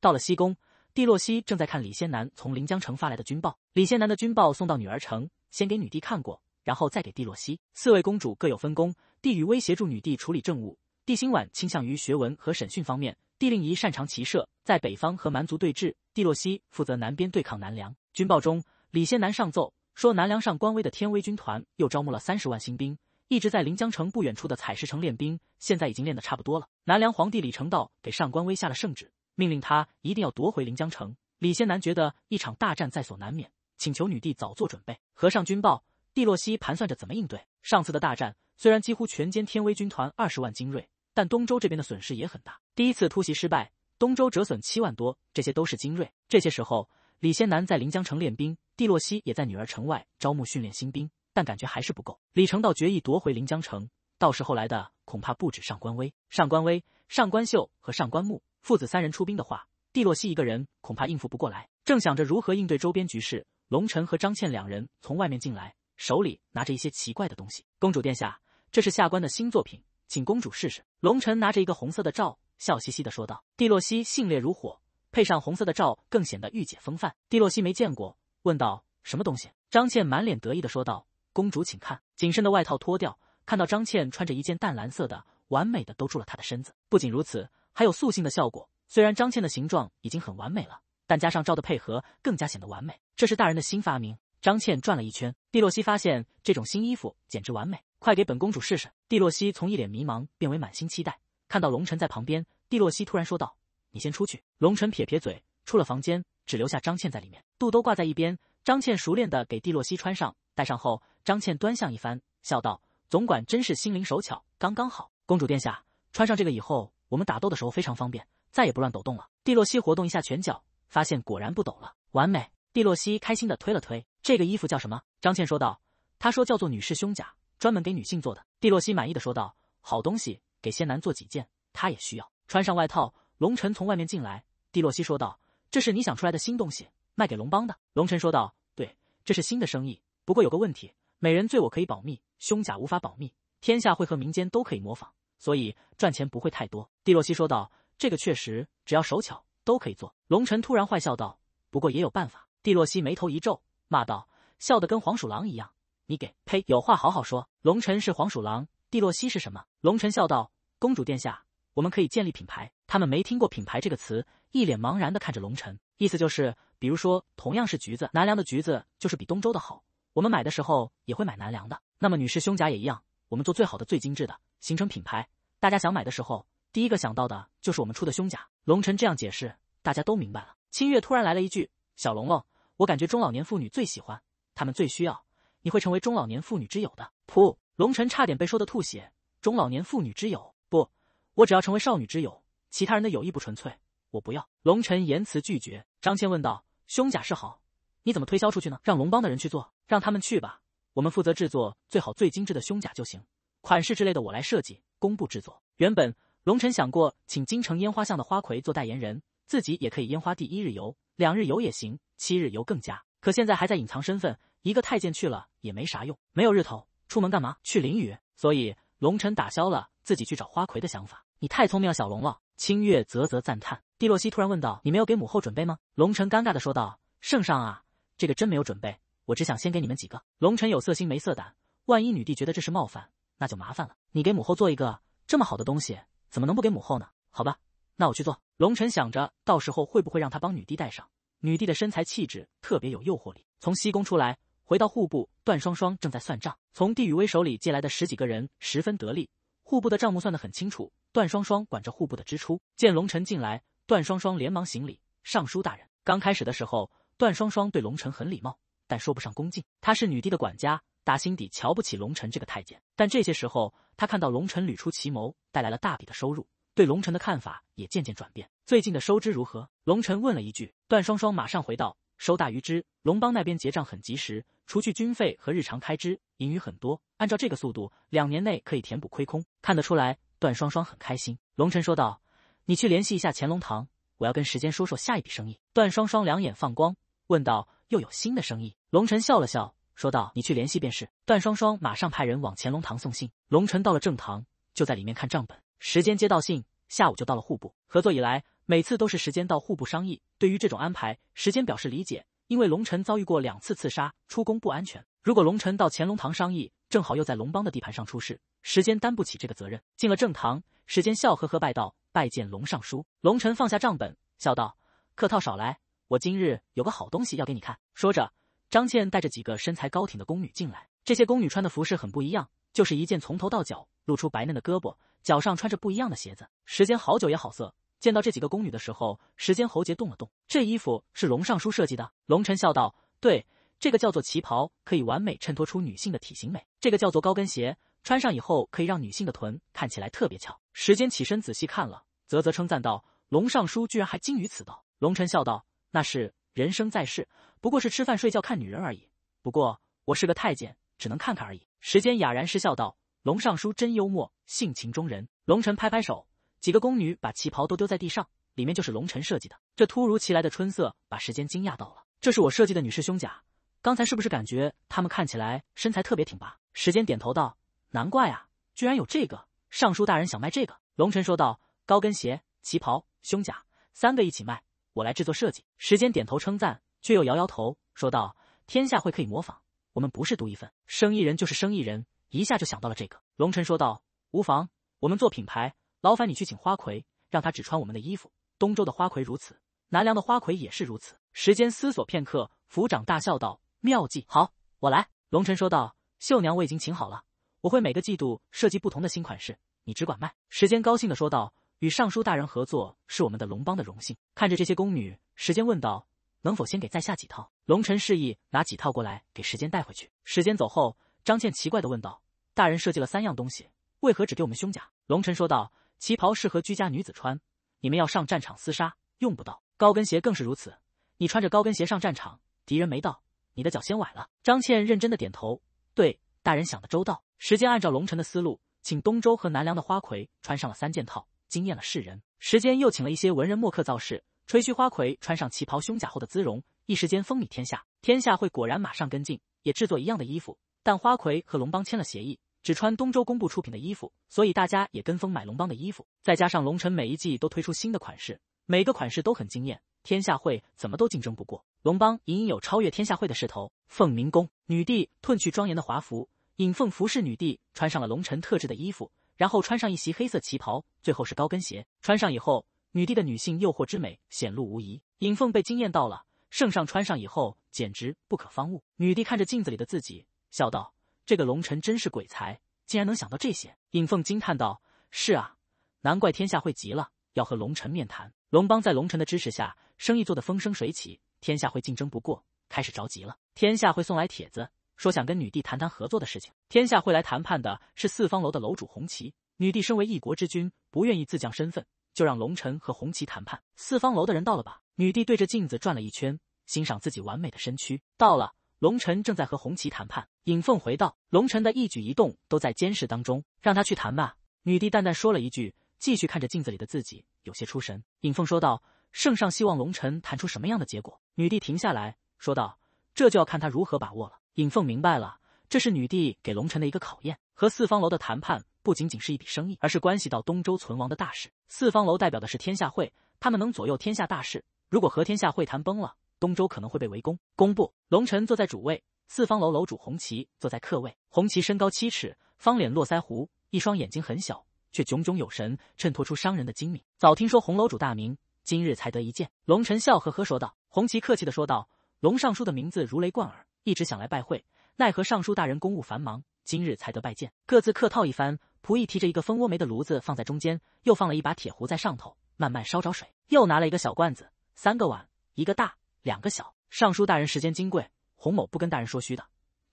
到了西宫，帝洛西正在看李仙南从临江城发来的军报。李仙南的军报送到女儿城，先给女帝看过，然后再给帝洛西。四位公主各有分工：帝宇威协助女帝处理政务；帝心婉倾向于学文和审讯方面；帝令仪擅长骑射，在北方和蛮族对峙；帝洛西负责南边对抗南梁。军报中，李仙南上奏说，南梁上官威的天威军团又招募了三十万新兵，一直在临江城不远处的采石城练兵，现在已经练得差不多了。南梁皇帝李成道给上官威下了圣旨。命令他一定要夺回临江城。李仙南觉得一场大战在所难免，请求女帝早做准备。和上军报，蒂洛西盘算着怎么应对上次的大战。虽然几乎全歼天威军团二十万精锐，但东周这边的损失也很大。第一次突袭失败，东周折损七万多，这些都是精锐。这些时候，李仙南在临江城练兵，蒂洛西也在女儿城外招募训练新兵，但感觉还是不够。李成道决意夺回临江城，到时候来的恐怕不止上官威、上官威、上官秀和上官木。父子三人出兵的话，蒂洛西一个人恐怕应付不过来。正想着如何应对周边局势，龙晨和张倩两人从外面进来，手里拿着一些奇怪的东西。公主殿下，这是下官的新作品，请公主试试。龙晨拿着一个红色的罩，笑嘻嘻的说道。蒂洛西性烈如火，配上红色的罩，更显得御姐风范。蒂洛西没见过，问道：“什么东西？”张倩满脸得意的说道：“公主，请看。”紧身的外套脱掉，看到张倩穿着一件淡蓝色的，完美的兜住了她的身子。不仅如此。还有塑性的效果。虽然张倩的形状已经很完美了，但加上照的配合，更加显得完美。这是大人的新发明。张倩转了一圈，蒂洛西发现这种新衣服简直完美，快给本公主试试！蒂洛西从一脸迷茫变为满心期待。看到龙晨在旁边，蒂洛西突然说道：“你先出去。”龙晨撇撇嘴，出了房间，只留下张倩在里面。肚兜挂在一边，张倩熟练地给蒂洛西穿上，戴上后，张倩端详一番，笑道：“总管真是心灵手巧，刚刚好。公主殿下穿上这个以后。”我们打斗的时候非常方便，再也不乱抖动了。蒂洛西活动一下拳脚，发现果然不抖了，完美。蒂洛西开心地推了推。这个衣服叫什么？张倩说道。她说叫做女士胸甲，专门给女性做的。蒂洛西满意的说道：“好东西，给仙男做几件，他也需要。”穿上外套，龙尘从外面进来。蒂洛西说道：“这是你想出来的新东西，卖给龙帮的。”龙尘说道：“对，这是新的生意。不过有个问题，美人醉我可以保密，胸甲无法保密，天下会和民间都可以模仿，所以赚钱不会太多。”蒂洛西说道：“这个确实，只要手巧都可以做。”龙晨突然坏笑道：“不过也有办法。”蒂洛西眉头一皱，骂道：“笑得跟黄鼠狼一样！你给呸，有话好好说。”龙晨是黄鼠狼，蒂洛西是什么？龙晨笑道：“公主殿下，我们可以建立品牌。”他们没听过“品牌”这个词，一脸茫然的看着龙晨，意思就是，比如说，同样是橘子，南梁的橘子就是比东周的好，我们买的时候也会买南梁的。那么女士胸甲也一样，我们做最好的、最精致的，形成品牌。大家想买的时候。第一个想到的就是我们出的胸甲，龙晨这样解释，大家都明白了。清月突然来了一句：“小龙龙，我感觉中老年妇女最喜欢，他们最需要，你会成为中老年妇女之友的。”噗，龙晨差点被说的吐血。中老年妇女之友？不，我只要成为少女之友。其他人的友谊不纯粹，我不要。龙晨言辞拒绝。张谦问道：“胸甲是好，你怎么推销出去呢？让龙帮的人去做，让他们去吧，我们负责制作最好最精致的胸甲就行，款式之类的我来设计，工部制作。原本。”龙晨想过请京城烟花巷的花魁做代言人，自己也可以烟花第一日游、两日游也行，七日游更佳。可现在还在隐藏身份，一个太监去了也没啥用。没有日头，出门干嘛？去淋雨？所以龙晨打消了自己去找花魁的想法。你太聪明了，小龙了。清月啧啧赞叹。蒂洛西突然问道：“你没有给母后准备吗？”龙晨尴尬的说道：“圣上啊，这个真没有准备。我只想先给你们几个。”龙晨有色心没色胆，万一女帝觉得这是冒犯，那就麻烦了。你给母后做一个这么好的东西。怎么能不给母后呢？好吧，那我去做。龙尘想着，到时候会不会让他帮女帝戴上？女帝的身材气质特别有诱惑力。从西宫出来，回到户部，段双双正在算账。从帝宇威手里借来的十几个人十分得力，户部的账目算得很清楚。段双双管着户部的支出，见龙尘进来，段双双连忙行礼：“尚书大人。”刚开始的时候，段双双对龙尘很礼貌，但说不上恭敬。他是女帝的管家。打心底瞧不起龙尘这个太监，但这些时候，他看到龙尘屡出奇谋，带来了大笔的收入，对龙尘的看法也渐渐转变。最近的收支如何？龙尘问了一句。段双双马上回道：“收大于支，龙帮那边结账很及时，除去军费和日常开支，盈余很多。按照这个速度，两年内可以填补亏空。”看得出来，段双双很开心。龙尘说道：“你去联系一下乾隆堂，我要跟时间说说下一笔生意。”段双双两眼放光，问道：“又有新的生意？”龙尘笑了笑。说道：“你去联系便是。”段双双马上派人往乾隆堂送信。龙晨到了正堂，就在里面看账本。时间接到信，下午就到了户部。合作以来，每次都是时间到户部商议。对于这种安排，时间表示理解，因为龙晨遭遇过两次刺杀，出宫不安全。如果龙晨到乾隆堂商议，正好又在龙帮的地盘上出事，时间担不起这个责任。进了正堂，时间笑呵呵拜道：“拜见龙尚书。”龙晨放下账本，笑道：“客套少来，我今日有个好东西要给你看。”说着。张倩带着几个身材高挺的宫女进来，这些宫女穿的服饰很不一样，就是一件从头到脚露出白嫩的胳膊，脚上穿着不一样的鞋子。时间好久也好色，见到这几个宫女的时候，时间喉结动了动。这衣服是龙尚书设计的，龙臣笑道：“对，这个叫做旗袍，可以完美衬托出女性的体型美。这个叫做高跟鞋，穿上以后可以让女性的臀看起来特别翘。”时间起身仔细看了，啧啧称赞道：“龙尚书居然还精于此道。”龙臣笑道：“那是。”人生在世，不过是吃饭、睡觉、看女人而已。不过我是个太监，只能看看而已。时间哑然失笑道：“龙尚书真幽默，性情中人。”龙尘拍拍手，几个宫女把旗袍都丢在地上，里面就是龙尘设计的。这突如其来的春色把时间惊讶到了。这是我设计的女士胸甲，刚才是不是感觉她们看起来身材特别挺拔？时间点头道：“难怪啊，居然有这个。”尚书大人想卖这个？龙尘说道：“高跟鞋、旗袍、胸甲，三个一起卖。”我来制作设计，时间点头称赞，却又摇摇头说道：“天下会可以模仿，我们不是独一份。生意人就是生意人。”一下就想到了这个，龙晨说道：“无妨，我们做品牌，劳烦你去请花魁，让他只穿我们的衣服。东周的花魁如此，南梁的花魁也是如此。”时间思索片刻，抚掌大笑道：“妙计，好，我来。”龙晨说道：“绣娘我已经请好了，我会每个季度设计不同的新款式，你只管卖。”时间高兴的说道。与尚书大人合作是我们的龙帮的荣幸。看着这些宫女，时间问道：“能否先给在下几套？”龙臣示意拿几套过来给时间带回去。时间走后，张倩奇怪的问道：“大人设计了三样东西，为何只给我们胸甲？”龙臣说道：“旗袍适合居家女子穿，你们要上战场厮杀用不到，高跟鞋更是如此。你穿着高跟鞋上战场，敌人没到，你的脚先崴了。”张倩认真的点头：“对，大人想的周到。”时间按照龙臣的思路，请东周和南梁的花魁穿上了三件套。惊艳了世人。时间又请了一些文人墨客造势，吹嘘花魁穿上旗袍胸甲后的姿容，一时间风靡天下。天下会果然马上跟进，也制作一样的衣服。但花魁和龙帮签了协议，只穿东周工部出品的衣服，所以大家也跟风买龙帮的衣服。再加上龙城每一季都推出新的款式，每个款式都很惊艳，天下会怎么都竞争不过龙帮，隐隐有超越天下会的势头。凤鸣宫，女帝褪去庄严的华服，引凤服饰女帝穿上了龙城特制的衣服。然后穿上一袭黑色旗袍，最后是高跟鞋。穿上以后，女帝的女性诱惑之美显露无遗。尹凤被惊艳到了，圣上穿上以后简直不可方物。女帝看着镜子里的自己，笑道：“这个龙臣真是鬼才，竟然能想到这些。”尹凤惊叹道：“是啊，难怪天下会急了，要和龙臣面谈。龙帮在龙臣的支持下，生意做得风生水起，天下会竞争不过，开始着急了。天下会送来帖子。”说想跟女帝谈谈合作的事情。天下会来谈判的是四方楼的楼主红旗。女帝身为一国之君，不愿意自降身份，就让龙尘和红旗谈判。四方楼的人到了吧？女帝对着镜子转了一圈，欣赏自己完美的身躯。到了，龙尘正在和红旗谈判。尹凤回道：“龙尘的一举一动都在监视当中，让他去谈吧。”女帝淡淡说了一句，继续看着镜子里的自己，有些出神。尹凤说道：“圣上希望龙尘谈出什么样的结果？”女帝停下来说道：“这就要看他如何把握了。”尹凤明白了，这是女帝给龙尘的一个考验。和四方楼的谈判不仅仅是一笔生意，而是关系到东周存亡的大事。四方楼代表的是天下会，他们能左右天下大事。如果和天下会谈崩了，东周可能会被围攻。公布，龙尘坐在主位，四方楼楼主红旗坐在客位。红旗身高七尺，方脸络腮胡，一双眼睛很小，却炯炯有神，衬托出商人的精明。早听说红楼主大名，今日才得一见。龙尘笑呵呵说道。红旗客气的说道：“龙尚书的名字如雷贯耳。”一直想来拜会，奈何尚书大人公务繁忙，今日才得拜见。各自客套一番，仆役提着一个蜂窝煤的炉子放在中间，又放了一把铁壶在上头，慢慢烧着水。又拿了一个小罐子，三个碗，一个大，两个小。尚书大人时间金贵，洪某不跟大人说虚的。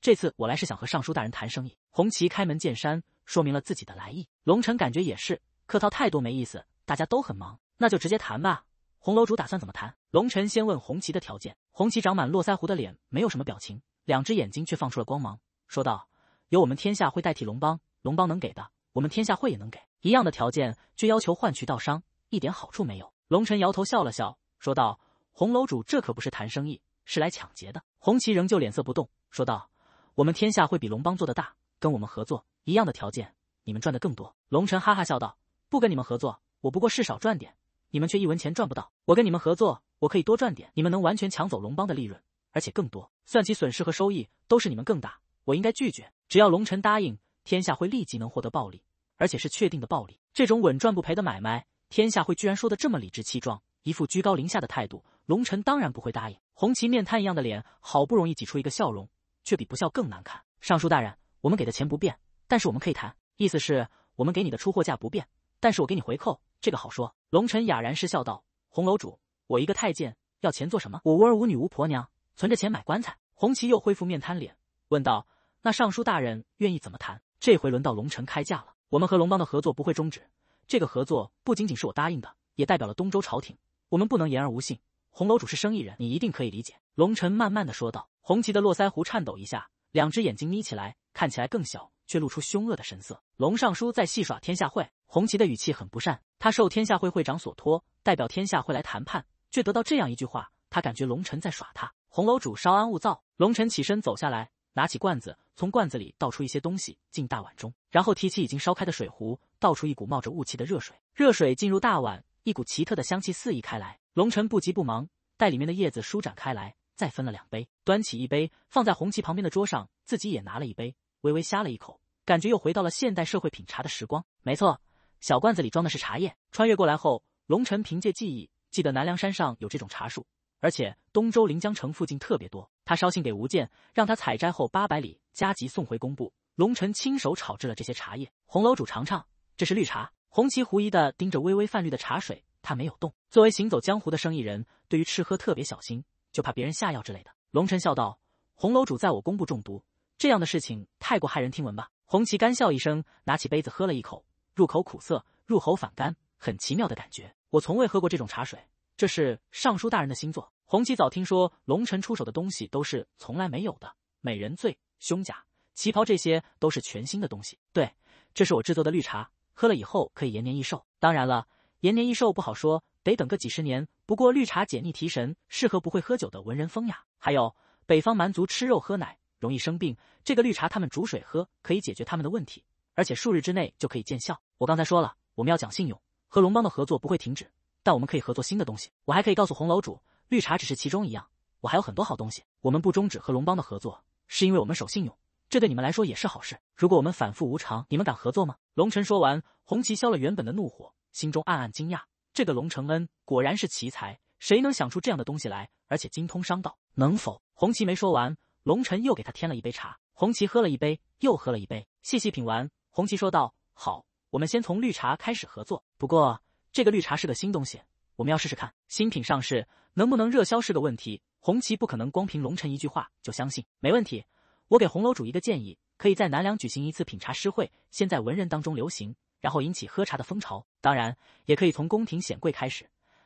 这次我来是想和尚书大人谈生意。红旗开门见山，说明了自己的来意。龙尘感觉也是，客套太多没意思，大家都很忙，那就直接谈吧。红楼主打算怎么谈？龙晨先问红旗的条件。红旗长满络腮胡的脸没有什么表情，两只眼睛却放出了光芒，说道：“有我们天下会代替龙帮，龙帮能给的，我们天下会也能给，一样的条件，却要求换取道商，一点好处没有。”龙晨摇头笑了笑，说道：“红楼主，这可不是谈生意，是来抢劫的。”红旗仍旧脸色不动，说道：“我们天下会比龙帮做的大，跟我们合作，一样的条件，你们赚的更多。”龙晨哈哈笑道：“不跟你们合作，我不过是少赚点。”你们却一文钱赚不到，我跟你们合作，我可以多赚点。你们能完全抢走龙帮的利润，而且更多。算起损失和收益，都是你们更大。我应该拒绝。只要龙晨答应，天下会立即能获得暴利，而且是确定的暴利。这种稳赚不赔的买卖，天下会居然说的这么理直气壮，一副居高临下的态度。龙晨当然不会答应。红旗面瘫一样的脸，好不容易挤出一个笑容，却比不笑更难看。尚书大人，我们给的钱不变，但是我们可以谈。意思是，我们给你的出货价不变，但是我给你回扣。这个好说，龙尘哑然失笑，道：“红楼主，我一个太监要钱做什么？我无儿无女无婆娘，存着钱买棺材。”红旗又恢复面瘫脸，问道：“那尚书大人愿意怎么谈？”这回轮到龙臣开价了。我们和龙帮的合作不会终止，这个合作不仅仅是我答应的，也代表了东周朝廷，我们不能言而无信。红楼主是生意人，你一定可以理解。”龙尘慢慢的说道。红旗的络腮胡颤抖一下，两只眼睛眯起来，看起来更小，却露出凶恶的神色。龙尚书在戏耍天下会。红旗的语气很不善，他受天下会会长所托，代表天下会来谈判，却得到这样一句话，他感觉龙尘在耍他。红楼主稍安勿躁。龙尘起身走下来，拿起罐子，从罐子里倒出一些东西进大碗中，然后提起已经烧开的水壶，倒出一股冒着雾气的热水。热水进入大碗，一股奇特的香气四溢开来。龙尘不急不忙，待里面的叶子舒展开来，再分了两杯，端起一杯放在红旗旁边的桌上，自己也拿了一杯，微微呷了一口，感觉又回到了现代社会品茶的时光。没错。小罐子里装的是茶叶。穿越过来后，龙尘凭借记忆记得南梁山上有这种茶树，而且东周临江城附近特别多。他捎信给吴健，让他采摘后八百里加急送回工部。龙晨亲手炒制了这些茶叶，红楼主尝尝，这是绿茶。红旗狐疑的盯着微微泛绿的茶水，他没有动。作为行走江湖的生意人，对于吃喝特别小心，就怕别人下药之类的。龙晨笑道：“红楼主在我工部中毒，这样的事情太过骇人听闻吧？”红旗干笑一声，拿起杯子喝了一口。入口苦涩，入喉反甘，很奇妙的感觉。我从未喝过这种茶水，这是尚书大人的新作。红旗早听说龙辰出手的东西都是从来没有的，美人醉、胸甲、旗袍，这些都是全新的东西。对，这是我制作的绿茶，喝了以后可以延年益寿。当然了，延年益寿不好说，得等个几十年。不过绿茶解腻提神，适合不会喝酒的文人风雅。还有北方蛮族吃肉喝奶，容易生病，这个绿茶他们煮水喝可以解决他们的问题，而且数日之内就可以见效。我刚才说了，我们要讲信用，和龙帮的合作不会停止，但我们可以合作新的东西。我还可以告诉红楼主，绿茶只是其中一样，我还有很多好东西。我们不终止和龙帮的合作，是因为我们守信用，这对你们来说也是好事。如果我们反复无常，你们敢合作吗？龙晨说完，红旗消了原本的怒火，心中暗暗惊讶，这个龙承恩果然是奇才，谁能想出这样的东西来，而且精通商道？能否？红旗没说完，龙晨又给他添了一杯茶。红旗喝了一杯，又喝了一杯，细细品完，红旗说道：“好。”我们先从绿茶开始合作，不过这个绿茶是个新东西，我们要试试看新品上市能不能热销是个问题。红旗不可能光凭龙臣一句话就相信，没问题。我给红楼主一个建议，可以在南梁举行一次品茶诗会，先在文人当中流行，然后引起喝茶的风潮。当然，也可以从宫廷显贵开始。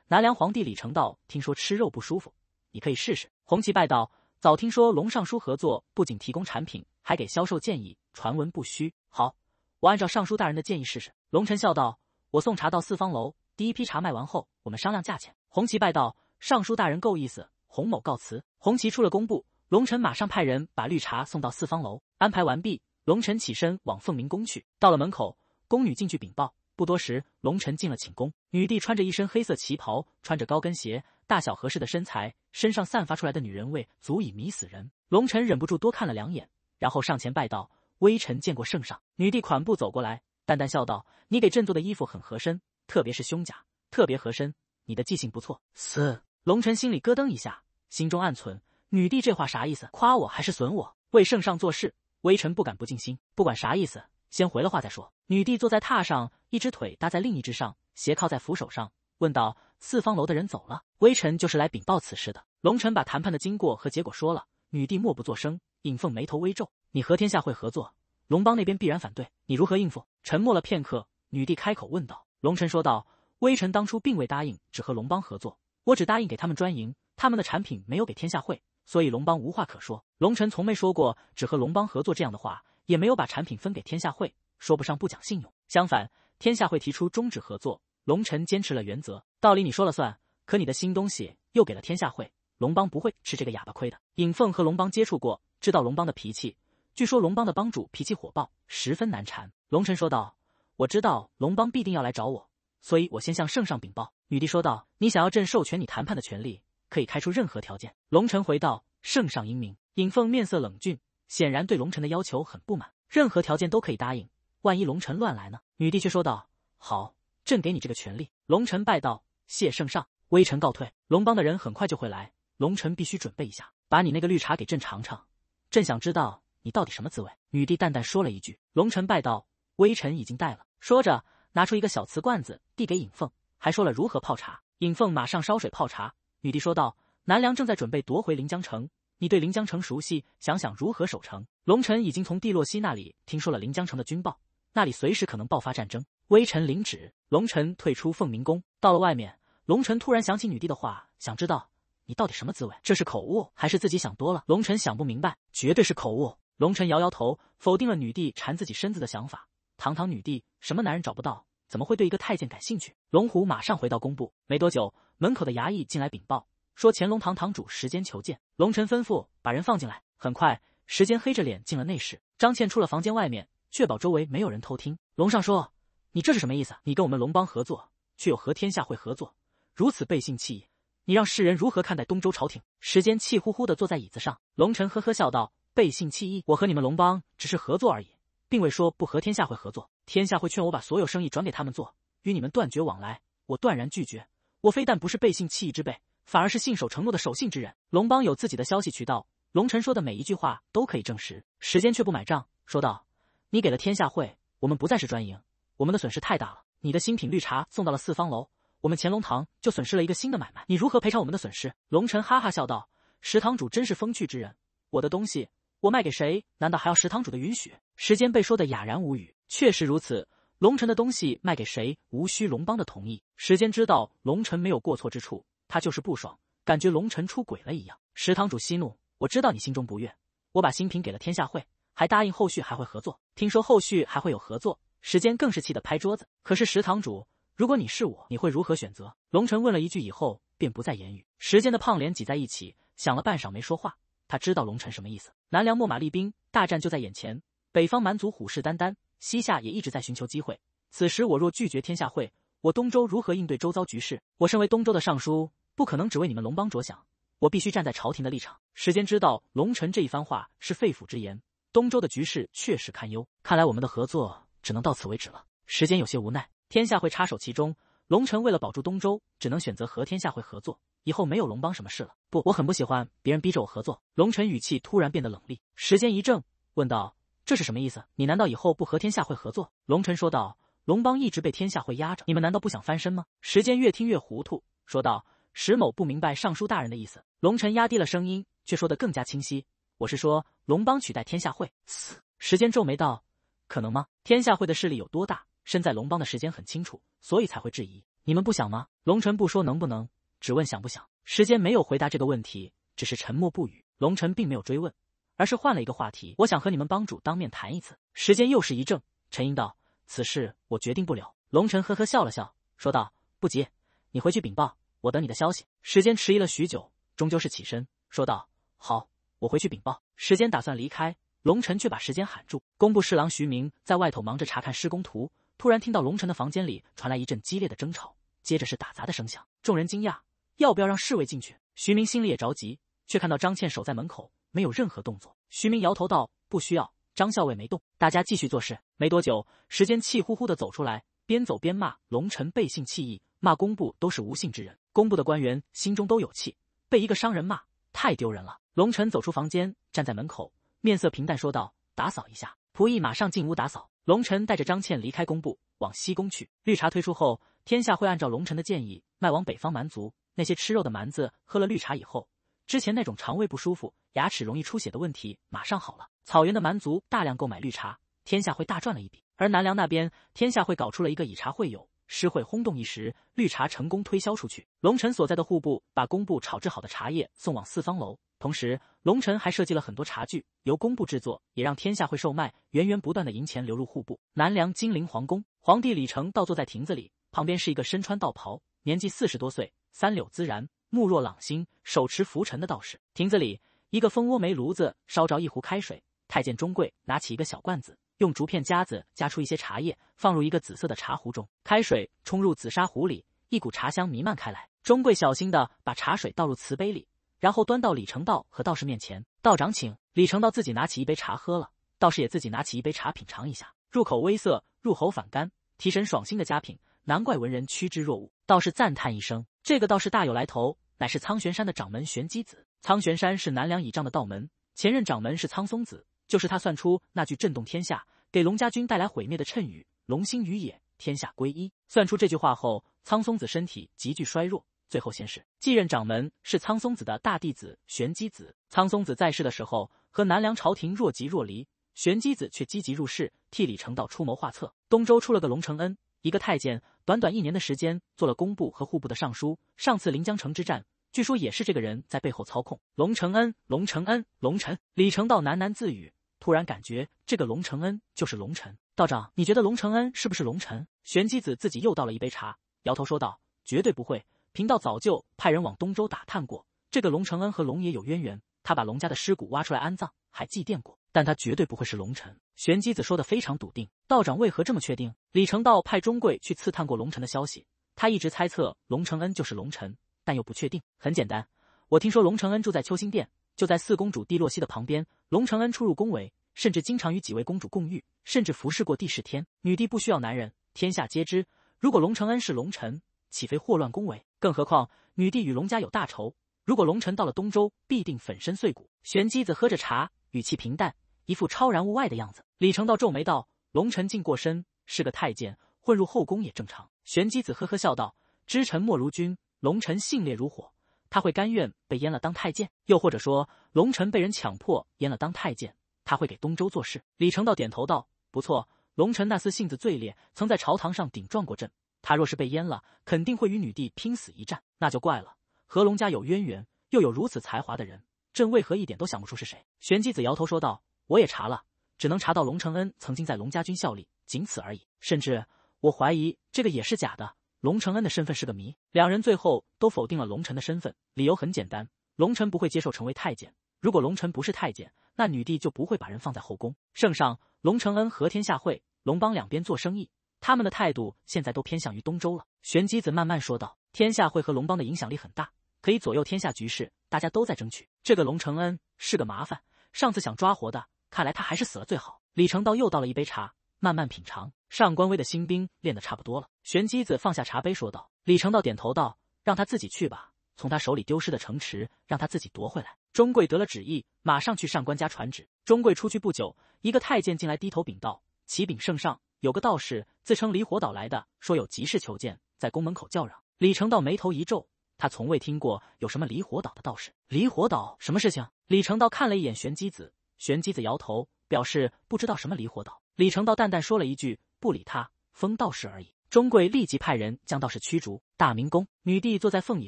南梁皇帝李成道听说吃肉不舒服，你可以试试。红旗拜道，早听说龙尚书合作，不仅提供产品，还给销售建议，传闻不虚。好。我按照尚书大人的建议试试。龙臣笑道：“我送茶到四方楼，第一批茶卖完后，我们商量价钱。”红旗拜道：“尚书大人够意思，洪某告辞。”红旗出了工部，龙臣马上派人把绿茶送到四方楼。安排完毕，龙臣起身往凤鸣宫去。到了门口，宫女进去禀报。不多时，龙臣进了寝宫。女帝穿着一身黑色旗袍，穿着高跟鞋，大小合适的身材，身上散发出来的女人味足以迷死人。龙臣忍不住多看了两眼，然后上前拜道。微臣见过圣上。女帝款步走过来，淡淡笑道：“你给朕做的衣服很合身，特别是胸甲，特别合身。你的记性不错。”四龙尘心里咯噔一下，心中暗存：女帝这话啥意思？夸我还是损我？为圣上做事，微臣不敢不尽心。不管啥意思，先回了话再说。女帝坐在榻上，一只腿搭在另一只上，斜靠在扶手上，问道：“四方楼的人走了？微臣就是来禀报此事的。”龙尘把谈判的经过和结果说了。女帝默不作声，尹凤眉头微皱。你和天下会合作，龙帮那边必然反对，你如何应付？沉默了片刻，女帝开口问道。龙尘说道：“微臣当初并未答应只和龙帮合作，我只答应给他们专营，他们的产品没有给天下会，所以龙帮无话可说。龙尘从没说过只和龙帮合作这样的话，也没有把产品分给天下会，说不上不讲信用。相反，天下会提出终止合作，龙尘坚持了原则，道理你说了算，可你的新东西又给了天下会，龙帮不会吃这个哑巴亏的。尹凤和龙帮接触过，知道龙帮的脾气。”据说龙帮的帮主脾气火爆，十分难缠。龙尘说道：“我知道龙帮必定要来找我，所以我先向圣上禀报。”女帝说道：“你想要朕授权你谈判的权利，可以开出任何条件。”龙尘回道：“圣上英明。”尹凤面色冷峻，显然对龙尘的要求很不满。任何条件都可以答应，万一龙尘乱来呢？女帝却说道：“好，朕给你这个权利。”龙尘拜道：“谢圣上，微臣告退。”龙帮的人很快就会来，龙尘必须准备一下，把你那个绿茶给朕尝尝，朕想知道。你到底什么滋味？女帝淡淡说了一句。龙尘拜道：“微臣已经带了。”说着拿出一个小瓷罐子递给尹凤，还说了如何泡茶。尹凤马上烧水泡茶。女帝说道：“南梁正在准备夺回临江城，你对临江城熟悉，想想如何守城。”龙尘已经从帝洛西那里听说了临江城的军报，那里随时可能爆发战争。微臣领旨。龙尘退出凤鸣宫，到了外面，龙尘突然想起女帝的话，想知道你到底什么滋味？这是口误还是自己想多了？龙尘想不明白，绝对是口误。龙尘摇摇头，否定了女帝缠自己身子的想法。堂堂女帝，什么男人找不到，怎么会对一个太监感兴趣？龙虎马上回到工部，没多久，门口的衙役进来禀报，说乾隆堂堂主时间求见。龙尘吩咐把人放进来。很快，时间黑着脸进了内室。张倩出了房间外面，确保周围没有人偷听。龙上说：“你这是什么意思？你跟我们龙帮合作，却又和天下会合作，如此背信弃义，你让世人如何看待东周朝廷？时间气呼呼的坐在椅子上。龙尘呵呵笑道。背信弃义！我和你们龙帮只是合作而已，并未说不和天下会合作。天下会劝我把所有生意转给他们做，与你们断绝往来，我断然拒绝。我非但不是背信弃义之辈，反而是信守承诺的守信之人。龙帮有自己的消息渠道，龙晨说的每一句话都可以证实。时间却不买账，说道：“你给了天下会，我们不再是专营，我们的损失太大了。你的新品绿茶送到了四方楼，我们乾隆堂就损失了一个新的买卖。你如何赔偿我们的损失？”龙晨哈哈笑道：“石堂主真是风趣之人，我的东西。”我卖给谁？难道还要石堂主的允许？时间被说的哑然无语。确实如此，龙辰的东西卖给谁，无需龙帮的同意。时间知道龙辰没有过错之处，他就是不爽，感觉龙辰出轨了一样。石堂主息怒，我知道你心中不悦。我把新品给了天下会，还答应后续还会合作。听说后续还会有合作，时间更是气得拍桌子。可是石堂主，如果你是我，你会如何选择？龙辰问了一句以后便不再言语。时间的胖脸挤在一起，想了半晌没说话。他知道龙晨什么意思。南梁秣马厉兵，大战就在眼前。北方蛮族虎视眈眈，西夏也一直在寻求机会。此时我若拒绝天下会，我东周如何应对周遭局势？我身为东周的尚书，不可能只为你们龙帮着想，我必须站在朝廷的立场。时间知道龙晨这一番话是肺腑之言。东周的局势确实堪忧，看来我们的合作只能到此为止了。时间有些无奈，天下会插手其中，龙晨为了保住东周，只能选择和天下会合作。以后没有龙帮什么事了。不，我很不喜欢别人逼着我合作。龙晨语气突然变得冷厉，时间一怔，问道：“这是什么意思？你难道以后不和天下会合作？”龙晨说道：“龙帮一直被天下会压着，你们难道不想翻身吗？”时间越听越糊涂，说道：“石某不明白尚书大人的意思。”龙晨压低了声音，却说得更加清晰：“我是说，龙帮取代天下会。”嘶！时间皱眉道：“可能吗？天下会的势力有多大？身在龙帮的时间很清楚，所以才会质疑。你们不想吗？”龙晨不说能不能。只问想不想？时间没有回答这个问题，只是沉默不语。龙尘并没有追问，而是换了一个话题：“我想和你们帮主当面谈一次。”时间又是一怔，沉吟道：“此事我决定不了。”龙尘呵呵笑了笑，说道：“不急，你回去禀报，我等你的消息。”时间迟疑了许久，终究是起身说道：“好，我回去禀报。”时间打算离开，龙尘却把时间喊住。工部侍郎徐明在外头忙着查看施工图，突然听到龙尘的房间里传来一阵激烈的争吵，接着是打砸的声响，众人惊讶。要不要让侍卫进去？徐明心里也着急，却看到张倩守在门口，没有任何动作。徐明摇头道：“不需要。”张校尉没动，大家继续做事。没多久，时间气呼呼的走出来，边走边骂：“龙臣背信弃义，骂工部都是无信之人。”工部的官员心中都有气，被一个商人骂，太丢人了。龙臣走出房间，站在门口，面色平淡说道：“打扫一下。”仆役马上进屋打扫。龙臣带着张倩离开工部，往西宫去。绿茶推出后，天下会按照龙臣的建议卖往北方蛮族。那些吃肉的蛮子喝了绿茶以后，之前那种肠胃不舒服、牙齿容易出血的问题马上好了。草原的蛮族大量购买绿茶，天下会大赚了一笔。而南梁那边，天下会搞出了一个以茶会友诗会，轰动一时，绿茶成功推销出去。龙尘所在的户部把工部炒制好的茶叶送往四方楼，同时龙尘还设计了很多茶具，由工部制作，也让天下会售卖，源源不断的银钱流入户部。南梁金陵皇宫，皇帝李成倒坐在亭子里，旁边是一个身穿道袍、年纪四十多岁。三柳孜然，目若朗星，手持拂尘的道士。亭子里，一个蜂窝煤炉子烧着一壶开水。太监钟贵拿起一个小罐子，用竹片夹子夹出一些茶叶，放入一个紫色的茶壶中，开水冲入紫砂壶里，一股茶香弥漫开来。钟贵小心的把茶水倒入瓷杯里，然后端到李成道和道士面前。道长，请。李成道自己拿起一杯茶喝了，道士也自己拿起一杯茶品尝一下，入口微涩，入喉反甘，提神爽心的佳品。难怪文人趋之若鹜，道士赞叹一声：“这个道士大有来头，乃是苍玄山的掌门玄机子。苍玄山是南梁倚仗的道门，前任掌门是苍松子，就是他算出那句震动天下，给龙家军带来毁灭的谶语：龙兴于野，天下归一。算出这句话后，苍松子身体急剧衰弱，最后仙逝。继任掌门是苍松子的大弟子玄机子。苍松子在世的时候和南梁朝廷若即若离，玄机子却积极入世，替李成道出谋划策。东周出了个龙承恩。”一个太监，短短一年的时间，做了工部和户部的尚书。上次临江城之战，据说也是这个人在背后操控。龙承恩，龙承恩，龙臣。李成道喃喃自语，突然感觉这个龙承恩就是龙臣。道长，你觉得龙承恩是不是龙臣？玄机子自己又倒了一杯茶，摇头说道：“绝对不会，贫道早就派人往东周打探过，这个龙承恩和龙爷有渊源。”他把龙家的尸骨挖出来安葬，还祭奠过，但他绝对不会是龙臣。玄机子说的非常笃定。道长为何这么确定？李成道派钟贵去刺探过龙臣的消息，他一直猜测龙承恩就是龙臣，但又不确定。很简单，我听说龙承恩住在秋心殿，就在四公主帝洛西的旁边。龙承恩出入宫闱，甚至经常与几位公主共浴，甚至服侍过帝释天女帝。不需要男人，天下皆知。如果龙承恩是龙臣，岂非祸乱宫闱？更何况女帝与龙家有大仇。如果龙尘到了东周，必定粉身碎骨。玄机子喝着茶，语气平淡，一副超然物外的样子。李成道皱眉道：“龙尘性过身，是个太监，混入后宫也正常。”玄机子呵呵笑道：“知臣莫如君，龙尘性烈如火，他会甘愿被阉了当太监？又或者说，龙尘被人强迫阉了当太监，他会给东周做事？”李成道点头道：“不错，龙尘那厮性子最烈，曾在朝堂上顶撞过朕。他若是被阉了，肯定会与女帝拼死一战，那就怪了。”和龙家有渊源，又有如此才华的人，朕为何一点都想不出是谁？玄机子摇头说道：“我也查了，只能查到龙承恩曾经在龙家军效力，仅此而已。甚至我怀疑这个也是假的。龙承恩的身份是个谜。”两人最后都否定了龙臣的身份，理由很简单：龙臣不会接受成为太监。如果龙臣不是太监，那女帝就不会把人放在后宫。圣上，龙承恩和天下会、龙帮两边做生意，他们的态度现在都偏向于东周了。玄机子慢慢说道：“天下会和龙帮的影响力很大。”可以左右天下局势，大家都在争取这个龙承恩是个麻烦。上次想抓活的，看来他还是死了最好。李成道又倒了一杯茶，慢慢品尝。上官威的新兵练得差不多了，玄机子放下茶杯说道。李成道点头道：“让他自己去吧，从他手里丢失的城池，让他自己夺回来。”钟贵得了旨意，马上去上官家传旨。钟贵出去不久，一个太监进来低头禀道：“启禀圣上，有个道士自称离火岛来的，说有急事求见，在宫门口叫嚷。”李成道眉头一皱。他从未听过有什么离火岛的道士，离火岛什么事情？李成道看了一眼玄机子，玄机子摇头，表示不知道什么离火岛。李成道淡淡说了一句，不理他，封道士而已。钟贵立即派人将道士驱逐。大明宫女帝坐在凤椅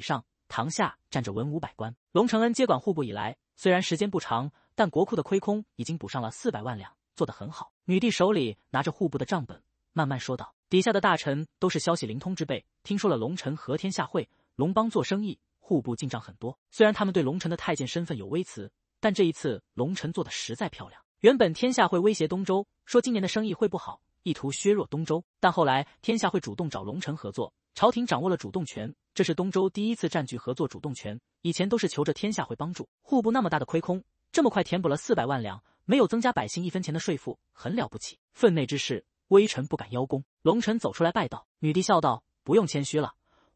上，堂下站着文武百官。龙承恩接管户部以来，虽然时间不长，但国库的亏空已经补上了四百万两，做得很好。女帝手里拿着户部的账本，慢慢说道：“底下的大臣都是消息灵通之辈，听说了龙城和天下会。”龙邦做生意，户部进账很多。虽然他们对龙臣的太监身份有微词，但这一次龙臣做的实在漂亮。原本天下会威胁东周，说今年的生意会不好，意图削弱东周。但后来天下会主动找龙臣合作，朝廷掌握了主动权。这是东周第一次占据合作主动权，以前都是求着天下会帮助。户部那么大的亏空，这么快填补了四百万两，没有增加百姓一分钱的税赋，很了不起。分内之事，微臣不敢邀功。龙臣走出来拜道，女帝笑道：“不用谦虚了。”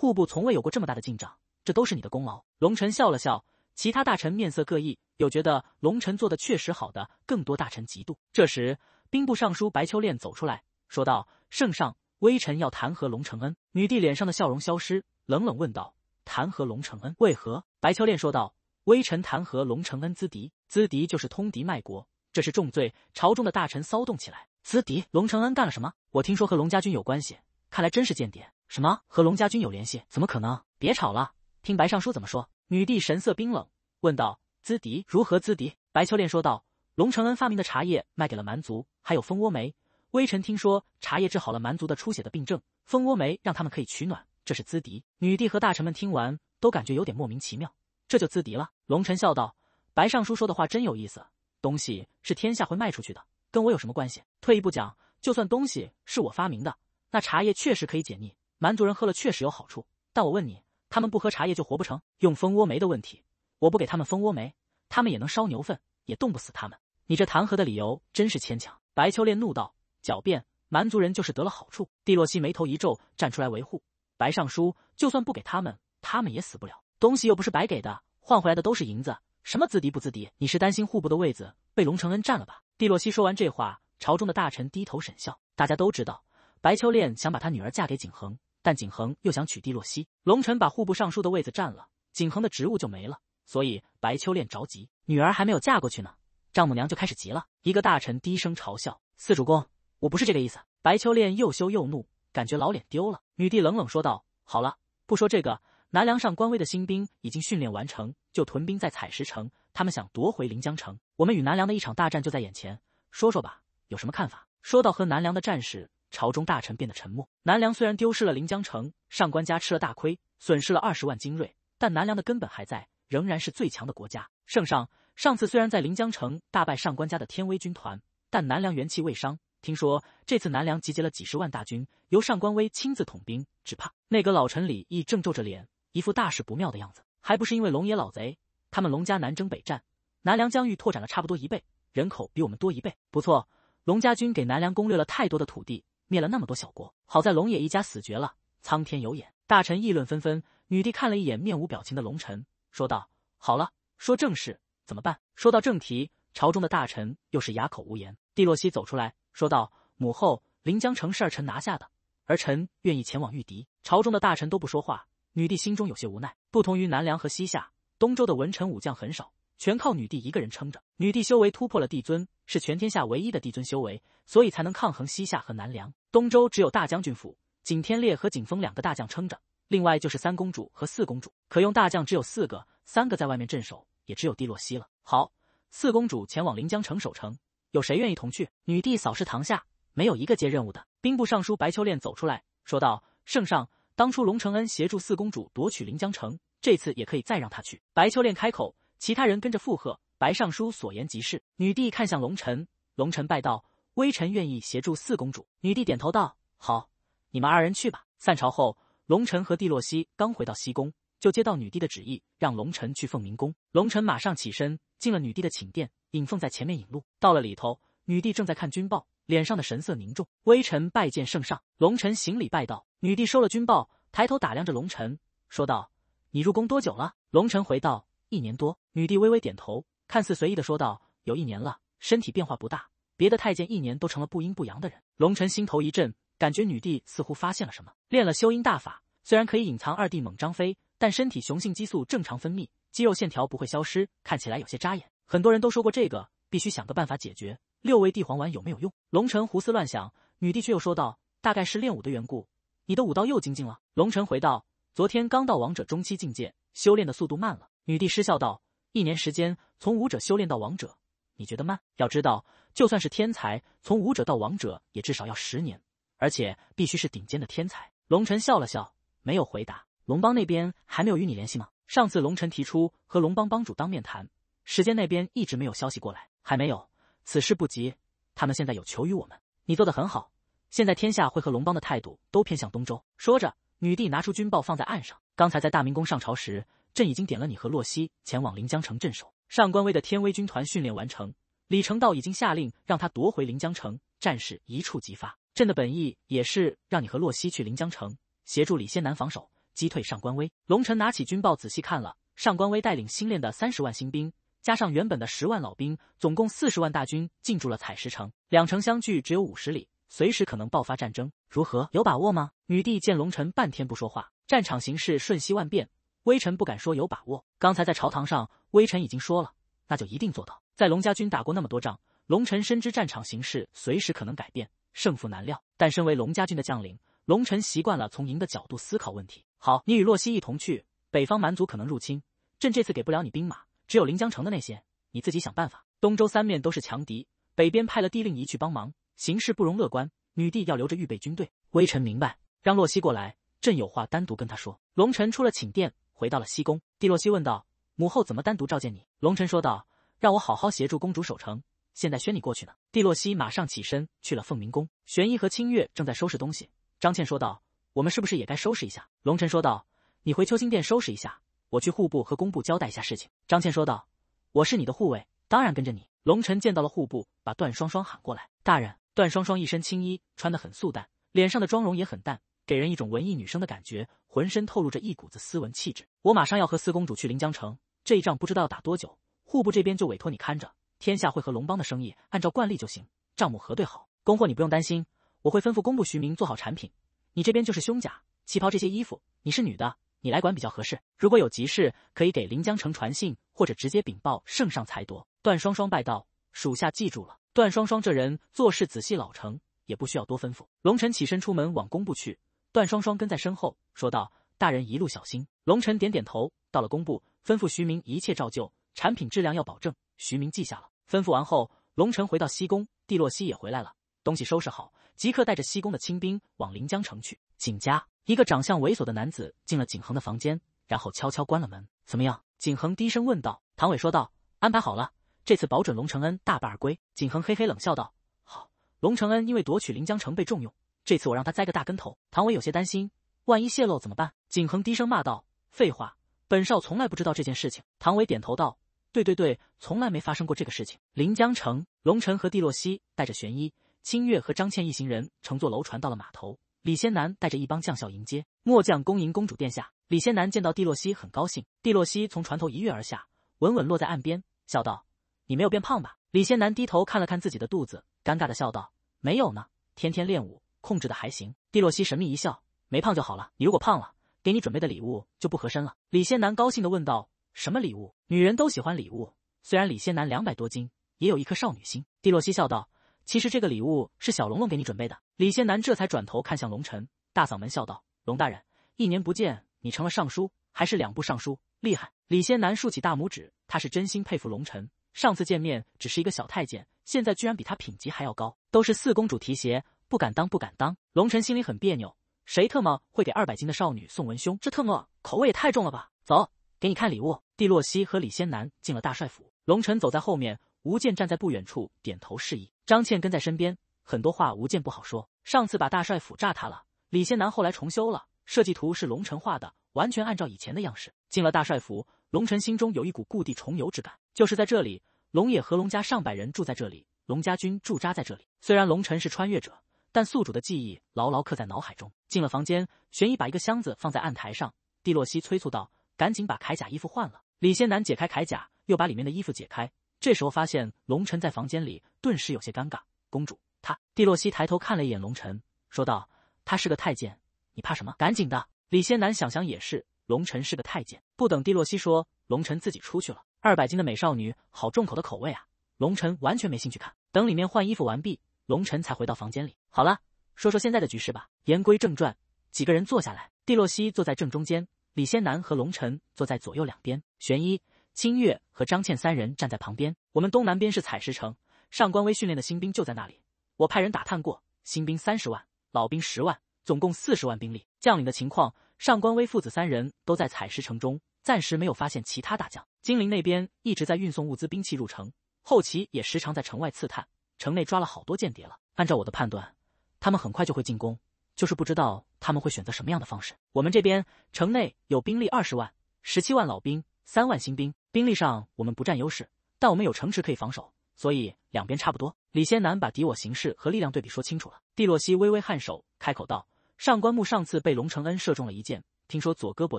户部从未有过这么大的进账，这都是你的功劳。龙臣笑了笑，其他大臣面色各异，有觉得龙臣做的确实好的，更多大臣嫉妒。这时，兵部尚书白秋练走出来，说道：“圣上，微臣要弹劾龙承恩。”女帝脸上的笑容消失，冷冷问道：“弹劾龙承恩，为何？”白秋练说道：“微臣弹劾龙承恩资敌，资敌就是通敌卖国，这是重罪。”朝中的大臣骚动起来：“资敌，龙承恩干了什么？我听说和龙家军有关系，看来真是间谍。”什么和龙家军有联系？怎么可能？别吵了，听白尚书怎么说。女帝神色冰冷，问道：“资敌如何资敌？”白秋莲说道：“龙承恩发明的茶叶卖给了蛮族，还有蜂窝煤。微臣听说茶叶治好了蛮族的出血的病症，蜂窝煤让他们可以取暖，这是资敌。”女帝和大臣们听完都感觉有点莫名其妙，这就资敌了。龙臣笑道：“白尚书说的话真有意思，东西是天下会卖出去的，跟我有什么关系？退一步讲，就算东西是我发明的，那茶叶确实可以解腻。”蛮族人喝了确实有好处，但我问你，他们不喝茶叶就活不成。用蜂窝煤的问题，我不给他们蜂窝煤，他们也能烧牛粪，也冻不死他们。你这弹劾的理由真是牵强。白秋练怒道：“狡辩！蛮族人就是得了好处。”蒂洛西眉头一皱，站出来维护：“白尚书，就算不给他们，他们也死不了。东西又不是白给的，换回来的都是银子。什么自敌不自敌？你是担心户部的位子被龙承恩占了吧？”蒂洛西说完这话，朝中的大臣低头沈笑。大家都知道，白秋练想把他女儿嫁给景恒。但景恒又想取帝洛西，龙尘把户部尚书的位子占了，景恒的职务就没了，所以白秋恋着急，女儿还没有嫁过去呢，丈母娘就开始急了。一个大臣低声嘲笑：“四主公，我不是这个意思。”白秋恋又羞又怒，感觉老脸丢了。女帝冷冷说道：“好了，不说这个。南梁上官威的新兵已经训练完成，就屯兵在采石城，他们想夺回临江城。我们与南梁的一场大战就在眼前，说说吧，有什么看法？”说到和南梁的战事。朝中大臣变得沉默。南梁虽然丢失了临江城，上官家吃了大亏，损失了二十万精锐，但南梁的根本还在，仍然是最强的国家。圣上，上次虽然在临江城大败上官家的天威军团，但南梁元气未伤。听说这次南梁集结了几十万大军，由上官威亲自统兵，只怕内阁老臣李毅正皱着脸，一副大事不妙的样子。还不是因为龙爷老贼？他们龙家南征北战，南梁疆域拓展了差不多一倍，人口比我们多一倍。不错，龙家军给南梁攻略了太多的土地。灭了那么多小国，好在龙野一家死绝了，苍天有眼。大臣议论纷纷，女帝看了一眼面无表情的龙臣，说道：“好了，说正事，怎么办？”说到正题，朝中的大臣又是哑口无言。蒂洛西走出来，说道：“母后，临江城是儿臣拿下的，儿臣愿意前往御敌。”朝中的大臣都不说话，女帝心中有些无奈。不同于南梁和西夏，东周的文臣武将很少，全靠女帝一个人撑着。女帝修为突破了帝尊，是全天下唯一的帝尊修为。所以才能抗衡西夏和南梁。东周只有大将军府景天烈和景风两个大将撑着，另外就是三公主和四公主。可用大将只有四个，三个在外面镇守，也只有帝洛西了。好，四公主前往临江城守城，有谁愿意同去？女帝扫视堂下，没有一个接任务的。兵部尚书白秋练走出来说道：“圣上，当初龙承恩协助四公主夺取临江城，这次也可以再让他去。”白秋练开口，其他人跟着附和。白尚书所言极是。女帝看向龙晨，龙晨拜道。微臣愿意协助四公主。女帝点头道：“好，你们二人去吧。”散朝后，龙尘和蒂洛西刚回到西宫，就接到女帝的旨意，让龙尘去凤鸣宫。龙尘马上起身，进了女帝的寝殿。尹凤在前面引路，到了里头，女帝正在看军报，脸上的神色凝重。微臣拜见圣上。龙尘行礼拜道。女帝收了军报，抬头打量着龙尘，说道：“你入宫多久了？”龙尘回道：“一年多。”女帝微微点头，看似随意的说道：“有一年了，身体变化不大。”别的太监一年都成了不阴不阳的人，龙尘心头一震，感觉女帝似乎发现了什么。练了修阴大法，虽然可以隐藏二弟猛张飞，但身体雄性激素正常分泌，肌肉线条不会消失，看起来有些扎眼。很多人都说过这个，必须想个办法解决。六味地黄丸有没有用？龙尘胡思乱想，女帝却又说道：“大概是练武的缘故，你的武道又精进了。”龙尘回道：“昨天刚到王者中期境界，修炼的速度慢了。”女帝失笑道：“一年时间，从武者修炼到王者。”你觉得慢？要知道，就算是天才，从武者到王者也至少要十年，而且必须是顶尖的天才。龙晨笑了笑，没有回答。龙帮那边还没有与你联系吗？上次龙晨提出和龙帮帮主当面谈，时间那边一直没有消息过来，还没有。此事不急，他们现在有求于我们。你做得很好，现在天下会和龙帮的态度都偏向东周。说着，女帝拿出军报放在岸上。刚才在大明宫上朝时，朕已经点了你和洛西前往临江城镇守。上官威的天威军团训练完成，李成道已经下令让他夺回临江城，战事一触即发。朕的本意也是让你和洛西去临江城，协助李仙南防守，击退上官威。龙尘拿起军报仔细看了，上官威带领新练的三十万新兵，加上原本的十万老兵，总共四十万大军进驻了采石城，两城相距只有五十里，随时可能爆发战争。如何有把握吗？女帝见龙尘半天不说话，战场形势瞬息万变。微臣不敢说有把握。刚才在朝堂上，微臣已经说了，那就一定做到。在龙家军打过那么多仗，龙臣深知战场形势随时可能改变，胜负难料。但身为龙家军的将领，龙臣习惯了从赢的角度思考问题。好，你与洛西一同去北方蛮族可能入侵。朕这次给不了你兵马，只有临江城的那些，你自己想办法。东周三面都是强敌，北边派了帝令仪去帮忙，形势不容乐观。女帝要留着预备军队，微臣明白。让洛西过来，朕有话单独跟他说。龙臣出了寝殿。回到了西宫，帝洛西问道：“母后怎么单独召见你？”龙晨说道：“让我好好协助公主守城，现在宣你过去呢。”帝洛西马上起身去了凤鸣宫。玄一和清月正在收拾东西，张倩说道：“我们是不是也该收拾一下？”龙晨说道：“你回秋心殿收拾一下，我去户部和工部交代一下事情。”张倩说道：“我是你的护卫，当然跟着你。”龙晨见到了户部，把段双双喊过来。大人，段双双一身青衣，穿得很素淡，脸上的妆容也很淡。给人一种文艺女生的感觉，浑身透露着一股子斯文气质。我马上要和四公主去临江城，这一仗不知道要打多久，户部这边就委托你看着。天下会和龙帮的生意，按照惯例就行，账目核对好，供货你不用担心，我会吩咐工部徐明做好产品。你这边就是胸甲、旗袍这些衣服，你是女的，你来管比较合适。如果有急事，可以给临江城传信，或者直接禀报圣上裁夺。段双双拜道：“属下记住了。”段双双这人做事仔细老成，也不需要多吩咐。龙晨起身出门往工部去。段双双跟在身后说道：“大人一路小心。”龙尘点点头，到了工部，吩咐徐明一切照旧，产品质量要保证。徐明记下了。吩咐完后，龙尘回到西宫，蒂洛西也回来了，东西收拾好，即刻带着西宫的亲兵往临江城去。景家一个长相猥琐的男子进了景恒的房间，然后悄悄关了门。怎么样？景恒低声问道。唐伟说道：“安排好了，这次保准龙承恩大败而归。”景恒嘿嘿冷笑道：“好，龙承恩因为夺取临江城被重用。”这次我让他栽个大跟头。唐伟有些担心，万一泄露怎么办？景恒低声骂道：“废话，本少从来不知道这件事情。”唐伟点头道：“对对对，从来没发生过这个事情。”临江城，龙晨和蒂洛西带着玄一、清月和张倩一行人乘坐楼船到了码头。李仙南带着一帮将校迎接，末将恭迎公主殿下。李仙南见到蒂洛西很高兴，蒂洛西从船头一跃而下，稳稳落在岸边，笑道：“你没有变胖吧？”李仙南低头看了看自己的肚子，尴尬的笑道：“没有呢，天天练武。”控制的还行，蒂洛西神秘一笑，没胖就好了。你如果胖了，给你准备的礼物就不合身了。李仙南高兴的问道：“什么礼物？女人都喜欢礼物。”虽然李仙南两百多斤，也有一颗少女心。蒂洛西笑道：“其实这个礼物是小龙龙给你准备的。”李仙南这才转头看向龙尘，大嗓门笑道：“龙大人，一年不见，你成了尚书，还是两部尚书，厉害！”李仙南竖起大拇指，他是真心佩服龙尘。上次见面只是一个小太监，现在居然比他品级还要高，都是四公主提携。不敢当，不敢当。龙晨心里很别扭，谁特么会给二百斤的少女送文胸？这特么口味也太重了吧！走，给你看礼物。蒂洛西和李仙南进了大帅府，龙晨走在后面，吴健站在不远处点头示意，张倩跟在身边。很多话吴健不好说。上次把大帅府炸塌了，李仙南后来重修了，设计图是龙臣画的，完全按照以前的样式。进了大帅府，龙晨心中有一股故地重游之感，就是在这里，龙野和龙家上百人住在这里，龙家军驻扎在这里。虽然龙晨是穿越者。但宿主的记忆牢牢刻在脑海中。进了房间，玄衣把一个箱子放在案台上。蒂洛西催促道：“赶紧把铠甲衣服换了。”李仙南解开铠甲，又把里面的衣服解开。这时候发现龙尘在房间里，顿时有些尴尬。公主，他……蒂洛西抬头看了一眼龙尘，说道：“他是个太监，你怕什么？”赶紧的！李仙南想想也是，龙尘是个太监。不等蒂洛西说，龙尘自己出去了。二百斤的美少女，好重口的口味啊！龙尘完全没兴趣看。等里面换衣服完毕，龙尘才回到房间里。好了，说说现在的局势吧。言归正传，几个人坐下来，蒂洛西坐在正中间，李先南和龙晨坐在左右两边，玄一、清月和张倩三人站在旁边。我们东南边是采石城，上官威训练的新兵就在那里。我派人打探过，新兵三十万，老兵十万，总共四十万兵力。将领的情况，上官威父子三人都在采石城中，暂时没有发现其他大将。金陵那边一直在运送物资、兵器入城，后齐也时常在城外刺探，城内抓了好多间谍了。按照我的判断。他们很快就会进攻，就是不知道他们会选择什么样的方式。我们这边城内有兵力二十万，十七万老兵，三万新兵，兵力上我们不占优势，但我们有城池可以防守，所以两边差不多。李仙南把敌我形势和力量对比说清楚了。蒂洛西微微颔首，开口道：“上官木上次被龙承恩射中了一箭，听说左胳膊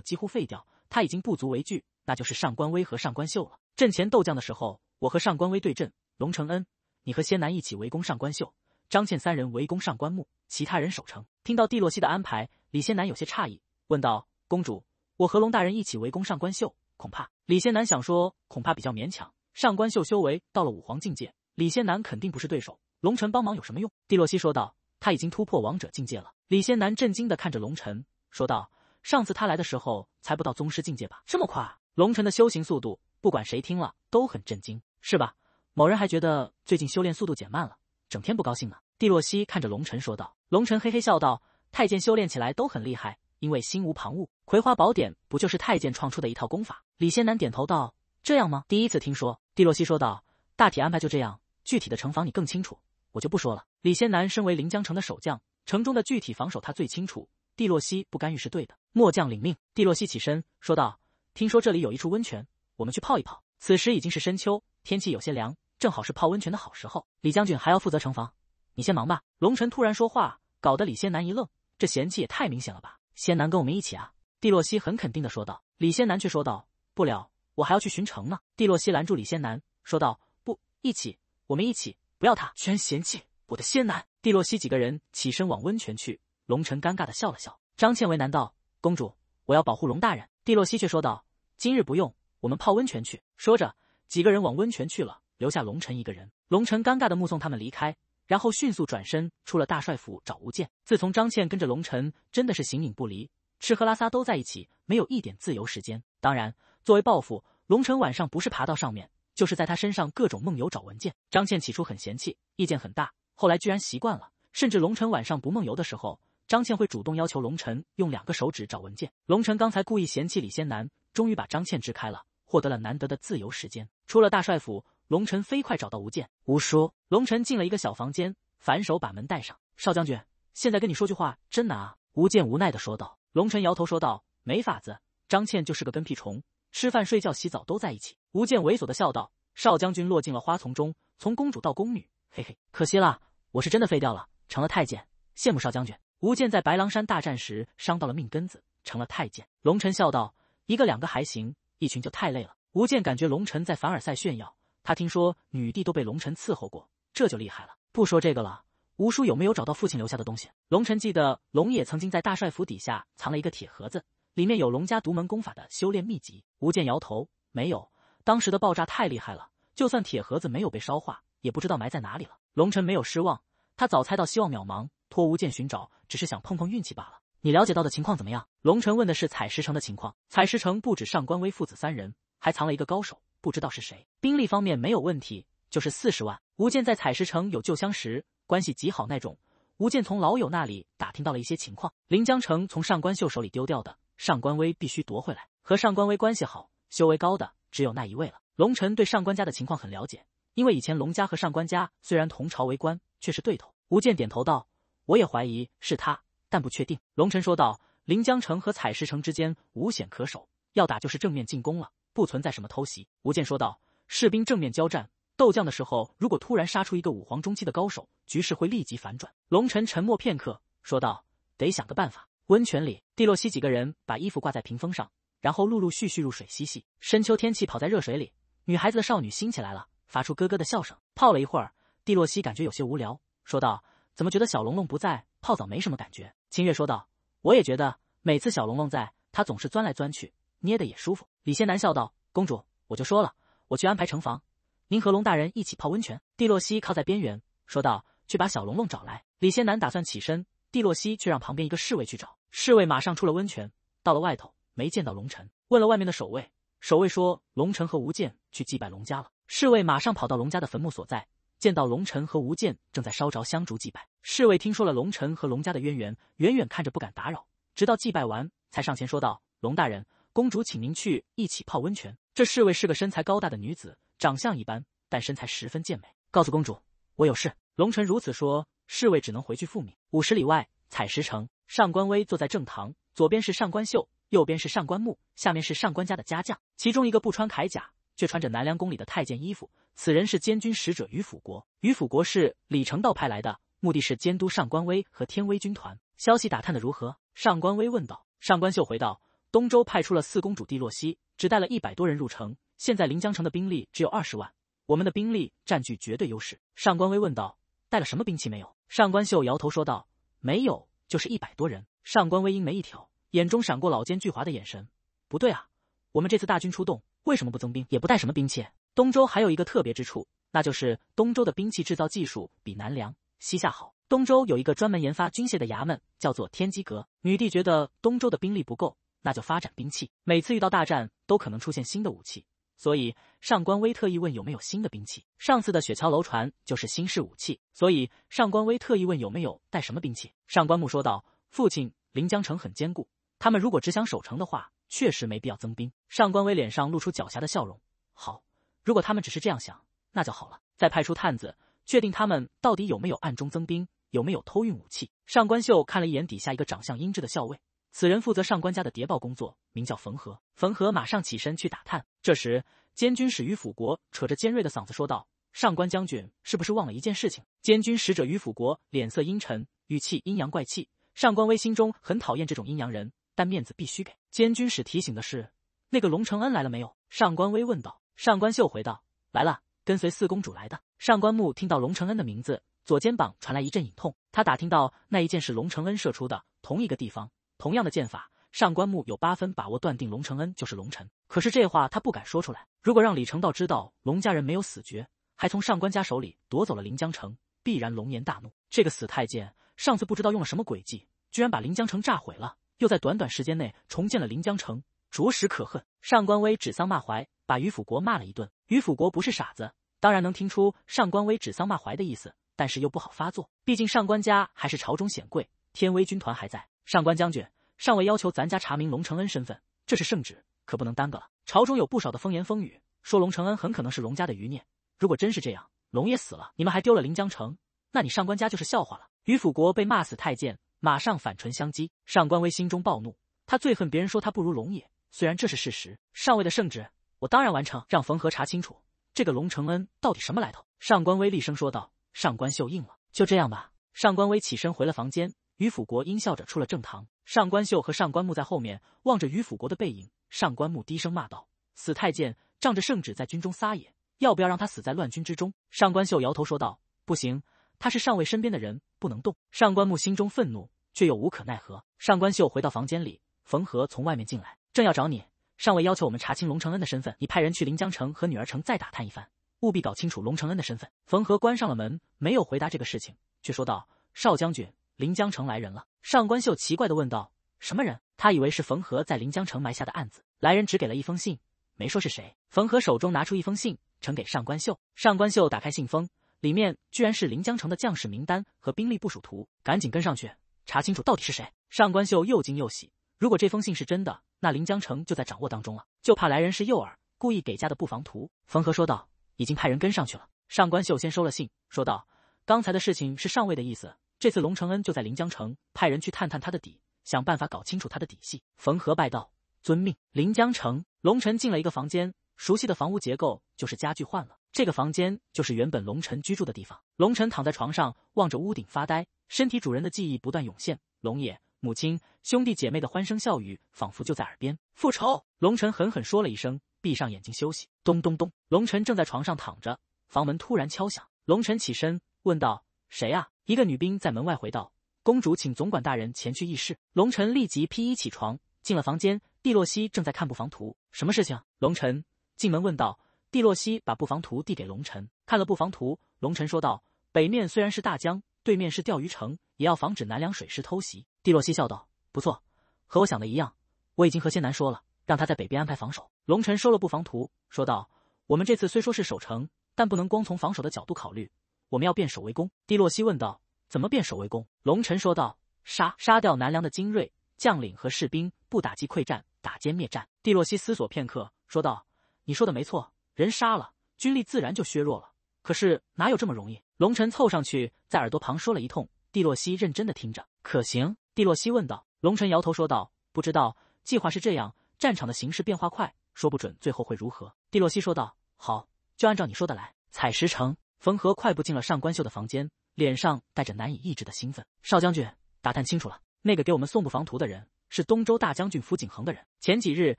几乎废掉，他已经不足为惧。那就是上官威和上官秀了。阵前斗将的时候，我和上官威对阵龙承恩，你和仙南一起围攻上官秀。”张倩三人围攻上官木，其他人守城。听到帝洛西的安排，李仙南有些诧异，问道：“公主，我和龙大人一起围攻上官秀，恐怕……”李仙南想说“恐怕比较勉强”，上官秀修为到了武皇境界，李仙南肯定不是对手。龙尘帮忙有什么用？帝洛西说道：“他已经突破王者境界了。”李仙南震惊的看着龙尘，说道：“上次他来的时候才不到宗师境界吧？这么快？龙尘的修行速度，不管谁听了都很震惊，是吧？某人还觉得最近修炼速度减慢了，整天不高兴呢。”蒂洛西看着龙尘说道：“龙尘嘿嘿笑道，太监修炼起来都很厉害，因为心无旁骛。葵花宝典不就是太监创出的一套功法？”李仙南点头道：“这样吗？第一次听说。”蒂洛西说道：“大体安排就这样，具体的城防你更清楚，我就不说了。”李仙南身为临江城的守将，城中的具体防守他最清楚。蒂洛西不干预是对的。末将领命。蒂洛西起身说道：“听说这里有一处温泉，我们去泡一泡。此时已经是深秋，天气有些凉，正好是泡温泉的好时候。”李将军还要负责城防。你先忙吧。龙辰突然说话，搞得李仙男一愣，这嫌弃也太明显了吧？仙男跟我们一起啊？帝洛西很肯定的说道。李仙男却说道：“不了，我还要去巡城呢。”帝洛西拦住李仙男，说道：“不一起，我们一起，不要他居然嫌弃我的仙男。”帝洛西几个人起身往温泉去。龙辰尴尬的笑了笑。张倩为难道：“公主，我要保护龙大人。”帝洛西却说道：“今日不用，我们泡温泉去。”说着，几个人往温泉去了，留下龙辰一个人。龙辰尴尬的目送他们离开。然后迅速转身出了大帅府找吴健。自从张倩跟着龙晨，真的是形影不离，吃喝拉撒都在一起，没有一点自由时间。当然，作为报复，龙晨晚上不是爬到上面，就是在他身上各种梦游找文件。张倩起初很嫌弃，意见很大，后来居然习惯了。甚至龙晨晚上不梦游的时候，张倩会主动要求龙晨用两个手指找文件。龙晨刚才故意嫌弃李仙南，终于把张倩支开了，获得了难得的自由时间。出了大帅府。龙晨飞快找到吴健，吴叔。龙晨进了一个小房间，反手把门带上。少将军，现在跟你说句话真难啊。吴健无奈的说道。龙晨摇头说道，没法子，张倩就是个跟屁虫，吃饭、睡觉、洗澡都在一起。吴健猥琐的笑道，少将军落进了花丛中，从公主到宫女，嘿嘿，可惜了，我是真的废掉了，成了太监，羡慕少将军。吴健在白狼山大战时伤到了命根子，成了太监。龙晨笑道，一个两个还行，一群就太累了。吴健感觉龙晨在凡尔赛炫耀。他听说女帝都被龙尘伺候过，这就厉害了。不说这个了，吴叔有没有找到父亲留下的东西？龙尘记得龙野曾经在大帅府底下藏了一个铁盒子，里面有龙家独门功法的修炼秘籍。吴健摇头，没有。当时的爆炸太厉害了，就算铁盒子没有被烧化，也不知道埋在哪里了。龙尘没有失望，他早猜到希望渺茫，托吴健寻找只是想碰碰运气罢了。你了解到的情况怎么样？龙尘问的是采石城的情况。采石城不止上官威父子三人，还藏了一个高手。不知道是谁，兵力方面没有问题，就是四十万。吴健在采石城有旧相识，关系极好那种。吴健从老友那里打听到了一些情况：临江城从上官秀手里丢掉的，上官威必须夺回来。和上官威关系好、修为高的只有那一位了。龙晨对上官家的情况很了解，因为以前龙家和上官家虽然同朝为官，却是对头。吴健点头道：“我也怀疑是他，但不确定。”龙晨说道：“临江城和采石城之间无险可守，要打就是正面进攻了。”不存在什么偷袭，吴健说道。士兵正面交战、斗将的时候，如果突然杀出一个武皇中期的高手，局势会立即反转。龙晨沉默片刻，说道：“得想个办法。”温泉里，蒂洛西几个人把衣服挂在屏风上，然后陆陆续续入水嬉戏。深秋天气，跑在热水里，女孩子的少女兴起来了，发出咯咯的笑声。泡了一会儿，蒂洛西感觉有些无聊，说道：“怎么觉得小龙龙不在泡澡没什么感觉？”清月说道：“我也觉得，每次小龙龙在，他总是钻来钻去。”捏的也舒服，李仙南笑道：“公主，我就说了，我去安排城防，您和龙大人一起泡温泉。”蒂洛西靠在边缘说道：“去把小龙龙找来。”李仙南打算起身，蒂洛西却让旁边一个侍卫去找。侍卫马上出了温泉，到了外头，没见到龙尘，问了外面的守卫，守卫说龙尘和吴剑去祭拜龙家了。侍卫马上跑到龙家的坟墓所在，见到龙尘和吴剑正在烧着香烛祭拜。侍卫听说了龙尘和龙家的渊源，远远看着不敢打扰，直到祭拜完才上前说道：“龙大人。”公主，请您去一起泡温泉。这侍卫是个身材高大的女子，长相一般，但身材十分健美。告诉公主，我有事。龙臣如此说，侍卫只能回去复命。五十里外，采石城，上官威坐在正堂，左边是上官秀，右边是上官木，下面是上官家的家将，其中一个不穿铠甲，却穿着南梁宫里的太监衣服。此人是监军使者于辅国。于辅国是李成道派来的，目的是监督上官威和天威军团。消息打探的如何？上官威问道。上官秀回道。东周派出了四公主蒂洛西，只带了一百多人入城。现在临江城的兵力只有二十万，我们的兵力占据绝对优势。上官威问道：“带了什么兵器没有？”上官秀摇头说道：“没有，就是一百多人。”上官威阴眉一挑，眼中闪过老奸巨猾的眼神。不对啊，我们这次大军出动为什么不增兵，也不带什么兵器？东周还有一个特别之处，那就是东周的兵器制造技术比南梁、西夏好。东周有一个专门研发军械的衙门，叫做天机阁。女帝觉得东周的兵力不够。那就发展兵器，每次遇到大战都可能出现新的武器，所以上官威特意问有没有新的兵器。上次的雪橇楼船就是新式武器，所以上官威特意问有没有带什么兵器。上官木说道：“父亲，临江城很坚固，他们如果只想守城的话，确实没必要增兵。”上官威脸上露出狡黠的笑容：“好，如果他们只是这样想，那就好了。再派出探子，确定他们到底有没有暗中增兵，有没有偷运武器。”上官秀看了一眼底下一个长相英俊的校尉。此人负责上官家的谍报工作，名叫冯和。冯和马上起身去打探。这时，监军使于辅国扯着尖锐的嗓子说道：“上官将军是不是忘了一件事情？”监军使者于辅国脸色阴沉，语气阴阳怪气。上官威心中很讨厌这种阴阳人，但面子必须给。监军使提醒的是，那个龙承恩来了没有？上官威问道。上官秀回道：“来了，跟随四公主来的。”上官木听到龙承恩的名字，左肩膀传来一阵隐痛。他打听到那一箭是龙承恩射出的，同一个地方。同样的剑法，上官木有八分把握断定龙承恩就是龙臣，可是这话他不敢说出来。如果让李成道知道龙家人没有死绝，还从上官家手里夺走了临江城，必然龙颜大怒。这个死太监上次不知道用了什么诡计，居然把临江城炸毁了，又在短短时间内重建了临江城，着实可恨。上官威指桑骂槐，把于辅国骂了一顿。于辅国不是傻子，当然能听出上官威指桑骂槐的意思，但是又不好发作，毕竟上官家还是朝中显贵，天威军团还在。上官将军上尉要求咱家查明龙承恩身份，这是圣旨，可不能耽搁了。朝中有不少的风言风语，说龙承恩很可能是龙家的余孽。如果真是这样，龙也死了，你们还丢了临江城，那你上官家就是笑话了。于辅国被骂死，太监马上反唇相讥。上官威心中暴怒，他最恨别人说他不如龙也，虽然这是事实。上尉的圣旨，我当然完成，让冯和查清楚这个龙承恩到底什么来头。上官威厉声说道。上官秀应了，就这样吧。上官威起身回了房间。于辅国阴笑着出了正堂，上官秀和上官木在后面望着于辅国的背影。上官木低声骂道：“死太监，仗着圣旨在军中撒野，要不要让他死在乱军之中？”上官秀摇头说道：“不行，他是上尉身边的人，不能动。”上官木心中愤怒，却又无可奈何。上官秀回到房间里，冯和从外面进来，正要找你。上尉要求我们查清龙承恩的身份，你派人去临江城和女儿城再打探一番，务必搞清楚龙承恩的身份。冯和关上了门，没有回答这个事情，却说道：“少将军。”临江城来人了，上官秀奇怪的问道：“什么人？”他以为是冯和在临江城埋下的案子。来人只给了一封信，没说是谁。冯和手中拿出一封信，呈给上官秀。上官秀打开信封，里面居然是临江城的将士名单和兵力部署图。赶紧跟上去，查清楚到底是谁。上官秀又惊又喜，如果这封信是真的，那临江城就在掌握当中了。就怕来人是诱饵，故意给加的布防图。冯和说道：“已经派人跟上去了。”上官秀先收了信，说道：“刚才的事情是上尉的意思。”这次龙承恩就在临江城派人去探探他的底，想办法搞清楚他的底细。冯和拜道：“遵命。”临江城，龙晨进了一个房间，熟悉的房屋结构，就是家具换了。这个房间就是原本龙晨居住的地方。龙晨躺在床上，望着屋顶发呆，身体主人的记忆不断涌现。龙爷、母亲、兄弟姐妹的欢声笑语，仿佛就在耳边。复仇！龙晨狠狠说了一声，闭上眼睛休息。咚咚咚！龙晨正在床上躺着，房门突然敲响。龙晨起身问道：“谁啊？”一个女兵在门外回道：“公主，请总管大人前去议事。”龙尘立即披衣起床，进了房间。蒂洛西正在看布防图，什么事情？龙尘进门问道。蒂洛西把布防图递给龙尘，看了布防图，龙尘说道：“北面虽然是大江，对面是钓鱼城，也要防止南梁水师偷袭。”蒂洛西笑道：“不错，和我想的一样。我已经和仙南说了，让他在北边安排防守。”龙尘收了布防图，说道：“我们这次虽说是守城，但不能光从防守的角度考虑。”我们要变守为攻。蒂洛西问道：“怎么变守为攻？”龙尘说道：“杀，杀掉南梁的精锐将领和士兵，不打击溃战，打歼灭战。”蒂洛西思索片刻，说道：“你说的没错，人杀了，军力自然就削弱了。可是哪有这么容易？”龙尘凑上去，在耳朵旁说了一通。蒂洛西认真的听着。可行？蒂洛西问道。龙尘摇头说道：“不知道，计划是这样，战场的形势变化快，说不准最后会如何。”蒂洛西说道：“好，就按照你说的来。”采石城。冯和快步进了上官秀的房间，脸上带着难以抑制的兴奋。少将军，打探清楚了，那个给我们送布防图的人是东周大将军夫景恒的人。前几日，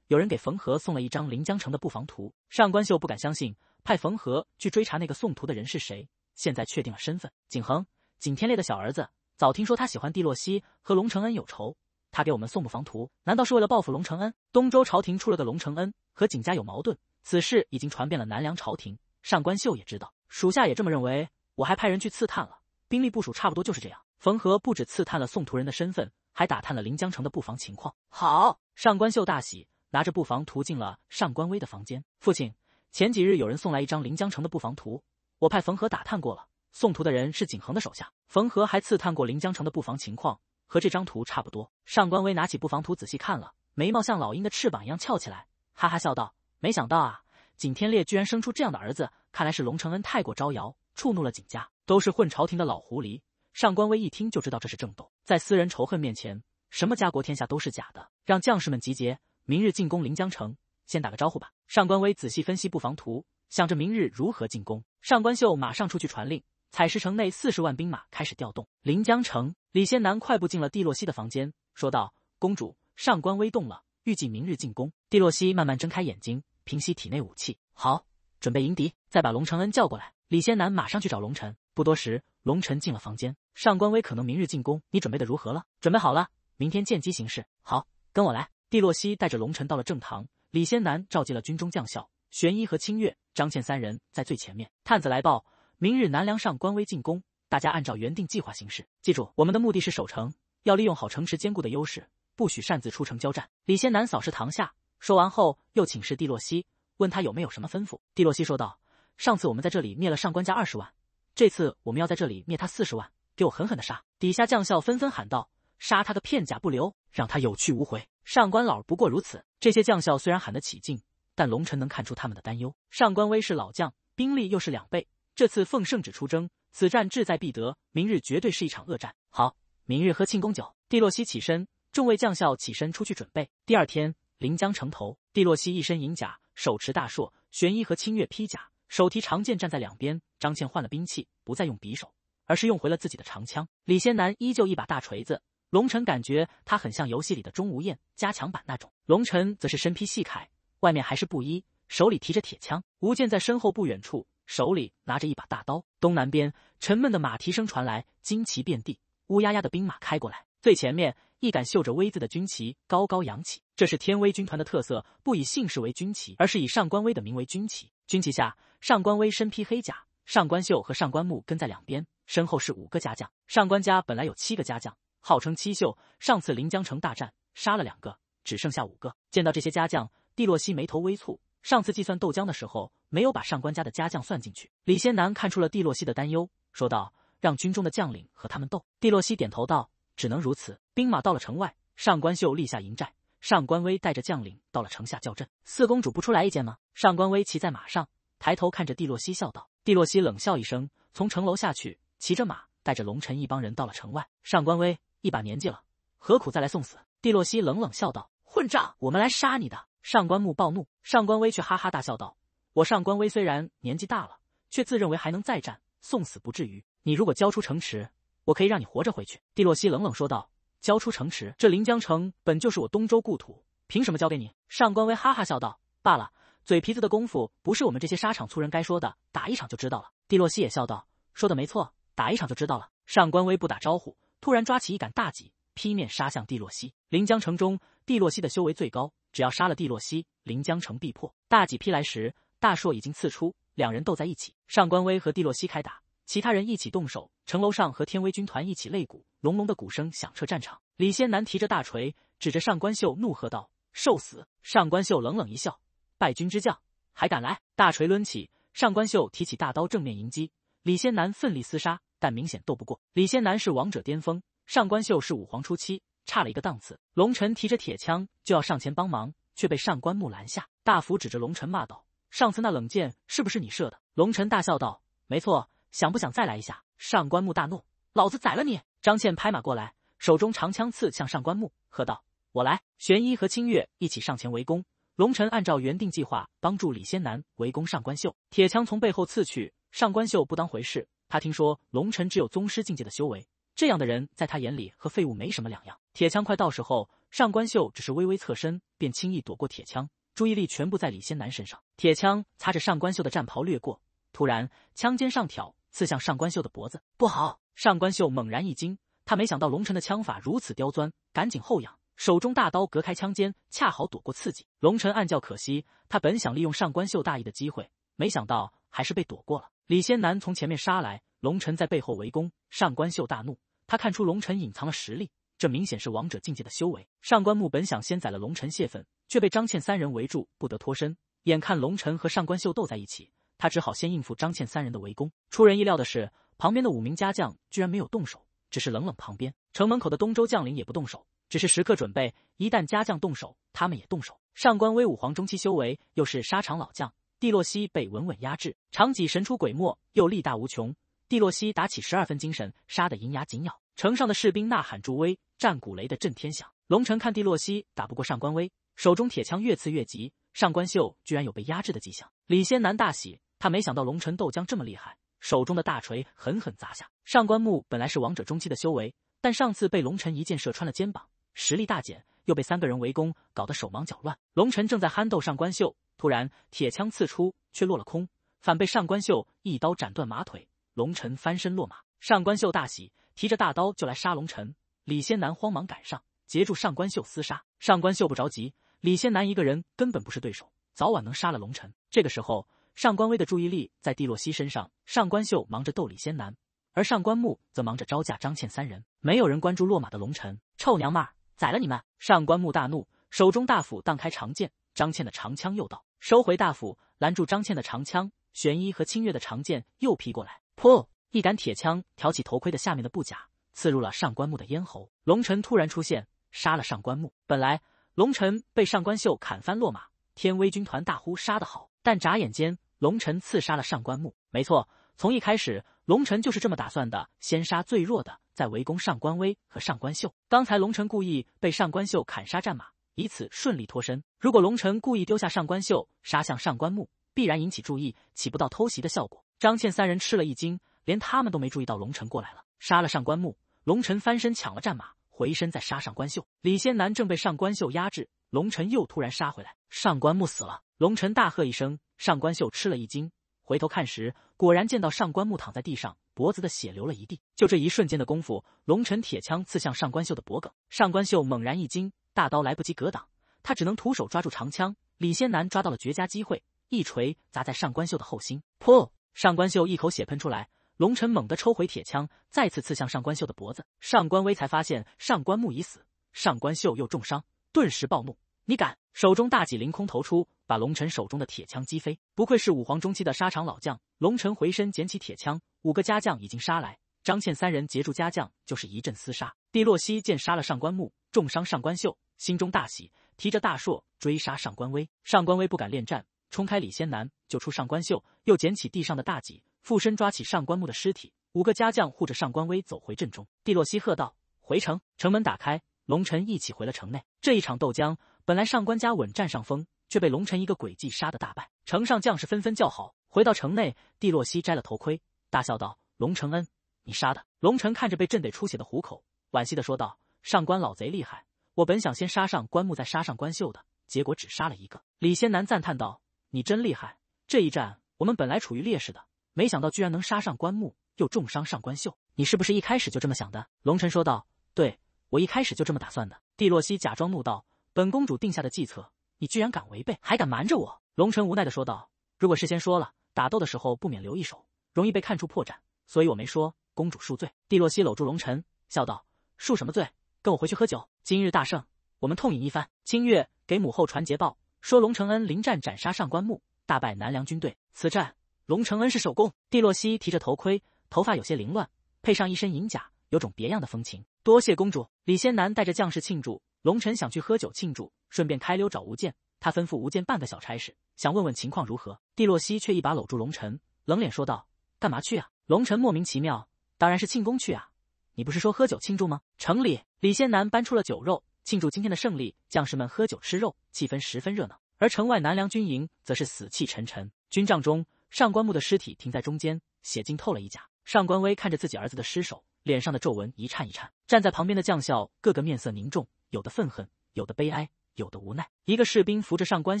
有人给冯和送了一张临江城的布防图。上官秀不敢相信，派冯和去追查那个送图的人是谁。现在确定了身份，景恒，景天烈的小儿子。早听说他喜欢帝洛西，和龙承恩有仇。他给我们送布防图，难道是为了报复龙承恩？东周朝廷出了个龙承恩，和景家有矛盾，此事已经传遍了南梁朝廷。上官秀也知道。属下也这么认为，我还派人去刺探了，兵力部署差不多就是这样。冯和不止刺探了送图人的身份，还打探了临江城的布防情况。好，上官秀大喜，拿着布防图进了上官威的房间。父亲，前几日有人送来一张临江城的布防图，我派冯和打探过了，送图的人是景恒的手下。冯和还刺探过临江城的布防情况，和这张图差不多。上官威拿起布防图仔细看了，眉毛像老鹰的翅膀一样翘起来，哈哈笑道：“没想到啊！”景天烈居然生出这样的儿子，看来是龙承恩太过招摇，触怒了景家。都是混朝廷的老狐狸。上官威一听就知道这是正斗，在私人仇恨面前，什么家国天下都是假的。让将士们集结，明日进攻临江城。先打个招呼吧。上官威仔细分析布防图，想着明日如何进攻。上官秀马上出去传令，采石城内四十万兵马开始调动。临江城，李仙南快步进了帝洛西的房间，说道：“公主，上官威动了，预计明日进攻。”帝洛西慢慢睁开眼睛。平息体内武器，好，准备迎敌，再把龙承恩叫过来。李仙南马上去找龙臣。不多时，龙臣进了房间。上官威可能明日进宫，你准备的如何了？准备好了，明天见机行事。好，跟我来。帝洛西带着龙臣到了正堂。李仙南召集了军中将校，玄一和清月、张倩三人在最前面。探子来报，明日南梁上官威进宫，大家按照原定计划行事。记住，我们的目的是守城，要利用好城池坚固的优势，不许擅自出城交战。李仙南扫视堂下。说完后，又请示帝洛西，问他有没有什么吩咐。帝洛西说道：“上次我们在这里灭了上官家二十万，这次我们要在这里灭他四十万，给我狠狠的杀！”底下将校纷纷喊道：“杀他个片甲不留，让他有去无回！”上官老儿不过如此。这些将校虽然喊得起劲，但龙臣能看出他们的担忧。上官威是老将，兵力又是两倍，这次奉圣旨出征，此战志在必得，明日绝对是一场恶战。好，明日喝庆功酒。帝洛西起身，众位将校起身出去准备。第二天。临江城头，蒂洛西一身银甲，手持大槊；玄一和清月披甲，手提长剑，站在两边。张倩换了兵器，不再用匕首，而是用回了自己的长枪。李仙南依旧一把大锤子。龙晨感觉他很像游戏里的钟无艳加强版那种。龙晨则是身披细铠，外面还是布衣，手里提着铁枪。吴健在身后不远处，手里拿着一把大刀。东南边，沉闷的马蹄声传来，旌旗遍地，乌压压的兵马开过来。最前面。一杆绣着“威”字的军旗高高扬起，这是天威军团的特色，不以姓氏为军旗，而是以上官威的名为军旗。军旗下，上官威身披黑甲，上官秀和上官木跟在两边，身后是五个家将。上官家本来有七个家将，号称七秀。上次临江城大战杀了两个，只剩下五个。见到这些家将，帝洛西眉头微蹙。上次计算豆浆的时候，没有把上官家的家将算进去。李先南看出了帝洛西的担忧，说道：“让军中的将领和他们斗。”帝洛西点头道：“只能如此。”兵马到了城外，上官秀立下营寨，上官威带着将领到了城下叫阵。四公主不出来一见吗？上官威骑在马上，抬头看着蒂洛西，笑道。蒂洛西冷笑一声，从城楼下去，骑着马带着龙尘一帮人到了城外。上官威一把年纪了，何苦再来送死？蒂洛西冷冷笑道：“混账，我们来杀你的。”上官木暴怒，上官威却哈哈大笑道：“我上官威虽然年纪大了，却自认为还能再战，送死不至于。你如果交出城池，我可以让你活着回去。”蒂洛西冷冷说道。交出城池，这临江城本就是我东周故土，凭什么交给你？上官威哈哈笑道：“罢了，嘴皮子的功夫不是我们这些沙场粗人该说的，打一场就知道了。”帝洛西也笑道：“说的没错，打一场就知道了。”上官威不打招呼，突然抓起一杆大戟，劈面杀向帝洛西。临江城中，帝洛西的修为最高，只要杀了帝洛西，临江城必破。大戟劈来时，大硕已经刺出，两人斗在一起。上官威和帝洛西开打，其他人一起动手，城楼上和天威军团一起擂鼓。隆隆的鼓声响彻战场，李仙南提着大锤，指着上官秀怒喝道：“受死！”上官秀冷冷一笑：“败军之将还敢来？”大锤抡起，上官秀提起大刀正面迎击，李仙南奋力厮杀，但明显斗不过。李仙南是王者巅峰，上官秀是武皇初期，差了一个档次。龙晨提着铁枪就要上前帮忙，却被上官木拦下。大福指着龙晨骂道：“上次那冷箭是不是你射的？”龙晨大笑道：“没错，想不想再来一下？”上官木大怒：“老子宰了你！”张倩拍马过来，手中长枪刺向上官木，喝道：“我来！”玄一和清月一起上前围攻。龙晨按照原定计划，帮助李仙南围攻上官秀。铁枪从背后刺去，上官秀不当回事。他听说龙晨只有宗师境界的修为，这样的人在他眼里和废物没什么两样。铁枪快到时，候，上官秀只是微微侧身，便轻易躲过铁枪，注意力全部在李仙南身上。铁枪擦着上官秀的战袍掠过，突然枪尖上挑，刺向上官秀的脖子。不好！上官秀猛然一惊，他没想到龙晨的枪法如此刁钻，赶紧后仰，手中大刀隔开枪尖，恰好躲过刺激。龙晨暗叫可惜，他本想利用上官秀大意的机会，没想到还是被躲过了。李仙南从前面杀来，龙晨在背后围攻，上官秀大怒，他看出龙晨隐藏了实力，这明显是王者境界的修为。上官木本想先宰了龙晨泄愤，却被张倩三人围住，不得脱身。眼看龙晨和上官秀斗在一起，他只好先应付张倩三人的围攻。出人意料的是。旁边的五名家将居然没有动手，只是冷冷旁边城门口的东周将领也不动手，只是时刻准备，一旦家将动手，他们也动手。上官威武皇中期修为，又是沙场老将，蒂洛西被稳稳压制，长戟神出鬼没，又力大无穷，蒂洛西打起十二分精神，杀得银牙紧咬。城上的士兵呐喊助威，战鼓擂得震天响。龙城看蒂洛西打不过上官威，手中铁枪越刺越急，上官秀居然有被压制的迹象。李先南大喜，他没想到龙城斗将这么厉害。手中的大锤狠狠砸下，上官木本来是王者中期的修为，但上次被龙晨一箭射穿了肩膀，实力大减，又被三个人围攻，搞得手忙脚乱。龙晨正在憨斗上官秀，突然铁枪刺出，却落了空，反被上官秀一刀斩断马腿，龙晨翻身落马。上官秀大喜，提着大刀就来杀龙晨。李仙南慌忙赶上，截住上官秀厮杀。上官秀不着急，李仙南一个人根本不是对手，早晚能杀了龙晨。这个时候。上官威的注意力在帝洛西身上，上官秀忙着斗李仙男，而上官木则忙着招架张倩三人。没有人关注落马的龙尘，臭娘们儿，宰了你们！上官木大怒，手中大斧荡开长剑。张倩的长枪又到，收回大斧，拦住张倩的长枪。玄一和清月的长剑又劈过来，噗！一杆铁枪挑起头盔的下面的布甲，刺入了上官木的咽喉。龙尘突然出现，杀了上官木。本来龙尘被上官秀砍翻落马，天威军团大呼杀得好，但眨眼间。龙尘刺杀了上官木，没错，从一开始，龙尘就是这么打算的，先杀最弱的，再围攻上官威和上官秀。刚才龙尘故意被上官秀砍杀战马，以此顺利脱身。如果龙尘故意丢下上官秀，杀向上官木，必然引起注意，起不到偷袭的效果。张倩三人吃了一惊，连他们都没注意到龙尘过来了。杀了上官木，龙尘翻身抢了战马，回身再杀上官秀。李仙南正被上官秀压制，龙尘又突然杀回来，上官木死了。龙晨大喝一声，上官秀吃了一惊，回头看时，果然见到上官木躺在地上，脖子的血流了一地。就这一瞬间的功夫，龙晨铁枪刺向上官秀的脖颈，上官秀猛然一惊，大刀来不及格挡，他只能徒手抓住长枪。李仙南抓到了绝佳机会，一锤砸在上官秀的后心，噗！上官秀一口血喷出来。龙晨猛地抽回铁枪，再次刺向上官秀的脖子。上官威才发现上官木已死，上官秀又重伤，顿时暴怒：“你敢！”手中大戟凌空投出。把龙晨手中的铁枪击飞，不愧是武皇中期的沙场老将。龙晨回身捡起铁枪，五个家将已经杀来。张倩三人截住家将，就是一阵厮杀。帝洛西见杀了上官木，重伤上官秀，心中大喜，提着大硕追杀上官威。上官威不敢恋战，冲开李仙南，救出上官秀，又捡起地上的大戟，附身抓起上官木的尸体。五个家将护着上官威走回阵中。帝洛西喝道：“回城！”城门打开，龙晨一起回了城内。这一场斗将，本来上官家稳占上风。却被龙尘一个诡计杀得大败，城上将士纷纷叫好。回到城内，蒂洛西摘了头盔，大笑道：“龙承恩，你杀的！”龙尘看着被震得出血的虎口，惋惜的说道：“上官老贼厉害，我本想先杀上官木，再杀上官秀的，结果只杀了一个。”李仙南赞叹道：“你真厉害！这一战我们本来处于劣势的，没想到居然能杀上官木，又重伤上官秀。你是不是一开始就这么想的？”龙尘说道：“对我一开始就这么打算的。”帝洛西假装怒道：“本公主定下的计策。”你居然敢违背，还敢瞒着我！龙尘无奈的说道：“如果事先说了，打斗的时候不免留一手，容易被看出破绽，所以我没说。公主恕罪。”帝洛西搂住龙尘，笑道：“恕什么罪？跟我回去喝酒。今日大胜，我们痛饮一番。”清月给母后传捷报，说龙承恩临战斩杀上官木，大败南梁军队。此战，龙承恩是首功。帝洛西提着头盔，头发有些凌乱，配上一身银甲，有种别样的风情。多谢公主。李仙南带着将士庆祝。龙晨想去喝酒庆祝，顺便开溜找吴健。他吩咐吴健办个小差事，想问问情况如何。蒂洛西却一把搂住龙晨，冷脸说道：“干嘛去啊？”龙晨莫名其妙：“当然是庆功去啊！你不是说喝酒庆祝吗？”城里，李先南搬出了酒肉，庆祝今天的胜利。将士们喝酒吃肉，气氛十分热闹。而城外南梁军营则是死气沉沉。军帐中，上官木的尸体停在中间，血浸透了一甲。上官威看着自己儿子的尸首，脸上的皱纹一颤一颤。站在旁边的将校，个个面色凝重。有的愤恨，有的悲哀，有的无奈。一个士兵扶着上官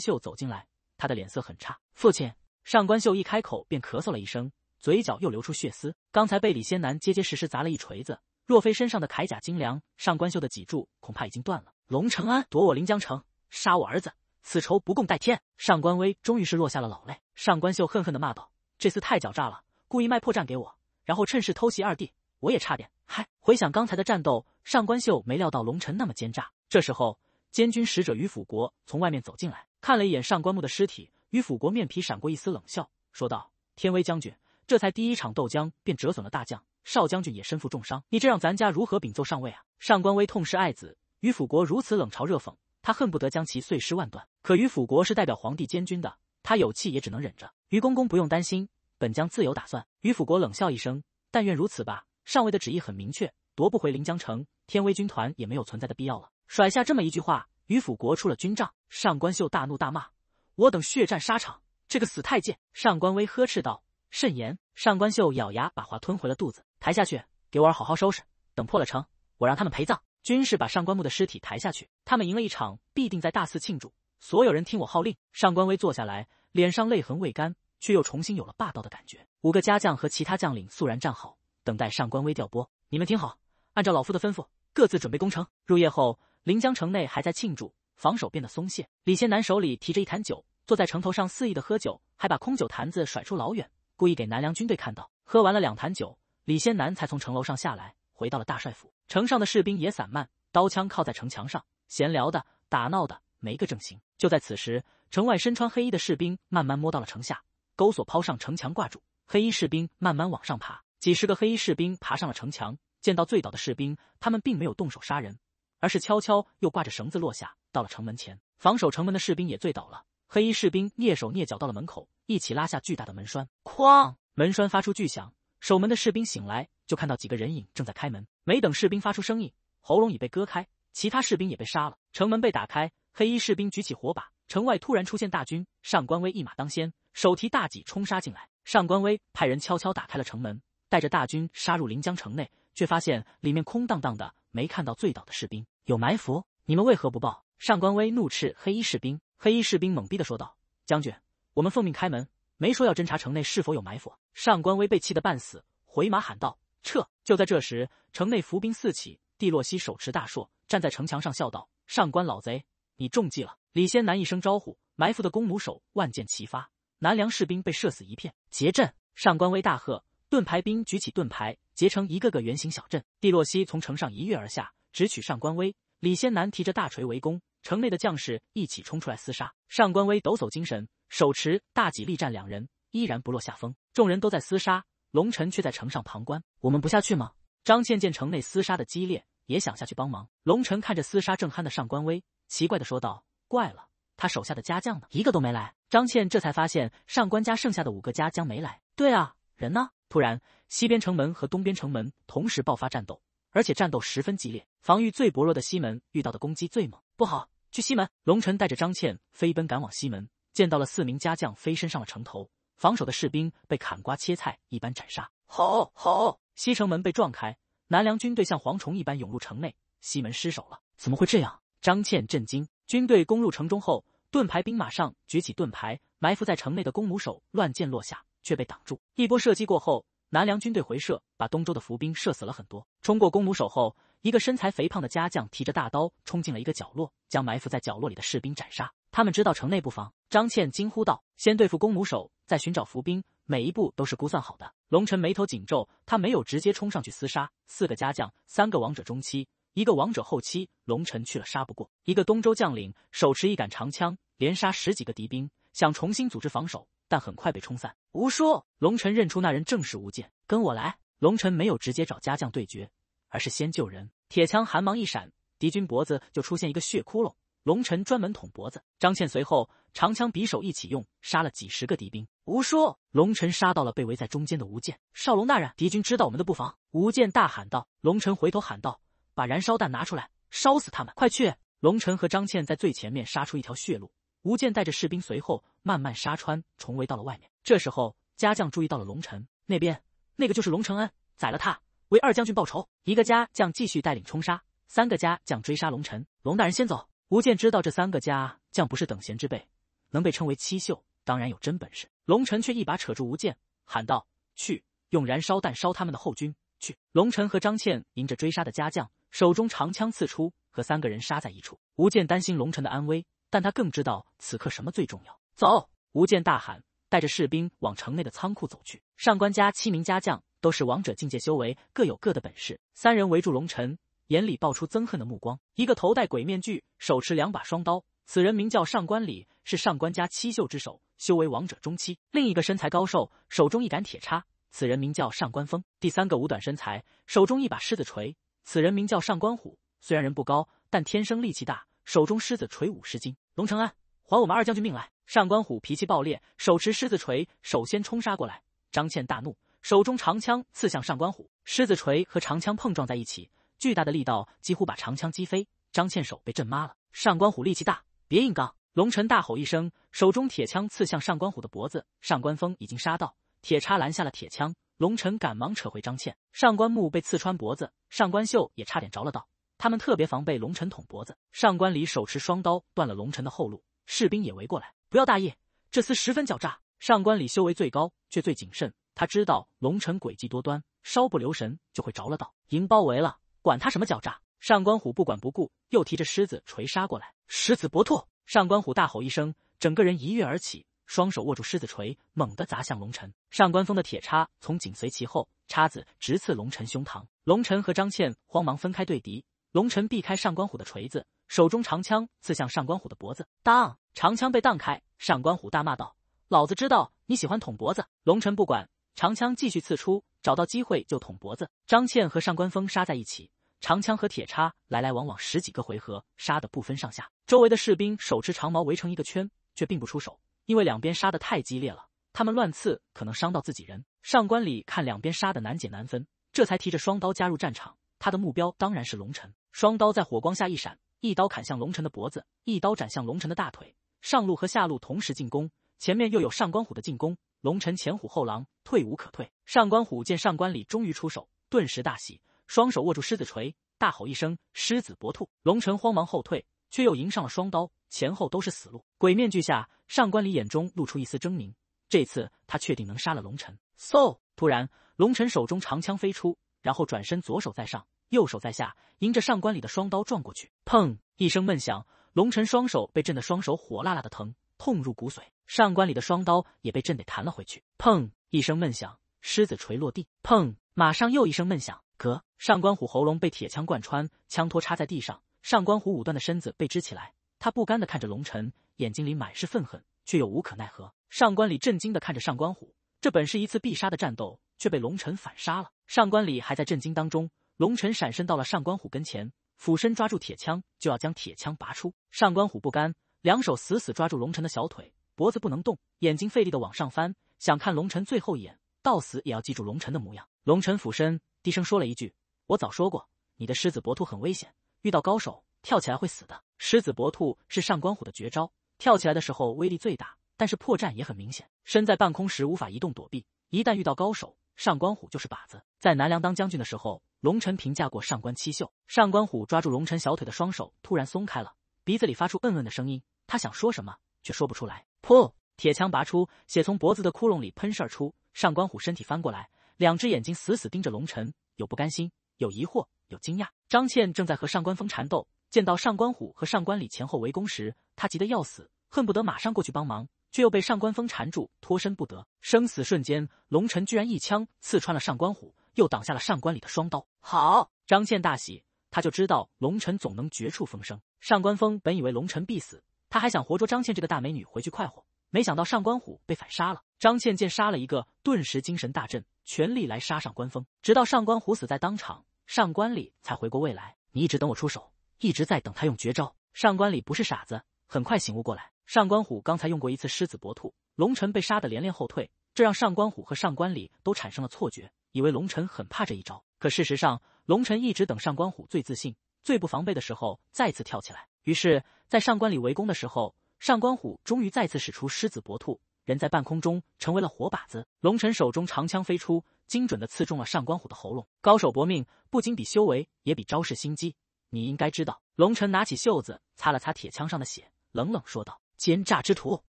秀走进来，他的脸色很差。父亲上官秀一开口便咳嗽了一声，嘴角又流出血丝。刚才被李仙南结结实实砸了一锤子，若非身上的铠甲精良，上官秀的脊柱恐怕已经断了。龙承安夺我临江城，杀我儿子，此仇不共戴天。上官威终于是落下了老泪。上官秀恨恨的骂道：“这次太狡诈了，故意卖破绽给我，然后趁势偷袭二弟，我也差点……嗨！回想刚才的战斗。”上官秀没料到龙尘那么奸诈。这时候，监军使者于辅国从外面走进来，看了一眼上官木的尸体，于辅国面皮闪过一丝冷笑，说道：“天威将军，这才第一场斗将，便折损了大将，少将军也身负重伤，你这让咱家如何禀奏上位啊？”上官威痛失爱子，于辅国如此冷嘲热讽，他恨不得将其碎尸万段。可于辅国是代表皇帝监军的，他有气也只能忍着。于公公不用担心，本将自有打算。于辅国冷笑一声：“但愿如此吧。”上位的旨意很明确。夺不回临江城，天威军团也没有存在的必要了。甩下这么一句话，于辅国出了军帐，上官秀大怒大骂：“我等血战沙场，这个死太监！”上官威呵斥道：“慎言！”上官秀咬牙把话吞回了肚子，抬下去，给我儿好好收拾。等破了城，我让他们陪葬。军士把上官木的尸体抬下去。他们赢了一场，必定在大肆庆祝。所有人听我号令。上官威坐下来，脸上泪痕未干，却又重新有了霸道的感觉。五个家将和其他将领肃然站好，等待上官威调拨。你们听好。按照老夫的吩咐，各自准备攻城。入夜后，临江城内还在庆祝，防守变得松懈。李仙南手里提着一坛酒，坐在城头上肆意的喝酒，还把空酒坛子甩出老远，故意给南梁军队看到。喝完了两坛酒，李仙南才从城楼上下来，回到了大帅府。城上的士兵也散漫，刀枪靠在城墙上，闲聊的、打闹的，没个正形。就在此时，城外身穿黑衣的士兵慢慢摸到了城下，钩索抛上城墙挂住，黑衣士兵慢慢往上爬。几十个黑衣士兵爬上了城墙。见到醉倒的士兵，他们并没有动手杀人，而是悄悄又挂着绳子落下，到了城门前。防守城门的士兵也醉倒了。黑衣士兵蹑手蹑脚到了门口，一起拉下巨大的门栓，哐！门栓发出巨响。守门的士兵醒来，就看到几个人影正在开门。没等士兵发出声音，喉咙已被割开，其他士兵也被杀了。城门被打开，黑衣士兵举起火把，城外突然出现大军。上官威一马当先，手提大戟冲杀进来。上官威派人悄悄打开了城门，带着大军杀入临江城内。却发现里面空荡荡的，没看到醉倒的士兵，有埋伏！你们为何不报？上官威怒斥黑衣士兵。黑衣士兵懵逼的说道：“将军，我们奉命开门，没说要侦查城内是否有埋伏。”上官威被气得半死，回马喊道：“撤！”就在这时，城内伏兵四起。帝洛西手持大槊，站在城墙上笑道：“上官老贼，你中计了！”李先南一声招呼，埋伏的弓弩手万箭齐发，南梁士兵被射死一片。结阵！上官威大喝。盾牌兵举起盾牌，结成一个个圆形小阵。蒂洛西从城上一跃而下，直取上官威。李仙南提着大锤围攻，城内的将士一起冲出来厮杀。上官威抖擞精神，手持大戟力战，两人依然不落下风。众人都在厮杀，龙尘却在城上旁观。我们不下去吗？张倩见城内厮杀的激烈，也想下去帮忙。龙尘看着厮杀正酣的上官威，奇怪的说道：“怪了，他手下的家将呢？一个都没来。”张倩这才发现上官家剩下的五个家将没来。对啊，人呢？突然，西边城门和东边城门同时爆发战斗，而且战斗十分激烈。防御最薄弱的西门遇到的攻击最猛，不好，去西门！龙尘带着张倩飞奔赶往西门，见到了四名家将飞身上了城头，防守的士兵被砍瓜切菜一般斩杀。好好，西城门被撞开，南梁军队像蝗虫一般涌入城内，西门失守了！怎么会这样？张倩震惊。军队攻入城中后，盾牌兵马上举起盾牌，埋伏在城内的弓弩手乱箭落下。却被挡住。一波射击过后，南梁军队回射，把东周的伏兵射死了很多。冲过弓弩手后，一个身材肥胖的家将提着大刀冲进了一个角落，将埋伏在角落里的士兵斩杀。他们知道城内不防，张倩惊呼道：“先对付弓弩手，再寻找伏兵，每一步都是估算好的。”龙晨眉头紧皱，他没有直接冲上去厮杀。四个家将，三个王者中期，一个王者后期，龙晨去了杀不过一个东周将领，手持一杆长枪，连杀十几个敌兵，想重新组织防守。但很快被冲散。吴叔，龙晨认出那人正是吴健，跟我来。龙晨没有直接找家将对决，而是先救人。铁枪寒芒一闪，敌军脖子就出现一个血窟窿。龙晨专门捅脖子。张倩随后长枪匕首一起用，杀了几十个敌兵。吴叔，龙晨杀到了被围在中间的吴健。少龙大人，敌军知道我们的布防。吴健大喊道。龙晨回头喊道：“把燃烧弹拿出来，烧死他们！快去！”龙晨和张倩在最前面杀出一条血路。吴健带着士兵，随后慢慢杀穿重围，到了外面。这时候，家将注意到了龙尘那边，那个就是龙承恩，宰了他，为二将军报仇。一个家将继续带领冲杀，三个家将追杀龙尘。龙大人先走。吴健知道这三个家将不是等闲之辈，能被称为七秀，当然有真本事。龙尘却一把扯住吴健，喊道：“去，用燃烧弹烧他们的后军去！”龙尘和张倩迎着追杀的家将，手中长枪刺出，和三个人杀在一处。吴健担心龙尘的安危。但他更知道此刻什么最重要。走！吴健大喊，带着士兵往城内的仓库走去。上官家七名家将都是王者境界修为，各有各的本事。三人围住龙尘，眼里爆出憎恨的目光。一个头戴鬼面具，手持两把双刀，此人名叫上官礼，是上官家七秀之首，修为王者中期。另一个身材高瘦，手中一杆铁叉，此人名叫上官峰。第三个五短身材，手中一把狮子锤，此人名叫上官虎。虽然人不高，但天生力气大。手中狮子锤五十斤，龙承安，还我们二将军命来！上官虎脾气暴烈，手持狮子锤，首先冲杀过来。张倩大怒，手中长枪刺向上官虎。狮子锤和长枪碰撞在一起，巨大的力道几乎把长枪击飞，张倩手被震麻了。上官虎力气大，别硬刚！龙晨大吼一声，手中铁枪刺向上官虎的脖子。上官峰已经杀到，铁叉拦下了铁枪。龙晨赶忙扯回张倩。上官木被刺穿脖子，上官秀也差点着了道。他们特别防备龙臣捅脖子。上官礼手持双刀，断了龙臣的后路。士兵也围过来，不要大意，这厮十分狡诈。上官礼修为最高，却最谨慎。他知道龙臣诡计多端，稍不留神就会着了道。营包围了，管他什么狡诈！上官虎不管不顾，又提着狮子锤杀过来。狮子搏兔。上官虎大吼一声，整个人一跃而起，双手握住狮子锤，猛地砸向龙臣。上官风的铁叉从紧随其后，叉子直刺龙臣胸膛。龙臣和张倩慌忙分开对敌。龙尘避开上官虎的锤子，手中长枪刺向上官虎的脖子。当长枪被荡开，上官虎大骂道：“老子知道你喜欢捅脖子！”龙尘不管，长枪继续刺出，找到机会就捅脖子。张倩和上官峰杀在一起，长枪和铁叉来来往往十几个回合，杀得不分上下。周围的士兵手持长矛围成一个圈，却并不出手，因为两边杀得太激烈了，他们乱刺可能伤到自己人。上官礼看两边杀得难解难分，这才提着双刀加入战场。他的目标当然是龙晨，双刀在火光下一闪，一刀砍向龙晨的脖子，一刀斩向龙晨的大腿。上路和下路同时进攻，前面又有上官虎的进攻，龙晨前虎后狼，退无可退。上官虎见上官礼终于出手，顿时大喜，双手握住狮子锤，大吼一声：“狮子搏兔。”龙晨慌忙后退，却又迎上了双刀，前后都是死路。鬼面具下，上官礼眼中露出一丝狰狞。这次他确定能杀了龙晨。嗖！突然，龙晨手中长枪飞出。然后转身，左手在上，右手在下，迎着上官里的双刀撞过去。砰！一声闷响，龙晨双手被震得双手火辣辣的疼，痛入骨髓。上官里的双刀也被震得弹了回去。砰！一声闷响，狮子锤落地。砰！马上又一声闷响，咯！上官虎喉咙被铁枪贯穿，枪托插在地上。上官虎武断的身子被支起来，他不甘的看着龙晨，眼睛里满是愤恨，却又无可奈何。上官里震惊的看着上官虎，这本是一次必杀的战斗。却被龙晨反杀了。上官礼还在震惊当中，龙晨闪身到了上官虎跟前，俯身抓住铁枪，就要将铁枪拔出。上官虎不甘，两手死死抓住龙晨的小腿，脖子不能动，眼睛费力的往上翻，想看龙晨最后一眼，到死也要记住龙晨的模样。龙晨俯身低声说了一句：“我早说过，你的狮子搏兔很危险，遇到高手跳起来会死的。狮子搏兔是上官虎的绝招，跳起来的时候威力最大，但是破绽也很明显，身在半空时无法移动躲避，一旦遇到高手。”上官虎就是靶子，在南梁当将军的时候，龙尘评价过上官七秀。上官虎抓住龙尘小腿的双手突然松开了，鼻子里发出嗯嗯的声音，他想说什么却说不出来。噗，铁枪拔出，血从脖子的窟窿里喷射出。上官虎身体翻过来，两只眼睛死死盯着龙尘，有不甘心，有疑惑，有惊讶。张倩正在和上官风缠斗，见到上官虎和上官礼前后围攻时，她急得要死，恨不得马上过去帮忙。却又被上官风缠住，脱身不得。生死瞬间，龙晨居然一枪刺穿了上官虎，又挡下了上官里的双刀。好，张倩大喜，他就知道龙晨总能绝处逢生。上官风本以为龙晨必死，他还想活捉张倩这个大美女回去快活，没想到上官虎被反杀了。张倩见杀了一个，顿时精神大振，全力来杀上官风。直到上官虎死在当场，上官里才回过味来。你一直等我出手，一直在等他用绝招。上官里不是傻子，很快醒悟过来。上官虎刚才用过一次狮子搏兔，龙晨被杀得连连后退，这让上官虎和上官礼都产生了错觉，以为龙晨很怕这一招。可事实上，龙晨一直等上官虎最自信、最不防备的时候再次跳起来。于是，在上官礼围攻的时候，上官虎终于再次使出狮子搏兔，人在半空中成为了活靶子。龙晨手中长枪飞出，精准的刺中了上官虎的喉咙。高手搏命，不仅比修为，也比招式心机。你应该知道。龙晨拿起袖子擦了擦铁枪上的血，冷冷说道。奸诈之徒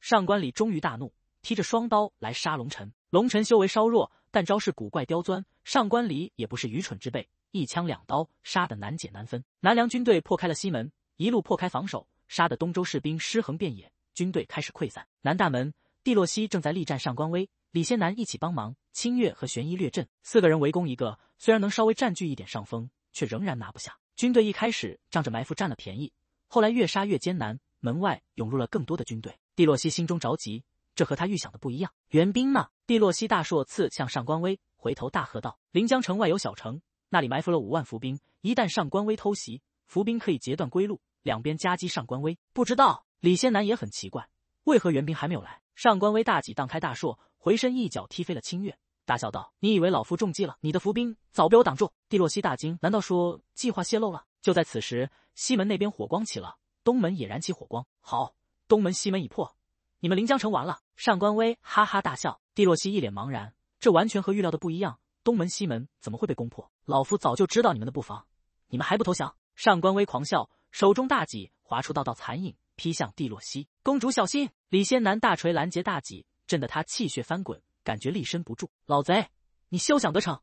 上官礼终于大怒，提着双刀来杀龙尘。龙尘修为稍弱，但招式古怪刁钻。上官礼也不是愚蠢之辈，一枪两刀杀得难解难分。南梁军队破开了西门，一路破开防守，杀得东周士兵尸横遍野，军队开始溃散。南大门，帝洛西正在力战上官威、李先南一起帮忙。清月和玄一掠阵，四个人围攻一个，虽然能稍微占据一点上风，却仍然拿不下军队。一开始仗着埋伏占了便宜，后来越杀越艰难。门外涌入了更多的军队，蒂洛西心中着急，这和他预想的不一样。援兵呢？蒂洛西大硕刺向上官威，回头大喝道：“临江城外有小城，那里埋伏了五万伏兵，一旦上官威偷袭，伏兵可以截断归路，两边夹击上官威。”不知道李先南也很奇怪，为何援兵还没有来？上官威大戟荡开大硕，回身一脚踢飞了清月，大笑道：“你以为老夫中计了？你的伏兵早被我挡住。”蒂洛西大惊，难道说计划泄露了？就在此时，西门那边火光起了。东门也燃起火光，好，东门西门已破，你们临江城完了！上官威哈哈大笑，帝洛西一脸茫然，这完全和预料的不一样，东门西门怎么会被攻破？老夫早就知道你们的布防，你们还不投降？上官威狂笑，手中大戟划出道道残影，劈向帝洛西公主，小心！李仙南大锤拦截大戟，震得他气血翻滚，感觉力身不住。老贼，你休想得逞，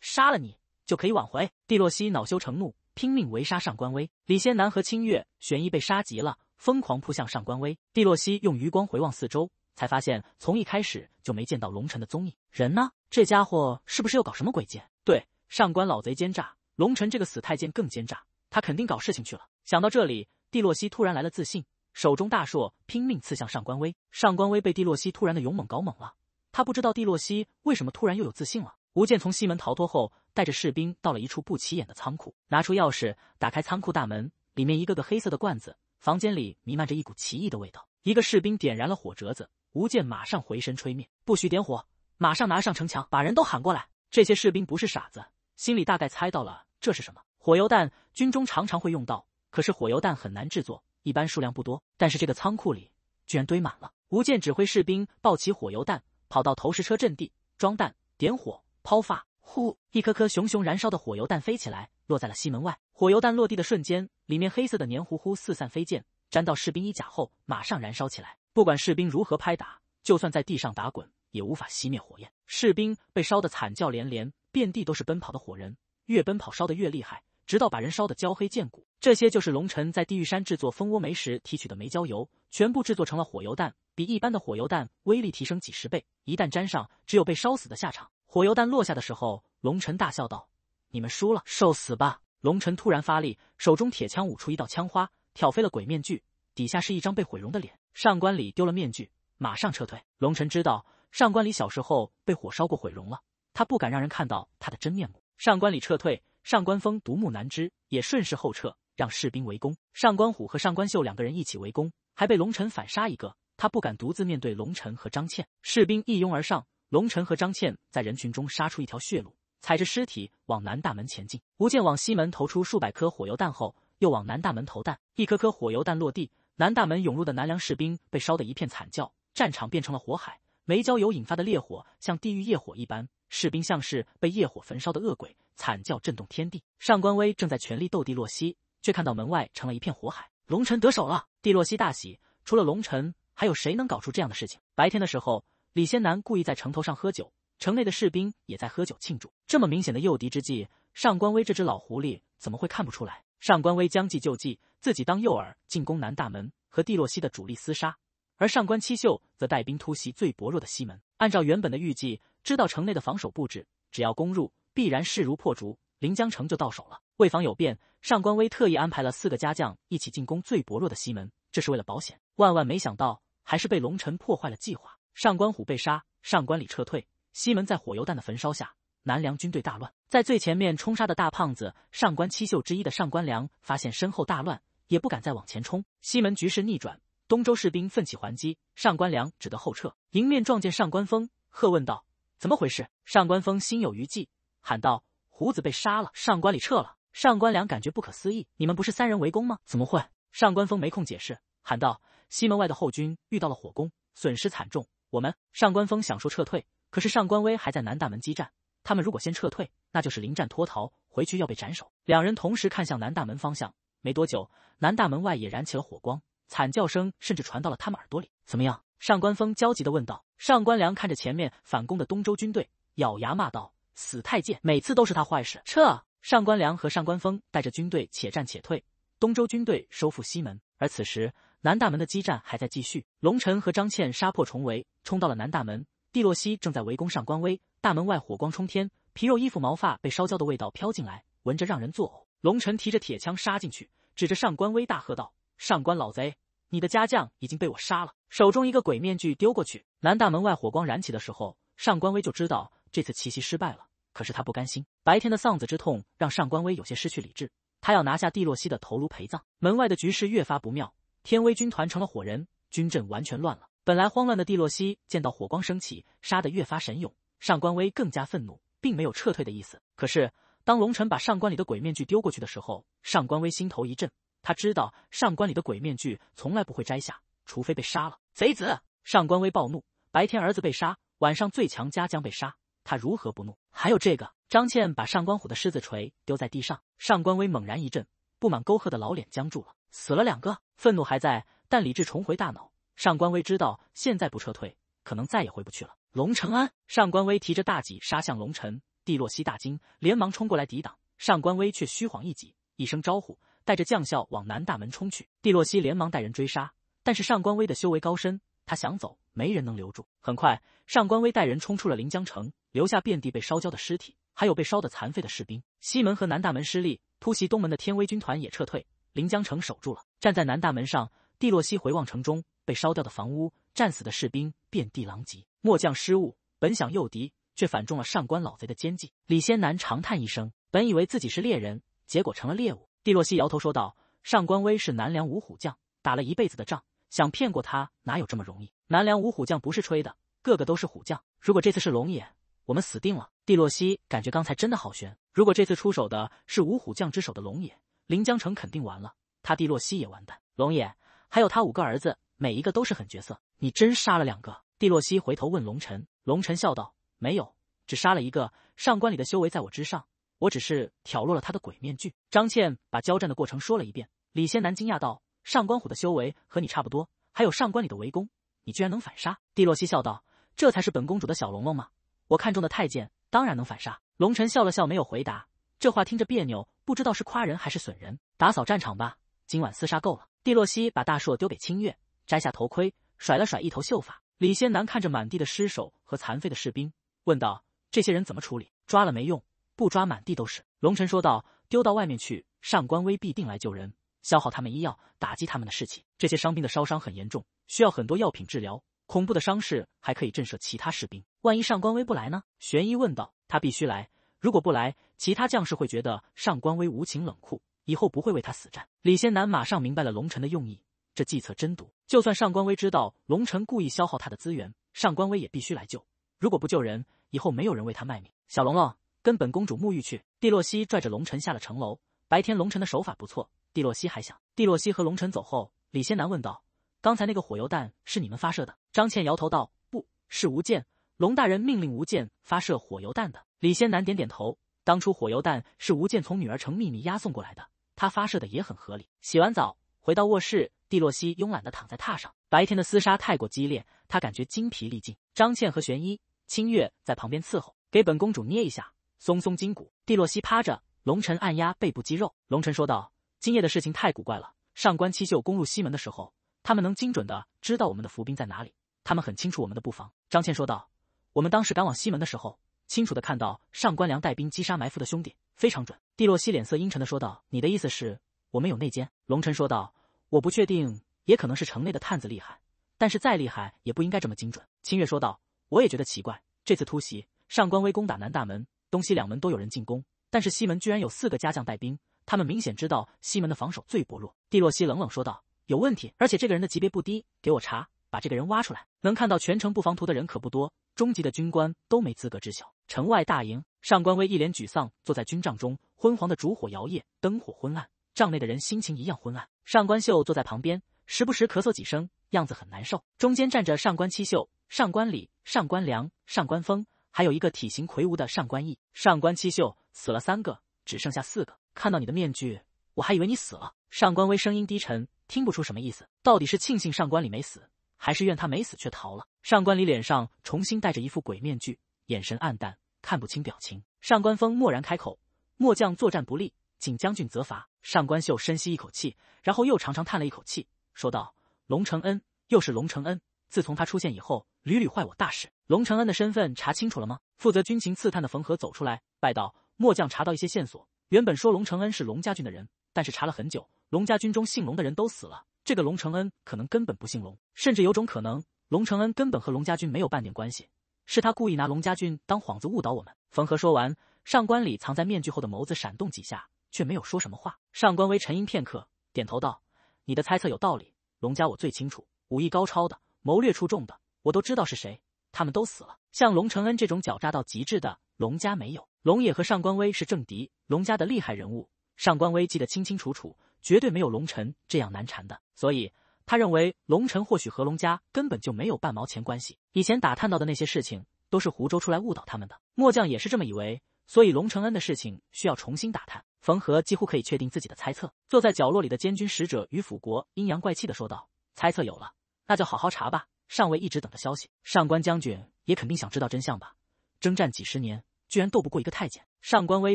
杀了你就可以挽回！帝洛西恼羞成怒。拼命围杀上官威、李仙南和清月，玄一被杀急了，疯狂扑向上官威。帝洛西用余光回望四周，才发现从一开始就没见到龙尘的踪影，人呢？这家伙是不是又搞什么鬼计？对，上官老贼奸诈，龙尘这个死太监更奸诈，他肯定搞事情去了。想到这里，帝洛西突然来了自信，手中大槊拼命刺向上官威。上官威被帝洛西突然的勇猛搞懵了，他不知道帝洛西为什么突然又有自信了。吴健从西门逃脱后。带着士兵到了一处不起眼的仓库，拿出钥匙打开仓库大门，里面一个个黑色的罐子，房间里弥漫着一股奇异的味道。一个士兵点燃了火折子，吴健马上回身吹灭，不许点火，马上拿上城墙，把人都喊过来。这些士兵不是傻子，心里大概猜到了这是什么火油弹，军中常常会用到，可是火油弹很难制作，一般数量不多。但是这个仓库里居然堆满了。吴健指挥士兵抱起火油弹，跑到投石车阵地装弹、点火、抛发。呼！一颗颗熊熊燃烧的火油弹飞起来，落在了西门外。火油弹落地的瞬间，里面黑色的黏糊糊四散飞溅，沾到士兵衣甲后马上燃烧起来。不管士兵如何拍打，就算在地上打滚，也无法熄灭火焰。士兵被烧得惨叫连连，遍地都是奔跑的火人，越奔跑烧得越厉害，直到把人烧得焦黑见骨。这些就是龙晨在地狱山制作蜂窝煤时提取的煤焦油，全部制作成了火油弹，比一般的火油弹威力提升几十倍。一旦沾上，只有被烧死的下场。火油弹落下的时候，龙晨大笑道：“你们输了，受死吧！”龙晨突然发力，手中铁枪舞出一道枪花，挑飞了鬼面具，底下是一张被毁容的脸。上官礼丢了面具，马上撤退。龙晨知道上官礼小时候被火烧过毁容了，他不敢让人看到他的真面目。上官礼撤退，上官峰独木难支，也顺势后撤，让士兵围攻。上官虎和上官秀两个人一起围攻，还被龙晨反杀一个。他不敢独自面对龙晨和张倩。士兵一拥而上。龙晨和张倩在人群中杀出一条血路，踩着尸体往南大门前进。吴健往西门投出数百颗火油弹后，又往南大门投弹，一颗颗火油弹落地，南大门涌入的南梁士兵被烧得一片惨叫，战场变成了火海。煤焦油引发的烈火像地狱业火一般，士兵像是被业火焚烧的恶鬼，惨叫震动天地。上官威正在全力斗地洛西，却看到门外成了一片火海。龙晨得手了，帝洛西大喜。除了龙晨，还有谁能搞出这样的事情？白天的时候。李先南故意在城头上喝酒，城内的士兵也在喝酒庆祝。这么明显的诱敌之计，上官威这只老狐狸怎么会看不出来？上官威将计就计，自己当诱饵进攻南大门，和蒂洛西的主力厮杀，而上官七秀则带兵突袭最薄弱的西门。按照原本的预计，知道城内的防守布置，只要攻入，必然势如破竹，临江城就到手了。为防有变，上官威特意安排了四个家将一起进攻最薄弱的西门，这是为了保险。万万没想到，还是被龙尘破坏了计划。上官虎被杀，上官礼撤退，西门在火油弹的焚烧下，南梁军队大乱。在最前面冲杀的大胖子，上官七秀之一的上官良发现身后大乱，也不敢再往前冲。西门局势逆转，东周士兵奋起还击，上官良只得后撤，迎面撞见上官风，喝问道：“怎么回事？”上官峰心有余悸，喊道：“胡子被杀了，上官礼撤了。”上官良感觉不可思议：“你们不是三人围攻吗？怎么会？”上官峰没空解释，喊道：“西门外的后军遇到了火攻，损失惨重。”我们上官峰想说撤退，可是上官威还在南大门激战。他们如果先撤退，那就是临战脱逃，回去要被斩首。两人同时看向南大门方向，没多久，南大门外也燃起了火光，惨叫声甚至传到了他们耳朵里。怎么样？上官峰焦急的问道。上官良看着前面反攻的东周军队，咬牙骂道：“死太监，每次都是他坏事。”撤！上官良和上官峰带着军队且战且退。东周军队收复西门，而此时。南大门的激战还在继续，龙晨和张倩杀破重围，冲到了南大门。帝洛西正在围攻上官威，大门外火光冲天，皮肉、衣服、毛发被烧焦的味道飘进来，闻着让人作呕。龙晨提着铁枪杀进去，指着上官威大喝道：“上官老贼，你的家将已经被我杀了！”手中一个鬼面具丢过去。南大门外火光燃起的时候，上官威就知道这次奇袭失败了。可是他不甘心，白天的丧子之痛让上官威有些失去理智，他要拿下帝洛西的头颅陪葬。门外的局势越发不妙。天威军团成了火人，军阵完全乱了。本来慌乱的蒂洛西见到火光升起，杀得越发神勇。上官威更加愤怒，并没有撤退的意思。可是当龙晨把上官里的鬼面具丢过去的时候，上官威心头一震，他知道上官里的鬼面具从来不会摘下，除非被杀了。贼子！上官威暴怒。白天儿子被杀，晚上最强家将被杀，他如何不怒？还有这个，张倩把上官虎的狮子锤丢在地上，上官威猛然一震，布满沟壑的老脸僵住了。死了两个，愤怒还在，但理智重回大脑。上官威知道现在不撤退，可能再也回不去了。龙承安，上官威提着大戟杀向龙城。蒂洛西大惊，连忙冲过来抵挡。上官威却虚晃一戟，一声招呼，带着将校往南大门冲去。蒂洛西连忙带人追杀，但是上官威的修为高深，他想走，没人能留住。很快，上官威带人冲出了临江城，留下遍地被烧焦的尸体，还有被烧得残废的士兵。西门和南大门失利，突袭东门的天威军团也撤退。临江城守住了，站在南大门上，蒂洛西回望城中被烧掉的房屋，战死的士兵遍地狼藉。末将失误，本想诱敌，却反中了上官老贼的奸计。李先南长叹一声，本以为自己是猎人，结果成了猎物。蒂洛西摇头说道：“上官威是南梁五虎将，打了一辈子的仗，想骗过他哪有这么容易？南梁五虎将不是吹的，个个都是虎将。如果这次是龙眼，我们死定了。”蒂洛西感觉刚才真的好悬。如果这次出手的是五虎将之首的龙眼，临江城肯定完了，他帝洛西也完蛋，龙爷还有他五个儿子，每一个都是狠角色。你真杀了两个？帝洛西回头问龙晨，龙晨笑道：“没有，只杀了一个。上官礼的修为在我之上，我只是挑落了他的鬼面具。”张倩把交战的过程说了一遍，李先南惊讶道：“上官虎的修为和你差不多，还有上官礼的围攻，你居然能反杀？”帝洛西笑道：“这才是本公主的小龙龙吗？我看中的太监，当然能反杀。”龙晨笑了笑，没有回答。这话听着别扭，不知道是夸人还是损人。打扫战场吧，今晚厮杀够了。蒂洛西把大硕丢给清月，摘下头盔，甩了甩一头秀发。李仙南看着满地的尸首和残废的士兵，问道：“这些人怎么处理？抓了没用，不抓满地都是。”龙晨说道：“丢到外面去。上官威必定来救人，消耗他们医药，打击他们的士气。这些伤兵的烧伤很严重，需要很多药品治疗。恐怖的伤势还可以震慑其他士兵。万一上官威不来呢？”玄一问道：“他必须来。”如果不来，其他将士会觉得上官威无情冷酷，以后不会为他死战。李仙南马上明白了龙尘的用意，这计策真毒。就算上官威知道龙尘故意消耗他的资源，上官威也必须来救。如果不救人，以后没有人为他卖命。小龙龙，跟本公主沐浴去。帝洛西拽着龙尘下了城楼。白天龙尘的手法不错，帝洛西还想。帝洛西和龙尘走后，李仙南问道：“刚才那个火油弹是你们发射的？”张倩摇头道：“不是，无剑，龙大人命令无剑发射火油弹的。”李仙南点点头。当初火油弹是吴健从女儿城秘密押送过来的，他发射的也很合理。洗完澡回到卧室，蒂洛西慵懒的躺在榻上。白天的厮杀太过激烈，他感觉精疲力尽。张倩和玄一、清月在旁边伺候，给本公主捏一下，松松筋骨。蒂洛西趴着，龙尘按压背部肌肉。龙尘说道：“今夜的事情太古怪了。上官七秀攻入西门的时候，他们能精准的知道我们的伏兵在哪里，他们很清楚我们的布防。”张倩说道：“我们当时赶往西门的时候。”清楚的看到上官良带兵击杀埋伏的兄弟，非常准。蒂洛西脸色阴沉的说道：“你的意思是，我们有内奸？”龙尘说道：“我不确定，也可能是城内的探子厉害。但是再厉害，也不应该这么精准。”清月说道：“我也觉得奇怪。这次突袭，上官威攻打南大门，东西两门都有人进攻，但是西门居然有四个家将带兵，他们明显知道西门的防守最薄弱。”蒂洛西冷冷说道：“有问题，而且这个人的级别不低，给我查，把这个人挖出来。能看到全城布防图的人可不多，中级的军官都没资格知晓。”城外大营，上官威一脸沮丧，坐在军帐中，昏黄的烛火摇曳，灯火昏暗，帐内的人心情一样昏暗。上官秀坐在旁边，时不时咳嗽几声，样子很难受。中间站着上官七秀、上官礼、上官良、上官风，还有一个体型魁梧的上官义。上官七秀死了三个，只剩下四个。看到你的面具，我还以为你死了。上官威声音低沉，听不出什么意思。到底是庆幸上官礼没死，还是怨他没死却逃了？上官礼脸上重新戴着一副鬼面具，眼神暗淡。看不清表情，上官峰蓦然开口：“末将作战不利，请将军责罚。”上官秀深吸一口气，然后又长长叹了一口气，说道：“龙承恩，又是龙承恩！自从他出现以后，屡屡坏我大事。龙承恩的身份查清楚了吗？”负责军情刺探的冯和走出来，拜道：“末将查到一些线索，原本说龙承恩是龙家军的人，但是查了很久，龙家军中姓龙的人都死了，这个龙承恩可能根本不姓龙，甚至有种可能，龙承恩根本和龙家军没有半点关系。”是他故意拿龙家俊当幌子误导我们。冯和说完，上官礼藏在面具后的眸子闪动几下，却没有说什么话。上官威沉吟片刻，点头道：“你的猜测有道理。龙家我最清楚，武艺高超的，谋略出众的，我都知道是谁。他们都死了，像龙承恩这种狡诈到极致的龙家没有。龙野和上官威是政敌，龙家的厉害人物，上官威记得清清楚楚，绝对没有龙晨这样难缠的，所以。”他认为龙臣或许和龙家根本就没有半毛钱关系，以前打探到的那些事情都是湖州出来误导他们的。末将也是这么以为，所以龙承恩的事情需要重新打探。冯和几乎可以确定自己的猜测，坐在角落里的监军使者于辅国阴阳怪气的说道：“猜测有了，那就好好查吧。上尉一直等着消息，上官将军也肯定想知道真相吧？征战几十年，居然斗不过一个太监，上官威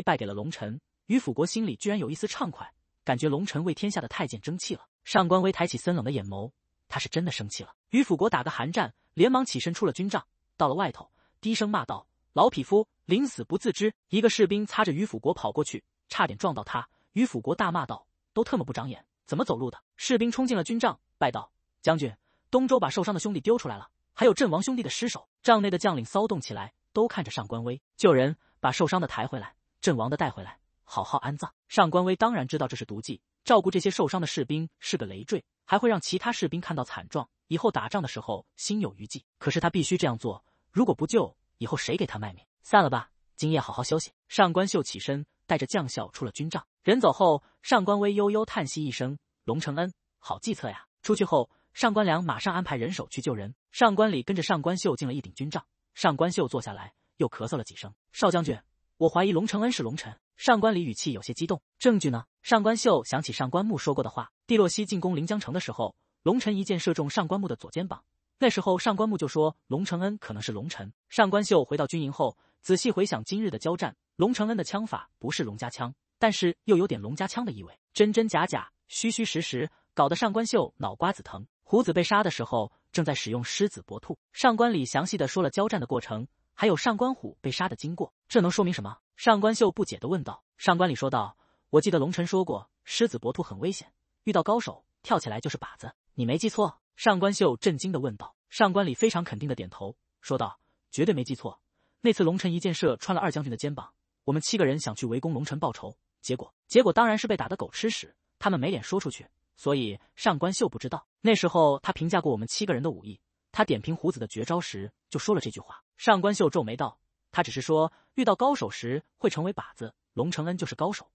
败给了龙臣。于辅国心里居然有一丝畅快，感觉龙臣为天下的太监争气了。”上官威抬起森冷的眼眸，他是真的生气了。于辅国打个寒战，连忙起身出了军帐。到了外头，低声骂道：“老匹夫，临死不自知！”一个士兵擦着于辅国跑过去，差点撞到他。于辅国大骂道：“都特么不长眼，怎么走路的？”士兵冲进了军帐，拜道：“将军，东周把受伤的兄弟丢出来了，还有阵亡兄弟的尸首。”帐内的将领骚动起来，都看着上官威。救人，把受伤的抬回来，阵亡的带回来，好好安葬。上官威当然知道这是毒计。照顾这些受伤的士兵是个累赘，还会让其他士兵看到惨状，以后打仗的时候心有余悸。可是他必须这样做，如果不救，以后谁给他卖命？散了吧，今夜好好休息。上官秀起身，带着将校出了军帐。人走后，上官威悠悠叹息一声：“龙承恩，好计策呀！”出去后，上官良马上安排人手去救人。上官礼跟着上官秀进了一顶军帐，上官秀坐下来，又咳嗽了几声：“少将军，我怀疑龙承恩是龙臣。”上官礼语气有些激动：“证据呢？”上官秀想起上官木说过的话。蒂洛西进攻临江城的时候，龙晨一箭射中上官木的左肩膀。那时候上官木就说龙承恩可能是龙尘。上官秀回到军营后，仔细回想今日的交战，龙承恩的枪法不是龙家枪，但是又有点龙家枪的意味，真真假假，虚虚实实，搞得上官秀脑瓜子疼。胡子被杀的时候，正在使用狮子搏兔。上官里详细的说了交战的过程，还有上官虎被杀的经过，这能说明什么？上官秀不解的问道。上官里说道。我记得龙晨说过，狮子搏兔很危险，遇到高手跳起来就是靶子。你没记错？上官秀震惊地问道。上官礼非常肯定地点头，说道：“绝对没记错。那次龙晨一箭射穿了二将军的肩膀，我们七个人想去围攻龙晨报仇，结果……结果当然是被打得狗吃屎。他们没脸说出去，所以上官秀不知道。那时候他评价过我们七个人的武艺，他点评胡子的绝招时就说了这句话。”上官秀皱眉道：“他只是说遇到高手时会成为靶子，龙承恩就是高手。”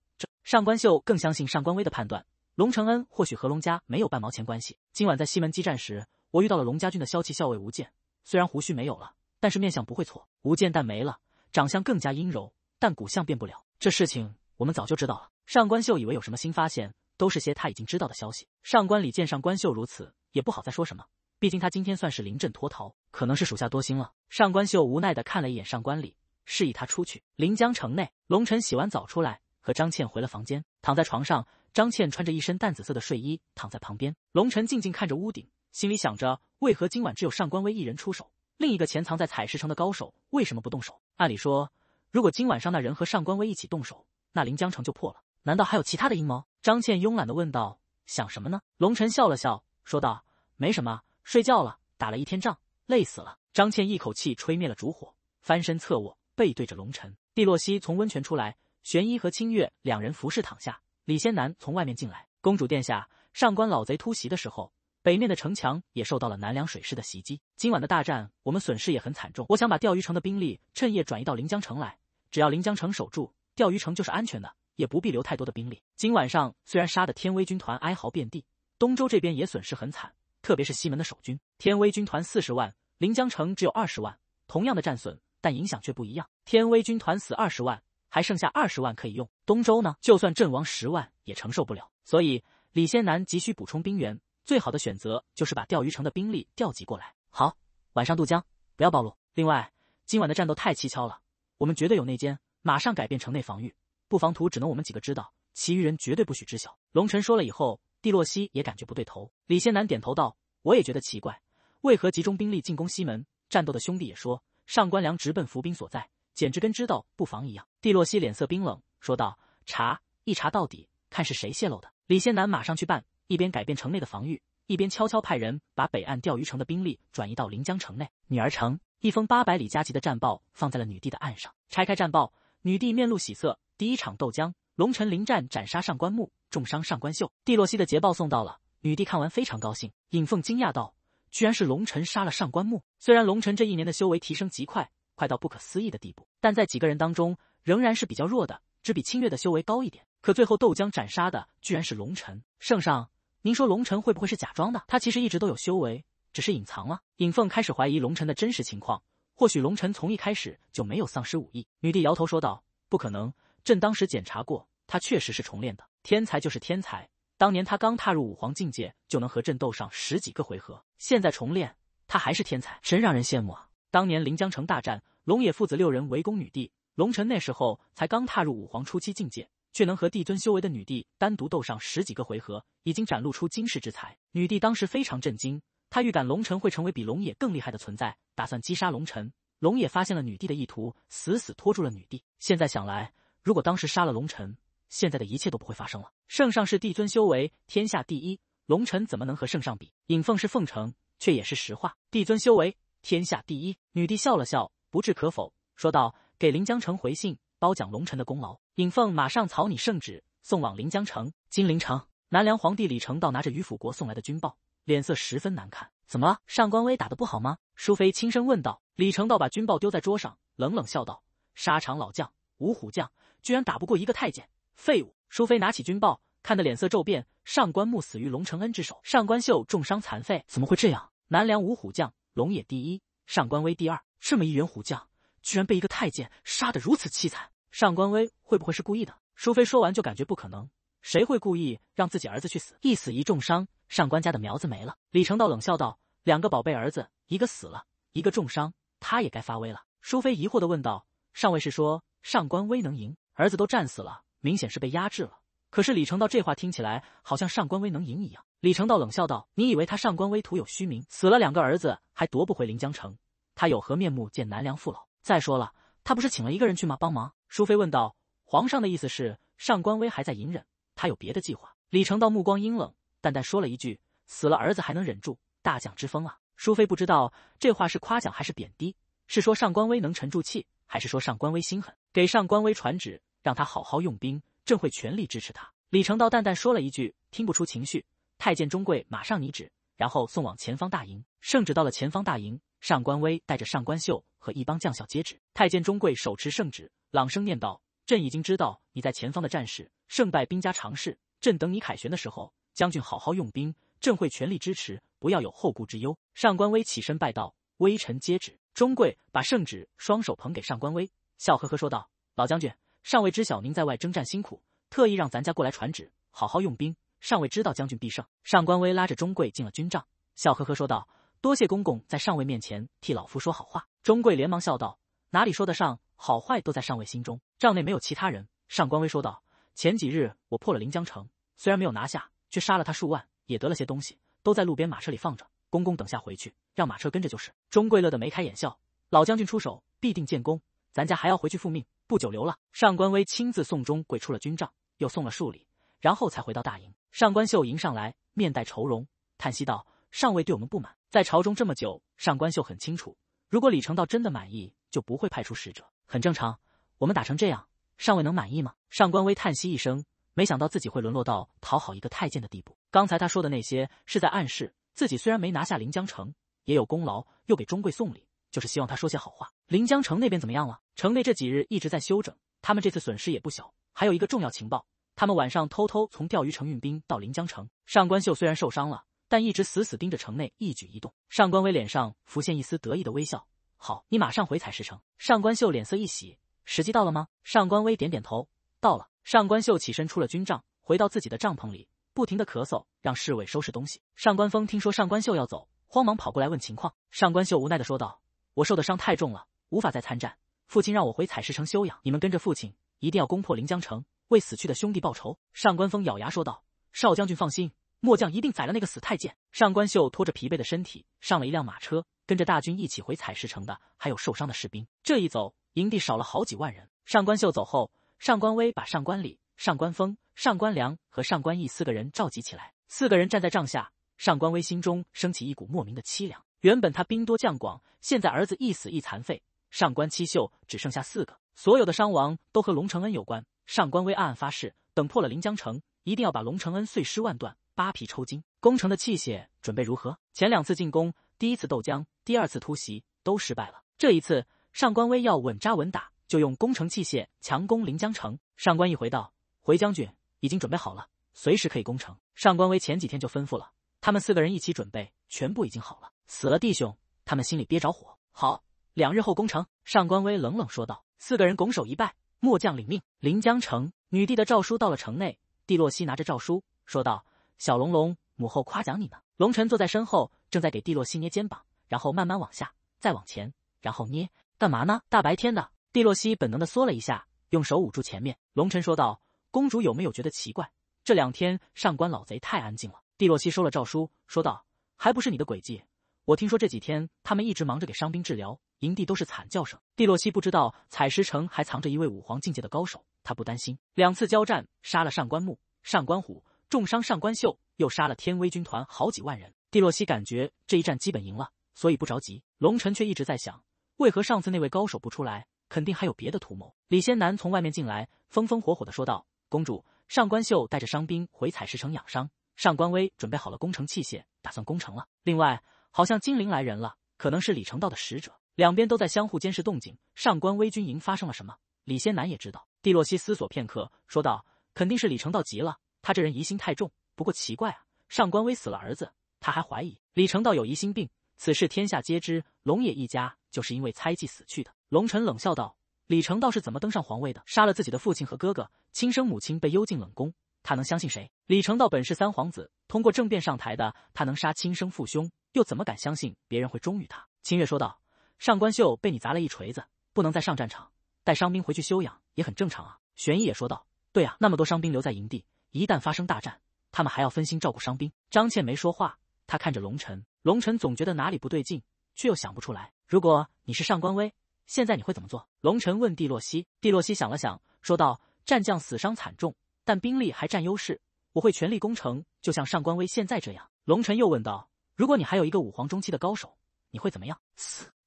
上官秀更相信上官威的判断，龙承恩或许和龙家没有半毛钱关系。今晚在西门激战时，我遇到了龙家军的骁骑校尉吴健，虽然胡须没有了，但是面相不会错。吴健但没了，长相更加阴柔，但骨相变不了。这事情我们早就知道了。上官秀以为有什么新发现，都是些他已经知道的消息。上官礼见上官秀如此，也不好再说什么，毕竟他今天算是临阵脱逃，可能是属下多心了。上官秀无奈的看了一眼上官礼，示意他出去。临江城内，龙晨洗完澡出来。和张倩回了房间，躺在床上，张倩穿着一身淡紫色的睡衣躺在旁边。龙晨静静看着屋顶，心里想着：为何今晚只有上官威一人出手，另一个潜藏在采石城的高手为什么不动手？按理说，如果今晚上那人和上官威一起动手，那临江城就破了。难道还有其他的阴谋？张倩慵懒地问道：“想什么呢？”龙晨笑了笑，说道：“没什么，睡觉了。打了一天仗，累死了。”张倩一口气吹灭了烛火，翻身侧卧，背对着龙晨。蒂洛西从温泉出来。玄一和清月两人服侍躺下，李仙南从外面进来。公主殿下，上官老贼突袭的时候，北面的城墙也受到了南梁水师的袭击。今晚的大战，我们损失也很惨重。我想把钓鱼城的兵力趁夜转移到临江城来，只要临江城守住，钓鱼城就是安全的，也不必留太多的兵力。今晚上虽然杀的天威军团哀嚎遍地，东周这边也损失很惨，特别是西门的守军，天威军团四十万，临江城只有二十万，同样的战损，但影响却不一样。天威军团死二十万。还剩下二十万可以用，东周呢，就算阵亡十万也承受不了，所以李先南急需补充兵员，最好的选择就是把钓鱼城的兵力调集过来。好，晚上渡江，不要暴露。另外，今晚的战斗太蹊跷了，我们绝对有内奸，马上改变城内防御布防图，只能我们几个知道，其余人绝对不许知晓。龙晨说了以后，蒂洛西也感觉不对头。李先南点头道：“我也觉得奇怪，为何集中兵力进攻西门？”战斗的兄弟也说，上官良直奔伏兵所在。简直跟知道不防一样。蒂洛西脸色冰冷，说道：“查一查到底，看是谁泄露的。”李先南马上去办，一边改变城内的防御，一边悄悄派人把北岸钓鱼城的兵力转移到临江城内。女儿城，一封八百里加急的战报放在了女帝的案上。拆开战报，女帝面露喜色。第一场斗将，龙尘临战斩杀上官木，重伤上官秀。蒂洛西的捷报送到了，女帝看完非常高兴。尹凤惊讶道：“居然是龙尘杀了上官木？虽然龙尘这一年的修为提升极快。”快到不可思议的地步，但在几个人当中，仍然是比较弱的，只比清月的修为高一点。可最后豆浆斩杀的居然是龙尘。圣上，您说龙尘会不会是假装的？他其实一直都有修为，只是隐藏了。尹凤开始怀疑龙尘的真实情况，或许龙尘从一开始就没有丧失武艺。女帝摇头说道：“不可能，朕当时检查过，他确实是重练的天才，就是天才。当年他刚踏入武皇境界，就能和朕斗上十几个回合。现在重练，他还是天才，真让人羡慕啊。”当年临江城大战，龙野父子六人围攻女帝龙晨。那时候才刚踏入五皇初期境界，却能和帝尊修为的女帝单独斗上十几个回合，已经展露出惊世之才。女帝当时非常震惊，她预感龙尘会成为比龙野更厉害的存在，打算击杀龙晨。龙野发现了女帝的意图，死死拖住了女帝。现在想来，如果当时杀了龙晨，现在的一切都不会发生了。圣上是帝尊修为，天下第一，龙尘怎么能和圣上比？尹凤是凤城，却也是实话，帝尊修为。天下第一女帝笑了笑，不置可否，说道：“给临江城回信，褒奖龙臣的功劳。”尹凤马上草拟圣旨，送往临江城、金陵城。南梁皇帝李成道拿着于府国送来的军报，脸色十分难看。怎么了？上官威打得不好吗？淑妃轻声问道。李成道把军报丢在桌上，冷冷笑道：“沙场老将，五虎将，居然打不过一个太监，废物！”淑妃拿起军报，看得脸色骤变。上官木死于龙承恩之手，上官秀重伤残废，怎么会这样？南梁五虎将。龙野第一，上官威第二，这么一员虎将，居然被一个太监杀得如此凄惨，上官威会不会是故意的？淑妃说完就感觉不可能，谁会故意让自己儿子去死？一死一重伤，上官家的苗子没了。李成道冷笑道：“两个宝贝儿子，一个死了，一个重伤，他也该发威了。”淑妃疑惑的问道：“上尉是说上官威能赢？儿子都战死了，明显是被压制了。可是李成道这话听起来好像上官威能赢一样。”李成道冷笑道：“你以为他上官威徒有虚名，死了两个儿子还夺不回临江城？他有何面目见南梁父老？再说了，他不是请了一个人去吗？帮忙。”淑妃问道：“皇上的意思是，上官威还在隐忍，他有别的计划？”李成道目光阴冷，淡淡说了一句：“死了儿子还能忍住，大将之风啊！”淑妃不知道这话是夸奖还是贬低，是说上官威能沉住气，还是说上官威心狠？给上官威传旨，让他好好用兵，朕会全力支持他。”李成道淡淡说了一句，听不出情绪。太监钟贵马上拟旨，然后送往前方大营。圣旨到了前方大营，上官威带着上官秀和一帮将校接旨。太监钟贵手持圣旨，朗声念道：“朕已经知道你在前方的战事胜败，兵家常事。朕等你凯旋的时候，将军好好用兵，朕会全力支持，不要有后顾之忧。”上官威起身拜道：“微臣接旨。”钟贵把圣旨双手捧给上官威，笑呵呵说道：“老将军尚未知晓您在外征战辛苦，特意让咱家过来传旨，好好用兵。”尚尉知道将军必胜，上官威拉着钟贵进了军帐，笑呵呵说道：“多谢公公在上尉面前替老夫说好话。”钟贵连忙笑道：“哪里说得上，好坏都在上尉心中。”帐内没有其他人，上官威说道：“前几日我破了临江城，虽然没有拿下，却杀了他数万，也得了些东西，都在路边马车里放着。公公等下回去，让马车跟着就是。”钟贵乐得眉开眼笑，老将军出手必定建功，咱家还要回去复命，不久留了。上官威亲自送钟贵出了军帐，又送了数里。然后才回到大营，上官秀迎上来，面带愁容，叹息道：“上尉对我们不满，在朝中这么久，上官秀很清楚，如果李成道真的满意，就不会派出使者，很正常。我们打成这样，上尉能满意吗？”上官微叹息一声，没想到自己会沦落到讨好一个太监的地步。刚才他说的那些，是在暗示自己虽然没拿下临江城，也有功劳，又给中贵送礼，就是希望他说些好话。临江城那边怎么样了？城内这几日一直在休整，他们这次损失也不小。还有一个重要情报。他们晚上偷偷从钓鱼城运兵到临江城。上官秀虽然受伤了，但一直死死盯着城内一举一动。上官威脸上浮现一丝得意的微笑。好，你马上回采石城。上官秀脸色一喜，时机到了吗？上官威点点头，到了。上官秀起身出了军帐，回到自己的帐篷里，不停的咳嗽，让侍卫收拾东西。上官峰听说上官秀要走，慌忙跑过来问情况。上官秀无奈的说道：“我受的伤太重了，无法再参战。父亲让我回采石城休养，你们跟着父亲，一定要攻破临江城。”为死去的兄弟报仇，上官峰咬牙说道：“少将军放心，末将一定宰了那个死太监。”上官秀拖着疲惫的身体上了一辆马车，跟着大军一起回采石城的还有受伤的士兵。这一走，营地少了好几万人。上官秀走后，上官威把上官礼、上官峰、上官良和上官义四个人召集起来。四个人站在帐下，上官威心中升起一股莫名的凄凉。原本他兵多将广，现在儿子一死一残废，上官七秀只剩下四个，所有的伤亡都和龙承恩有关。上官威暗暗发誓，等破了临江城，一定要把龙承恩碎尸万段、扒皮抽筋。攻城的器械准备如何？前两次进攻，第一次斗江，第二次突袭都失败了。这一次，上官威要稳扎稳打，就用攻城器械强攻临江城。上官一回道：“回将军，已经准备好了，随时可以攻城。”上官威前几天就吩咐了，他们四个人一起准备，全部已经好了。死了弟兄，他们心里憋着火。好，两日后攻城。上官威冷冷说道。四个人拱手一拜。末将领命。临江城，女帝的诏书到了城内。帝洛西拿着诏书说道：“小龙龙，母后夸奖你呢。”龙晨坐在身后，正在给帝洛西捏肩膀，然后慢慢往下，再往前，然后捏，干嘛呢？大白天的！帝洛西本能的缩了一下，用手捂住前面。龙晨说道：“公主有没有觉得奇怪？这两天上官老贼太安静了。”帝洛西收了诏书，说道：“还不是你的诡计？我听说这几天他们一直忙着给伤兵治疗。”营地都是惨叫声。蒂洛西不知道采石城还藏着一位武皇境界的高手，他不担心。两次交战，杀了上官木、上官虎，重伤上官秀，又杀了天威军团好几万人。蒂洛西感觉这一战基本赢了，所以不着急。龙晨却一直在想，为何上次那位高手不出来？肯定还有别的图谋。李仙南从外面进来，风风火火地说道：“公主，上官秀带着伤兵回采石城养伤，上官威准备好了攻城器械，打算攻城了。另外，好像精灵来人了，可能是李成道的使者。”两边都在相互监视动静，上官威军营发生了什么？李先南也知道。蒂洛西思索片刻，说道：“肯定是李成道急了，他这人疑心太重。不过奇怪啊，上官威死了儿子，他还怀疑李成道有疑心病。此事天下皆知，龙野一家就是因为猜忌死去的。”龙晨冷笑道：“李成道是怎么登上皇位的？杀了自己的父亲和哥哥，亲生母亲被幽禁冷宫，他能相信谁？李成道本是三皇子，通过政变上台的，他能杀亲生父兄，又怎么敢相信别人会忠于他？”清月说道。上官秀被你砸了一锤子，不能再上战场，带伤兵回去休养也很正常啊。玄一也说道：“对啊，那么多伤兵留在营地，一旦发生大战，他们还要分心照顾伤兵。”张倩没说话，她看着龙晨。龙晨总觉得哪里不对劲，却又想不出来。如果你是上官威，现在你会怎么做？龙晨问蒂洛西。蒂洛西想了想，说道：“战将死伤惨重，但兵力还占优势，我会全力攻城，就像上官威现在这样。”龙晨又问道：“如果你还有一个武皇中期的高手，你会怎么样？”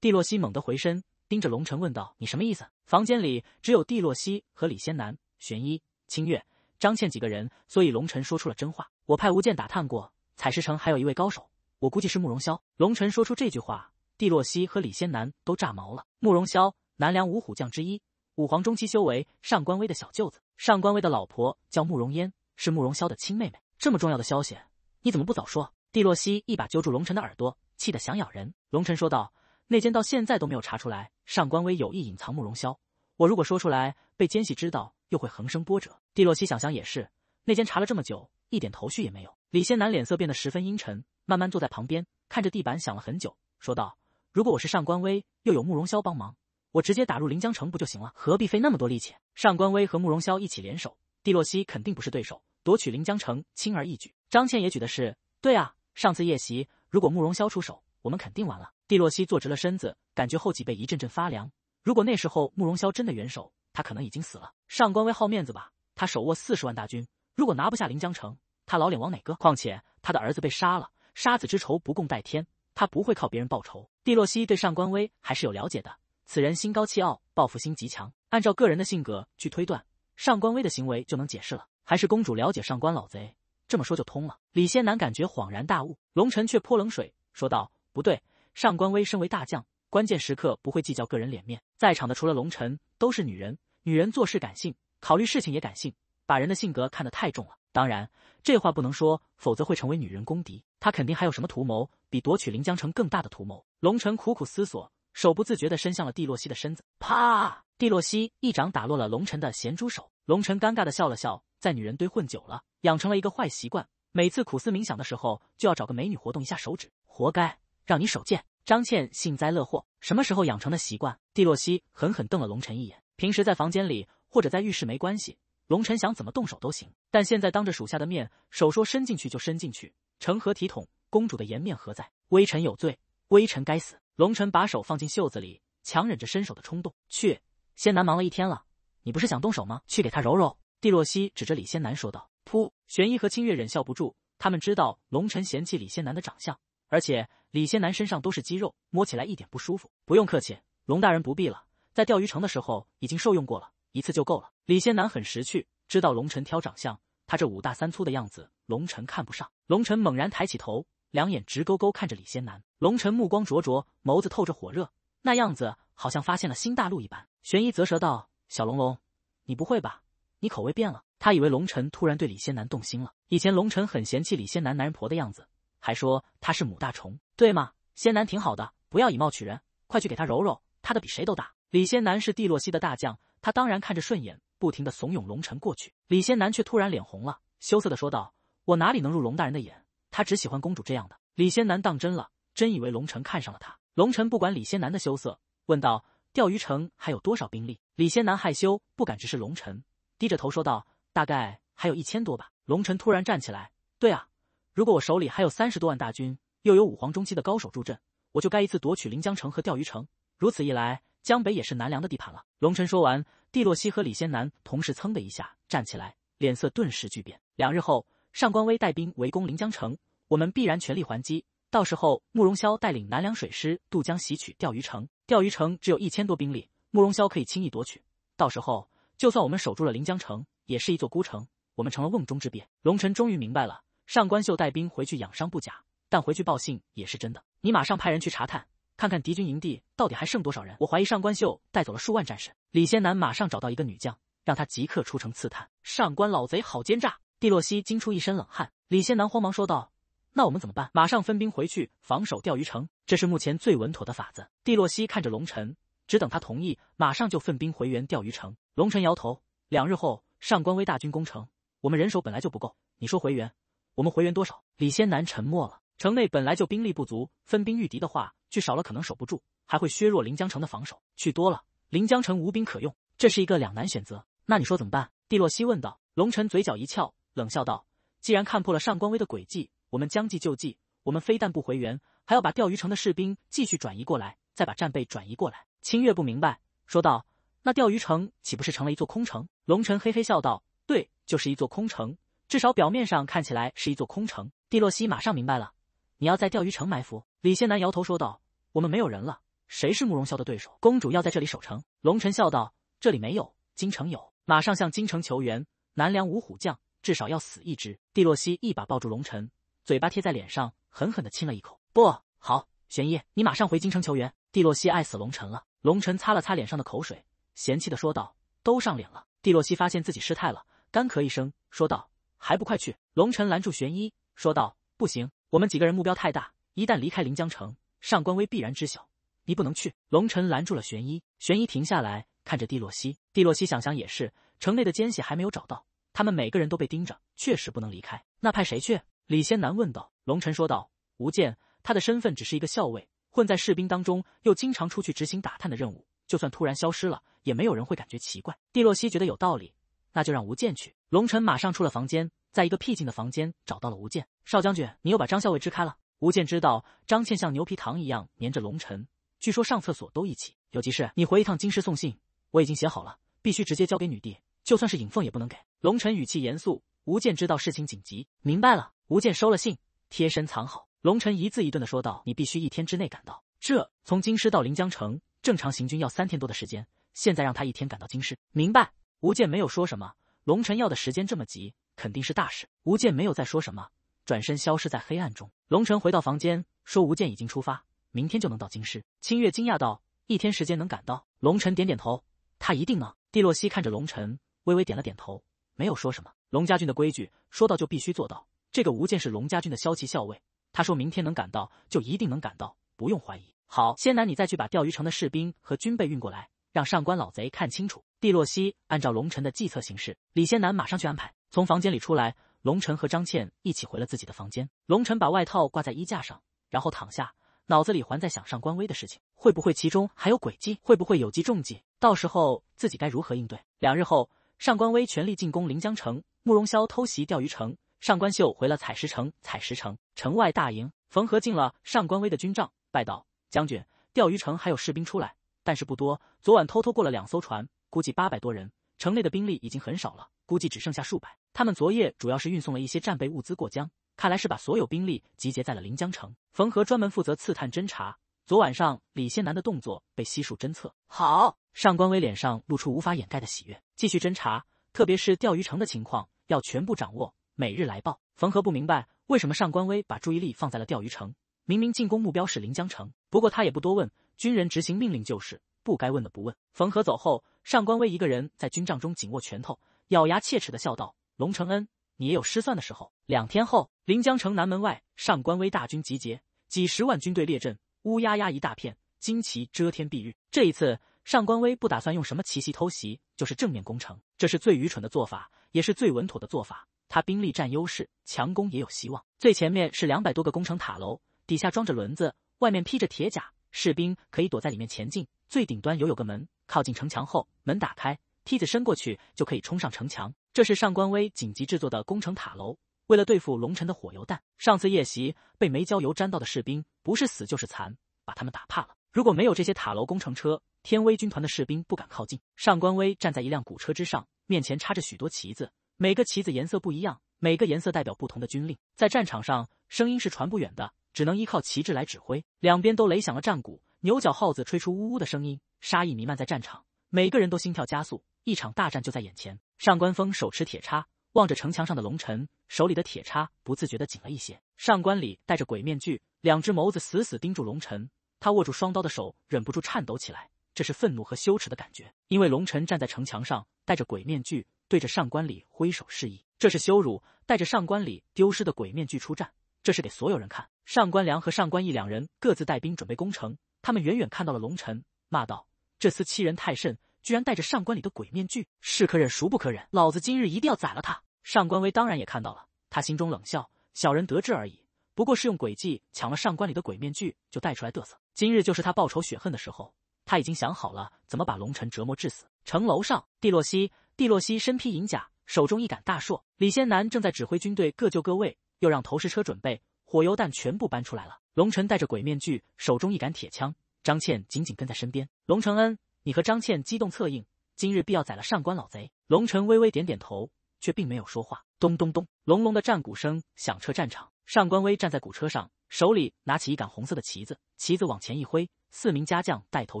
蒂洛西猛地回身，盯着龙尘问道：“你什么意思？”房间里只有蒂洛西和李仙南、玄一、清月、张倩几个人，所以龙尘说出了真话：“我派吴剑打探过，采石城还有一位高手，我估计是慕容萧。”龙尘说出这句话，蒂洛西和李仙南都炸毛了。慕容萧，南梁五虎将之一，武皇中期修为，上官威的小舅子，上官威的老婆叫慕容嫣，是慕容萧的亲妹妹。这么重要的消息，你怎么不早说？蒂洛西一把揪住龙尘的耳朵，气得想咬人。龙尘说道。内奸到现在都没有查出来，上官威有意隐藏慕容萧。我如果说出来，被奸细知道，又会横生波折。帝洛西想想也是，内奸查了这么久，一点头绪也没有。李仙南脸色变得十分阴沉，慢慢坐在旁边，看着地板，想了很久，说道：“如果我是上官威，又有慕容萧帮忙，我直接打入临江城不就行了？何必费那么多力气？上官威和慕容萧一起联手，帝洛西肯定不是对手，夺取临江城轻而易举。”张倩也举的是，对啊，上次夜袭，如果慕容萧出手，我们肯定完了。蒂洛西坐直了身子，感觉后脊背一阵阵发凉。如果那时候慕容萧真的援手，他可能已经死了。上官威好面子吧？他手握四十万大军，如果拿不下临江城，他老脸往哪搁？况且他的儿子被杀了，杀子之仇不共戴天，他不会靠别人报仇。蒂洛西对上官威还是有了解的，此人心高气傲，报复心极强。按照个人的性格去推断，上官威的行为就能解释了。还是公主了解上官老贼，这么说就通了。李先南感觉恍然大悟，龙辰却泼冷水说道：“不对。”上官威身为大将，关键时刻不会计较个人脸面。在场的除了龙尘，都是女人，女人做事感性，考虑事情也感性，把人的性格看得太重了。当然，这话不能说，否则会成为女人公敌。他肯定还有什么图谋，比夺取临江城更大的图谋。龙尘苦苦思索，手不自觉地伸向了帝洛西的身子。啪！帝洛西一掌打落了龙尘的咸猪手。龙尘尴尬地笑了笑，在女人堆混久了，养成了一个坏习惯，每次苦思冥想的时候，就要找个美女活动一下手指，活该。让你手贱，张倩幸灾乐祸。什么时候养成的习惯？蒂洛西狠狠瞪了龙晨一眼。平时在房间里或者在浴室没关系，龙晨想怎么动手都行。但现在当着属下的面，手说伸进去就伸进去，成何体统？公主的颜面何在？微臣有罪，微臣该死。龙晨把手放进袖子里，强忍着伸手的冲动。去，仙南忙了一天了，你不是想动手吗？去给他揉揉。蒂洛西指着李仙南说道。噗，玄一和清月忍笑不住，他们知道龙晨嫌弃李仙南的长相，而且。李仙男身上都是肌肉，摸起来一点不舒服。不用客气，龙大人不必了，在钓鱼城的时候已经受用过了，一次就够了。李仙男很识趣，知道龙晨挑长相，他这五大三粗的样子，龙晨看不上。龙晨猛然抬起头，两眼直勾勾看着李仙男。龙晨目光灼灼，眸子透着火热，那样子好像发现了新大陆一般。玄一啧舌道：“小龙龙，你不会吧？你口味变了？”他以为龙晨突然对李仙男动心了。以前龙晨很嫌弃李仙男男人婆的样子，还说她是母大虫。对吗？仙男挺好的，不要以貌取人。快去给他揉揉，他的比谁都大。李仙男是蒂洛西的大将，他当然看着顺眼，不停的怂恿龙尘过去。李仙男却突然脸红了，羞涩的说道：“我哪里能入龙大人的眼？他只喜欢公主这样的。”李仙男当真了，真以为龙尘看上了他。龙尘不管李仙男的羞涩，问道：“钓鱼城还有多少兵力？”李仙男害羞，不敢直视龙尘，低着头说道：“大概还有一千多吧。”龙尘突然站起来：“对啊，如果我手里还有三十多万大军。”又有五皇中期的高手助阵，我就该一次夺取临江城和钓鱼城。如此一来，江北也是南梁的地盘了。龙晨说完，帝洛西和李先南同时噌的一下站起来，脸色顿时巨变。两日后，上官威带兵围攻临江城，我们必然全力还击。到时候，慕容潇带领南梁水师渡江袭取钓鱼城。钓鱼城只有一千多兵力，慕容潇可以轻易夺取。到时候，就算我们守住了临江城，也是一座孤城，我们成了瓮中之鳖。龙晨终于明白了，上官秀带兵回去养伤不假。但回去报信也是真的。你马上派人去查探，看看敌军营地到底还剩多少人。我怀疑上官秀带走了数万战士。李先南马上找到一个女将，让他即刻出城刺探。上官老贼好奸诈！蒂洛西惊出一身冷汗。李先南慌忙说道：“那我们怎么办？马上分兵回去防守钓鱼城，这是目前最稳妥的法子。”蒂洛西看着龙晨，只等他同意，马上就分兵回援钓鱼城。龙晨摇头：“两日后上官威大军攻城，我们人手本来就不够。你说回援，我们回援多少？”李先南沉默了。城内本来就兵力不足，分兵御敌的话，去少了可能守不住，还会削弱临江城的防守；去多了，临江城无兵可用，这是一个两难选择。那你说怎么办？”帝洛西问道。龙晨嘴角一翘，冷笑道：“既然看破了上官威的诡计，我们将计就计。我们非但不回援，还要把钓鱼城的士兵继续转移过来，再把战备转移过来。”清月不明白，说道：“那钓鱼城岂不是成了一座空城？”龙晨嘿嘿笑道：“对，就是一座空城，至少表面上看起来是一座空城。”帝洛西马上明白了。你要在钓鱼城埋伏？李仙南摇头说道：“我们没有人了，谁是慕容萧的对手？公主要在这里守城。”龙晨笑道：“这里没有，京城有，马上向京城求援。”南梁五虎将至少要死一只。帝洛西一把抱住龙晨，嘴巴贴在脸上，狠狠的亲了一口。不好，玄一，你马上回京城求援。帝洛西爱死龙晨了。龙晨擦了擦脸上的口水，嫌弃的说道：“都上脸了。”帝洛西发现自己失态了，干咳一声说道：“还不快去？”龙晨拦住玄一说道：“不行。”我们几个人目标太大，一旦离开临江城，上官威必然知晓。你不能去。龙晨拦住了玄一，玄一停下来看着蒂洛西。蒂洛西想想也是，城内的奸细还没有找到，他们每个人都被盯着，确实不能离开。那派谁去？李仙南问道。龙晨说道：吴健，他的身份只是一个校尉，混在士兵当中，又经常出去执行打探的任务，就算突然消失了，也没有人会感觉奇怪。蒂洛西觉得有道理，那就让吴健去。龙晨马上出了房间。在一个僻静的房间找到了吴健少将军，你又把张校尉支开了。吴健知道张倩像牛皮糖一样粘着龙尘，据说上厕所都一起。有急事，你回一趟京师送信，我已经写好了，必须直接交给女帝，就算是尹凤也不能给。龙尘语气严肃。吴健知道事情紧急，明白了。吴健收了信，贴身藏好。龙尘一字一顿的说道：“你必须一天之内赶到。这从京师到临江城，正常行军要三天多的时间，现在让他一天赶到京师。”明白。吴健没有说什么。龙臣要的时间这么急。肯定是大事。吴健没有再说什么，转身消失在黑暗中。龙晨回到房间，说：“吴健已经出发，明天就能到京师。”清月惊讶道：“一天时间能赶到？”龙晨点点头：“他一定能。”蒂洛西看着龙晨，微微点了点头，没有说什么。龙家军的规矩，说到就必须做到。这个吴健是龙家军的骁骑校尉，他说明天能赶到，就一定能赶到，不用怀疑。好，仙南，你再去把钓鱼城的士兵和军备运过来，让上官老贼看清楚。蒂洛西按照龙晨的计策行事，李仙南马上去安排。从房间里出来，龙晨和张倩一起回了自己的房间。龙晨把外套挂在衣架上，然后躺下，脑子里还在想上官威的事情：会不会其中还有诡计？会不会有机中计？到时候自己该如何应对？两日后，上官威全力进攻临江城，慕容潇偷袭钓鱼城，上官秀回了采石城。采石城城外大营，冯和进了上官威的军帐，拜道：“将军，钓鱼城还有士兵出来，但是不多。昨晚偷偷过了两艘船，估计八百多人。城内的兵力已经很少了，估计只剩下数百。”他们昨夜主要是运送了一些战备物资过江，看来是把所有兵力集结在了临江城。冯和专门负责刺探侦查，昨晚上李先南的动作被悉数侦测。好，上官威脸上露出无法掩盖的喜悦，继续侦查，特别是钓鱼城的情况要全部掌握，每日来报。冯和不明白为什么上官威把注意力放在了钓鱼城，明明进攻目标是临江城。不过他也不多问，军人执行命令就是不该问的不问。冯和走后，上官威一个人在军帐中紧握拳头，咬牙切齿的笑道。龙承恩，你也有失算的时候。两天后，临江城南门外，上官威大军集结，几十万军队列阵，乌压压一大片，旌旗遮天蔽日。这一次，上官威不打算用什么奇袭偷袭，就是正面攻城。这是最愚蠢的做法，也是最稳妥的做法。他兵力占优势，强攻也有希望。最前面是两百多个攻城塔楼，底下装着轮子，外面披着铁甲，士兵可以躲在里面前进。最顶端有有个门，靠近城墙后门打开，梯子伸过去就可以冲上城墙。这是上官威紧急制作的攻城塔楼，为了对付龙城的火油弹。上次夜袭被煤焦油沾到的士兵，不是死就是残，把他们打怕了。如果没有这些塔楼、工程车，天威军团的士兵不敢靠近。上官威站在一辆古车之上，面前插着许多旗子，每个旗子颜色不一样，每个颜色代表不同的军令。在战场上，声音是传不远的，只能依靠旗帜来指挥。两边都擂响了战鼓，牛角号子吹出呜呜的声音，杀意弥漫在战场，每个人都心跳加速，一场大战就在眼前。上官峰手持铁叉，望着城墙上的龙尘，手里的铁叉不自觉的紧了一些。上官礼戴着鬼面具，两只眸子死死盯住龙尘，他握住双刀的手忍不住颤抖起来，这是愤怒和羞耻的感觉，因为龙尘站在城墙上，戴着鬼面具，对着上官礼挥手示意，这是羞辱，带着上官礼丢失的鬼面具出战，这是给所有人看。上官良和上官义两人各自带兵准备攻城，他们远远看到了龙尘，骂道：“这厮欺人太甚！”居然带着上官里的鬼面具，是可忍孰不可忍！老子今日一定要宰了他！上官威当然也看到了，他心中冷笑：小人得志而已，不过是用诡计抢了上官里的鬼面具就带出来嘚瑟。今日就是他报仇雪恨的时候，他已经想好了怎么把龙尘折磨致死。城楼上，蒂洛西，蒂洛西身披银甲，手中一杆大槊。李仙南正在指挥军队各就各位，又让投石车准备，火油弹全部搬出来了。龙尘戴着鬼面具，手中一杆铁枪，张倩紧紧跟在身边。龙承恩。你和张倩激动策应，今日必要宰了上官老贼。龙尘微微点点头，却并没有说话。咚咚咚，隆隆的战鼓声响彻战场。上官威站在古车上，手里拿起一杆红色的旗子，旗子往前一挥，四名家将带头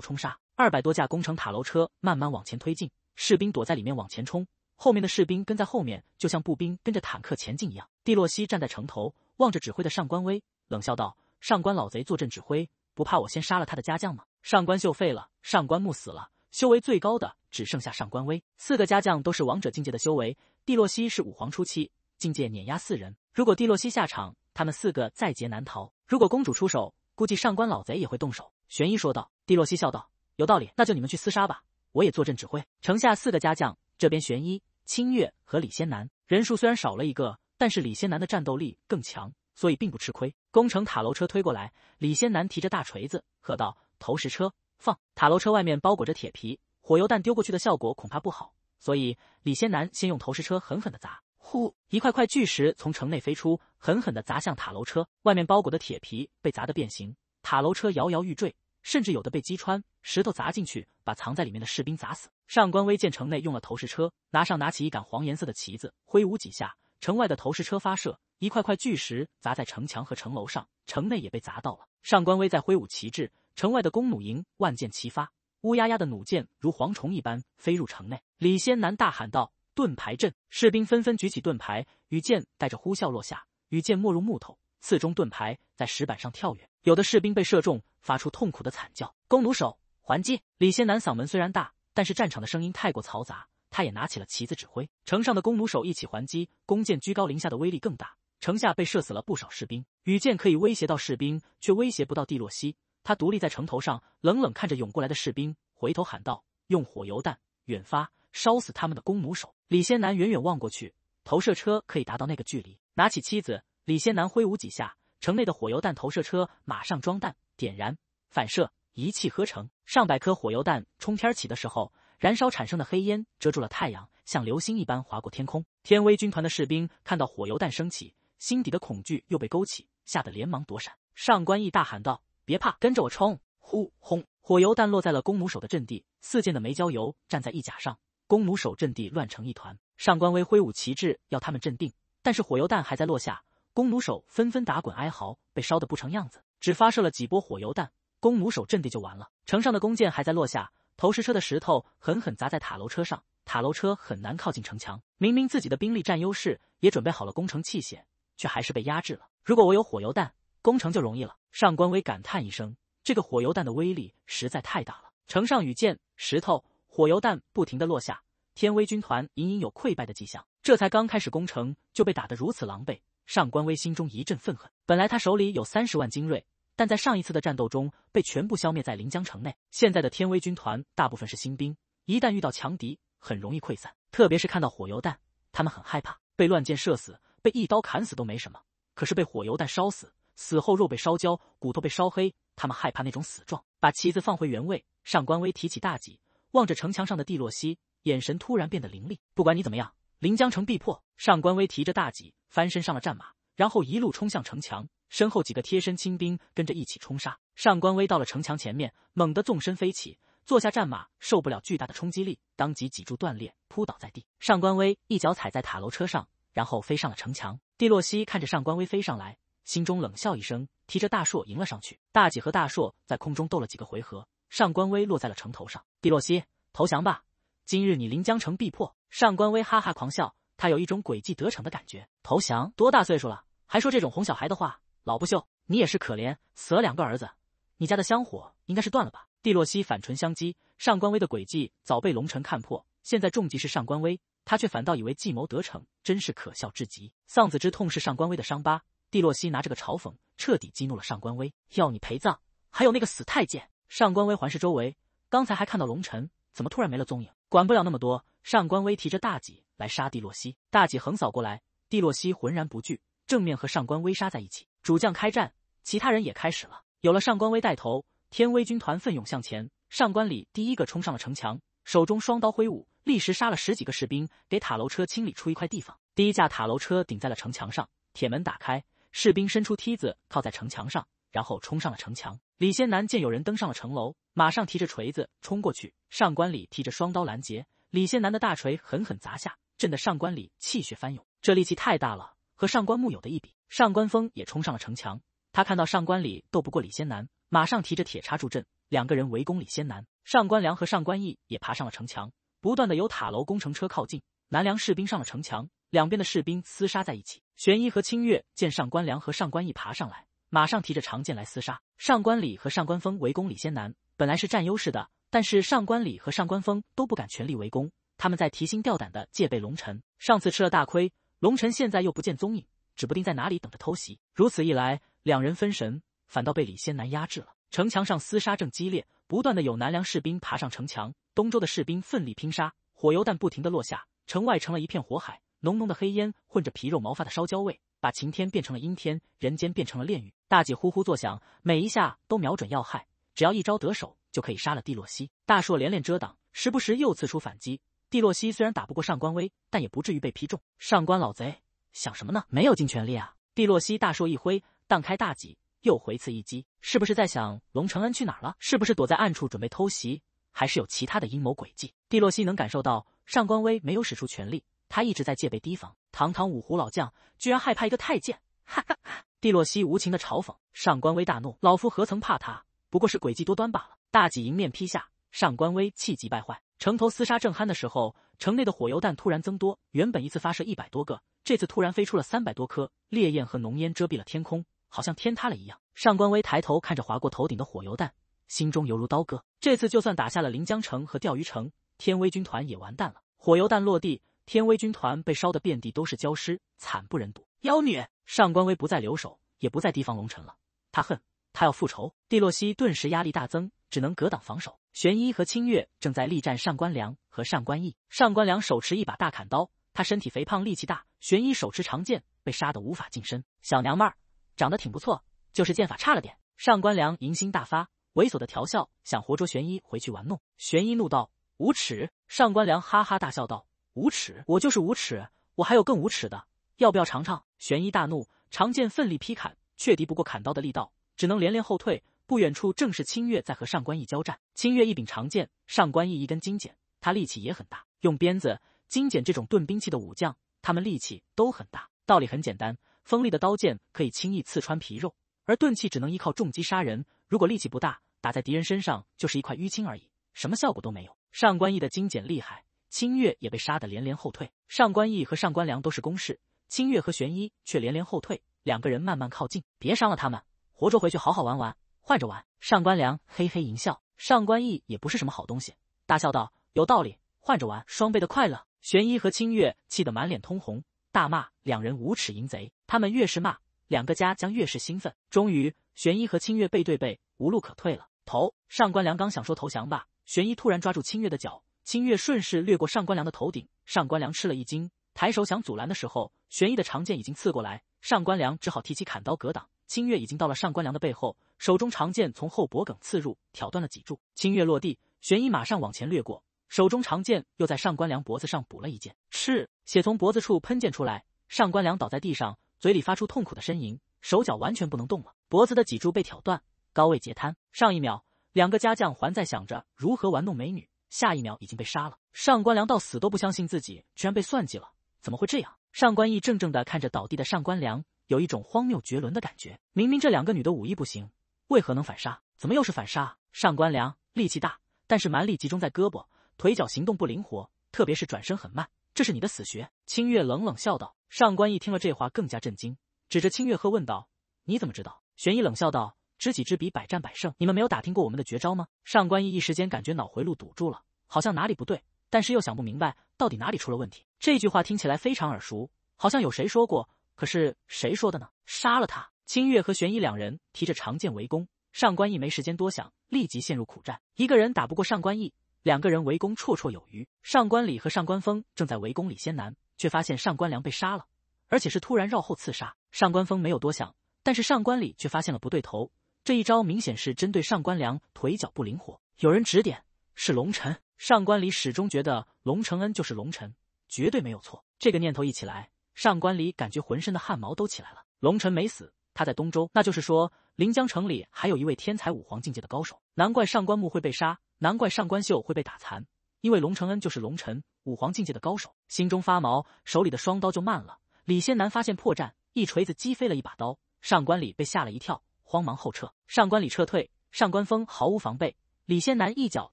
冲杀。二百多架攻城塔楼车慢慢往前推进，士兵躲在里面往前冲，后面的士兵跟在后面，就像步兵跟着坦克前进一样。蒂洛西站在城头，望着指挥的上官威，冷笑道：“上官老贼坐镇指挥，不怕我先杀了他的家将吗？”上官秀废了，上官木死了，修为最高的只剩下上官威。四个家将都是王者境界的修为，帝洛西是武皇初期，境界碾压四人。如果帝洛西下场，他们四个在劫难逃。如果公主出手，估计上官老贼也会动手。玄一说道。帝洛西笑道：“有道理，那就你们去厮杀吧，我也坐镇指挥。”城下四个家将这边，玄一、清月和李仙南人数虽然少了一个，但是李仙南的战斗力更强，所以并不吃亏。攻城塔楼车推过来，李仙南提着大锤子喝道。投石车放塔楼车外面包裹着铁皮，火油弹丢过去的效果恐怕不好，所以李先南先用投石车狠狠的砸。呼，一块块巨石从城内飞出，狠狠的砸向塔楼车外面包裹的铁皮，被砸得变形。塔楼车摇摇欲坠，甚至有的被击穿。石头砸进去，把藏在里面的士兵砸死。上官威见城内用了投石车，拿上拿起一杆黄颜色的旗子，挥舞几下，城外的投石车发射，一块块巨石砸在城墙和城楼上，城内也被砸到了。上官威在挥舞旗帜。城外的弓弩营万箭齐发，乌压压的弩箭如蝗虫一般飞入城内。李先南大喊道：“盾牌阵！”士兵纷纷举起盾牌，羽箭带着呼啸落下，羽箭没入木头，刺中盾牌，在石板上跳跃。有的士兵被射中，发出痛苦的惨叫。弓弩手还击。李先南嗓门虽然大，但是战场的声音太过嘈杂，他也拿起了旗子指挥。城上的弓弩手一起还击，弓箭居高临下的威力更大。城下被射死了不少士兵，羽箭可以威胁到士兵，却威胁不到蒂洛西。他独立在城头上，冷冷看着涌过来的士兵，回头喊道：“用火油弹远发，烧死他们的弓弩手！”李先南远远望过去，投射车可以达到那个距离。拿起妻子，李先南挥舞几下，城内的火油弹投射车马上装弹、点燃、反射，一气呵成。上百颗火油弹冲天起的时候，燃烧产生的黑烟遮住了太阳，像流星一般划过天空。天威军团的士兵看到火油弹升起，心底的恐惧又被勾起，吓得连忙躲闪。上官毅大喊道。别怕，跟着我冲！呼轰，火油弹落在了弓弩手的阵地，四溅的煤焦油站在一甲上，弓弩手阵地乱成一团。上官威挥舞旗帜，要他们镇定，但是火油弹还在落下，弓弩手纷纷打滚哀嚎，被烧得不成样子。只发射了几波火油弹，弓弩手阵地就完了。城上的弓箭还在落下，投石车的石头狠狠砸在塔楼车上，塔楼车很难靠近城墙。明明自己的兵力占优势，也准备好了攻城器械，却还是被压制了。如果我有火油弹。攻城就容易了。上官威感叹一声：“这个火油弹的威力实在太大了！”城上雨箭、石头、火油弹不停地落下，天威军团隐隐有溃败的迹象。这才刚开始攻城，就被打得如此狼狈。上官威心中一阵愤恨。本来他手里有三十万精锐，但在上一次的战斗中被全部消灭在临江城内。现在的天威军团大部分是新兵，一旦遇到强敌，很容易溃散。特别是看到火油弹，他们很害怕。被乱箭射死、被一刀砍死都没什么，可是被火油弹烧死。死后肉被烧焦，骨头被烧黑，他们害怕那种死状。把旗子放回原位。上官威提起大戟，望着城墙上的帝洛西，眼神突然变得凌厉。不管你怎么样，临江城必破。上官威提着大戟翻身上了战马，然后一路冲向城墙，身后几个贴身亲兵跟着一起冲杀。上官威到了城墙前面，猛地纵身飞起，坐下战马受不了巨大的冲击力，当即脊柱断裂，扑倒在地。上官威一脚踩在塔楼车上，然后飞上了城墙。帝洛西看着上官威飞上来。心中冷笑一声，提着大硕迎了上去。大戟和大硕在空中斗了几个回合，上官威落在了城头上。蒂洛西，投降吧！今日你临江城必破。上官威哈哈狂笑，他有一种诡计得逞的感觉。投降？多大岁数了，还说这种哄小孩的话？老不羞，你也是可怜，死了两个儿子，你家的香火应该是断了吧？蒂洛西反唇相讥。上官威的诡计早被龙尘看破，现在重计是上官威，他却反倒以为计谋得逞，真是可笑至极。丧子之痛是上官威的伤疤。蒂洛西拿这个嘲讽，彻底激怒了上官威，要你陪葬！还有那个死太监！上官威环视周围，刚才还看到龙晨，怎么突然没了踪影？管不了那么多，上官威提着大戟来杀蒂洛西，大戟横扫过来，蒂洛西浑然不惧，正面和上官威杀在一起。主将开战，其他人也开始了。有了上官威带头，天威军团奋勇向前。上官礼第一个冲上了城墙，手中双刀挥舞，立时杀了十几个士兵，给塔楼车清理出一块地方。第一架塔楼车顶在了城墙上，铁门打开。士兵伸出梯子，靠在城墙上，然后冲上了城墙。李先南见有人登上了城楼，马上提着锤子冲过去。上官礼提着双刀拦截李先南的大锤，狠狠砸下，震得上官礼气血翻涌。这力气太大了，和上官木有的一比。上官峰也冲上了城墙，他看到上官礼斗不过李先南，马上提着铁叉助阵，两个人围攻李先南。上官良和上官义也爬上了城墙，不断的由塔楼工程车靠近。南梁士兵上了城墙，两边的士兵厮杀在一起。玄一和清月见上官良和上官逸爬上来，马上提着长剑来厮杀。上官礼和上官峰围攻李先南，本来是占优势的，但是上官礼和上官峰都不敢全力围攻，他们在提心吊胆的戒备龙尘。上次吃了大亏，龙尘现在又不见踪影，指不定在哪里等着偷袭。如此一来，两人分神，反倒被李先南压制了。城墙上厮杀正激烈，不断的有南梁士兵爬上城墙，东周的士兵奋力拼杀，火油弹不停的落下。城外成了一片火海，浓浓的黑烟混着皮肉毛发的烧焦味，把晴天变成了阴天，人间变成了炼狱。大戟呼呼作响，每一下都瞄准要害，只要一招得手，就可以杀了蒂洛西。大硕连连遮挡，时不时又刺出反击。蒂洛西虽然打不过上官威，但也不至于被劈中。上官老贼想什么呢？没有尽全力啊！蒂洛西大硕一挥，荡开大戟，又回刺一击，是不是在想龙承恩去哪儿了？是不是躲在暗处准备偷袭？还是有其他的阴谋诡计？蒂洛西能感受到。上官威没有使出全力，他一直在戒备提防。堂堂五虎老将，居然害怕一个太监！哈哈哈！帝洛西无情的嘲讽。上官威大怒：老夫何曾怕他？不过是诡计多端罢了。大戟迎面劈下，上官威气急败坏。城头厮杀正酣的时候，城内的火油弹突然增多。原本一次发射一百多个，这次突然飞出了三百多颗，烈焰和浓烟遮蔽了天空，好像天塌了一样。上官威抬头看着划过头顶的火油弹，心中犹如刀割。这次就算打下了临江城和钓鱼城。天威军团也完蛋了。火油弹落地，天威军团被烧得遍地都是焦尸，惨不忍睹。妖女上官威不再留守，也不再提防龙晨了。他恨，他要复仇。蒂洛西顿时压力大增，只能格挡防守。玄一和清月正在力战上官良和上官毅。上官良手持一把大砍刀，他身体肥胖，力气大。玄一手持长剑，被杀得无法近身。小娘们儿长得挺不错，就是剑法差了点。上官良淫心大发，猥琐的调笑，想活捉玄一回去玩弄。玄一怒道。无耻！上官良哈哈大笑道：“无耻，我就是无耻，我还有更无耻的，要不要尝尝？”玄一大怒，长剑奋力劈砍，却敌不过砍刀的力道，只能连连后退。不远处正是清月在和上官逸交战，清月一柄长剑，上官逸一根金剪，他力气也很大。用鞭子、金剪这种钝兵器的武将，他们力气都很大。道理很简单，锋利的刀剑可以轻易刺穿皮肉，而钝器只能依靠重击杀人。如果力气不大，打在敌人身上就是一块淤青而已，什么效果都没有。上官义的精简厉害，清月也被杀得连连后退。上官义和上官良都是攻势，清月和玄一却连连后退，两个人慢慢靠近。别伤了他们，活着回去好好玩玩，换着玩。上官良嘿嘿一笑，上官义也不是什么好东西，大笑道：“有道理，换着玩，双倍的快乐。”玄一和清月气得满脸通红，大骂两人无耻淫贼。他们越是骂，两个家将越是兴奋。终于，玄一和清月背对背，无路可退了。投上官良刚想说投降吧。玄一突然抓住清月的脚，清月顺势掠过上官良的头顶。上官良吃了一惊，抬手想阻拦的时候，玄一的长剑已经刺过来。上官良只好提起砍刀格挡。清月已经到了上官良的背后，手中长剑从后脖颈刺入，挑断了脊柱。清月落地，玄一马上往前掠过，手中长剑又在上官良脖子上补了一剑，是血从脖子处喷溅出来。上官良倒在地上，嘴里发出痛苦的呻吟，手脚完全不能动了，脖子的脊柱被挑断，高位截瘫。上一秒。两个家将还在想着如何玩弄美女，下一秒已经被杀了。上官良到死都不相信自己居然被算计了，怎么会这样？上官毅怔怔地看着倒地的上官良，有一种荒谬绝伦的感觉。明明这两个女的武艺不行，为何能反杀？怎么又是反杀？上官良力气大，但是蛮力集中在胳膊、腿脚，行动不灵活，特别是转身很慢，这是你的死穴。清月冷冷笑道。上官毅听了这话更加震惊，指着清月喝问道：“你怎么知道？”玄衣冷笑道。知己知彼，百战百胜。你们没有打听过我们的绝招吗？上官毅一时间感觉脑回路堵住了，好像哪里不对，但是又想不明白到底哪里出了问题。这句话听起来非常耳熟，好像有谁说过，可是谁说的呢？杀了他！清月和玄衣两人提着长剑围攻上官毅没时间多想，立即陷入苦战。一个人打不过上官毅，两个人围攻绰绰有余。上官礼和上官峰正在围攻李先南，却发现上官良被杀了，而且是突然绕后刺杀。上官峰没有多想，但是上官礼却发现了不对头。这一招明显是针对上官良腿脚不灵活，有人指点是龙晨。上官礼始终觉得龙承恩就是龙晨，绝对没有错。这个念头一起来，上官礼感觉浑身的汗毛都起来了。龙晨没死，他在东周，那就是说临江城里还有一位天才武皇境界的高手。难怪上官木会被杀，难怪上官秀会被打残，因为龙承恩就是龙晨，武皇境界的高手。心中发毛，手里的双刀就慢了。李仙南发现破绽，一锤子击飞了一把刀。上官礼被吓了一跳。慌忙后撤，上官礼撤退，上官峰毫无防备，李仙南一脚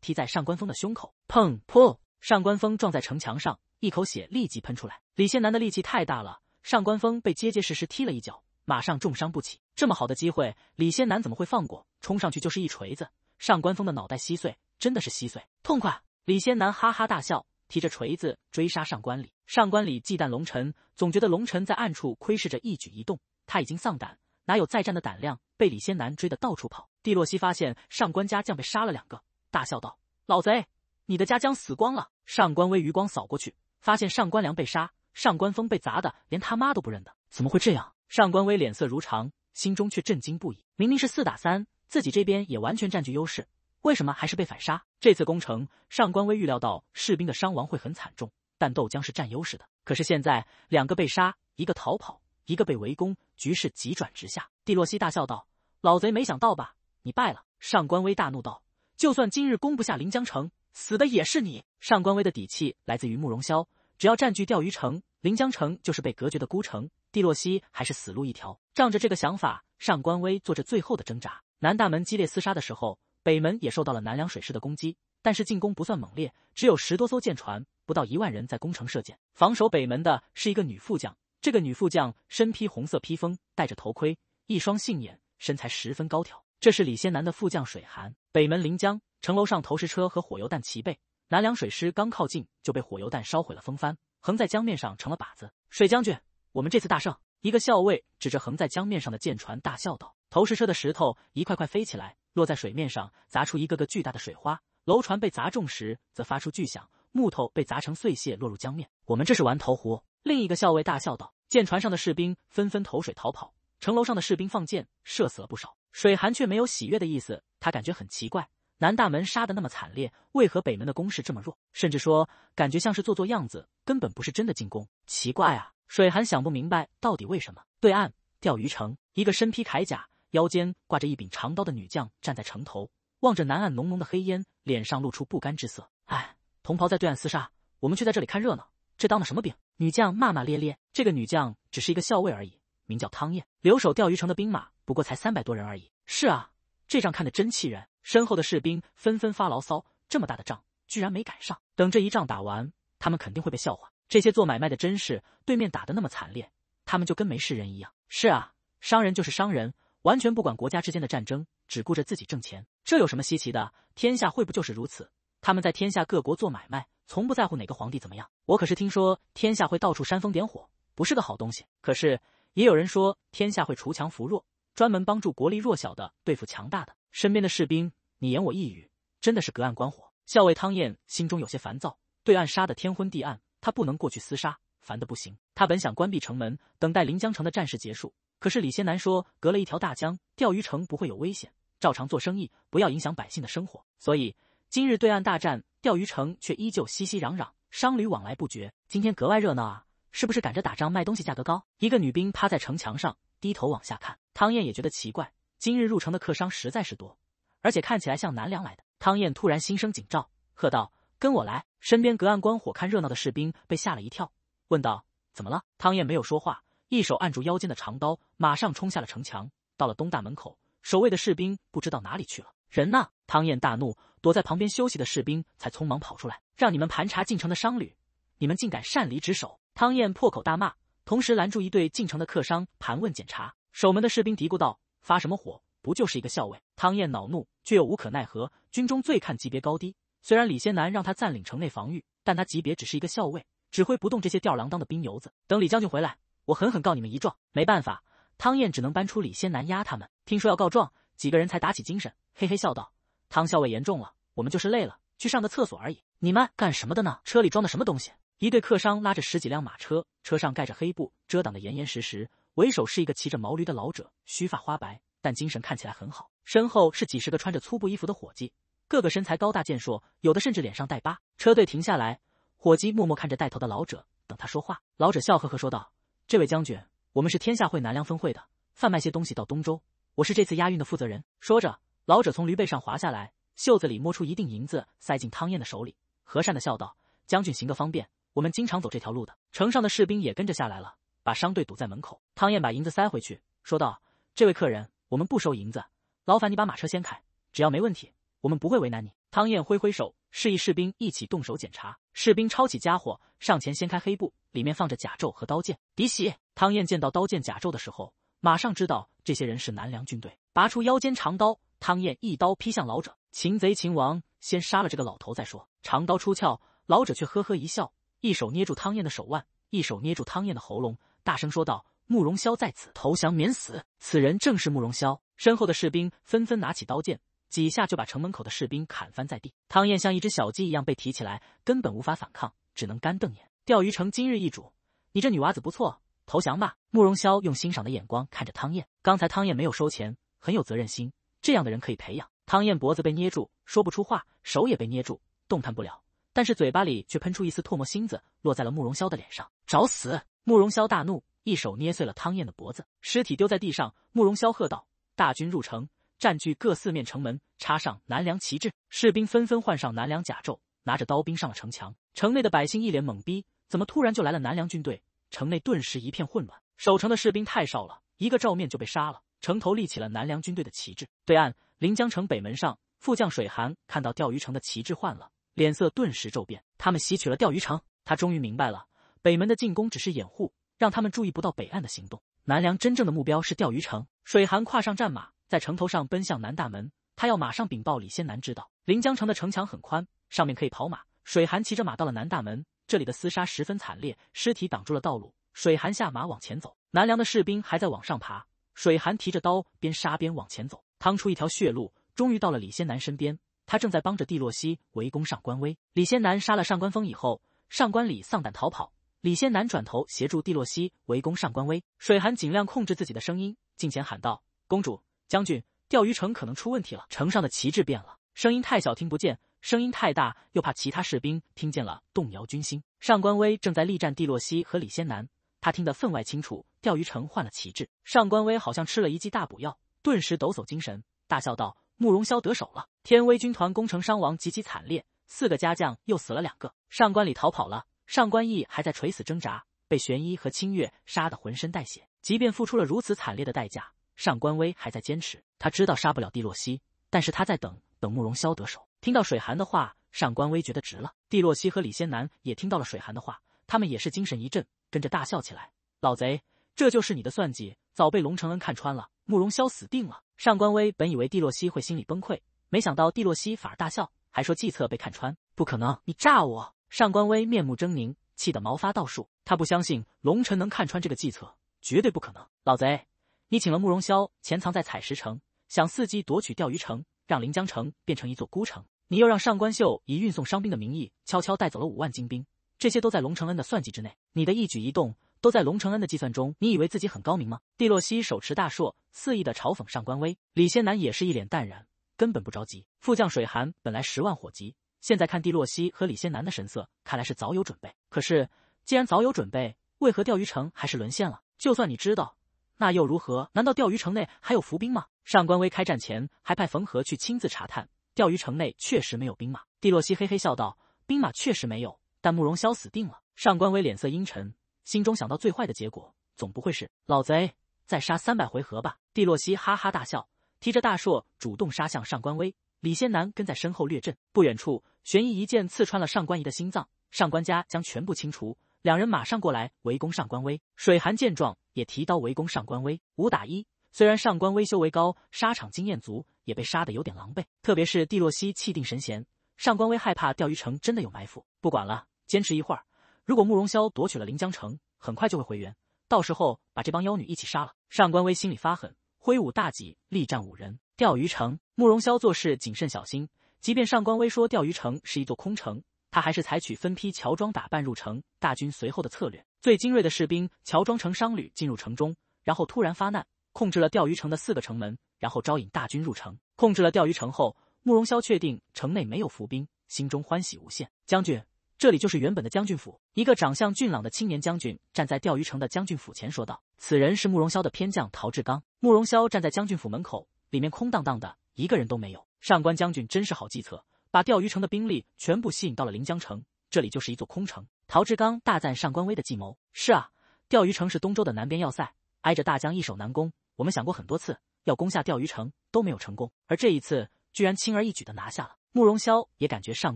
踢在上官峰的胸口，砰破，上官峰撞在城墙上，一口血立即喷出来。李仙南的力气太大了，上官峰被结结实实踢了一脚，马上重伤不起。这么好的机会，李仙南怎么会放过？冲上去就是一锤子，上官峰的脑袋稀碎，真的是稀碎，痛快！李仙南哈哈大笑，提着锤子追杀上官礼。上官礼忌惮龙尘，总觉得龙尘在暗处窥视着一举一动，他已经丧胆。哪有再战的胆量？被李仙南追得到处跑。蒂洛西发现上官家将被杀了两个，大笑道：“老贼，你的家将死光了！”上官威余光扫过去，发现上官良被杀，上官峰被砸的连他妈都不认得。怎么会这样？上官威脸色如常，心中却震惊不已。明明是四打三，自己这边也完全占据优势，为什么还是被反杀？这次攻城，上官威预料到士兵的伤亡会很惨重，但豆浆是占优势的。可是现在，两个被杀，一个逃跑，一个被围攻。局势急转直下，蒂洛西大笑道：“老贼，没想到吧？你败了！”上官威大怒道：“就算今日攻不下临江城，死的也是你！”上官威的底气来自于慕容萧，只要占据钓鱼城，临江城就是被隔绝的孤城，蒂洛西还是死路一条。仗着这个想法，上官威做着最后的挣扎。南大门激烈厮杀的时候，北门也受到了南凉水师的攻击，但是进攻不算猛烈，只有十多艘舰船，不到一万人在攻城射箭。防守北门的是一个女副将。这个女副将身披红色披风，戴着头盔，一双杏眼，身材十分高挑。这是李先南的副将水寒。北门临江，城楼上投石车和火油弹齐备。南梁水师刚靠近，就被火油弹烧毁了风帆，横在江面上成了靶子。水将军，我们这次大胜！一个校尉指着横在江面上的舰船大笑道：“投石车的石头一块块飞起来，落在水面上，砸出一个个巨大的水花。楼船被砸中时，则发出巨响，木头被砸成碎屑，落入江面。我们这是玩投壶。”另一个校尉大笑道：“见船上的士兵纷纷投水逃跑，城楼上的士兵放箭射死了不少。水寒却没有喜悦的意思，他感觉很奇怪。南大门杀得那么惨烈，为何北门的攻势这么弱？甚至说，感觉像是做做样子，根本不是真的进攻。奇怪啊！水寒想不明白到底为什么。”对岸钓鱼城，一个身披铠甲、腰间挂着一柄长刀的女将站在城头，望着南岸浓浓的黑烟，脸上露出不甘之色。哎，同袍在对岸厮杀，我们却在这里看热闹，这当的什么兵？女将骂骂咧咧，这个女将只是一个校尉而已，名叫汤燕，留守钓鱼城的兵马不过才三百多人而已。是啊，这仗看得真气人。身后的士兵纷纷发牢骚，这么大的仗居然没赶上，等这一仗打完，他们肯定会被笑话。这些做买卖的真是，对面打得那么惨烈，他们就跟没事人一样。是啊，商人就是商人，完全不管国家之间的战争，只顾着自己挣钱，这有什么稀奇的？天下会不就是如此？他们在天下各国做买卖。从不在乎哪个皇帝怎么样，我可是听说天下会到处煽风点火，不是个好东西。可是也有人说天下会锄强扶弱，专门帮助国力弱小的对付强大的。身边的士兵你言我一语，真的是隔岸观火。校尉汤燕心中有些烦躁，对岸杀得天昏地暗，他不能过去厮杀，烦得不行。他本想关闭城门，等待临江城的战事结束，可是李先南说隔了一条大江，钓鱼城不会有危险，照常做生意，不要影响百姓的生活。所以。今日对岸大战，钓鱼城却依旧熙熙攘攘，商旅往来不绝。今天格外热闹啊！是不是赶着打仗卖东西，价格高？一个女兵趴在城墙上，低头往下看。汤燕也觉得奇怪，今日入城的客商实在是多，而且看起来像南梁来的。汤燕突然心生警兆，喝道：“跟我来！”身边隔岸观火看热闹的士兵被吓了一跳，问道：“怎么了？”汤燕没有说话，一手按住腰间的长刀，马上冲下了城墙，到了东大门口，守卫的士兵不知道哪里去了。人呢？汤燕大怒。躲在旁边休息的士兵才匆忙跑出来，让你们盘查进城的商旅，你们竟敢擅离职守！汤燕破口大骂，同时拦住一对进城的客商盘问检查。守门的士兵嘀咕道：“发什么火？不就是一个校尉？”汤燕恼怒，却又无可奈何。军中最看级别高低，虽然李先南让他暂领城内防御，但他级别只是一个校尉，指挥不动这些吊儿郎当的兵油子。等李将军回来，我狠狠告你们一状。没办法，汤燕只能搬出李先南压他们。听说要告状，几个人才打起精神，嘿嘿笑道。汤校尉，严重了，我们就是累了，去上个厕所而已。你们干什么的呢？车里装的什么东西？一队客商拉着十几辆马车，车上盖着黑布，遮挡的严严实实。为首是一个骑着毛驴的老者，须发花白，但精神看起来很好。身后是几十个穿着粗布衣服的伙计，个个身材高大健硕，有的甚至脸上带疤。车队停下来，伙计默默看着带头的老者，等他说话。老者笑呵呵说道：“这位将军，我们是天下会南梁分会的，贩卖些东西到东周。我是这次押运的负责人。”说着。老者从驴背上滑下来，袖子里摸出一锭银子，塞进汤燕的手里，和善地笑道：“将军行个方便，我们经常走这条路的。”城上的士兵也跟着下来了，把商队堵在门口。汤燕把银子塞回去，说道：“这位客人，我们不收银子，劳烦你把马车掀开。只要没问题，我们不会为难你。”汤燕挥挥手，示意士兵一起动手检查。士兵抄起家伙，上前掀开黑布，里面放着甲胄和刀剑。敌袭！汤燕见到刀剑、甲胄的时候，马上知道这些人是南梁军队，拔出腰间长刀。汤燕一刀劈向老者，擒贼擒王，先杀了这个老头再说。长刀出鞘，老者却呵呵一笑，一手捏住汤燕的手腕，一手捏住汤燕的喉咙，大声说道：“慕容萧在此，投降免死。”此人正是慕容萧。身后的士兵纷纷拿起刀剑，几下就把城门口的士兵砍翻在地。汤燕像一只小鸡一样被提起来，根本无法反抗，只能干瞪眼。钓鱼城今日易主，你这女娃子不错，投降吧。慕容萧用欣赏的眼光看着汤燕，刚才汤燕没有收钱，很有责任心。这样的人可以培养。汤燕脖子被捏住，说不出话，手也被捏住，动弹不了，但是嘴巴里却喷出一丝唾沫星子，落在了慕容萧的脸上，找死！慕容萧大怒，一手捏碎了汤燕的脖子，尸体丢在地上。慕容萧喝道：“大军入城，占据各四面城门，插上南梁旗帜。”士兵纷纷换上南梁甲胄，拿着刀兵上了城墙。城内的百姓一脸懵逼，怎么突然就来了南梁军队？城内顿时一片混乱，守城的士兵太少了，一个照面就被杀了。城头立起了南梁军队的旗帜，对岸临江城北门上，副将水寒看到钓鱼城的旗帜换了，脸色顿时骤变。他们袭取了钓鱼城，他终于明白了，北门的进攻只是掩护，让他们注意不到北岸的行动。南梁真正的目标是钓鱼城。水寒跨上战马，在城头上奔向南大门，他要马上禀报李先南。知道临江城的城墙很宽，上面可以跑马。水寒骑着马到了南大门，这里的厮杀十分惨烈，尸体挡住了道路。水寒下马往前走，南梁的士兵还在往上爬。水寒提着刀，边杀边往前走，趟出一条血路，终于到了李先南身边。他正在帮着蒂洛西围攻上官威。李先南杀了上官风以后，上官礼丧胆逃跑。李先南转头协助蒂洛西围攻上官威。水寒尽量控制自己的声音，近前喊道：“公主，将军，钓鱼城可能出问题了。城上的旗帜变了。声音太小听不见，声音太大又怕其他士兵听见了动摇军心。”上官威正在力战蒂洛西和李先南。他听得分外清楚，钓鱼城换了旗帜。上官威好像吃了一剂大补药，顿时抖擞精神，大笑道：“慕容萧得手了！天威军团攻城伤亡极其惨烈，四个家将又死了两个，上官礼逃跑了，上官易还在垂死挣扎，被玄一和清月杀得浑身带血。即便付出了如此惨烈的代价，上官威还在坚持。他知道杀不了帝洛西，但是他在等等慕容萧得手。听到水寒的话，上官威觉得值了。帝洛西和李仙南也听到了水寒的话，他们也是精神一振。”跟着大笑起来，老贼，这就是你的算计，早被龙承恩看穿了，慕容萧死定了。上官威本以为帝洛西会心理崩溃，没想到帝洛西反而大笑，还说计策被看穿，不可能，你诈我！上官威面目狰狞，气得毛发倒竖，他不相信龙臣能看穿这个计策，绝对不可能。老贼，你请了慕容萧潜藏在采石城，想伺机夺取钓鱼城，让临江城变成一座孤城。你又让上官秀以运送伤兵的名义，悄悄带走了五万精兵。这些都在龙承恩的算计之内，你的一举一动都在龙承恩的计算中。你以为自己很高明吗？蒂洛西手持大槊，肆意的嘲讽上官威。李仙南也是一脸淡然，根本不着急。副将水寒本来十万火急，现在看蒂洛西和李仙南的神色，看来是早有准备。可是既然早有准备，为何钓鱼城还是沦陷了？就算你知道，那又如何？难道钓鱼城内还有伏兵吗？上官威开战前还派冯和去亲自查探，钓鱼城内确实没有兵马。蒂洛西嘿嘿笑道：“兵马确实没有。”但慕容萧死定了。上官威脸色阴沉，心中想到最坏的结果，总不会是老贼再杀三百回合吧？帝洛西哈哈大笑，提着大槊主动杀向上官威。李仙南跟在身后掠阵。不远处，玄衣一剑刺穿了上官仪的心脏。上官家将全部清除，两人马上过来围攻上官威。水寒见状也提刀围攻上官威，五打一。虽然上官威修为高，沙场经验足，也被杀得有点狼狈。特别是帝洛西气定神闲，上官威害怕钓鱼城真的有埋伏，不管了。坚持一会儿，如果慕容萧夺取了临江城，很快就会回援，到时候把这帮妖女一起杀了。上官威心里发狠，挥舞大戟，力战五人。钓鱼城，慕容萧做事谨慎小心，即便上官威说钓鱼城是一座空城，他还是采取分批乔装打扮入城。大军随后的策略，最精锐的士兵乔装成商旅进入城中，然后突然发难，控制了钓鱼城的四个城门，然后招引大军入城，控制了钓鱼城后，慕容萧确定城内没有伏兵，心中欢喜无限。将军。这里就是原本的将军府。一个长相俊朗的青年将军站在钓鱼城的将军府前，说道：“此人是慕容潇的偏将陶志刚。”慕容潇站在将军府门口，里面空荡荡的，一个人都没有。上官将军真是好计策，把钓鱼城的兵力全部吸引到了临江城，这里就是一座空城。陶志刚大赞上官威的计谋：“是啊，钓鱼城是东周的南边要塞，挨着大江，易守难攻。我们想过很多次要攻下钓鱼城，都没有成功，而这一次居然轻而易举的拿下了。”慕容潇也感觉上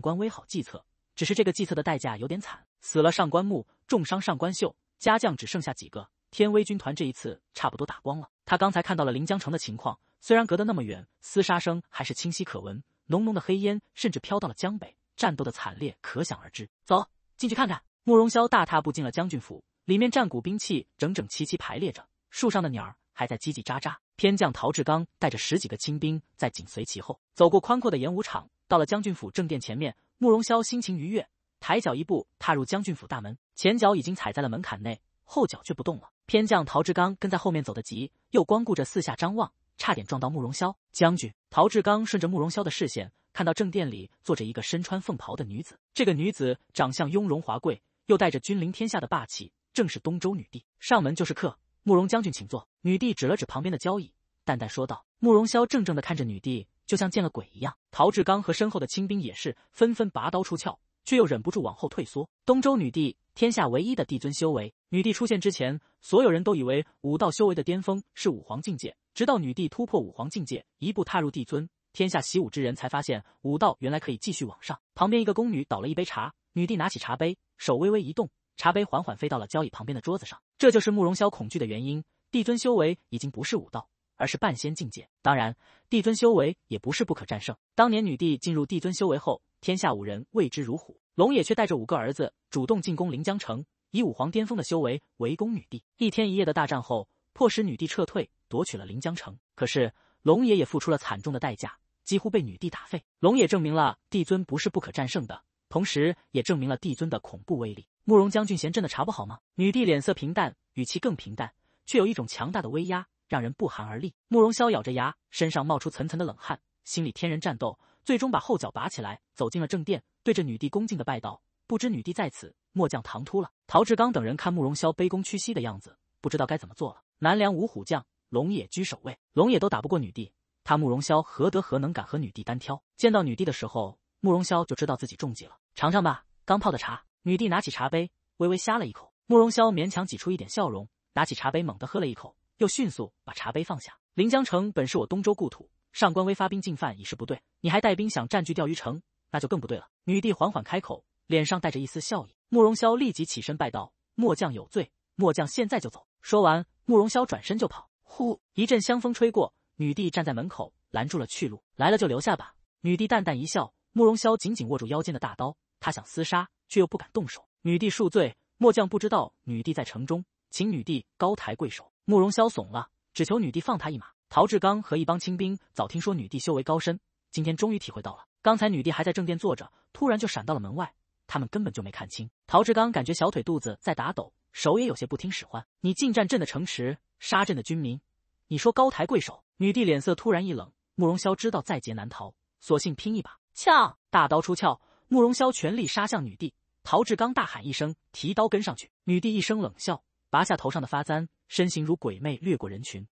官威好计策。只是这个计策的代价有点惨，死了上官木，重伤上官秀，家将只剩下几个，天威军团这一次差不多打光了。他刚才看到了临江城的情况，虽然隔得那么远，厮杀声还是清晰可闻，浓浓的黑烟甚至飘到了江北，战斗的惨烈可想而知。走进去看看。慕容霄大踏步进了将军府，里面战鼓、兵器整整齐齐排列着，树上的鸟儿还在叽叽喳喳。偏将陶志刚带着十几个亲兵在紧随其后，走过宽阔的演武场，到了将军府正殿前面。慕容萧心情愉悦，抬脚一步踏入将军府大门，前脚已经踩在了门槛内，后脚却不动了。偏将陶志刚跟在后面走得急，又光顾着四下张望，差点撞到慕容萧。将军陶志刚顺着慕容萧的视线，看到正殿里坐着一个身穿凤袍的女子。这个女子长相雍容华贵，又带着君临天下的霸气，正是东周女帝。上门就是客，慕容将军请坐。女帝指了指旁边的交椅，淡淡说道。慕容萧怔怔的看着女帝。就像见了鬼一样，陶志刚和身后的清兵也是纷纷拔刀出鞘，却又忍不住往后退缩。东周女帝，天下唯一的帝尊修为。女帝出现之前，所有人都以为武道修为的巅峰是武皇境界，直到女帝突破武皇境界，一步踏入帝尊，天下习武之人才发现武道原来可以继续往上。旁边一个宫女倒了一杯茶，女帝拿起茶杯，手微微一动，茶杯缓缓飞到了交椅旁边的桌子上。这就是慕容萧恐惧的原因，帝尊修为已经不是武道。而是半仙境界，当然，帝尊修为也不是不可战胜。当年女帝进入帝尊修为后，天下五人畏之如虎，龙也却带着五个儿子主动进攻临江城，以武皇巅峰的修为围攻女帝。一天一夜的大战后，迫使女帝撤退，夺取了临江城。可是龙爷也付出了惨重的代价，几乎被女帝打废。龙也证明了帝尊不是不可战胜的，同时也证明了帝尊的恐怖威力。慕容将军贤朕的茶不好吗？女帝脸色平淡，语气更平淡，却有一种强大的威压。让人不寒而栗。慕容萧咬着牙，身上冒出层层的冷汗，心里天人战斗，最终把后脚拔起来，走进了正殿，对着女帝恭敬的拜道：“不知女帝在此，末将唐突了。”陶志刚等人看慕容萧卑躬屈膝的样子，不知道该怎么做了。南梁五虎将龙野居首位，龙野都打不过女帝，他慕容萧何德何能敢和女帝单挑？见到女帝的时候，慕容萧就知道自己中计了。尝尝吧，刚泡的茶。女帝拿起茶杯，微微呷了一口。慕容萧勉强挤出一点笑容，拿起茶杯猛地喝了一口。又迅速把茶杯放下。临江城本是我东周故土，上官威发兵进犯已是不对，你还带兵想占据钓鱼城，那就更不对了。女帝缓缓开口，脸上带着一丝笑意。慕容萧立即起身拜道：“末将有罪，末将现在就走。”说完，慕容萧转身就跑。呼，一阵香风吹过，女帝站在门口拦住了去路：“来了就留下吧。”女帝淡淡一笑。慕容萧紧紧握住腰间的大刀，他想厮杀，却又不敢动手。女帝恕罪，末将不知道女帝在城中，请女帝高抬贵手。慕容萧怂了，只求女帝放他一马。陶志刚和一帮清兵早听说女帝修为高深，今天终于体会到了。刚才女帝还在正殿坐着，突然就闪到了门外，他们根本就没看清。陶志刚感觉小腿肚子在打抖，手也有些不听使唤。你进占朕的城池，杀朕的军民，你说高抬贵手？女帝脸色突然一冷。慕容萧知道在劫难逃，索性拼一把，呛！大刀出鞘，慕容萧全力杀向女帝。陶志刚大喊一声，提刀跟上去。女帝一声冷笑，拔下头上的发簪。身形如鬼魅掠过人群，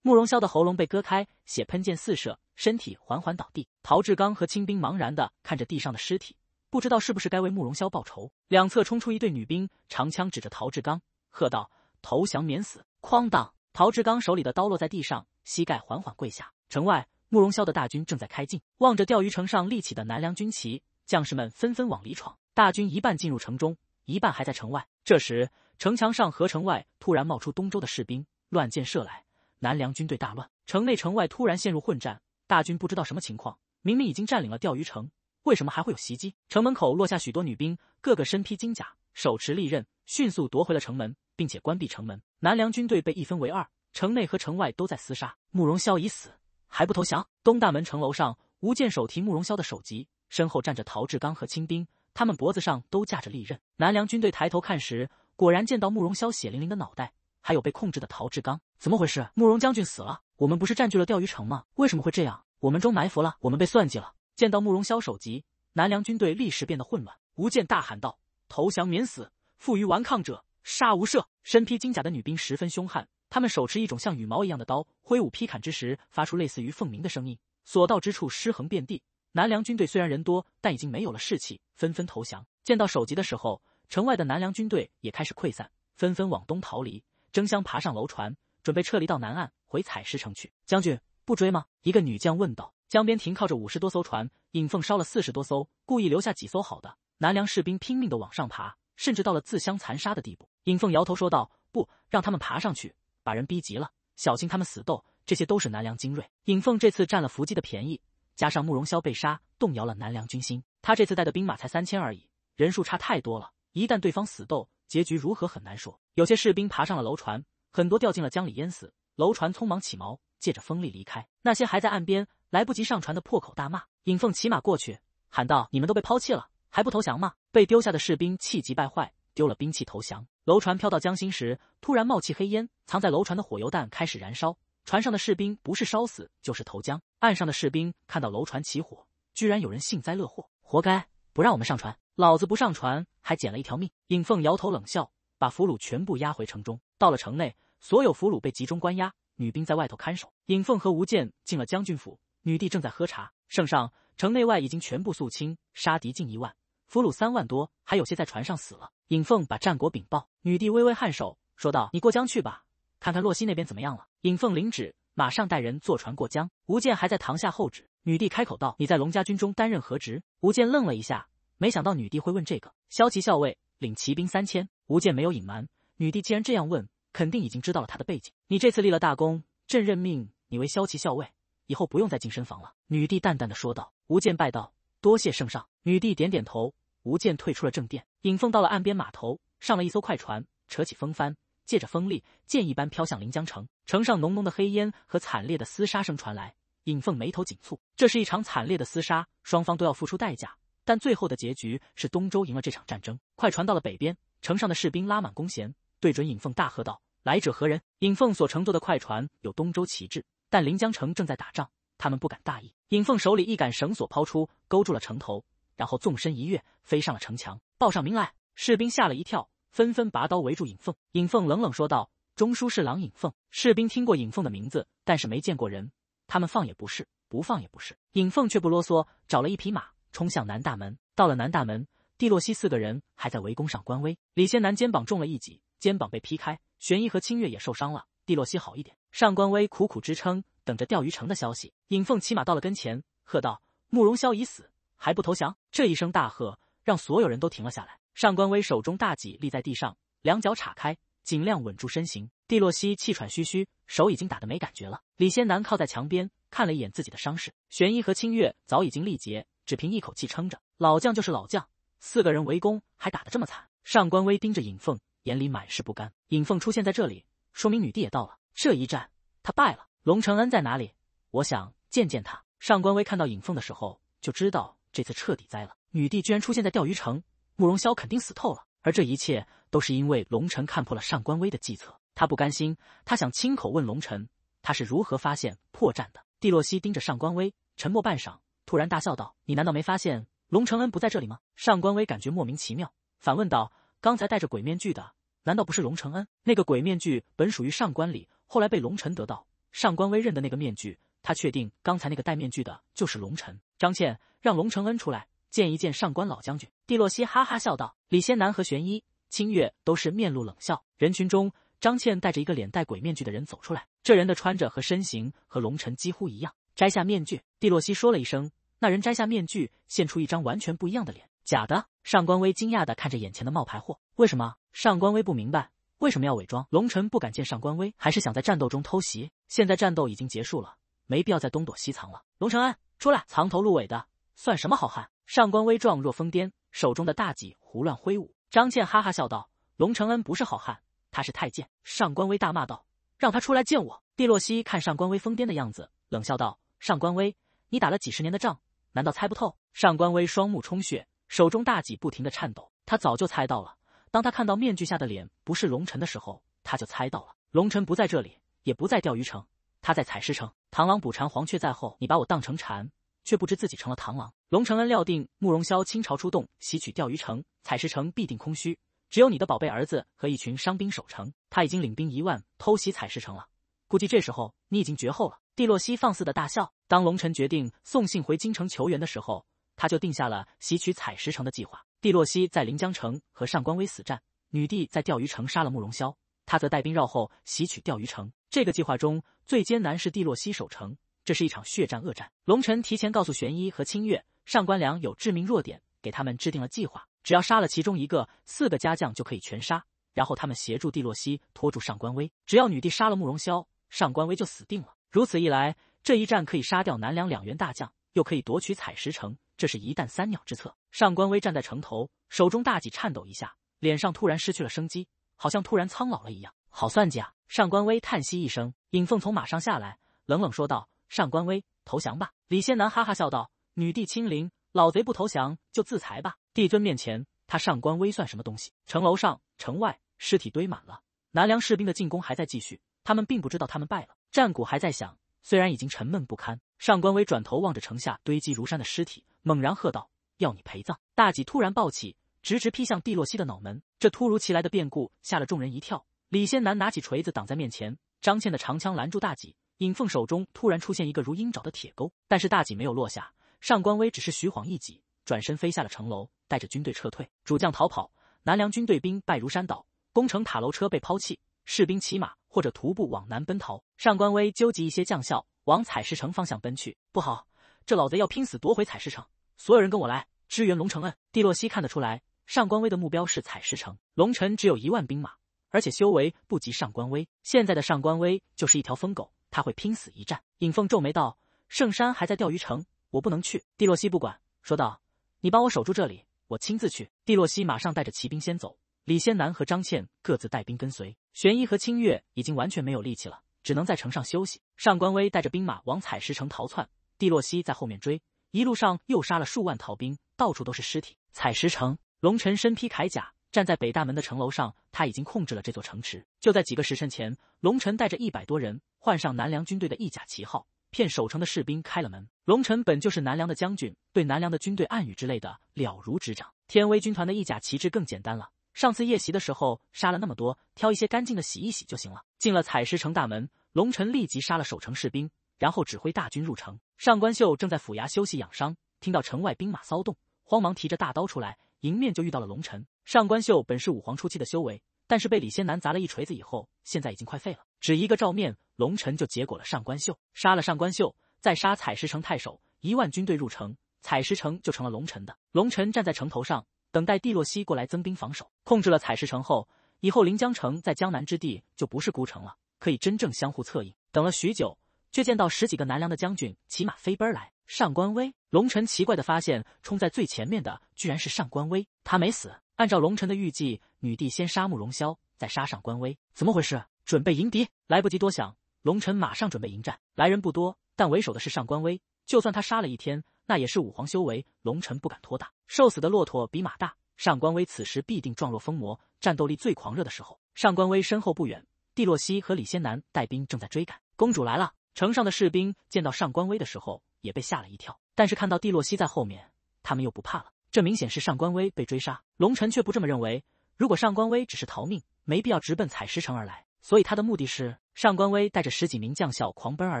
慕容霄的喉咙被割开，血喷溅四射，身体缓缓倒地。陶志刚和清兵茫然的看着地上的尸体，不知道是不是该为慕容霄报仇。两侧冲出一队女兵，长枪指着陶志刚，喝道：“投降免死！”哐当，陶志刚手里的刀落在地上，膝盖缓缓跪下。城外，慕容霄的大军正在开进，望着钓鱼城上立起的南梁军旗，将士们纷纷往里闯。大军一半进入城中，一半还在城外。这时，城墙上和城外突然冒出东周的士兵，乱箭射来，南梁军队大乱，城内城外突然陷入混战。大军不知道什么情况，明明已经占领了钓鱼城，为什么还会有袭击？城门口落下许多女兵，个个身披金甲，手持利刃，迅速夺回了城门，并且关闭城门。南梁军队被一分为二，城内和城外都在厮杀。慕容萧已死，还不投降？东大门城楼上，吴健手提慕容萧的首级，身后站着陶志刚和清兵，他们脖子上都架着利刃。南梁军队抬头看时。果然见到慕容萧血淋淋的脑袋，还有被控制的陶志刚，怎么回事？慕容将军死了，我们不是占据了钓鱼城吗？为什么会这样？我们中埋伏了，我们被算计了。见到慕容萧首级，南梁军队立时变得混乱。吴健大喊道：“投降免死，负隅顽抗者杀无赦。”身披金甲的女兵十分凶悍，他们手持一种像羽毛一样的刀，挥舞劈砍之时，发出类似于凤鸣的声音，所到之处尸横遍地。南梁军队虽然人多，但已经没有了士气，纷纷投降。见到首级的时候。城外的南梁军队也开始溃散，纷纷往东逃离，争相爬上楼船，准备撤离到南岸回采石城去。将军不追吗？一个女将问道。江边停靠着五十多艘船，尹凤烧了四十多艘，故意留下几艘好的。南梁士兵拼命地往上爬，甚至到了自相残杀的地步。尹凤摇头说道：“不让他们爬上去，把人逼急了，小心他们死斗。这些都是南梁精锐。尹凤这次占了伏击的便宜，加上慕容潇被杀，动摇了南梁军心。他这次带的兵马才三千而已，人数差太多了。”一旦对方死斗，结局如何很难说。有些士兵爬上了楼船，很多掉进了江里淹死。楼船匆忙起锚，借着风力离开。那些还在岸边来不及上船的破口大骂。尹凤骑马过去喊道：“你们都被抛弃了，还不投降吗？”被丢下的士兵气急败坏，丢了兵器投降。楼船飘到江心时，突然冒起黑烟，藏在楼船的火油弹开始燃烧。船上的士兵不是烧死就是投江。岸上的士兵看到楼船起火，居然有人幸灾乐祸，活该不让我们上船。老子不上船，还捡了一条命。尹凤摇头冷笑，把俘虏全部押回城中。到了城内，所有俘虏被集中关押，女兵在外头看守。尹凤和吴健进了将军府，女帝正在喝茶。圣上，城内外已经全部肃清，杀敌近一万，俘虏三万多，还有些在船上死了。尹凤把战果禀报，女帝微微颔首，说道：“你过江去吧，看看洛西那边怎么样了。”尹凤领旨，马上带人坐船过江。吴健还在堂下候旨。女帝开口道：“你在龙家军中担任何职？”吴健愣了一下。没想到女帝会问这个。萧骑校尉领骑兵三千，吴健没有隐瞒。女帝既然这样问，肯定已经知道了他的背景。你这次立了大功，朕任命你为萧骑校尉，以后不用再进身房了。”女帝淡淡的说道。吴健拜道：“多谢圣上。”女帝点点头。吴健退出了正殿。尹凤到了岸边码头，上了一艘快船，扯起风帆，借着风力，箭一般飘向临江城。城上浓浓的黑烟和惨烈的厮杀声传来，尹凤眉头紧蹙。这是一场惨烈的厮杀，双方都要付出代价。但最后的结局是东周赢了这场战争。快船到了北边，城上的士兵拉满弓弦，对准尹凤大喝道：“来者何人？”尹凤所乘坐的快船有东周旗帜，但临江城正在打仗，他们不敢大意。尹凤手里一杆绳索抛出，勾住了城头，然后纵身一跃，飞上了城墙，报上名来。士兵吓了一跳，纷纷拔刀围住尹凤。尹凤冷冷说道：“中书侍郎尹凤。”士兵听过尹凤的名字，但是没见过人，他们放也不是，不放也不是。尹凤却不啰嗦，找了一匹马。冲向南大门。到了南大门，蒂洛西四个人还在围攻上官威。李仙南肩膀中了一击，肩膀被劈开。玄一和清月也受伤了。蒂洛西好一点。上官威苦苦支撑，等着钓鱼城的消息。尹凤骑马到了跟前，喝道：“慕容萧已死，还不投降？”这一声大喝，让所有人都停了下来。上官威手中大戟立在地上，两脚岔开，尽量稳住身形。蒂洛西气喘吁吁，手已经打得没感觉了。李仙南靠在墙边，看了一眼自己的伤势。玄一和清月早已经力竭。只凭一口气撑着，老将就是老将，四个人围攻还打得这么惨。上官威盯着尹凤，眼里满是不甘。尹凤出现在这里，说明女帝也到了。这一战他败了。龙承恩在哪里？我想见见他。上官威看到尹凤的时候，就知道这次彻底栽了。女帝居然出现在钓鱼城，慕容萧肯定死透了。而这一切都是因为龙晨看破了上官威的计策。他不甘心，他想亲口问龙晨，他是如何发现破绽的。帝洛西盯着上官威，沉默半晌。突然大笑道：“你难道没发现龙承恩不在这里吗？”上官威感觉莫名其妙，反问道：“刚才戴着鬼面具的难道不是龙承恩？”那个鬼面具本属于上官礼，后来被龙晨得到。上官威认的那个面具，他确定刚才那个戴面具的就是龙晨。张倩让龙承恩出来见一见上官老将军。蒂洛西哈哈笑道：“李仙南和玄一、清月都是面露冷笑。”人群中，张倩带着一个脸戴鬼面具的人走出来，这人的穿着和身形和龙晨几乎一样。摘下面具，蒂洛西说了一声。那人摘下面具，现出一张完全不一样的脸。假的！上官威惊讶的看着眼前的冒牌货，为什么？上官威不明白为什么要伪装。龙尘不敢见上官威，还是想在战斗中偷袭。现在战斗已经结束了，没必要再东躲西藏了。龙承恩，出来！藏头露尾的算什么好汉？上官威状若疯癫，手中的大戟胡乱挥舞。张倩哈哈笑道：“龙承恩不是好汉，他是太监。”上官威大骂道：“让他出来见我！”帝洛西看上官威疯癫的样子，冷笑道：“上官威，你打了几十年的仗。”难道猜不透？上官威双目充血，手中大戟不停地颤抖。他早就猜到了，当他看到面具下的脸不是龙晨的时候，他就猜到了，龙晨不在这里，也不在钓鱼城，他在采石城。螳螂捕蝉，黄雀在后。你把我当成蝉，却不知自己成了螳螂。龙承恩料定慕容萧倾巢出动，袭取钓鱼城，采石城必定空虚，只有你的宝贝儿子和一群伤兵守城。他已经领兵一万偷袭采石城了，估计这时候你已经绝后了。蒂洛西放肆的大笑。当龙尘决定送信回京城求援的时候，他就定下了袭取采石城的计划。蒂洛西在临江城和上官威死战，女帝在钓鱼城杀了慕容潇，他则带兵绕后袭取钓鱼城。这个计划中最艰难是蒂洛西守城，这是一场血战恶战。龙尘提前告诉玄一和清月，上官良有致命弱点，给他们制定了计划。只要杀了其中一个，四个家将就可以全杀，然后他们协助蒂洛西拖住上官威。只要女帝杀了慕容潇，上官威就死定了。如此一来，这一战可以杀掉南梁两员大将，又可以夺取采石城，这是一旦三鸟之策。上官威站在城头，手中大戟颤抖一下，脸上突然失去了生机，好像突然苍老了一样。好算计啊！上官威叹息一声。尹凤从马上下来，冷冷说道：“上官威，投降吧！”李仙南哈哈笑道：“女帝亲临，老贼不投降就自裁吧！帝尊面前，他上官威算什么东西？”城楼上、城外，尸体堆满了。南梁士兵的进攻还在继续，他们并不知道他们败了。战鼓还在响，虽然已经沉闷不堪。上官威转头望着城下堆积如山的尸体，猛然喝道：“要你陪葬！”大戟突然暴起，直直劈向帝洛西的脑门。这突如其来的变故吓了众人一跳。李先南拿起锤子挡在面前，张倩的长枪拦住大戟。尹凤手中突然出现一个如鹰爪的铁钩，但是大戟没有落下。上官威只是徐晃一戟，转身飞下了城楼，带着军队撤退。主将逃跑，南梁军队兵败如山倒，攻城塔楼车被抛弃。士兵骑马或者徒步往南奔逃，上官威纠集一些将校往采石城方向奔去。不好，这老贼要拼死夺回采石城！所有人跟我来，支援龙城恩！蒂洛西看得出来，上官威的目标是采石城。龙城只有一万兵马，而且修为不及上官威。现在的上官威就是一条疯狗，他会拼死一战。尹凤皱眉道：“圣山还在钓鱼城，我不能去。”蒂洛西不管，说道：“你帮我守住这里，我亲自去。”蒂洛西马上带着骑兵先走，李仙南和张倩各自带兵跟随。玄一和清月已经完全没有力气了，只能在城上休息。上官威带着兵马往采石城逃窜，帝洛西在后面追。一路上又杀了数万逃兵，到处都是尸体。采石城，龙晨身披铠甲，站在北大门的城楼上，他已经控制了这座城池。就在几个时辰前，龙晨带着一百多人换上南梁军队的义甲旗号，骗守城的士兵开了门。龙晨本就是南梁的将军，对南梁的军队暗语之类的了如指掌。天威军团的义甲旗帜更简单了。上次夜袭的时候杀了那么多，挑一些干净的洗一洗就行了。进了采石城大门，龙晨立即杀了守城士兵，然后指挥大军入城。上官秀正在府衙休息养伤，听到城外兵马骚动，慌忙提着大刀出来，迎面就遇到了龙晨。上官秀本是武皇初期的修为，但是被李仙南砸了一锤子以后，现在已经快废了。只一个照面，龙晨就结果了上官秀，杀了上官秀，再杀采石城太守，一万军队入城，采石城就成了龙晨的。龙晨站在城头上。等待蒂洛西过来增兵防守，控制了采石城后，以后临江城在江南之地就不是孤城了，可以真正相互策应。等了许久，却见到十几个南梁的将军骑马飞奔来。上官威，龙晨奇怪的发现，冲在最前面的居然是上官威，他没死。按照龙晨的预计，女帝先杀慕容萧，再杀上官威，怎么回事？准备迎敌，来不及多想，龙晨马上准备迎战。来人不多，但为首的是上官威，就算他杀了一天。那也是武皇修为，龙臣不敢托大。瘦死的骆驼比马大，上官威此时必定状若疯魔，战斗力最狂热的时候。上官威身后不远，帝洛西和李仙南带兵正在追赶。公主来了，城上的士兵见到上官威的时候也被吓了一跳，但是看到帝洛西在后面，他们又不怕了。这明显是上官威被追杀，龙臣却不这么认为。如果上官威只是逃命，没必要直奔采石城而来，所以他的目的是上官威带着十几名将校狂奔而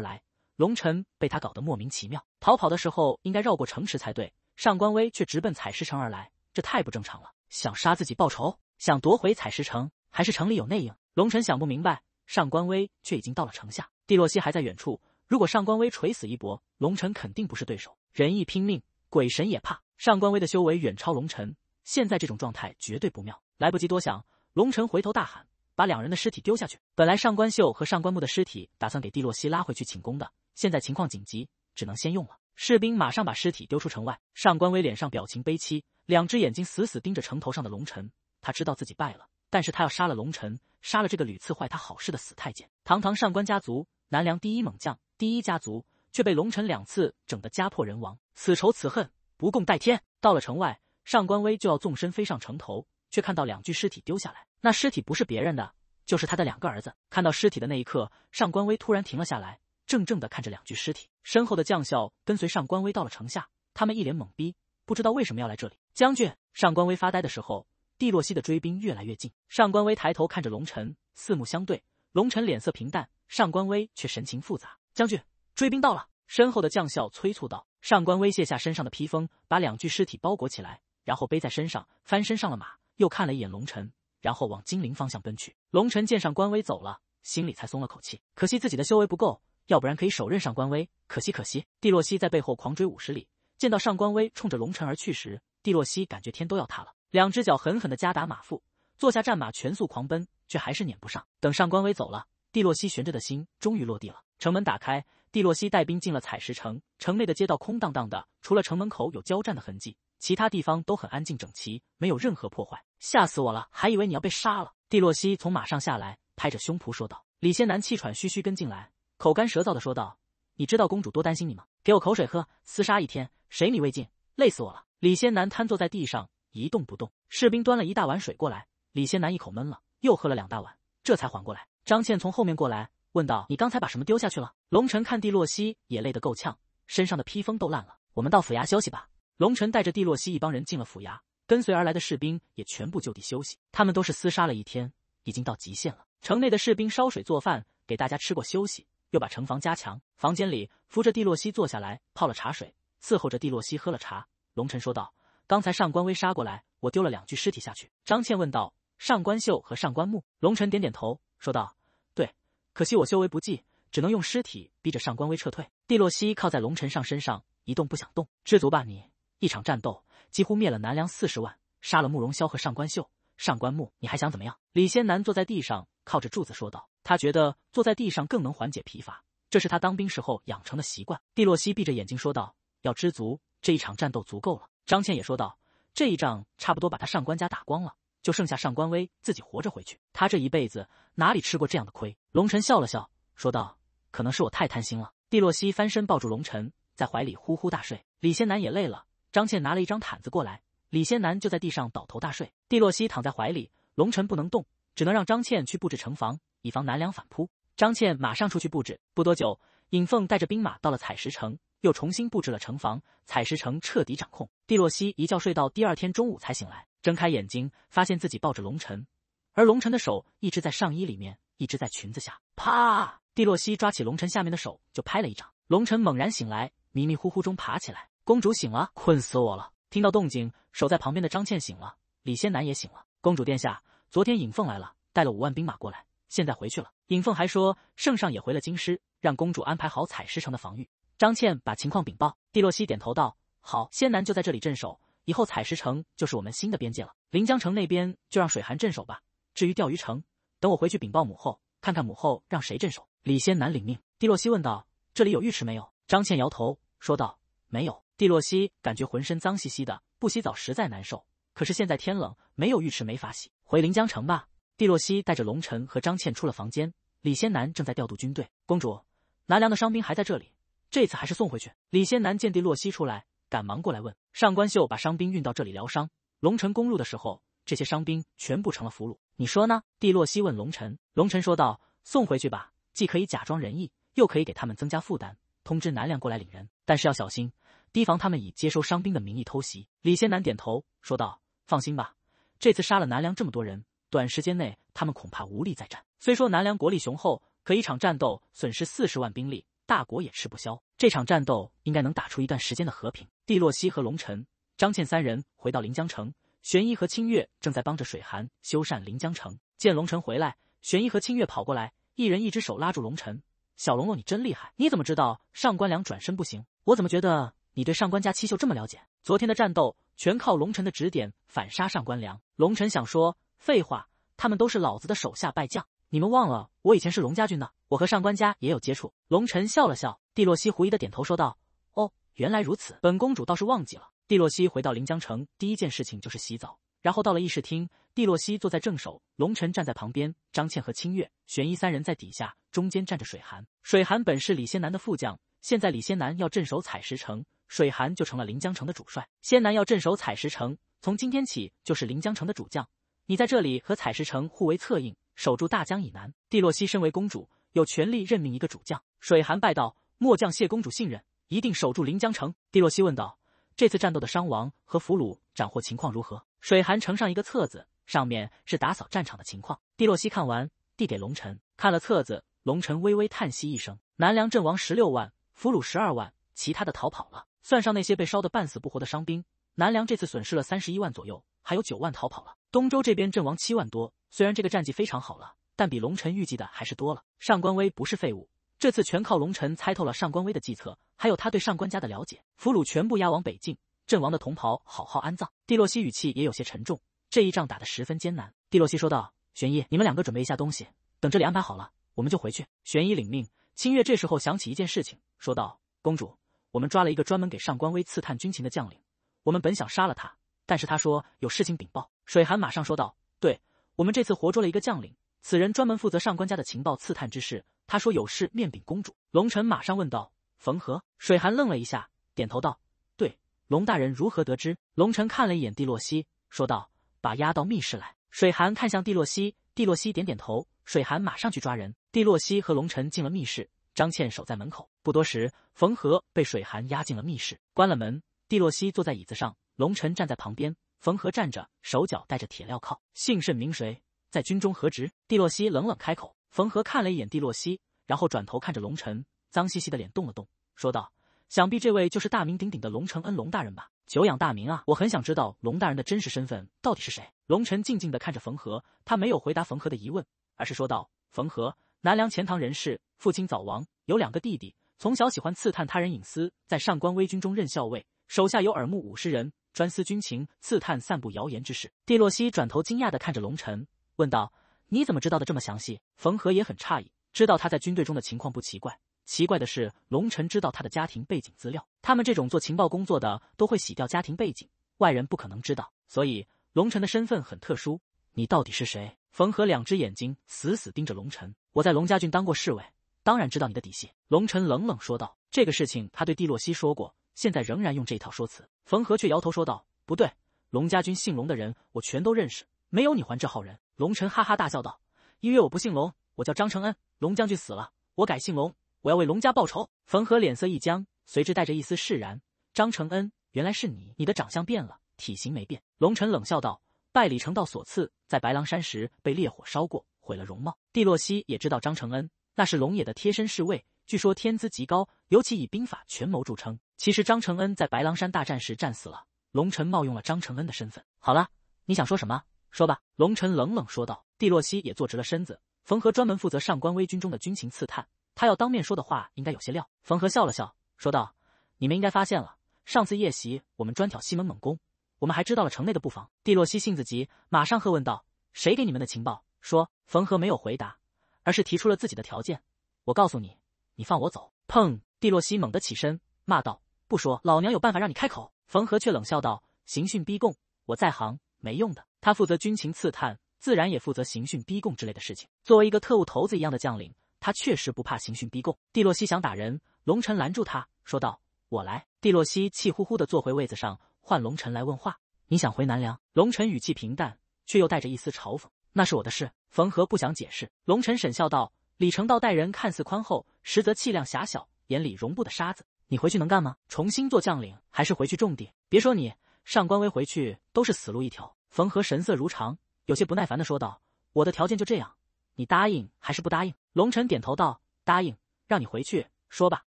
来。龙晨被他搞得莫名其妙，逃跑的时候应该绕过城池才对，上官威却直奔采石城而来，这太不正常了。想杀自己报仇，想夺回采石城，还是城里有内应？龙晨想不明白，上官威却已经到了城下，帝洛西还在远处。如果上官威垂死一搏，龙晨肯定不是对手。人一拼命，鬼神也怕。上官威的修为远超龙晨，现在这种状态绝对不妙。来不及多想，龙晨回头大喊，把两人的尸体丢下去。本来上官秀和上官木的尸体打算给帝洛西拉回去请功的。现在情况紧急，只能先用了。士兵马上把尸体丢出城外。上官威脸上表情悲戚，两只眼睛死死盯着城头上的龙尘。他知道自己败了，但是他要杀了龙尘，杀了这个屡次坏他好事的死太监。堂堂上官家族，南梁第一猛将，第一家族，却被龙尘两次整得家破人亡，此仇此恨，不共戴天。到了城外，上官威就要纵身飞上城头，却看到两具尸体丢下来。那尸体不是别人的，就是他的两个儿子。看到尸体的那一刻，上官威突然停了下来。怔怔地看着两具尸体，身后的将校跟随上官威到了城下，他们一脸懵逼，不知道为什么要来这里。将军，上官威发呆的时候，帝洛西的追兵越来越近。上官威抬头看着龙晨，四目相对，龙晨脸色平淡，上官威却神情复杂。将军，追兵到了！身后的将校催促道。上官威卸下身上的披风，把两具尸体包裹起来，然后背在身上，翻身上了马，又看了一眼龙晨，然后往金陵方向奔去。龙晨见上官威走了，心里才松了口气，可惜自己的修为不够。要不然可以手刃上官威，可惜可惜。蒂洛西在背后狂追五十里，见到上官威冲着龙城而去时，蒂洛西感觉天都要塌了，两只脚狠狠的夹打马腹，坐下战马全速狂奔，却还是撵不上。等上官威走了，蒂洛西悬着的心终于落地了。城门打开，蒂洛西带兵进了采石城，城内的街道空荡荡的，除了城门口有交战的痕迹，其他地方都很安静整齐，没有任何破坏。吓死我了，还以为你要被杀了。蒂洛西从马上下来，拍着胸脯说道。李仙南气喘吁吁跟进来。口干舌燥的说道：“你知道公主多担心你吗？给我口水喝！厮杀一天，水米未进，累死我了。”李仙南瘫坐在地上一动不动。士兵端了一大碗水过来，李仙南一口闷了，又喝了两大碗，这才缓过来。张倩从后面过来问道：“你刚才把什么丢下去了？”龙尘看蒂洛西也累得够呛，身上的披风都烂了，我们到府衙休息吧。龙尘带着蒂洛西一帮人进了府衙，跟随而来的士兵也全部就地休息。他们都是厮杀了一天，已经到极限了。城内的士兵烧水做饭，给大家吃过休息。又把城防加强，房间里扶着蒂洛西坐下来，泡了茶水，伺候着蒂洛西喝了茶。龙晨说道：“刚才上官威杀过来，我丢了两具尸体下去。”张倩问道：“上官秀和上官木？”龙晨点点头，说道：“对，可惜我修为不济，只能用尸体逼着上官威撤退。”蒂洛西靠在龙晨上身上，一动不想动，知足吧你！一场战斗几乎灭了南梁四十万，杀了慕容潇和上官秀、上官木，你还想怎么样？李仙南坐在地上，靠着柱子说道。他觉得坐在地上更能缓解疲乏，这是他当兵时候养成的习惯。蒂洛西闭着眼睛说道：“要知足，这一场战斗足够了。”张倩也说道：“这一仗差不多把他上官家打光了，就剩下上官威自己活着回去。他这一辈子哪里吃过这样的亏？”龙晨笑了笑说道：“可能是我太贪心了。”蒂洛西翻身抱住龙晨，在怀里呼呼大睡。李先南也累了，张倩拿了一张毯子过来，李先南就在地上倒头大睡。蒂洛西躺在怀里，龙晨不能动，只能让张倩去布置城防。以防南梁反扑，张倩马上出去布置。不多久，尹凤带着兵马到了采石城，又重新布置了城防，采石城彻底掌控。蒂洛西一觉睡到第二天中午才醒来，睁开眼睛，发现自己抱着龙尘，而龙辰的手一直在上衣里面，一直在裙子下。啪！蒂洛西抓起龙辰下面的手就拍了一掌，龙辰猛然醒来，迷迷糊糊中爬起来。公主醒了，困死我了！听到动静，守在旁边的张倩醒了，李仙南也醒了。公主殿下，昨天尹凤来了，带了五万兵马过来。现在回去了，尹凤还说圣上也回了京师，让公主安排好采石城的防御。张倩把情况禀报，蒂洛西点头道：“好，仙南就在这里镇守，以后采石城就是我们新的边界了。临江城那边就让水寒镇守吧。至于钓鱼城，等我回去禀报母后，看看母后让谁镇守。”李仙南领命。蒂洛西问道：“这里有浴池没有？”张倩摇头说道：“没有。”蒂洛西感觉浑身脏兮兮的，不洗澡实在难受。可是现在天冷，没有浴池没法洗。回临江城吧。蒂洛西带着龙尘和张倩出了房间，李仙南正在调度军队。公主，南梁的伤兵还在这里，这次还是送回去。李仙南见蒂洛西出来，赶忙过来问：上官秀把伤兵运到这里疗伤，龙尘攻入的时候，这些伤兵全部成了俘虏。你说呢？蒂洛西问龙尘。龙尘说道：送回去吧，既可以假装仁义，又可以给他们增加负担。通知南梁过来领人，但是要小心，提防他们以接收伤兵的名义偷袭。李仙南点头说道：放心吧，这次杀了南梁这么多人。短时间内，他们恐怕无力再战。虽说南梁国力雄厚，可一场战斗损失四十万兵力，大国也吃不消。这场战斗应该能打出一段时间的和平。帝洛西和龙晨、张倩三人回到临江城，玄一和清月正在帮着水寒修缮临江城。见龙晨回来，玄一和清月跑过来，一人一只手拉住龙晨：“小龙龙，你真厉害！你怎么知道上官良转身不行？我怎么觉得你对上官家七秀这么了解？昨天的战斗全靠龙晨的指点反杀上官良。”龙晨想说。废话，他们都是老子的手下败将。你们忘了，我以前是龙家军的，我和上官家也有接触。龙晨笑了笑，蒂洛西狐疑的点头说道：“哦，原来如此，本公主倒是忘记了。”蒂洛西回到临江城，第一件事情就是洗澡，然后到了议事厅。蒂洛西坐在正首，龙晨站在旁边，张倩和清月、玄一三人在底下，中间站着水寒。水寒本是李仙南的副将，现在李仙南要镇守采石城，水寒就成了临江城的主帅。仙南要镇守采石城，从今天起就是临江城的主将。你在这里和采石城互为策应，守住大江以南。蒂洛西身为公主，有权利任命一个主将。水寒拜道：“末将谢公主信任，一定守住临江城。”蒂洛西问道：“这次战斗的伤亡和俘虏斩获情况如何？”水寒呈上一个册子，上面是打扫战场的情况。蒂洛西看完，递给龙尘。看了册子，龙尘微微叹息一声：“南梁阵亡十六万，俘虏十二万，其他的逃跑了。算上那些被烧得半死不活的伤兵，南梁这次损失了三十一万左右。”还有九万逃跑了，东周这边阵亡七万多，虽然这个战绩非常好了，但比龙臣预计的还是多了。上官威不是废物，这次全靠龙臣猜透了上官威的计策，还有他对上官家的了解。俘虏全部押往北境，阵亡的同袍好好安葬。蒂洛西语气也有些沉重，这一仗打得十分艰难。蒂洛西说道：“玄一，你们两个准备一下东西，等这里安排好了，我们就回去。”玄一领命。清月这时候想起一件事情，说道：“公主，我们抓了一个专门给上官威刺探军情的将领，我们本想杀了他。”但是他说有事情禀报，水寒马上说道：“对我们这次活捉了一个将领，此人专门负责上官家的情报刺探之事。他说有事面禀公主。”龙尘马上问道：“冯和？”水寒愣了一下，点头道：“对。”龙大人如何得知？龙尘看了一眼蒂洛西，说道：“把押到密室来。”水寒看向蒂洛西，蒂洛西点点头，水寒马上去抓人。蒂洛西和龙尘进了密室，张倩守在门口。不多时，冯和被水寒押进了密室，关了门。蒂洛西坐在椅子上。龙尘站在旁边，冯和站着，手脚戴着铁镣铐，姓甚名谁，在军中何职？蒂洛西冷冷开口。冯和看了一眼蒂洛西，然后转头看着龙尘，脏兮兮的脸动了动，说道：“想必这位就是大名鼎鼎的龙承恩龙大人吧？久仰大名啊！我很想知道龙大人的真实身份到底是谁。”龙尘静静地看着冯和，他没有回答冯和的疑问，而是说道：“冯和，南梁钱塘人士，父亲早亡，有两个弟弟，从小喜欢刺探他人隐私，在上官威军中任校尉，手下有耳目五十人。”专司军情刺探、散布谣言之事。蒂洛西转头惊讶的看着龙晨，问道：“你怎么知道的这么详细？”冯和也很诧异，知道他在军队中的情况不奇怪，奇怪的是龙晨知道他的家庭背景资料。他们这种做情报工作的都会洗掉家庭背景，外人不可能知道，所以龙晨的身份很特殊。你到底是谁？冯和两只眼睛死死盯着龙晨。我在龙家郡当过侍卫，当然知道你的底细。龙晨冷冷说道：“这个事情，他对蒂洛西说过。”现在仍然用这一套说辞，冯和却摇头说道：“不对，龙家军姓龙的人我全都认识，没有你还这号人。”龙尘哈哈大笑道：“因为我不姓龙，我叫张承恩。龙将军死了，我改姓龙，我要为龙家报仇。”冯和脸色一僵，随之带着一丝释然：“张承恩，原来是你！你的长相变了，体型没变。”龙尘冷笑道：“拜李成道所赐，在白狼山时被烈火烧过，毁了容貌。”帝洛西也知道张承恩，那是龙野的贴身侍卫，据说天资极高，尤其以兵法权谋著称。其实张承恩在白狼山大战时战死了，龙尘冒用了张承恩的身份。好了，你想说什么？说吧。”龙尘冷冷说道。蒂洛西也坐直了身子。冯和专门负责上官威军中的军情刺探，他要当面说的话，应该有些料。冯和笑了笑，说道：“你们应该发现了，上次夜袭我们专挑西门猛攻，我们还知道了城内的布防。”蒂洛西性子急，马上喝问道：“谁给你们的情报？”说冯和没有回答，而是提出了自己的条件：“我告诉你，你放我走。”砰！蒂洛西猛地起身，骂道。不说，老娘有办法让你开口。冯和却冷笑道：“刑讯逼供，我在行，没用的。”他负责军情刺探，自然也负责刑讯逼供之类的事情。作为一个特务头子一样的将领，他确实不怕刑讯逼供。蒂洛西想打人，龙尘拦住他，说道：“我来。”蒂洛西气呼呼地坐回位子上，唤龙尘来问话：“你想回南梁？”龙尘语气平淡，却又带着一丝嘲讽：“那是我的事。”冯和不想解释，龙尘沈笑道：“李成道待人看似宽厚，实则气量狭小，眼里容不得沙子。”你回去能干吗？重新做将领，还是回去种地？别说你，上官威回去都是死路一条。冯和神色如常，有些不耐烦的说道：“我的条件就这样，你答应还是不答应？”龙晨点头道：“答应，让你回去。”说吧。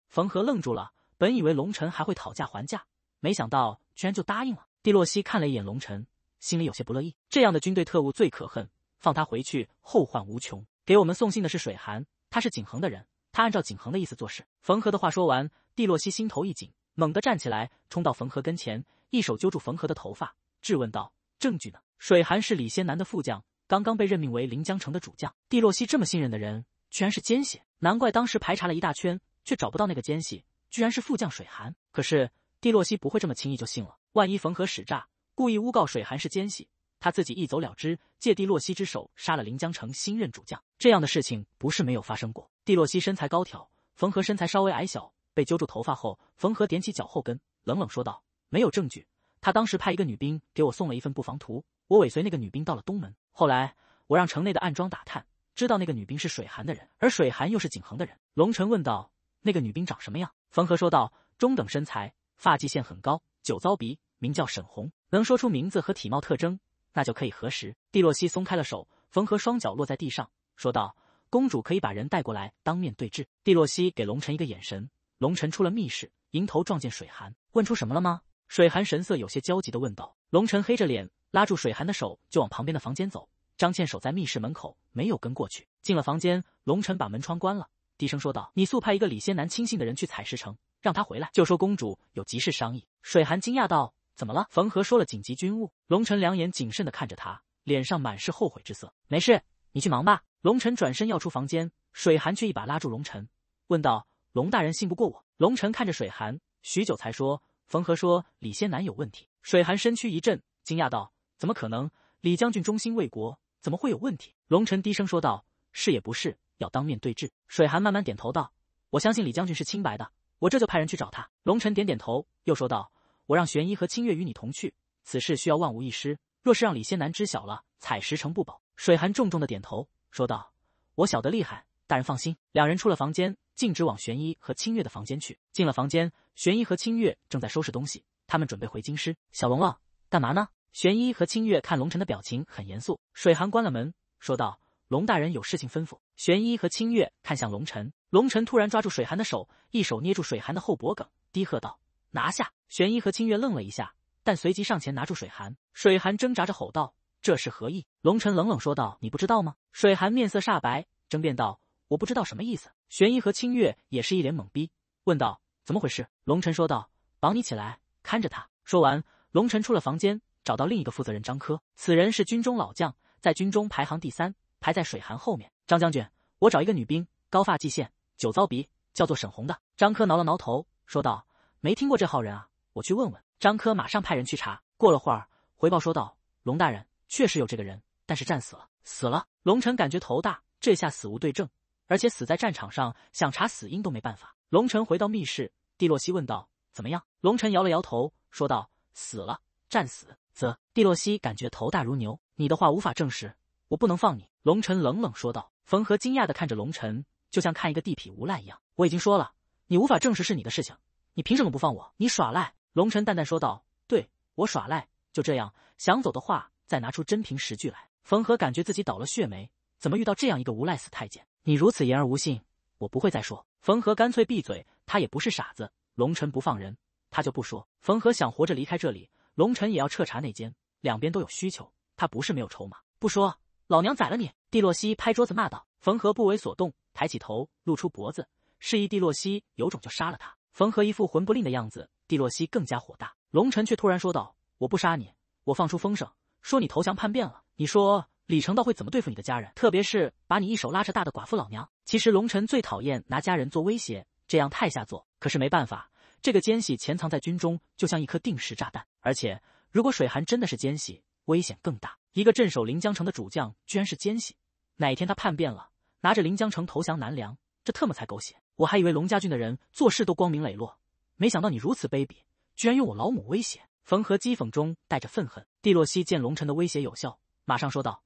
冯和愣住了，本以为龙晨还会讨价还价，没想到居然就答应了。蒂洛西看了一眼龙晨，心里有些不乐意。这样的军队特务最可恨，放他回去后患无穷。给我们送信的是水寒，他是景恒的人，他按照景恒的意思做事。冯和的话说完。蒂洛西心头一紧，猛地站起来，冲到冯和跟前，一手揪住冯和的头发，质问道：“证据呢？”水寒是李先南的副将，刚刚被任命为临江城的主将。蒂洛西这么信任的人，居然是奸细，难怪当时排查了一大圈，却找不到那个奸细，居然是副将水寒。可是蒂洛西不会这么轻易就信了。万一冯和使诈，故意诬告水寒是奸细，他自己一走了之，借蒂洛西之手杀了临江城新任主将，这样的事情不是没有发生过。蒂洛西身材高挑，冯和身材稍微矮小。被揪住头发后，冯和踮起脚后跟，冷冷说道：“没有证据。他当时派一个女兵给我送了一份布防图，我尾随那个女兵到了东门。后来，我让城内的暗桩打探，知道那个女兵是水寒的人，而水寒又是景恒的人。”龙晨问道：“那个女兵长什么样？”冯和说道：“中等身材，发际线很高，酒糟鼻，名叫沈红。能说出名字和体貌特征，那就可以核实。”蒂洛西松开了手，冯和双脚落在地上，说道：“公主可以把人带过来当面对质。”蒂洛西给龙晨一个眼神。龙晨出了密室，迎头撞见水寒，问出什么了吗？水寒神色有些焦急的问道。龙晨黑着脸，拉住水寒的手，就往旁边的房间走。张倩守在密室门口，没有跟过去。进了房间，龙晨把门窗关了，低声说道：“你速派一个李仙南亲信的人去采石城，让他回来，就说公主有急事商议。”水寒惊讶道：“怎么了？”冯和说了紧急军务。龙晨两眼谨慎的看着他，脸上满是后悔之色。没事，你去忙吧。龙晨转身要出房间，水寒却一把拉住龙晨，问道。龙大人信不过我。龙臣看着水寒，许久才说：“冯和说李仙南有问题。”水寒身躯一震，惊讶道：“怎么可能？李将军忠心为国，怎么会有问题？”龙臣低声说道：“是也不是，要当面对质。”水寒慢慢点头道：“我相信李将军是清白的，我这就派人去找他。”龙臣点点头，又说道：“我让玄一和清月与你同去，此事需要万无一失。若是让李仙南知晓了，采石城不保。”水寒重重的点头，说道：“我晓得厉害。”大人放心，两人出了房间，径直往玄一和清月的房间去。进了房间，玄一和清月正在收拾东西，他们准备回京师。小龙王，干嘛呢？玄一和清月看龙晨的表情很严肃。水寒关了门，说道：“龙大人有事情吩咐。”玄一和清月看向龙晨，龙晨突然抓住水寒的手，一手捏住水寒的后脖梗，低喝道：“拿下！”玄一和清月愣了一下，但随即上前拿住水寒。水寒挣扎着吼道：“这是何意？”龙晨冷冷说道：“你不知道吗？”水寒面色煞白，争辩道。我不知道什么意思。玄一和清月也是一脸懵逼，问道：“怎么回事？”龙晨说道：“绑你起来，看着他。”说完，龙晨出了房间，找到另一个负责人张科。此人是军中老将，在军中排行第三，排在水寒后面。张将军，我找一个女兵，高发际线，酒糟鼻，叫做沈红的。张科挠了挠头，说道：“没听过这号人啊，我去问问。”张科马上派人去查。过了会儿，回报说道：“龙大人，确实有这个人，但是战死了，死了。”龙晨感觉头大，这下死无对证。而且死在战场上，想查死因都没办法。龙晨回到密室，蒂洛西问道：“怎么样？”龙晨摇了摇头，说道：“死了，战死。”则蒂洛西感觉头大如牛，你的话无法证实，我不能放你。”龙晨冷冷说道。冯和惊讶的看着龙晨，就像看一个地痞无赖一样。我已经说了，你无法证实是你的事情，你凭什么不放我？你耍赖！”龙晨淡淡说道：“对我耍赖，就这样，想走的话，再拿出真凭实据来。”冯和感觉自己倒了血霉，怎么遇到这样一个无赖死太监？你如此言而无信，我不会再说。冯和干脆闭嘴，他也不是傻子。龙尘不放人，他就不说。冯和想活着离开这里，龙尘也要彻查内奸，两边都有需求，他不是没有筹码。不说，老娘宰了你！蒂洛西拍桌子骂道。冯和不为所动，抬起头露出脖子，示意蒂洛西有种就杀了他。冯和一副魂不吝的样子，蒂洛西更加火大。龙尘却突然说道：“我不杀你，我放出风声，说你投降叛变了。你说。”李成道会怎么对付你的家人，特别是把你一手拉扯大的寡妇老娘。其实龙尘最讨厌拿家人做威胁，这样太下作。可是没办法，这个奸细潜藏在军中，就像一颗定时炸弹。而且如果水寒真的是奸细，危险更大。一个镇守临江城的主将居然是奸细，哪天他叛变了，拿着临江城投降南梁，这特么才狗血！我还以为龙家军的人做事都光明磊落，没想到你如此卑鄙，居然用我老母威胁。缝合讥讽中带着愤恨。帝洛西见龙尘的威胁有效，马上说道。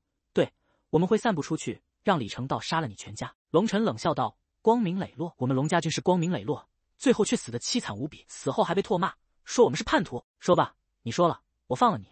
我们会散布出去，让李成道杀了你全家。龙尘冷笑道：“光明磊落，我们龙家军是光明磊落，最后却死得凄惨无比，死后还被唾骂，说我们是叛徒。说吧，你说了，我放了你，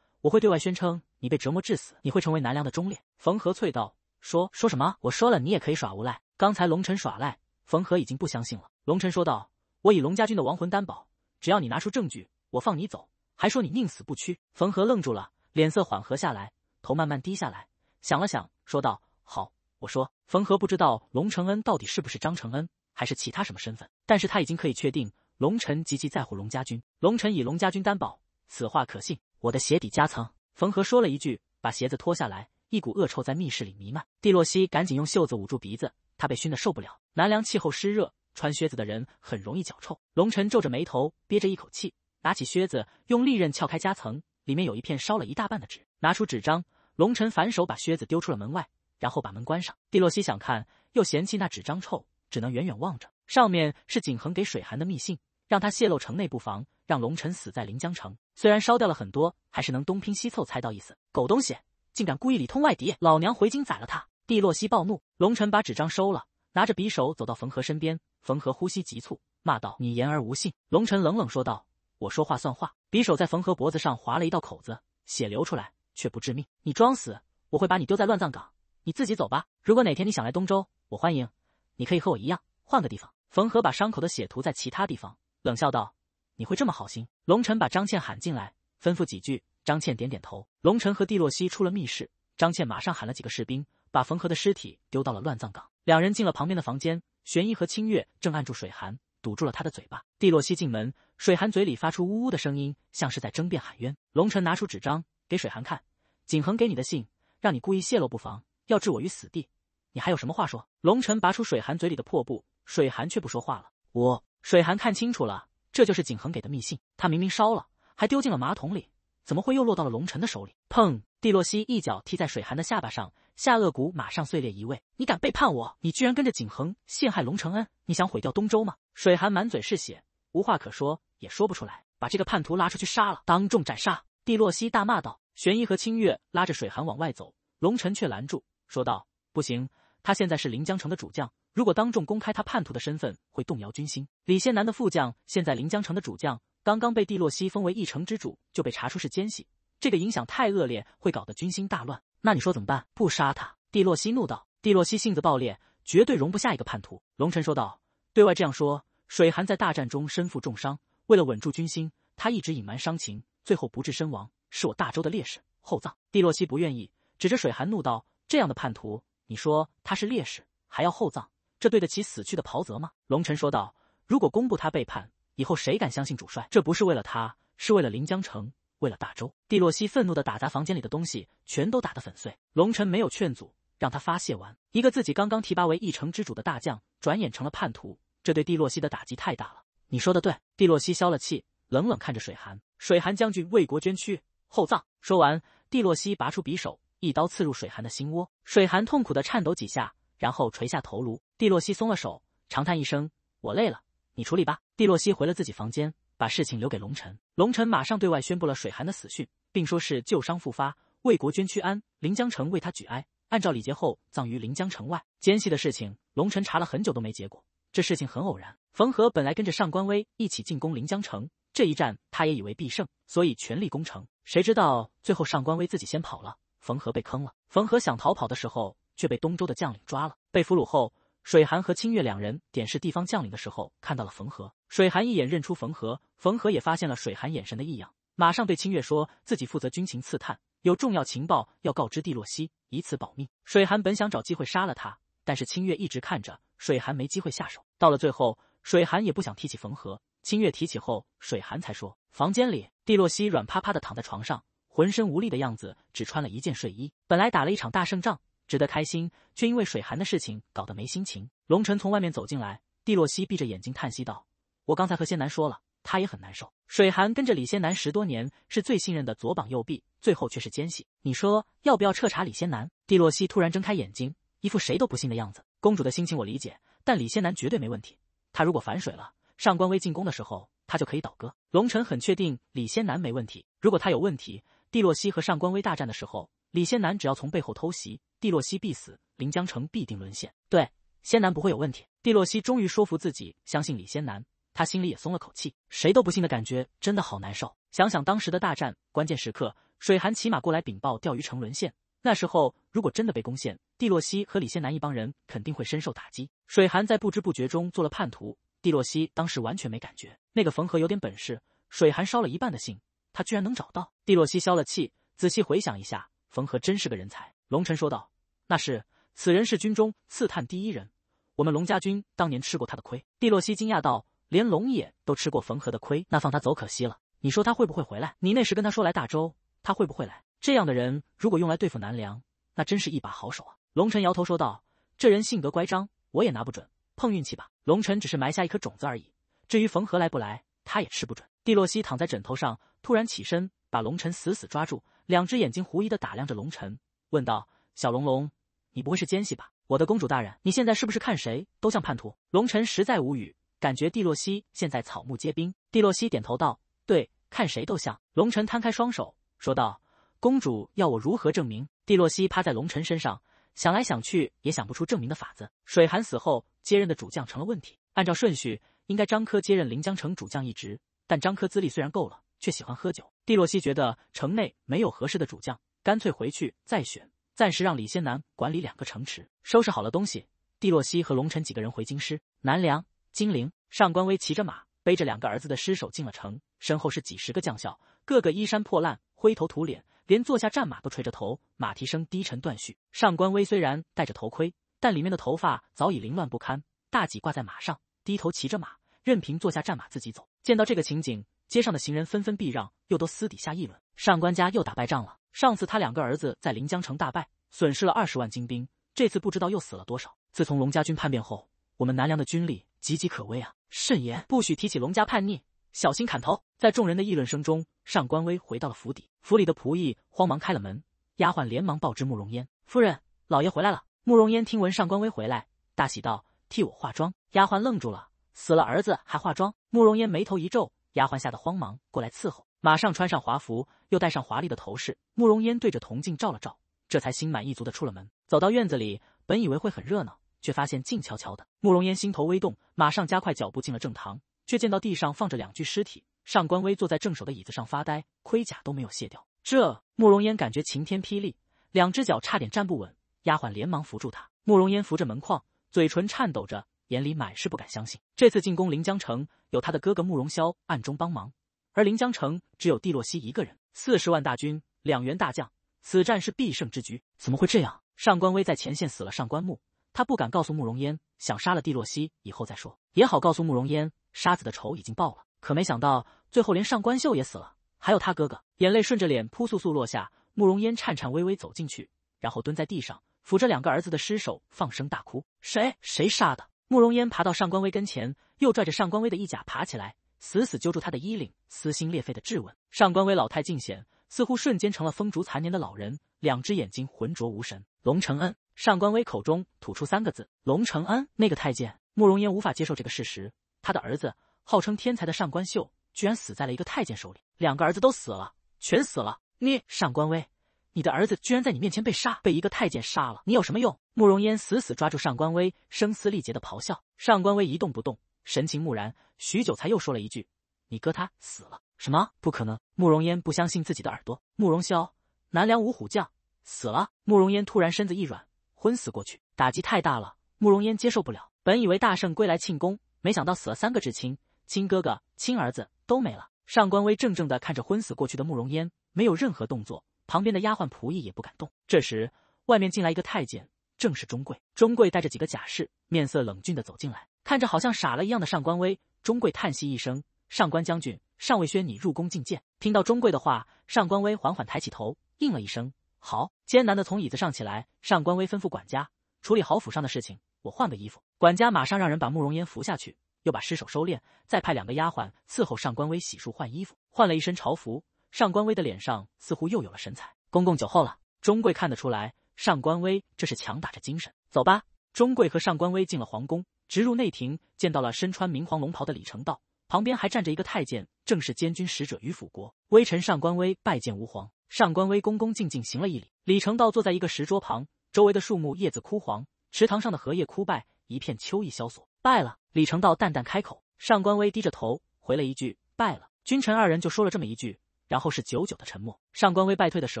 我会对外宣称你被折磨致死，你会成为南梁的忠烈。”冯和翠道：“说说什么？我说了，你也可以耍无赖。刚才龙尘耍赖，冯和已经不相信了。”龙尘说道：“我以龙家军的亡魂担保，只要你拿出证据，我放你走。”还说你宁死不屈。冯和愣住了，脸色缓和下来，头慢慢低下来。想了想，说道：“好，我说冯和不知道龙承恩到底是不是张承恩，还是其他什么身份，但是他已经可以确定龙晨极其在乎龙家军。龙晨以龙家军担保，此话可信。”我的鞋底夹层，冯和说了一句，把鞋子脱下来，一股恶臭在密室里弥漫。蒂洛西赶紧用袖子捂住鼻子，他被熏得受不了。南凉气候湿热，穿靴子的人很容易脚臭。龙晨皱着眉头，憋着一口气，拿起靴子，用利刃撬开夹层，里面有一片烧了一大半的纸，拿出纸张。龙尘反手把靴子丢出了门外，然后把门关上。蒂洛西想看，又嫌弃那纸张臭，只能远远望着。上面是景恒给水寒的密信，让他泄露城内布防，让龙尘死在临江城。虽然烧掉了很多，还是能东拼西凑猜到意思。狗东西，竟敢故意里通外敌！老娘回京宰了他！蒂洛西暴怒。龙尘把纸张收了，拿着匕首走到冯和身边。冯和呼吸急促，骂道：“你言而无信！”龙尘冷冷说道：“我说话算话。”匕首在冯和脖子上划了一道口子，血流出来。却不致命。你装死，我会把你丢在乱葬岗，你自己走吧。如果哪天你想来东州，我欢迎。你可以和我一样，换个地方缝合，把伤口的血涂在其他地方。冷笑道：“你会这么好心？”龙晨把张倩喊进来，吩咐几句。张倩点点头。龙晨和蒂洛西出了密室，张倩马上喊了几个士兵，把缝合的尸体丢到了乱葬岗。两人进了旁边的房间，玄一和清月正按住水寒，堵住了他的嘴巴。蒂洛西进门，水寒嘴里发出呜呜的声音，像是在争辩喊冤。龙晨拿出纸张。给水寒看，景恒给你的信，让你故意泄露不防，要置我于死地，你还有什么话说？龙尘拔出水寒嘴里的破布，水寒却不说话了。我，水寒看清楚了，这就是景恒给的密信，他明明烧了，还丢进了马桶里，怎么会又落到了龙尘的手里？砰！蒂洛西一脚踢在水寒的下巴上，下颚骨马上碎裂移位。你敢背叛我？你居然跟着景恒陷害龙承恩，你想毁掉东周吗？水寒满嘴是血，无话可说，也说不出来。把这个叛徒拉出去杀了，当众斩杀。蒂洛西大骂道：“玄一和清月拉着水寒往外走，龙尘却拦住，说道：不行，他现在是临江城的主将，如果当众公开他叛徒的身份，会动摇军心。李仙南的副将现在临江城的主将，刚刚被蒂洛西封为一城之主，就被查出是奸细，这个影响太恶劣，会搞得军心大乱。那你说怎么办？不杀他？”蒂洛西怒道：“蒂洛西性子暴烈，绝对容不下一个叛徒。”龙尘说道：“对外这样说，水寒在大战中身负重伤，为了稳住军心，他一直隐瞒伤情。”最后不治身亡，是我大周的烈士，厚葬。蒂洛西不愿意，指着水寒怒道：“这样的叛徒，你说他是烈士还要厚葬，这对得起死去的袍泽吗？”龙晨说道：“如果公布他背叛，以后谁敢相信主帅？这不是为了他，是为了临江城，为了大周。”蒂洛西愤怒的打砸房间里的东西，全都打得粉碎。龙晨没有劝阻，让他发泄完。一个自己刚刚提拔为一城之主的大将，转眼成了叛徒，这对蒂洛西的打击太大了。你说的对。蒂洛西消了气，冷冷看着水寒。水寒将军为国捐躯，厚葬。说完，蒂洛西拔出匕首，一刀刺入水寒的心窝。水寒痛苦的颤抖几下，然后垂下头颅。蒂洛西松了手，长叹一声：“我累了，你处理吧。”蒂洛西回了自己房间，把事情留给龙晨。龙晨马上对外宣布了水寒的死讯，并说是旧伤复发，为国捐躯，安临江城为他举哀。按照礼节，后葬于临江城外。奸细的事情，龙晨查了很久都没结果。这事情很偶然。冯和本来跟着上官威一起进攻临江城。这一战，他也以为必胜，所以全力攻城。谁知道最后上官威自己先跑了，冯和被坑了。冯和想逃跑的时候，却被东周的将领抓了。被俘虏后，水寒和清月两人点视地方将领的时候，看到了冯和。水寒一眼认出冯和，冯和也发现了水寒眼神的异样，马上对清月说自己负责军情刺探，有重要情报要告知帝洛西，以此保命。水寒本想找机会杀了他，但是清月一直看着，水寒没机会下手。到了最后，水寒也不想提起冯和。清月提起后，水寒才说：“房间里，蒂洛西软趴趴的躺在床上，浑身无力的样子，只穿了一件睡衣。本来打了一场大胜仗，值得开心，却因为水寒的事情搞得没心情。”龙晨从外面走进来，蒂洛西闭着眼睛叹息道：“我刚才和仙南说了，他也很难受。水寒跟着李仙南十多年，是最信任的左膀右臂，最后却是奸细。你说要不要彻查李仙南？”蒂洛西突然睁开眼睛，一副谁都不信的样子：“公主的心情我理解，但李仙南绝对没问题。他如果反水了。”上官威进攻的时候，他就可以倒戈。龙尘很确定李仙南没问题。如果他有问题，帝洛西和上官威大战的时候，李仙南只要从背后偷袭，帝洛西必死，临江城必定沦陷。对，仙南不会有问题。帝洛西终于说服自己相信李仙南，他心里也松了口气。谁都不信的感觉真的好难受。想想当时的大战关键时刻，水寒骑马过来禀报钓鱼城沦陷。那时候如果真的被攻陷，帝洛西和李仙南一帮人肯定会深受打击。水寒在不知不觉中做了叛徒。蒂洛西当时完全没感觉，那个缝合有点本事，水寒烧了一半的信，他居然能找到。蒂洛西消了气，仔细回想一下，缝合真是个人才。龙晨说道：“那是，此人是军中刺探第一人，我们龙家军当年吃过他的亏。”蒂洛西惊讶道：“连龙也都吃过缝合的亏，那放他走可惜了。你说他会不会回来？你那时跟他说来大周，他会不会来？这样的人如果用来对付南梁，那真是一把好手啊。”龙晨摇头说道：“这人性格乖张，我也拿不准。”碰运气吧，龙尘只是埋下一颗种子而已。至于缝合来不来，他也吃不准。蒂洛西躺在枕头上，突然起身，把龙尘死死抓住，两只眼睛狐疑的打量着龙尘，问道：“小龙龙，你不会是奸细吧？我的公主大人，你现在是不是看谁都像叛徒？”龙辰实在无语，感觉蒂洛西现在草木皆兵。蒂洛西点头道：“对，看谁都像。”龙辰摊开双手说道：“公主要我如何证明？”蒂洛西趴在龙辰身上。想来想去也想不出证明的法子。水寒死后接任的主将成了问题。按照顺序，应该张科接任临江城主将一职，但张科资历虽然够了，却喜欢喝酒。蒂洛西觉得城内没有合适的主将，干脆回去再选，暂时让李先南管理两个城池。收拾好了东西，蒂洛西和龙晨几个人回京师。南梁金陵，上官威骑着马，背着两个儿子的尸首进了城，身后是几十个将校，个个衣衫破烂，灰头土脸。连坐下战马都垂着头，马蹄声低沉断续。上官威虽然戴着头盔，但里面的头发早已凌乱不堪，大戟挂在马上，低头骑着马，任凭坐下战马自己走。见到这个情景，街上的行人纷纷避让，又都私底下议论：上官家又打败仗了。上次他两个儿子在临江城大败，损失了二十万精兵，这次不知道又死了多少。自从龙家军叛变后，我们南梁的军力岌岌可危啊！慎言，不许提起龙家叛逆。小心砍头！在众人的议论声中，上官威回到了府邸，府里的仆役慌忙开了门，丫鬟连忙报知慕容嫣：“夫人，老爷回来了。”慕容嫣听闻上官威回来，大喜道：“替我化妆。”丫鬟愣住了，死了儿子还化妆？慕容嫣眉头一皱，丫鬟吓得慌忙过来伺候，马上穿上华服，又戴上华丽的头饰。慕容嫣对着铜镜照了照，这才心满意足的出了门，走到院子里，本以为会很热闹，却发现静悄悄的。慕容嫣心头微动，马上加快脚步进了正堂。却见到地上放着两具尸体，上官威坐在正手的椅子上发呆，盔甲都没有卸掉。这慕容烟感觉晴天霹雳，两只脚差点站不稳，丫鬟连忙扶住他。慕容烟扶着门框，嘴唇颤抖着，眼里满是不敢相信。这次进攻临江城，有他的哥哥慕容萧暗中帮忙，而临江城只有帝洛西一个人，四十万大军，两员大将，此战是必胜之局。怎么会这样？上官威在前线死了上官木，他不敢告诉慕容烟，想杀了帝洛西以后再说也好告诉慕容烟。沙子的仇已经报了，可没想到最后连上官秀也死了，还有他哥哥。眼泪顺着脸扑簌簌落下。慕容烟颤颤巍巍走进去，然后蹲在地上，扶着两个儿子的尸首，放声大哭：“谁谁杀的？”慕容烟爬到上官威跟前，又拽着上官威的衣甲爬起来，死死揪住他的衣领，撕心裂肺的质问：“上官威，老态尽显，似乎瞬间成了风烛残年的老人，两只眼睛浑浊无神。”龙承恩。上官威口中吐出三个字：“龙承恩，那个太监。”慕容烟无法接受这个事实。他的儿子，号称天才的上官秀，居然死在了一个太监手里。两个儿子都死了，全死了！你上官威，你的儿子居然在你面前被杀，被一个太监杀了，你有什么用？慕容烟死死抓住上官威，声嘶力竭的咆哮。上官威一动不动，神情木然，许久才又说了一句：“你哥他死了。”什么？不可能！慕容烟不相信自己的耳朵。慕容萧，南梁五虎将死了！慕容烟突然身子一软，昏死过去。打击太大了，慕容烟接受不了。本以为大圣归来庆功。没想到死了三个至亲，亲哥哥、亲儿子都没了。上官威怔怔的看着昏死过去的慕容嫣，没有任何动作，旁边的丫鬟仆役也不敢动。这时，外面进来一个太监，正是钟贵。钟贵带着几个甲士，面色冷峻的走进来，看着好像傻了一样的上官威，钟贵叹息一声：“上官将军，尚未宣你入宫觐见。”听到钟贵的话，上官威缓缓抬起头，应了一声：“好。”艰难的从椅子上起来，上官威吩咐管家处理好府上的事情。我换个衣服。管家马上让人把慕容烟扶下去，又把尸首收敛，再派两个丫鬟伺候上官威洗漱换衣服。换了一身朝服，上官威的脸上似乎又有了神采。公公酒后了，钟贵看得出来，上官威这是强打着精神。走吧。钟贵和上官威进了皇宫，直入内廷，见到了身穿明黄龙袍的李成道，旁边还站着一个太监，正是监军使者于辅国。微臣上官威拜见吾皇。上官威恭恭敬敬行了一礼。李成道坐在一个石桌旁，周围的树木叶子枯黄。池塘上的荷叶枯败，一片秋意萧索。败了。李成道淡淡开口。上官威低着头回了一句：“败了。”君臣二人就说了这么一句，然后是久久的沉默。上官威败退的时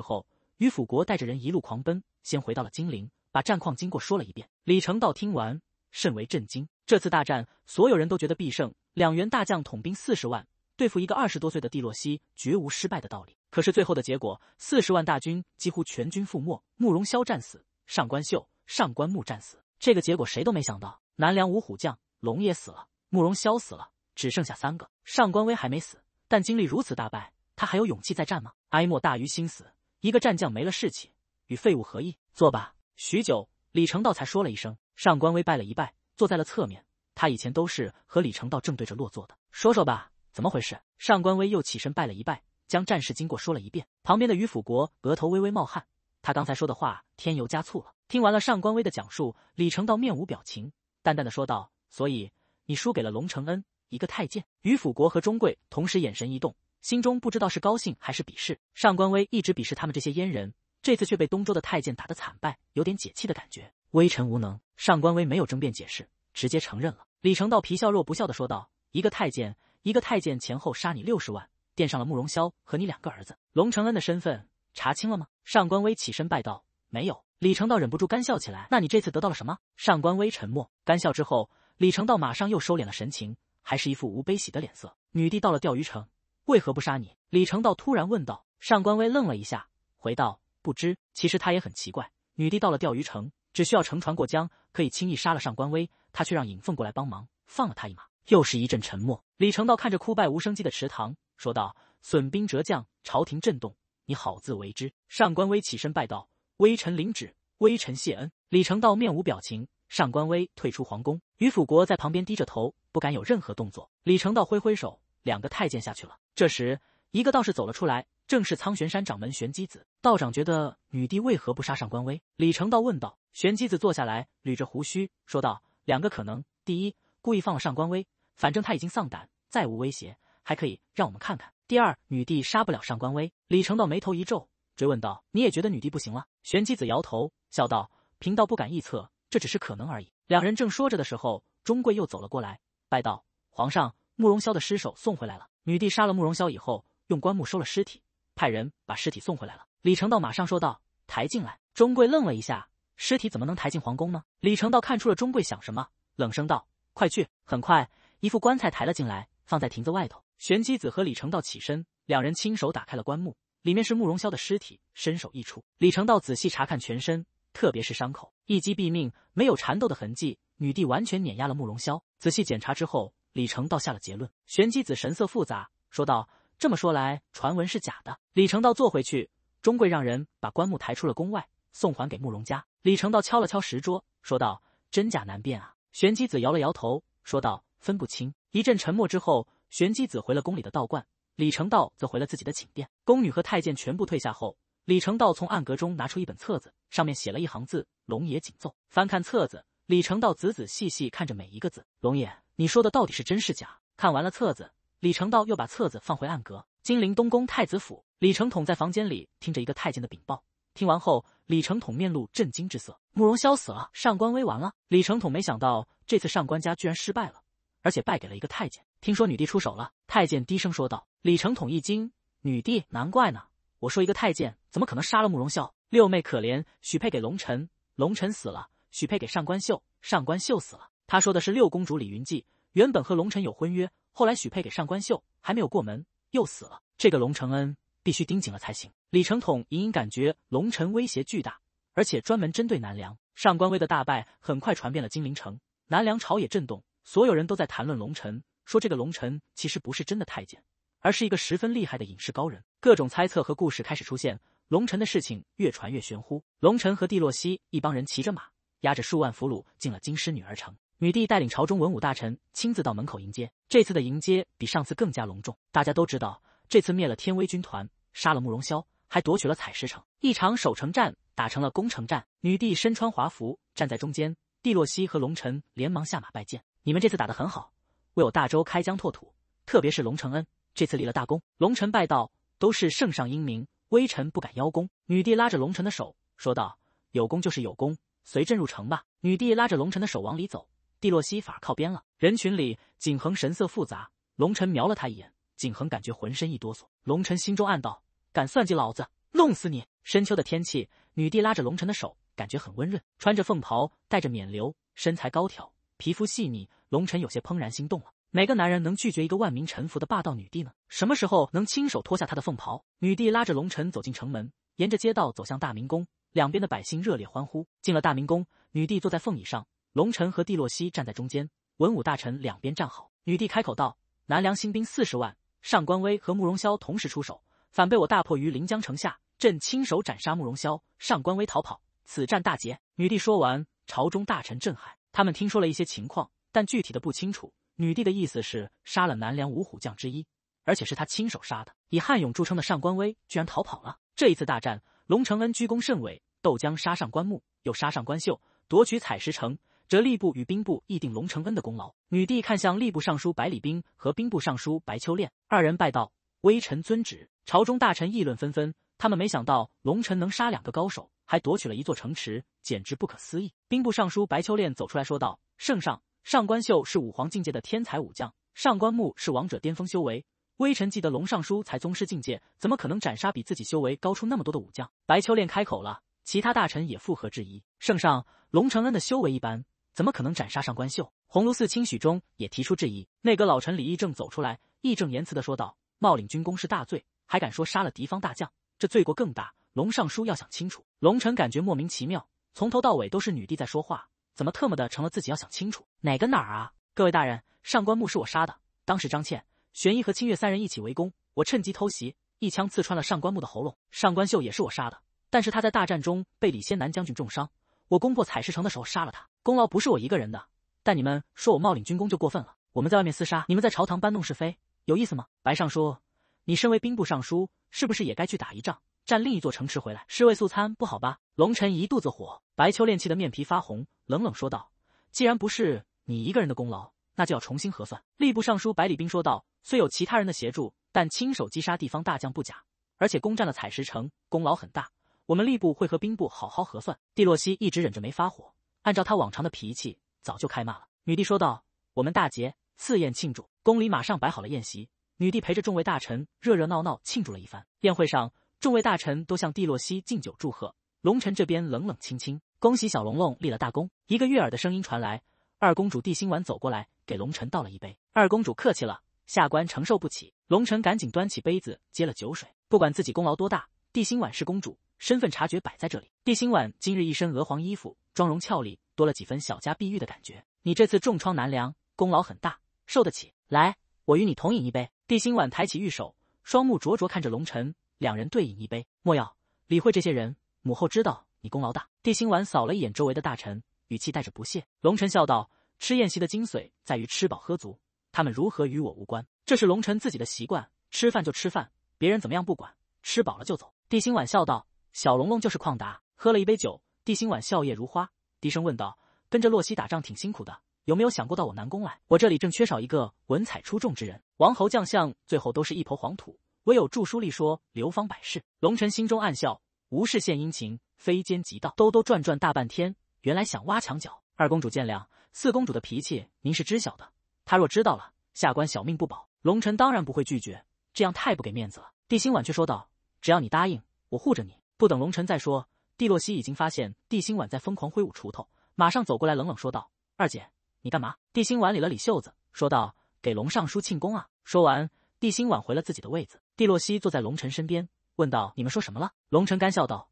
候，于辅国带着人一路狂奔，先回到了金陵，把战况经过说了一遍。李成道听完甚为震惊。这次大战，所有人都觉得必胜。两员大将统兵四十万，对付一个二十多岁的帝洛西，绝无失败的道理。可是最后的结果，四十万大军几乎全军覆没，慕容萧战死，上官秀。上官木战死，这个结果谁都没想到。南梁五虎将龙也死了，慕容萧死了，只剩下三个。上官威还没死，但经历如此大败，他还有勇气再战吗？哀莫大于心死，一个战将没了士气，与废物何异？坐吧。许久，李成道才说了一声。上官威拜了一拜，坐在了侧面。他以前都是和李成道正对着落座的。说说吧，怎么回事？上官威又起身拜了一拜，将战事经过说了一遍。旁边的于辅国额头微微冒汗，他刚才说的话添油加醋了。听完了上官威的讲述，李成道面无表情，淡淡的说道：“所以你输给了龙承恩，一个太监。”于辅国和钟贵同时眼神一动，心中不知道是高兴还是鄙视。上官威一直鄙视他们这些阉人，这次却被东周的太监打得惨败，有点解气的感觉。微臣无能。上官威没有争辩解释，直接承认了。李成道皮笑肉不笑的说道：“一个太监，一个太监前后杀你六十万，垫上了慕容萧和你两个儿子。龙承恩的身份查清了吗？”上官威起身拜道：“没有。”李成道忍不住干笑起来。那你这次得到了什么？上官微沉默，干笑之后，李成道马上又收敛了神情，还是一副无悲喜的脸色。女帝到了钓鱼城，为何不杀你？李成道突然问道。上官微愣了一下，回道：“不知。”其实他也很奇怪，女帝到了钓鱼城，只需要乘船过江，可以轻易杀了上官微，他却让尹凤过来帮忙，放了他一马。又是一阵沉默。李成道看着枯败无生机的池塘，说道：“损兵折将，朝廷震动，你好自为之。”上官微起身拜道。微臣领旨，微臣谢恩。李成道面无表情，上官威退出皇宫，于辅国在旁边低着头，不敢有任何动作。李成道挥挥手，两个太监下去了。这时，一个道士走了出来，正是苍玄山掌门玄机子道长。觉得女帝为何不杀上官威？李成道问道。玄机子坐下来，捋着胡须说道：“两个可能，第一，故意放了上官威，反正他已经丧胆，再无威胁，还可以让我们看看；第二，女帝杀不了上官威。”李成道眉头一皱，追问道：“你也觉得女帝不行了？”玄机子摇头笑道：“贫道不敢臆测，这只是可能而已。”两人正说着的时候，钟贵又走了过来，拜道：“皇上，慕容萧的尸首送回来了。”女帝杀了慕容萧以后，用棺木收了尸体，派人把尸体送回来了。李成道马上说道：“抬进来。”钟贵愣了一下，尸体怎么能抬进皇宫呢？李成道看出了钟贵想什么，冷声道：“快去！”很快，一副棺材抬了进来，放在亭子外头。玄机子和李成道起身，两人亲手打开了棺木。里面是慕容萧的尸体，身首异处。李成道仔细查看全身，特别是伤口，一击毙命，没有缠斗的痕迹。女帝完全碾压了慕容萧。仔细检查之后，李成道下了结论。玄机子神色复杂，说道：“这么说来，传闻是假的。”李成道坐回去，钟贵让人把棺木抬出了宫外，送还给慕容家。李成道敲了敲石桌，说道：“真假难辨啊。”玄机子摇了摇头，说道：“分不清。”一阵沉默之后，玄机子回了宫里的道观。李成道则回了自己的寝殿，宫女和太监全部退下后，李成道从暗格中拿出一本册子，上面写了一行字：“龙爷紧奏。”翻看册子，李成道仔仔细细看着每一个字：“龙爷，你说的到底是真是假？”看完了册子，李成道又把册子放回暗格。金陵东宫太子府，李成统在房间里听着一个太监的禀报，听完后，李成统面露震惊之色：“慕容萧死了，上官威完了。”李成统没想到这次上官家居然失败了，而且败给了一个太监。听说女帝出手了，太监低声说道。李承统一惊，女帝难怪呢。我说一个太监怎么可能杀了慕容孝？六妹可怜，许配给龙臣，龙臣死了；许配给上官秀，上官秀死了。他说的是六公主李云霁，原本和龙臣有婚约，后来许配给上官秀，还没有过门又死了。这个龙承恩必须盯紧了才行。李承统隐隐感觉龙臣威胁巨大，而且专门针对南梁。上官威的大败很快传遍了金陵城，南梁朝野震动，所有人都在谈论龙臣。说这个龙尘其实不是真的太监，而是一个十分厉害的隐士高人。各种猜测和故事开始出现，龙尘的事情越传越玄乎。龙尘和帝洛西一帮人骑着马，押着数万俘虏进了京师女儿城。女帝带领朝中文武大臣亲自到门口迎接。这次的迎接比上次更加隆重。大家都知道，这次灭了天威军团，杀了慕容潇，还夺取了采石城。一场守城战打成了攻城战。女帝身穿华服站在中间，帝洛西和龙尘连忙下马拜见。你们这次打得很好。为我大周开疆拓土，特别是龙承恩这次立了大功。龙臣拜道：“都是圣上英明，微臣不敢邀功。”女帝拉着龙臣的手说道：“有功就是有功，随朕入城吧。”女帝拉着龙臣的手往里走，帝洛西反而靠边了。人群里，景恒神色复杂。龙臣瞄了他一眼，景恒感觉浑身一哆嗦。龙臣心中暗道：“敢算计老子，弄死你！”深秋的天气，女帝拉着龙臣的手，感觉很温润。穿着凤袍，戴着冕旒，身材高挑，皮肤细腻。龙尘有些怦然心动了。哪个男人能拒绝一个万民臣服的霸道女帝呢？什么时候能亲手脱下她的凤袍？女帝拉着龙尘走进城门，沿着街道走向大明宫，两边的百姓热烈欢呼。进了大明宫，女帝坐在凤椅上，龙尘和帝洛西站在中间，文武大臣两边站好。女帝开口道：“南梁新兵四十万，上官威和慕容萧同时出手，反被我大破于临江城下。朕亲手斩杀慕容萧，上官威逃跑，此战大捷。”女帝说完，朝中大臣震撼，他们听说了一些情况。但具体的不清楚。女帝的意思是杀了南梁五虎将之一，而且是他亲手杀的。以悍勇著称的上官威居然逃跑了。这一次大战，龙承恩居功甚伟，斗将杀上官木，又杀上官秀，夺取采石城，折吏部与兵部议定龙承恩的功劳。女帝看向吏部尚书白里宾和兵部尚书白秋练二人，拜道：“微臣遵旨。”朝中大臣议论纷纷，他们没想到龙臣能杀两个高手，还夺取了一座城池，简直不可思议。兵部尚书白秋练走出来说道：“圣上。”上官秀是武皇境界的天才武将，上官木是王者巅峰修为。微臣记得龙尚书才宗师境界，怎么可能斩杀比自己修为高出那么多的武将？白秋练开口了，其他大臣也附和质疑。圣上，龙承恩的修为一般，怎么可能斩杀上官秀？鸿胪寺清许中也提出质疑。内阁老臣李义正走出来，义正言辞的说道：“冒领军功是大罪，还敢说杀了敌方大将，这罪过更大。龙尚书要想清楚。”龙臣感觉莫名其妙，从头到尾都是女帝在说话。怎么特么的成了自己要想清楚哪个哪儿啊？各位大人，上官木是我杀的，当时张倩、玄一和清月三人一起围攻，我趁机偷袭，一枪刺穿了上官木的喉咙。上官秀也是我杀的，但是他在大战中被李仙南将军重伤，我攻破采石城的时候杀了他，功劳不是我一个人的。但你们说我冒领军功就过分了。我们在外面厮杀，你们在朝堂搬弄是非，有意思吗？白尚书，你身为兵部尚书，是不是也该去打一仗？占另一座城池回来，尸位素餐不好吧？龙尘一肚子火，白秋练气的面皮发红，冷冷说道：“既然不是你一个人的功劳，那就要重新核算。”吏部尚书百里冰说道：“虽有其他人的协助，但亲手击杀地方大将不假，而且攻占了采石城，功劳很大。我们吏部会和兵部好好核算。”蒂洛西一直忍着没发火，按照他往常的脾气，早就开骂了。女帝说道：“我们大捷，赐宴庆祝。”宫里马上摆好了宴席，女帝陪着众位大臣热热闹闹庆祝了一番。宴会上。众位大臣都向蒂洛西敬酒祝贺，龙臣这边冷冷清清。恭喜小龙龙立了大功！一个悦耳的声音传来，二公主地心婉走过来，给龙臣倒了一杯。二公主客气了，下官承受不起。龙臣赶紧端起杯子接了酒水。不管自己功劳多大，地心婉是公主，身份察觉摆在这里。地心婉今日一身鹅黄衣服，妆容俏丽，多了几分小家碧玉的感觉。你这次重创南梁，功劳很大，受得起来。我与你同饮一杯。地心婉抬起玉手，双目灼灼看着龙臣。两人对饮一杯，莫要理会这些人。母后知道你功劳大。帝辛丸扫了一眼周围的大臣，语气带着不屑。龙臣笑道：“吃宴席的精髓在于吃饱喝足，他们如何与我无关？这是龙臣自己的习惯，吃饭就吃饭，别人怎么样不管，吃饱了就走。”帝辛丸笑道：“小龙龙就是旷达。”喝了一杯酒，帝辛丸笑靥如花，低声问道：“跟着洛西打仗挺辛苦的，有没有想过到我南宫来？我这里正缺少一个文采出众之人。王侯将相，最后都是一抔黄土。”唯有著书立说，流芳百世。龙尘心中暗笑，无事献殷勤，非奸即盗。兜兜转转大半天，原来想挖墙脚。二公主见谅，四公主的脾气您是知晓的，她若知道了，下官小命不保。龙尘当然不会拒绝，这样太不给面子了。帝心婉却说道：“只要你答应，我护着你。”不等龙尘再说，帝洛西已经发现帝心婉在疯狂挥舞锄头，马上走过来冷冷说道：“二姐，你干嘛？”帝心婉理了理袖子，说道：“给龙尚书庆功啊。”说完，帝心婉回了自己的位子。蒂洛西坐在龙尘身边，问道：“你们说什么了？”龙尘干笑道：“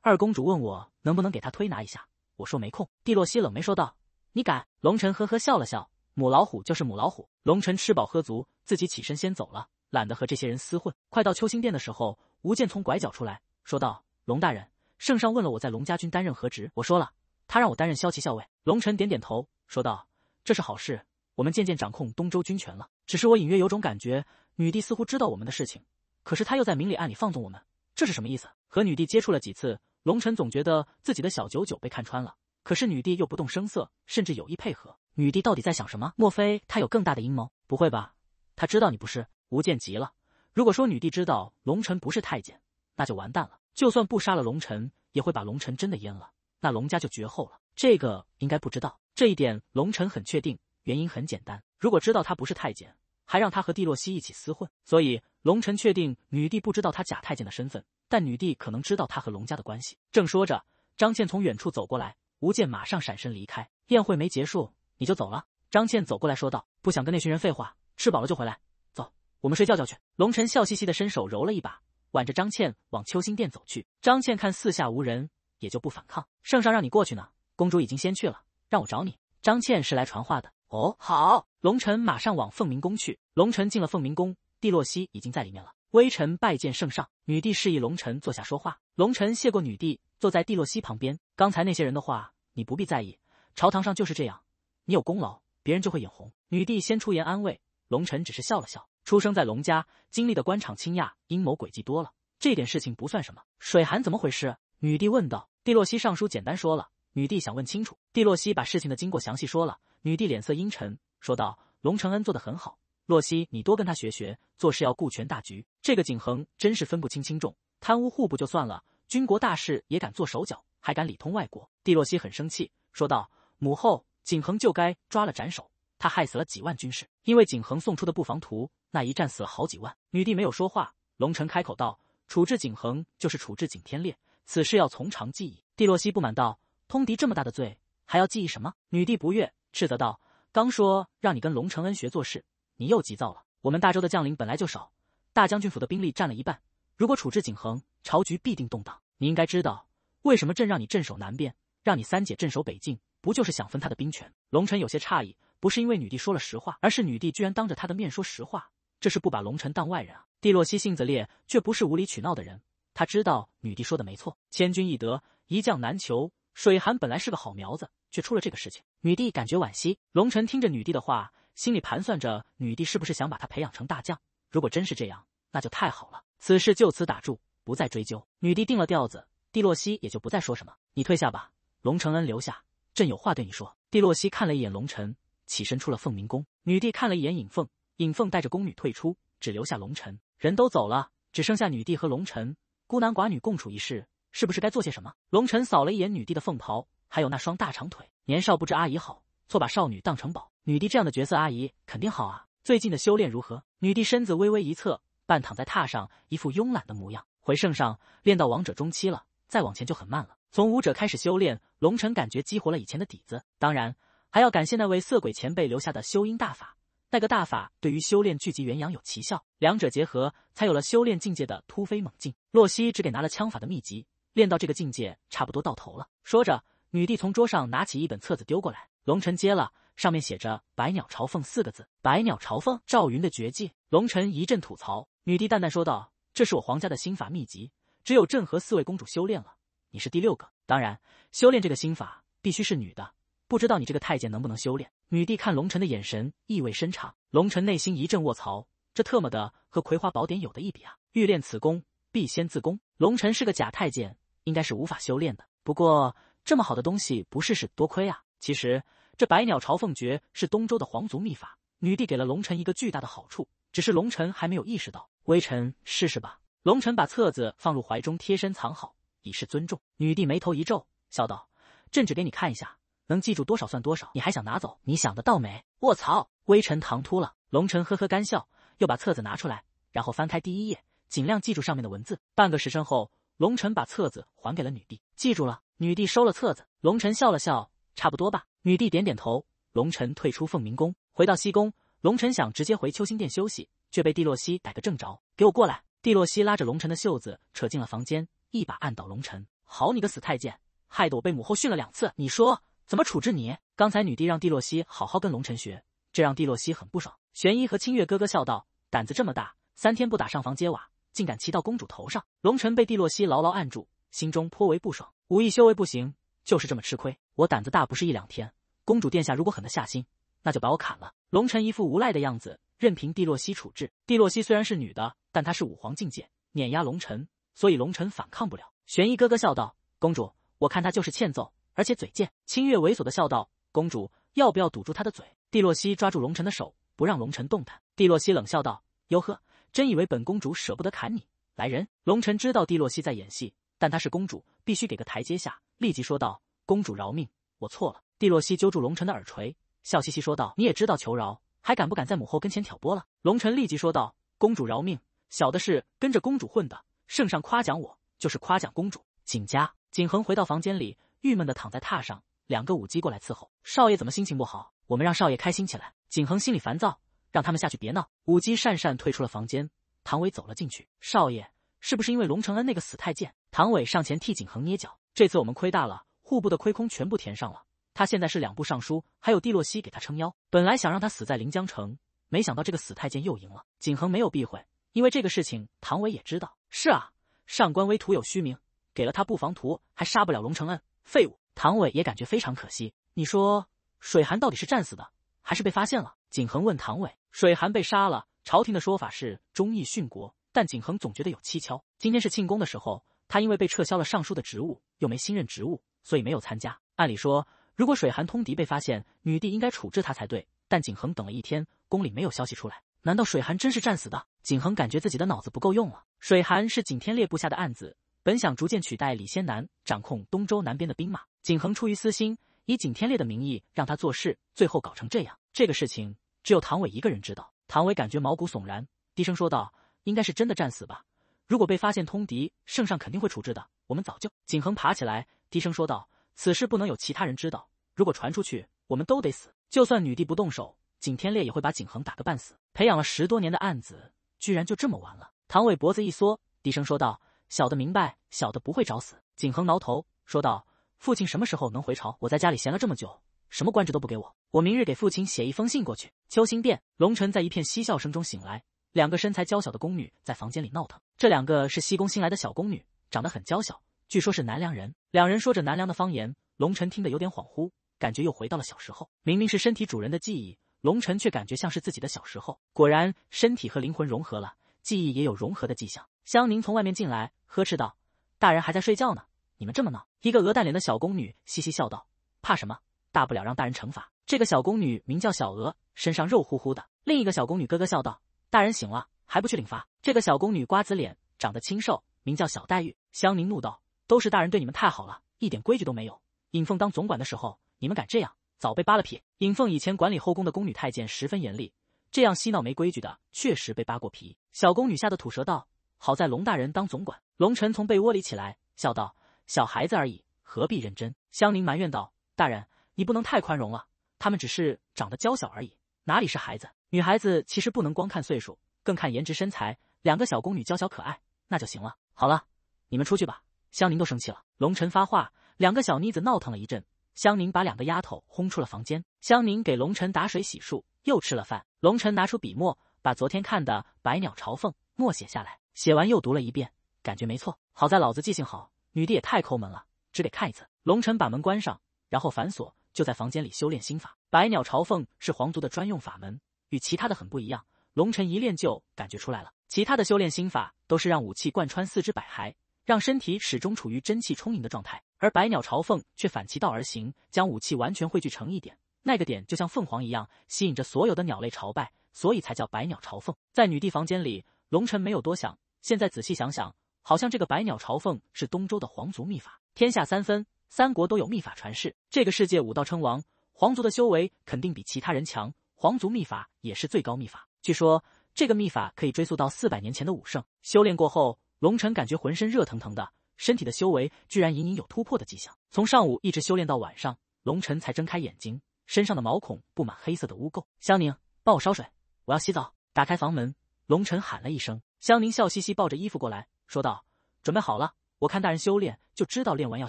二公主问我能不能给她推拿一下，我说没空。”蒂洛西冷眉说道：“你敢！”龙尘呵呵笑了笑：“母老虎就是母老虎。”龙尘吃饱喝足，自己起身先走了，懒得和这些人厮混。快到秋星殿的时候，吴健从拐角出来，说道：“龙大人，圣上问了我在龙家军担任何职，我说了，他让我担任骁骑校尉。”龙尘点点头，说道：“这是好事，我们渐渐掌控东周军权了。只是我隐约有种感觉。”女帝似乎知道我们的事情，可是他又在明里暗里放纵我们，这是什么意思？和女帝接触了几次，龙尘总觉得自己的小九九被看穿了，可是女帝又不动声色，甚至有意配合。女帝到底在想什么？莫非她有更大的阴谋？不会吧？她知道你不是吴健急了。如果说女帝知道龙尘不是太监，那就完蛋了。就算不杀了龙尘，也会把龙尘真的阉了，那龙家就绝后了。这个应该不知道，这一点龙尘很确定。原因很简单，如果知道他不是太监。还让他和帝洛西一起厮混，所以龙尘确定女帝不知道他假太监的身份，但女帝可能知道他和龙家的关系。正说着，张倩从远处走过来，吴健马上闪身离开。宴会没结束你就走了？张倩走过来说道：“不想跟那群人废话，吃饱了就回来。走，我们睡觉觉去。”龙晨笑嘻嘻的伸手揉了一把，挽着张倩往秋心殿走去。张倩看四下无人，也就不反抗。圣上让你过去呢，公主已经先去了，让我找你。张倩是来传话的。哦，好，龙尘马上往凤鸣宫去。龙尘进了凤鸣宫，帝洛西已经在里面了。微臣拜见圣上。女帝示意龙尘坐下说话。龙尘谢过女帝，坐在帝洛西旁边。刚才那些人的话，你不必在意。朝堂上就是这样，你有功劳，别人就会眼红。女帝先出言安慰龙尘只是笑了笑。出生在龙家，经历的官场倾轧、阴谋诡计多了，这点事情不算什么。水寒怎么回事？女帝问道。帝洛西上书简单说了，女帝想问清楚。帝洛西把事情的经过详细说了。女帝脸色阴沉，说道：“龙承恩做的很好，洛西，你多跟他学学，做事要顾全大局。这个景恒真是分不清轻重，贪污户部就算了，军国大事也敢做手脚，还敢里通外国。”帝洛西很生气，说道：“母后，景恒就该抓了斩首，他害死了几万军士，因为景恒送出的布防图，那一战死了好几万。”女帝没有说话，龙臣开口道：“处置景恒就是处置景天烈，此事要从长计议。”帝洛西不满道：“通敌这么大的罪，还要记忆什么？”女帝不悦。斥责道：“刚说让你跟龙承恩学做事，你又急躁了。我们大周的将领本来就少，大将军府的兵力占了一半，如果处置景衡，朝局必定动荡。你应该知道为什么朕让你镇守南边，让你三姐镇守北境，不就是想分他的兵权？”龙臣有些诧异，不是因为女帝说了实话，而是女帝居然当着他的面说实话，这是不把龙臣当外人啊。帝洛西性子烈，却不是无理取闹的人，他知道女帝说的没错，千军易得，一将难求。水寒本来是个好苗子，却出了这个事情，女帝感觉惋惜。龙尘听着女帝的话，心里盘算着，女帝是不是想把他培养成大将？如果真是这样，那就太好了。此事就此打住，不再追究。女帝定了调子，帝洛西也就不再说什么。你退下吧，龙承恩留下，朕有话对你说。帝洛西看了一眼龙尘，起身出了凤鸣宫。女帝看了一眼尹凤，尹凤带着宫女退出，只留下龙尘。人都走了，只剩下女帝和龙尘，孤男寡女共处一室。是不是该做些什么？龙晨扫了一眼女帝的凤袍，还有那双大长腿。年少不知阿姨好，错把少女当成宝。女帝这样的角色，阿姨肯定好啊。最近的修炼如何？女帝身子微微一侧，半躺在榻上，一副慵懒的模样。回圣上，练到王者中期了，再往前就很慢了。从武者开始修炼，龙晨感觉激活了以前的底子，当然还要感谢那位色鬼前辈留下的修音大法。那个大法对于修炼聚集元阳有奇效，两者结合，才有了修炼境界的突飞猛进。洛西只给拿了枪法的秘籍。练到这个境界，差不多到头了。说着，女帝从桌上拿起一本册子丢过来，龙尘接了，上面写着“百鸟朝凤”四个字。百鸟朝凤，赵云的绝技。龙尘一阵吐槽。女帝淡淡说道：“这是我皇家的心法秘籍，只有朕和四位公主修炼了，你是第六个。当然，修炼这个心法必须是女的，不知道你这个太监能不能修炼。”女帝看龙尘的眼神意味深长。龙尘内心一阵卧槽，这特么的和葵花宝典有的一比啊！欲练此功。必先自宫。龙尘是个假太监，应该是无法修炼的。不过这么好的东西不试试，多亏啊！其实这百鸟朝凤诀是东周的皇族秘法，女帝给了龙尘一个巨大的好处，只是龙尘还没有意识到。微臣试试吧。龙尘把册子放入怀中，贴身藏好，以示尊重。女帝眉头一皱，笑道：“朕只给你看一下，能记住多少算多少。你还想拿走？你想得到没？卧槽，微臣唐突了。”龙尘呵呵干笑，又把册子拿出来，然后翻开第一页。尽量记住上面的文字。半个时辰后，龙尘把册子还给了女帝。记住了，女帝收了册子。龙尘笑了笑，差不多吧。女帝点点头。龙尘退出凤鸣宫，回到西宫。龙尘想直接回秋心殿休息，却被帝洛西逮个正着。给我过来！帝洛西拉着龙尘的袖子，扯进了房间，一把按倒龙尘。好你个死太监，害得我被母后训了两次。你说怎么处置你？刚才女帝让帝洛西好好跟龙尘学，这让帝洛西很不爽。玄一和清月咯咯笑道：“胆子这么大，三天不打上房揭瓦。”竟敢骑到公主头上！龙晨被蒂洛西牢牢按住，心中颇为不爽。武艺修为不行，就是这么吃亏。我胆子大不是一两天。公主殿下如果狠得下心，那就把我砍了。龙晨一副无赖的样子，任凭蒂洛西处置。蒂洛西虽然是女的，但她是武皇境界，碾压龙晨，所以龙晨反抗不了。玄衣咯咯笑道：“公主，我看他就是欠揍，而且嘴贱。”清月猥琐的笑道：“公主要不要堵住他的嘴？”蒂洛西抓住龙晨的手，不让龙晨动弹。蒂洛西冷笑道：“哟呵。”真以为本公主舍不得砍你？来人！龙臣知道帝洛西在演戏，但她是公主，必须给个台阶下，立即说道：“公主饶命，我错了。”帝洛西揪住龙臣的耳垂，笑嘻嘻说道：“你也知道求饶，还敢不敢在母后跟前挑拨了？”龙臣立即说道：“公主饶命，小的是跟着公主混的，圣上夸奖我，就是夸奖公主。”景家景恒回到房间里，郁闷地躺在榻上。两个舞姬过来伺候少爷，怎么心情不好？我们让少爷开心起来。景恒心里烦躁。让他们下去，别闹。舞姬讪讪退出了房间，唐伟走了进去。少爷，是不是因为龙承恩那个死太监？唐伟上前替景恒捏脚。这次我们亏大了，户部的亏空全部填上了。他现在是两部尚书，还有帝洛西给他撑腰。本来想让他死在临江城，没想到这个死太监又赢了。景恒没有避讳，因为这个事情唐伟也知道。是啊，上官威徒有虚名，给了他布防图还杀不了龙承恩，废物。唐伟也感觉非常可惜。你说水寒到底是战死的？还是被发现了。景恒问唐伟：“水寒被杀了，朝廷的说法是忠义殉国，但景恒总觉得有蹊跷。今天是庆功的时候，他因为被撤销了尚书的职务，又没新任职务，所以没有参加。按理说，如果水寒通敌被发现，女帝应该处置他才对。但景恒等了一天，宫里没有消息出来。难道水寒真是战死的？景恒感觉自己的脑子不够用了。水寒是景天烈部下的案子，本想逐渐取代李先南，掌控东周南边的兵马。景恒出于私心。”以景天烈的名义让他做事，最后搞成这样，这个事情只有唐伟一个人知道。唐伟感觉毛骨悚然，低声说道：“应该是真的战死吧？如果被发现通敌，圣上肯定会处置的。我们早就……”景恒爬起来，低声说道：“此事不能有其他人知道，如果传出去，我们都得死。就算女帝不动手，景天烈也会把景恒打个半死。培养了十多年的案子，居然就这么完了。”唐伟脖子一缩，低声说道：“小的明白，小的不会找死。”景恒挠头说道。父亲什么时候能回朝？我在家里闲了这么久，什么官职都不给我。我明日给父亲写一封信过去。秋心殿，龙尘在一片嬉笑声中醒来，两个身材娇小的宫女在房间里闹腾。这两个是西宫新来的小宫女，长得很娇小，据说是南梁人。两人说着南梁的方言，龙尘听得有点恍惚，感觉又回到了小时候。明明是身体主人的记忆，龙尘却感觉像是自己的小时候。果然，身体和灵魂融合了，记忆也有融合的迹象。香宁从外面进来，呵斥道：“大人还在睡觉呢。”你们这么闹！一个鹅蛋脸的小宫女嘻嘻笑道：“怕什么？大不了让大人惩罚。”这个小宫女名叫小鹅，身上肉乎乎的。另一个小宫女咯咯笑道：“大人醒了还不去领罚？”这个小宫女瓜子脸，长得清瘦，名叫小黛玉。香凝怒道：“都是大人对你们太好了，一点规矩都没有。尹凤当总管的时候，你们敢这样，早被扒了皮。”尹凤以前管理后宫的宫女太监十分严厉，这样嬉闹没规矩的，确实被扒过皮。小宫女吓得吐舌道：“好在龙大人当总管。”龙晨从被窝里起来，笑道。小孩子而已，何必认真？香凝埋怨道：“大人，你不能太宽容了。他们只是长得娇小而已，哪里是孩子？女孩子其实不能光看岁数，更看颜值身材。两个小宫女娇小可爱，那就行了。好了，你们出去吧。”香凝都生气了。龙臣发话，两个小妮子闹腾了一阵，香宁把两个丫头轰出了房间。香宁给龙臣打水洗漱，又吃了饭。龙臣拿出笔墨，把昨天看的《百鸟朝凤》默写下来，写完又读了一遍，感觉没错。好在老子记性好。女帝也太抠门了，只得看一次。龙尘把门关上，然后反锁，就在房间里修炼心法。百鸟朝凤是皇族的专用法门，与其他的很不一样。龙尘一练就感觉出来了。其他的修炼心法都是让武器贯穿四肢百骸，让身体始终处于真气充盈的状态，而百鸟朝凤却反其道而行，将武器完全汇聚成一点，那个点就像凤凰一样，吸引着所有的鸟类朝拜，所以才叫百鸟朝凤。在女帝房间里，龙尘没有多想，现在仔细想想。好像这个百鸟朝凤是东周的皇族秘法，天下三分，三国都有秘法传世。这个世界武道称王，皇族的修为肯定比其他人强，皇族秘法也是最高秘法。据说这个秘法可以追溯到四百年前的武圣。修炼过后，龙尘感觉浑身热腾腾的，身体的修为居然隐隐有突破的迹象。从上午一直修炼到晚上，龙尘才睁开眼睛，身上的毛孔布满黑色的污垢。香宁，帮我烧水，我要洗澡。打开房门，龙晨喊了一声，香宁笑嘻嘻抱着衣服过来。说道：“准备好了，我看大人修炼就知道练完要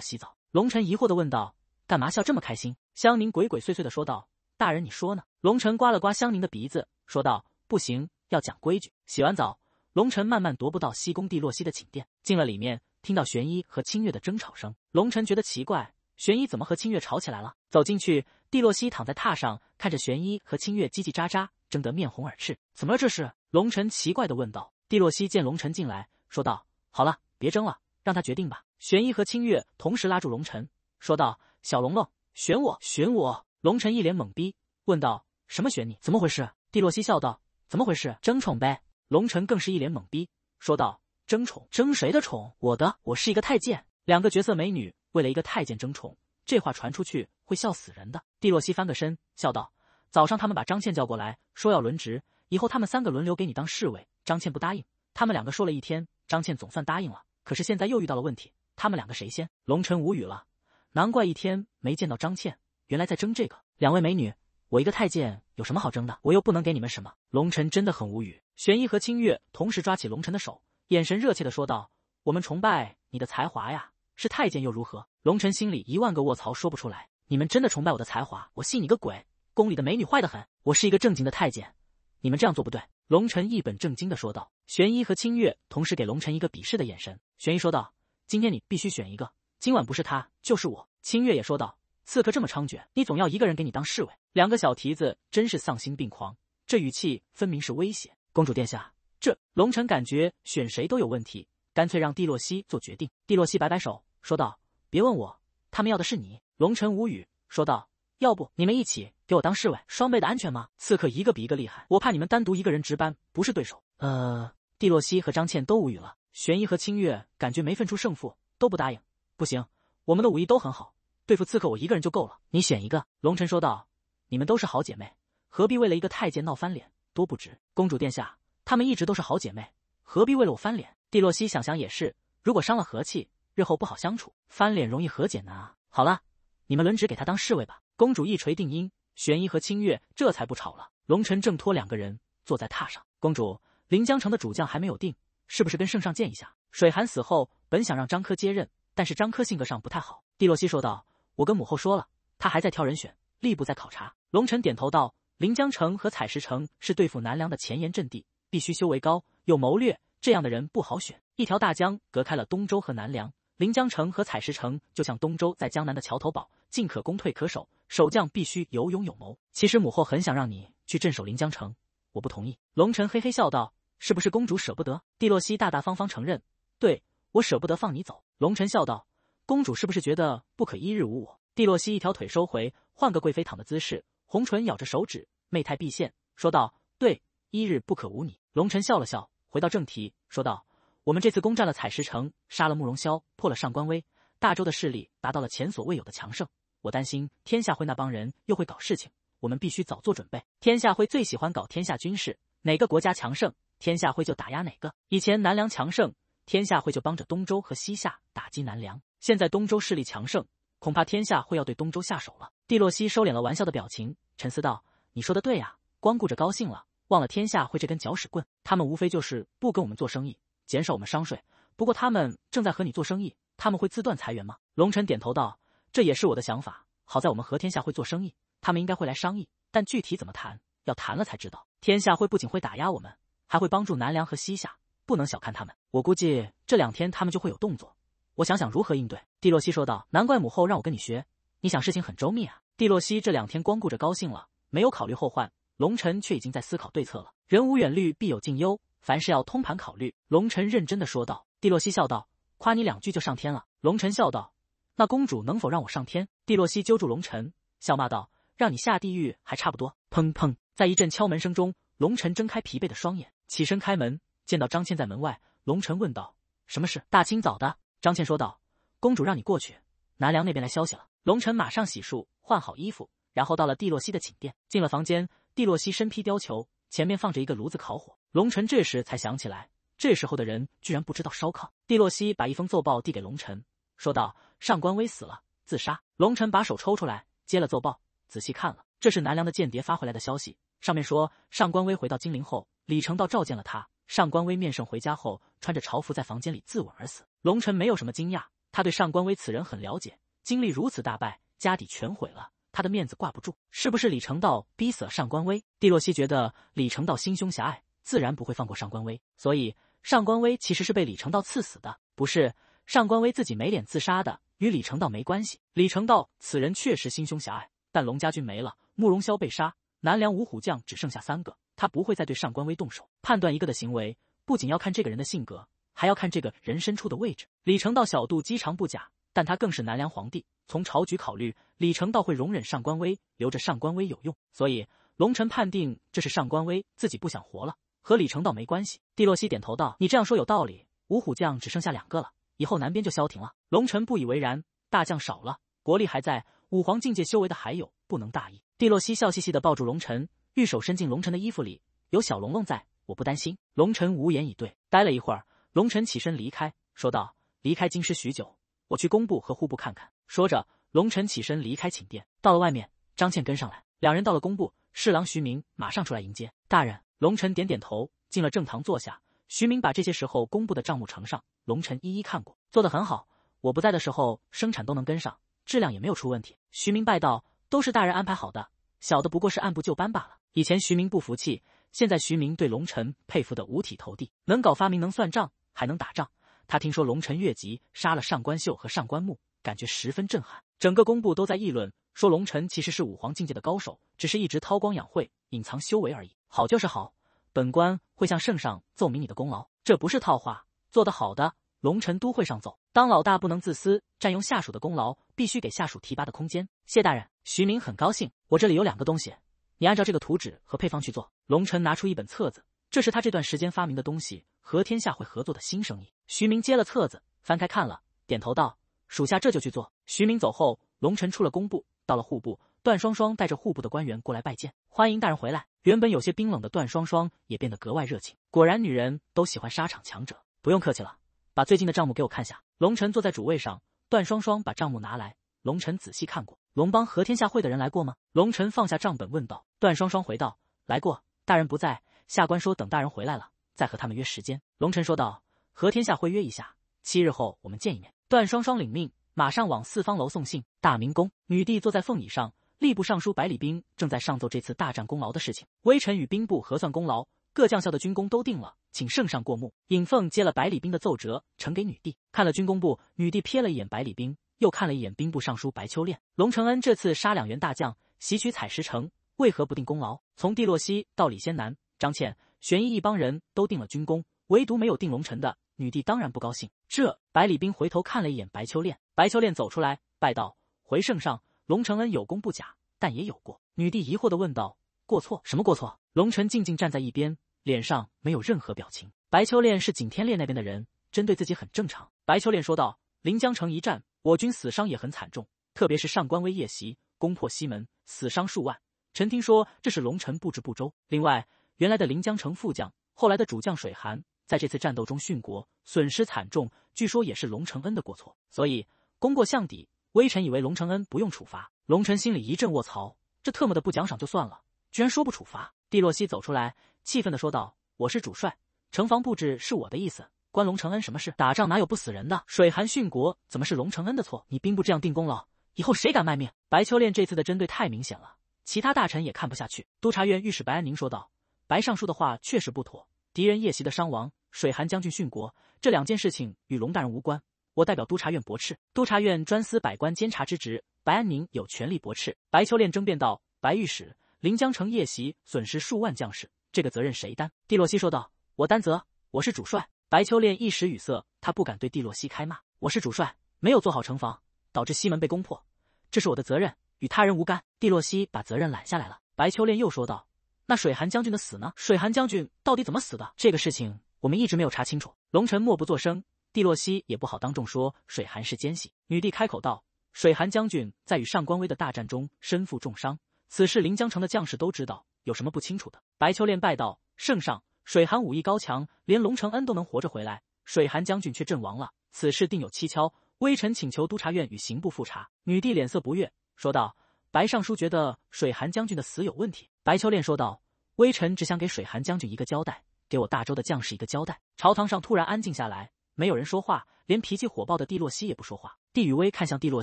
洗澡。”龙晨疑惑的问道：“干嘛笑这么开心？”香宁鬼鬼祟祟的说道：“大人，你说呢？”龙晨刮了刮香宁的鼻子，说道：“不行，要讲规矩。”洗完澡，龙晨慢慢踱步到西宫帝洛西的寝殿，进了里面，听到玄一和清月的争吵声，龙晨觉得奇怪，玄一怎么和清月吵起来了？走进去，帝洛西躺在榻上，看着玄一和清月叽叽喳喳，争得面红耳赤。怎么了？这是？龙晨奇怪的问道。帝洛西见龙晨进来，说道。好了，别争了，让他决定吧。玄一和清月同时拉住龙晨，说道：“小龙龙，选我，选我。”龙晨一脸懵逼，问道：“什么选你？怎么回事？”帝洛西笑道：“怎么回事？争宠呗。”龙晨更是一脸懵逼，说道：“争宠？争谁的宠？我的？我是一个太监？两个绝色美女为了一个太监争宠？这话传出去会笑死人的。”帝洛西翻个身，笑道：“早上他们把张倩叫过来，说要轮值，以后他们三个轮流给你当侍卫。张倩不答应，他们两个说了一天。”张倩总算答应了，可是现在又遇到了问题，他们两个谁先？龙尘无语了，难怪一天没见到张倩，原来在争这个。两位美女，我一个太监有什么好争的？我又不能给你们什么。龙尘真的很无语。玄一和清月同时抓起龙尘的手，眼神热切的说道：“我们崇拜你的才华呀，是太监又如何？”龙尘心里一万个卧槽，说不出来。你们真的崇拜我的才华？我信你个鬼！宫里的美女坏得很，我是一个正经的太监，你们这样做不对。龙晨一本正经的说道：“玄一和清月同时给龙晨一个鄙视的眼神。”玄一说道：“今天你必须选一个，今晚不是他就是我。”清月也说道：“刺客这么猖獗，你总要一个人给你当侍卫。两个小蹄子真是丧心病狂，这语气分明是威胁。”公主殿下，这龙晨感觉选谁都有问题，干脆让蒂洛西做决定。蒂洛西摆摆手说道：“别问我，他们要的是你。”龙晨无语说道。要不你们一起给我当侍卫，双倍的安全吗？刺客一个比一个厉害，我怕你们单独一个人值班不是对手。呃，蒂洛西和张倩都无语了，玄一和清月感觉没分出胜负，都不答应。不行，我们的武艺都很好，对付刺客我一个人就够了。你选一个。龙尘说道：“你们都是好姐妹，何必为了一个太监闹翻脸？多不值。”公主殿下，她们一直都是好姐妹，何必为了我翻脸？蒂洛西想想也是，如果伤了和气，日后不好相处，翻脸容易和解难啊。好了，你们轮值给他当侍卫吧。公主一锤定音，玄一和清月这才不吵了。龙尘挣脱两个人，坐在榻上。公主，临江城的主将还没有定，是不是跟圣上见一下？水寒死后，本想让张科接任，但是张科性格上不太好。蒂洛西说道：“我跟母后说了，他还在挑人选，吏部在考察。”龙尘点头道：“临江城和采石城是对付南梁的前沿阵地，必须修为高、有谋略，这样的人不好选。一条大江隔开了东周和南梁，临江城和采石城就像东周在江南的桥头堡，进可攻，退可守。”守将必须有勇有谋。其实母后很想让你去镇守临江城，我不同意。龙晨嘿嘿笑道：“是不是公主舍不得？”蒂洛西大大方方承认：“对我舍不得放你走。”龙晨笑道：“公主是不是觉得不可一日无我？”蒂洛西一条腿收回，换个贵妃躺的姿势，红唇咬着手指，媚态毕现，说道：“对，一日不可无你。”龙晨笑了笑，回到正题，说道：“我们这次攻占了采石城，杀了慕容萧，破了上官威，大周的势力达到了前所未有的强盛。”我担心天下会那帮人又会搞事情，我们必须早做准备。天下会最喜欢搞天下军事，哪个国家强盛，天下会就打压哪个。以前南梁强盛，天下会就帮着东周和西夏打击南梁。现在东周势力强盛，恐怕天下会要对东周下手了。帝洛西收敛了玩笑的表情，沉思道：“你说的对呀，光顾着高兴了，忘了天下会这根搅屎棍。他们无非就是不跟我们做生意，减少我们商税。不过他们正在和你做生意，他们会自断财源吗？”龙晨点头道。这也是我的想法。好在我们和天下会做生意，他们应该会来商议，但具体怎么谈，要谈了才知道。天下会不仅会打压我们，还会帮助南梁和西夏，不能小看他们。我估计这两天他们就会有动作，我想想如何应对。”蒂洛西说道。“难怪母后让我跟你学，你想事情很周密啊。”蒂洛西这两天光顾着高兴了，没有考虑后患。龙尘却已经在思考对策了。人无远虑，必有近忧，凡事要通盘考虑。”龙尘认真的说道。蒂洛西笑道：“夸你两句就上天了。”龙尘笑道。那公主能否让我上天？蒂洛西揪住龙尘，笑骂道：“让你下地狱还差不多。”砰砰，在一阵敲门声中，龙尘睁开疲惫的双眼，起身开门，见到张倩在门外，龙尘问道：“什么事？大清早的？”张倩说道：“公主让你过去，南梁那边来消息了。”龙尘马上洗漱换好衣服，然后到了蒂洛西的寝殿，进了房间。蒂洛西身披貂裘，前面放着一个炉子烤火。龙尘这时才想起来，这时候的人居然不知道烧炕。蒂洛西把一封奏报递给龙尘，说道。上官威死了，自杀。龙尘把手抽出来，接了奏报，仔细看了。这是南梁的间谍发回来的消息，上面说上官威回到金陵后，李成道召见了他。上官威面圣回家后，穿着朝服在房间里自刎而死。龙尘没有什么惊讶，他对上官威此人很了解。经历如此大败，家底全毁了，他的面子挂不住，是不是李成道逼死了上官威？帝洛西觉得李成道心胸狭隘，自然不会放过上官威，所以上官威其实是被李成道刺死的，不是上官威自己没脸自杀的。与李成道没关系。李成道此人确实心胸狭隘，但龙家军没了，慕容萧被杀，南梁五虎将只剩下三个，他不会再对上官威动手。判断一个的行为，不仅要看这个人的性格，还要看这个人身处的位置。李成道小肚鸡肠不假，但他更是南梁皇帝。从朝局考虑，李成道会容忍上官威，留着上官威有用。所以，龙晨判定这是上官威自己不想活了，和李成道没关系。蒂洛西点头道：“你这样说有道理。五虎将只剩下两个了。”以后南边就消停了。龙尘不以为然，大将少了，国力还在，武皇境界修为的还有，不能大意。帝洛西笑嘻嘻地抱住龙尘，玉手伸进龙尘的衣服里，有小龙龙在，我不担心。龙晨无言以对，待了一会儿，龙晨起身离开，说道：“离开京师许久，我去工部和户部看看。”说着，龙晨起身离开寝殿，到了外面，张倩跟上来，两人到了工部，侍郎徐明马上出来迎接大人。龙晨点点头，进了正堂坐下。徐明把这些时候公布的账目呈上，龙晨一一看过，做得很好。我不在的时候，生产都能跟上，质量也没有出问题。徐明拜道：“都是大人安排好的，小的不过是按部就班罢了。”以前徐明不服气，现在徐明对龙晨佩服的五体投地。能搞发明，能算账，还能打仗。他听说龙晨越级杀了上官秀和上官木，感觉十分震撼。整个工部都在议论，说龙晨其实是五皇境界的高手，只是一直韬光养晦，隐藏修为而已。好就是好。本官会向圣上奏明你的功劳，这不是套话。做得好的，龙臣都会上奏。当老大不能自私，占用下属的功劳，必须给下属提拔的空间。谢大人，徐明很高兴。我这里有两个东西，你按照这个图纸和配方去做。龙城拿出一本册子，这是他这段时间发明的东西，和天下会合作的新生意。徐明接了册子，翻开看了，点头道：“属下这就去做。”徐明走后，龙城出了工部，到了户部。段双双带着户部的官员过来拜见，欢迎大人回来。原本有些冰冷的段双双也变得格外热情。果然，女人都喜欢沙场强者。不用客气了，把最近的账目给我看下。龙臣坐在主位上，段双双把账目拿来，龙臣仔细看过。龙帮和天下会的人来过吗？龙臣放下账本问道。段双双回道：“来过，大人不在，下官说等大人回来了再和他们约时间。”龙臣说道：“和天下会约一下，七日后我们见一面。”段双双领命，马上往四方楼送信。大明宫，女帝坐在凤椅上。吏部尚书百里兵正在上奏这次大战功劳的事情。微臣与兵部核算功劳，各将校的军功都定了，请圣上过目。尹凤接了百里兵的奏折，呈给女帝看了军功簿。女帝瞥了一眼百里兵，又看了一眼兵部尚书白秋练。龙承恩这次杀两员大将，袭取采石城，为何不定功劳？从帝洛西到李先南、张倩、玄一一帮人都定了军功，唯独没有定龙臣的。女帝当然不高兴。这百里兵回头看了一眼白秋练，白秋练走出来拜道：“回圣上。”龙承恩有功不假，但也有过。女帝疑惑地问道：“过错？什么过错？”龙晨静静站在一边，脸上没有任何表情。白秋恋是景天烈那边的人，针对自己很正常。白秋恋说道：“临江城一战，我军死伤也很惨重，特别是上官威夜袭攻破西门，死伤数万。臣听说这是龙臣布置不周。另外，原来的临江城副将，后来的主将水寒，在这次战斗中殉国，损失惨重，据说也是龙承恩的过错。所以，功过相抵。”微臣以为龙承恩不用处罚，龙臣心里一阵卧槽，这特么的不奖赏就算了，居然说不处罚。帝洛西走出来，气愤的说道：“我是主帅，城防布置是我的意思，关龙承恩什么事？打仗哪有不死人的？水寒殉国怎么是龙承恩的错？你兵部这样定功了，以后谁敢卖命？”白秋练这次的针对太明显了，其他大臣也看不下去。督察院御史白安宁说道：“白尚书的话确实不妥，敌人夜袭的伤亡，水寒将军殉国这两件事情与龙大人无关。”我代表督察院驳斥，督察院专司百官监察之职，白安宁有权利驳斥。白秋练争辩道：“白御史，临江城夜袭，损失数万将士，这个责任谁担？”蒂洛西说道：“我担责，我是主帅。”白秋练一时语塞，他不敢对蒂洛西开骂：“我是主帅，没有做好城防，导致西门被攻破，这是我的责任，与他人无干。”蒂洛西把责任揽下来了。白秋练又说道：“那水寒将军的死呢？水寒将军到底怎么死的？这个事情我们一直没有查清楚。”龙尘默不作声。帝洛西也不好当众说水寒是奸细。女帝开口道：“水寒将军在与上官威的大战中身负重伤，此事临江城的将士都知道，有什么不清楚的？”白秋练拜道：“圣上，水寒武艺高强，连龙承恩都能活着回来，水寒将军却阵亡了，此事定有蹊跷。微臣请求督察院与刑部复查。”女帝脸色不悦，说道：“白尚书觉得水寒将军的死有问题？”白秋练说道：“微臣只想给水寒将军一个交代，给我大周的将士一个交代。”朝堂上突然安静下来。没有人说话，连脾气火爆的帝洛西也不说话。帝宇威看向帝洛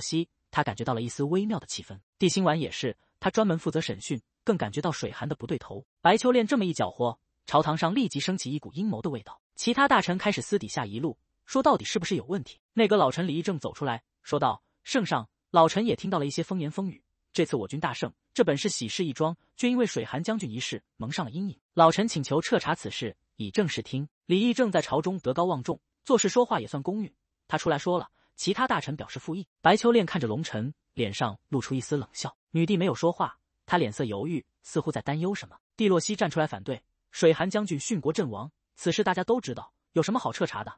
西，他感觉到了一丝微妙的气氛。帝星丸也是，他专门负责审讯，更感觉到水寒的不对头。白秋练这么一搅和，朝堂上立即升起一股阴谋的味道。其他大臣开始私底下一路说到底是不是有问题。内阁老臣李义正走出来说道：“圣上，老臣也听到了一些风言风语。这次我军大胜，这本是喜事一桩，却因为水寒将军一事蒙上了阴影。老臣请求彻查此事，以正视听。”李义正在朝中德高望重。做事说话也算公允，他出来说了，其他大臣表示附议。白秋恋看着龙臣，脸上露出一丝冷笑。女帝没有说话，她脸色犹豫，似乎在担忧什么。帝洛西站出来反对：“水寒将军殉国阵亡，此事大家都知道，有什么好彻查的？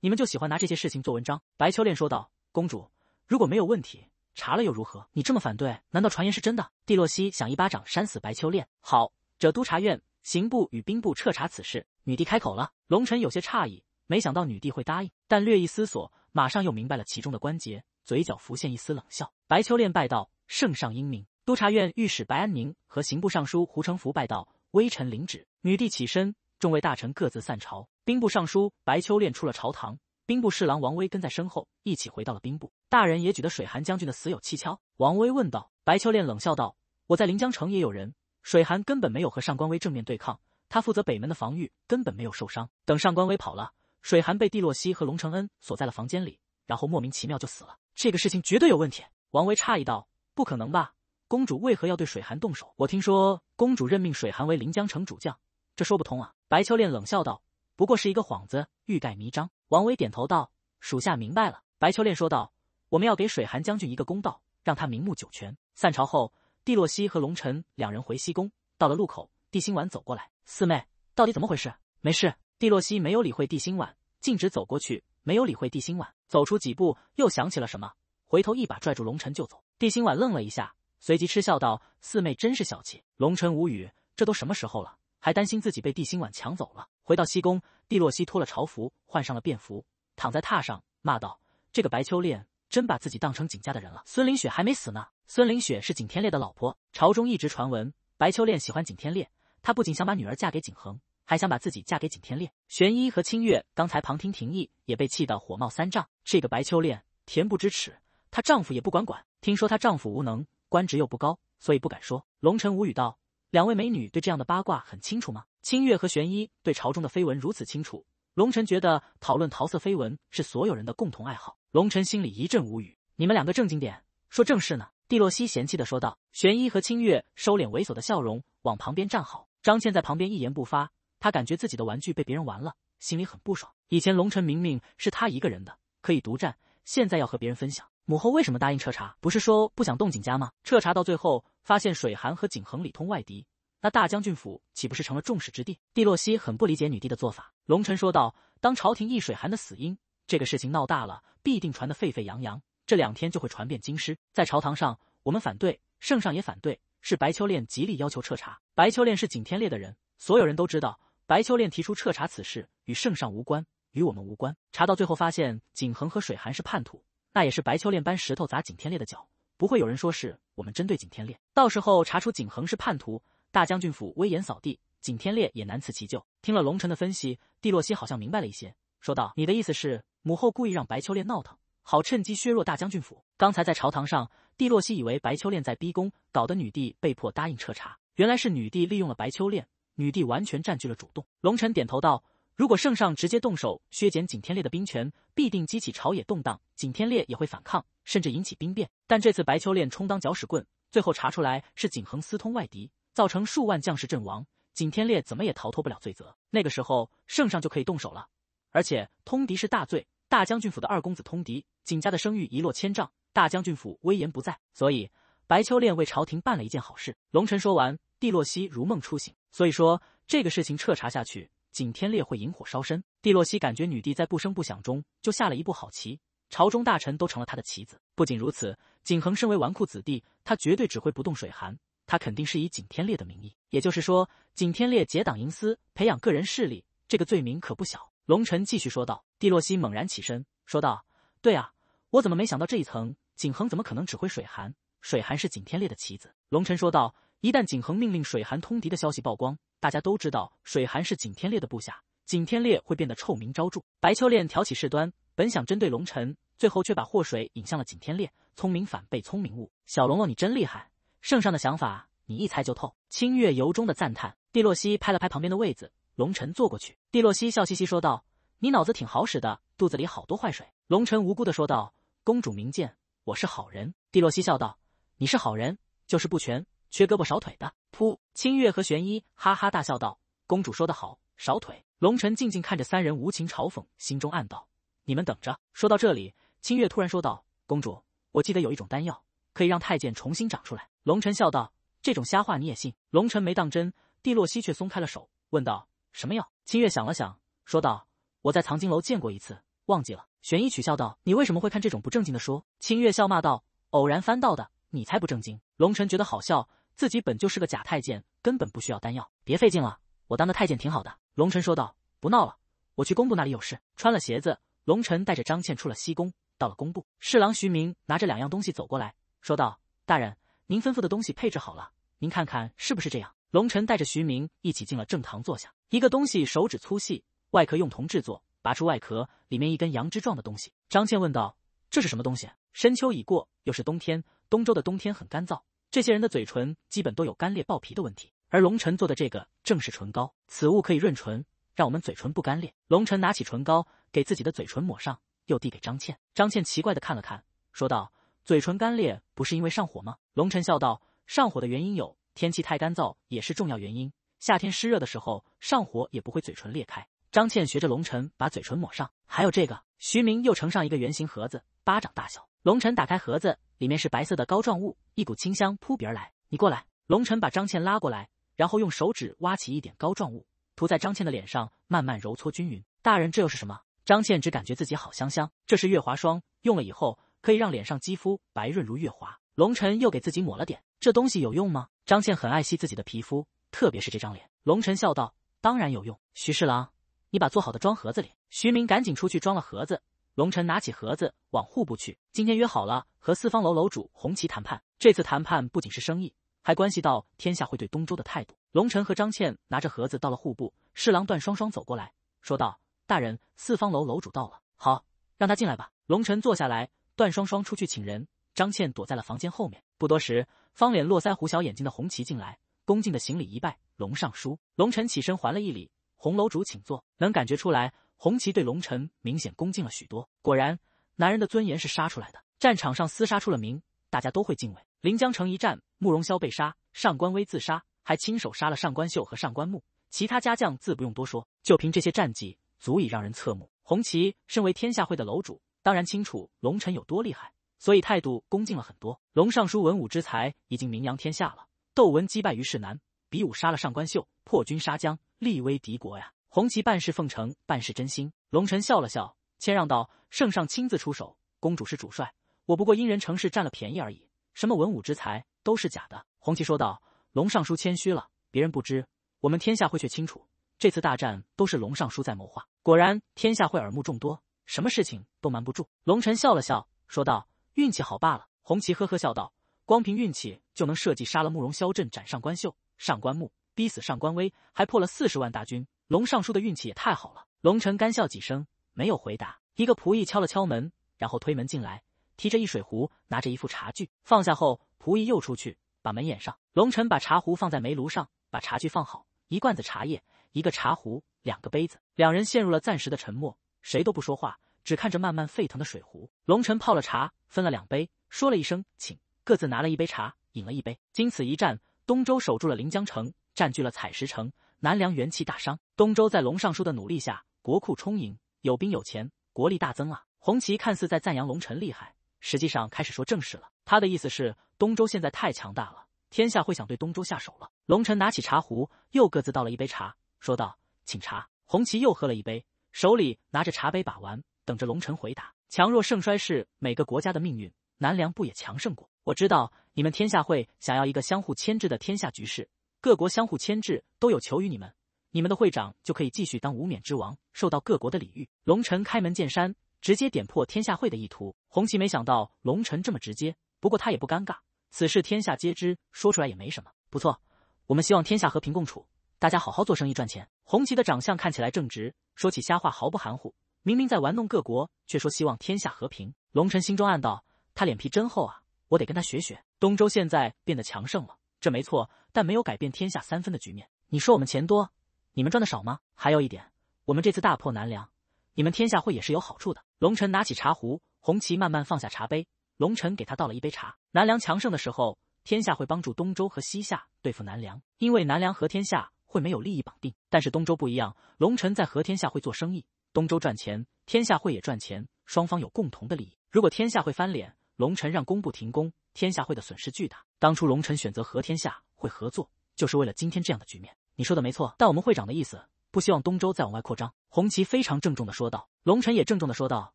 你们就喜欢拿这些事情做文章。”白秋恋说道：“公主，如果没有问题，查了又如何？你这么反对，难道传言是真的？”帝洛西想一巴掌扇死白秋恋。好，这督察院、刑部与兵部彻查此事。女帝开口了，龙臣有些诧异。没想到女帝会答应，但略一思索，马上又明白了其中的关节，嘴角浮现一丝冷笑。白秋练拜道：“圣上英明。”督察院御史白安宁和刑部尚书胡成福拜道：“微臣领旨。”女帝起身，众位大臣各自散朝。兵部尚书白秋练出了朝堂，兵部侍郎王威跟在身后，一起回到了兵部。大人也举得水寒将军的死有蹊跷。王威问道：“白秋练冷笑道：我在临江城也有人，水寒根本没有和上官威正面对抗，他负责北门的防御，根本没有受伤。等上官威跑了。”水寒被蒂洛西和龙承恩锁在了房间里，然后莫名其妙就死了。这个事情绝对有问题。王维诧异道：“不可能吧？公主为何要对水寒动手？”我听说公主任命水寒为临江城主将，这说不通啊。”白秋恋冷笑道：“不过是一个幌子，欲盖弥彰。”王维点头道：“属下明白了。”白秋恋说道：“我们要给水寒将军一个公道，让他名目九泉。”散朝后，蒂洛西和龙晨两人回西宫，到了路口，地心丸走过来：“四妹，到底怎么回事？没事。”蒂洛西没有理会地心碗，径直走过去，没有理会地心碗。走出几步，又想起了什么，回头一把拽住龙晨就走。地心碗愣了一下，随即嗤笑道：“四妹真是小气。”龙尘无语，这都什么时候了，还担心自己被地心碗抢走了。回到西宫，蒂洛西脱了朝服，换上了便服，躺在榻上，骂道：“这个白秋恋真把自己当成景家的人了。孙凌雪还没死呢，孙凌雪是景天烈的老婆，朝中一直传闻白秋恋喜欢景天烈，她不仅想把女儿嫁给景恒。”还想把自己嫁给景天烈？玄一和清月刚才旁听廷议，也被气得火冒三丈。这个白秋恋恬不知耻，她丈夫也不管管。听说她丈夫无能，官职又不高，所以不敢说。龙尘无语道：“两位美女对这样的八卦很清楚吗？”清月和玄一对朝中的绯闻如此清楚，龙尘觉得讨论桃色绯闻是所有人的共同爱好。龙尘心里一阵无语：“你们两个正经点，说正事呢。”帝洛西嫌弃的说道。玄一和清月收敛猥琐的笑容，往旁边站好。张倩在旁边一言不发。他感觉自己的玩具被别人玩了，心里很不爽。以前龙尘明明是他一个人的，可以独占，现在要和别人分享。母后为什么答应彻查？不是说不想动景家吗？彻查到最后发现水寒和景恒里通外敌，那大将军府岂不是成了众矢之的？帝洛西很不理解女帝的做法。龙尘说道：“当朝廷议水寒的死因，这个事情闹大了，必定传得沸沸扬扬。这两天就会传遍京师，在朝堂上，我们反对，圣上也反对，是白秋恋极力要求彻查。白秋恋是景天烈的人，所有人都知道。”白秋恋提出彻查此事，与圣上无关，与我们无关。查到最后发现景恒和水寒是叛徒，那也是白秋恋搬石头砸景天烈的脚，不会有人说是我们针对景天烈。到时候查出景恒是叛徒，大将军府威严扫地，景天烈也难辞其咎。听了龙晨的分析，帝洛西好像明白了一些，说道：“你的意思是，母后故意让白秋恋闹腾，好趁机削弱大将军府？刚才在朝堂上，帝洛西以为白秋恋在逼宫，搞得女帝被迫答应彻查，原来是女帝利用了白秋恋。”女帝完全占据了主动。龙尘点头道：“如果圣上直接动手削减景天烈的兵权，必定激起朝野动荡，景天烈也会反抗，甚至引起兵变。但这次白秋恋充当搅屎棍，最后查出来是景恒私通外敌，造成数万将士阵亡，景天烈怎么也逃脱不了罪责。那个时候，圣上就可以动手了。而且，通敌是大罪，大将军府的二公子通敌，景家的声誉一落千丈，大将军府威严不在。所以，白秋恋为朝廷办了一件好事。”龙尘说完。蒂洛西如梦初醒，所以说这个事情彻查下去，景天烈会引火烧身。蒂洛西感觉女帝在不声不响中就下了一步好棋，朝中大臣都成了他的棋子。不仅如此，景恒身为纨绔子弟，他绝对指挥不动水寒，他肯定是以景天烈的名义。也就是说，景天烈结党营私，培养个人势力，这个罪名可不小。龙尘继续说道。蒂洛西猛然起身说道：“对啊，我怎么没想到这一层？景恒怎么可能指挥水寒？水寒是景天烈的棋子。”龙尘说道。一旦景恒命令水寒通敌的消息曝光，大家都知道水寒是景天烈的部下，景天烈会变得臭名昭著。白秋恋挑起事端，本想针对龙晨，最后却把祸水引向了景天烈，聪明反被聪明误。小龙龙，你真厉害，圣上的想法你一猜就透。清月由衷的赞叹。蒂洛西拍了拍旁边的位子，龙晨坐过去。蒂洛西笑嘻嘻说道：“你脑子挺好使的，肚子里好多坏水。”龙晨无辜的说道：“公主明鉴，我是好人。”蒂洛西笑道：“你是好人，就是不全。”缺胳膊少腿的，噗！清月和玄一哈哈大笑道：“公主说得好，少腿。”龙晨静静看着三人无情嘲讽，心中暗道：“你们等着。”说到这里，清月突然说道：“公主，我记得有一种丹药可以让太监重新长出来。”龙晨笑道：“这种瞎话你也信？”龙晨没当真，帝洛西却松开了手，问道：“什么药？”清月想了想，说道：“我在藏经楼见过一次，忘记了。”玄一取笑道：“你为什么会看这种不正经的书？”清月笑骂道：“偶然翻到的。”你才不正经！龙尘觉得好笑，自己本就是个假太监，根本不需要丹药，别费劲了。我当个太监挺好的。龙尘说道：“不闹了，我去工部那里有事。”穿了鞋子，龙尘带着张倩出了西宫，到了工部。侍郎徐明拿着两样东西走过来，说道：“大人，您吩咐的东西配置好了，您看看是不是这样？”龙尘带着徐明一起进了正堂，坐下。一个东西手指粗细，外壳用铜制作，拔出外壳，里面一根羊脂状的东西。张倩问道：“这是什么东西？”深秋已过，又是冬天。东周的冬天很干燥，这些人的嘴唇基本都有干裂爆皮的问题。而龙尘做的这个正是唇膏，此物可以润唇，让我们嘴唇不干裂。龙尘拿起唇膏给自己的嘴唇抹上，又递给张倩。张倩奇怪的看了看，说道：“嘴唇干裂不是因为上火吗？”龙尘笑道：“上火的原因有，天气太干燥也是重要原因。夏天湿热的时候，上火也不会嘴唇裂开。”张倩学着龙尘把嘴唇抹上，还有这个，徐明又呈上一个圆形盒子，巴掌大小。龙尘打开盒子。里面是白色的膏状物，一股清香扑鼻而来。你过来，龙尘把张倩拉过来，然后用手指挖起一点膏状物，涂在张倩的脸上，慢慢揉搓均匀。大人，这又是什么？张倩只感觉自己好香香，这是月华霜，用了以后可以让脸上肌肤白润如月华。龙尘又给自己抹了点，这东西有用吗？张倩很爱惜自己的皮肤，特别是这张脸。龙尘笑道，当然有用。徐侍郎，你把做好的装盒子里。徐明赶紧出去装了盒子。龙尘拿起盒子往户部去，今天约好了和四方楼楼主红旗谈判。这次谈判不仅是生意，还关系到天下会对东周的态度。龙尘和张倩拿着盒子到了户部，侍郎段双双走过来说道：“大人，四方楼楼主到了，好，让他进来吧。”龙尘坐下来，段双双出去请人，张倩躲在了房间后面。不多时，方脸络腮胡、小眼睛的红旗进来，恭敬的行礼一拜：“龙尚书。”龙尘起身还了一礼：“红楼主，请坐。”能感觉出来。红旗对龙臣明显恭敬了许多。果然，男人的尊严是杀出来的，战场上厮杀出了名，大家都会敬畏。临江城一战，慕容萧被杀，上官威自杀，还亲手杀了上官秀和上官木，其他家将自不用多说，就凭这些战绩，足以让人侧目。红旗身为天下会的楼主，当然清楚龙臣有多厉害，所以态度恭敬了很多。龙尚书文武之才已经名扬天下了，斗文击败于世南，比武杀了上官秀，破军杀将，立威敌国呀。红旗半是奉承，半是真心。龙晨笑了笑，谦让道：“圣上亲自出手，公主是主帅，我不过因人成事占了便宜而已。什么文武之才，都是假的。”红旗说道：“龙尚书谦虚了，别人不知，我们天下会却清楚。这次大战都是龙尚书在谋划。果然，天下会耳目众多，什么事情都瞒不住。”龙晨笑了笑说道：“运气好罢了。”红旗呵呵笑道：“光凭运气就能设计杀了慕容萧镇，斩上官秀、上官木，逼死上官威，还破了四十万大军。”龙尚书的运气也太好了。龙尘干笑几声，没有回答。一个仆役敲了敲门，然后推门进来，提着一水壶，拿着一副茶具。放下后，仆役又出去把门掩上。龙晨把茶壶放在煤炉上，把茶具放好。一罐子茶叶，一个茶壶，两个杯子。两人陷入了暂时的沉默，谁都不说话，只看着慢慢沸腾的水壶。龙晨泡了茶，分了两杯，说了一声“请”，各自拿了一杯茶，饮了一杯。经此一战，东周守住了临江城，占据了采石城。南梁元气大伤，东周在龙尚书的努力下，国库充盈，有兵有钱，国力大增啊！红旗看似在赞扬龙臣厉害，实际上开始说正事了。他的意思是，东周现在太强大了，天下会想对东周下手了。龙臣拿起茶壶，又各自倒了一杯茶，说道：“请茶。”红旗又喝了一杯，手里拿着茶杯把玩，等着龙臣回答。强弱盛衰是每个国家的命运，南梁不也强盛过？我知道你们天下会想要一个相互牵制的天下局势。各国相互牵制，都有求于你们，你们的会长就可以继续当无冕之王，受到各国的礼遇。龙晨开门见山，直接点破天下会的意图。红旗没想到龙晨这么直接，不过他也不尴尬，此事天下皆知，说出来也没什么。不错，我们希望天下和平共处，大家好好做生意赚钱。红旗的长相看起来正直，说起瞎话毫不含糊，明明在玩弄各国，却说希望天下和平。龙晨心中暗道，他脸皮真厚啊，我得跟他学学。东周现在变得强盛了。这没错，但没有改变天下三分的局面。你说我们钱多，你们赚的少吗？还有一点，我们这次大破南梁，你们天下会也是有好处的。龙晨拿起茶壶，红旗慢慢放下茶杯，龙晨给他倒了一杯茶。南梁强盛的时候，天下会帮助东周和西夏对付南梁，因为南梁和天下会没有利益绑定。但是东周不一样，龙晨在和天下会做生意，东周赚钱，天下会也赚钱，双方有共同的利益。如果天下会翻脸，龙晨让工部停工。天下会的损失巨大，当初龙臣选择和天下会合作，就是为了今天这样的局面。你说的没错，但我们会长的意思不希望东周再往外扩张。红旗非常郑重的说道，龙臣也郑重的说道：“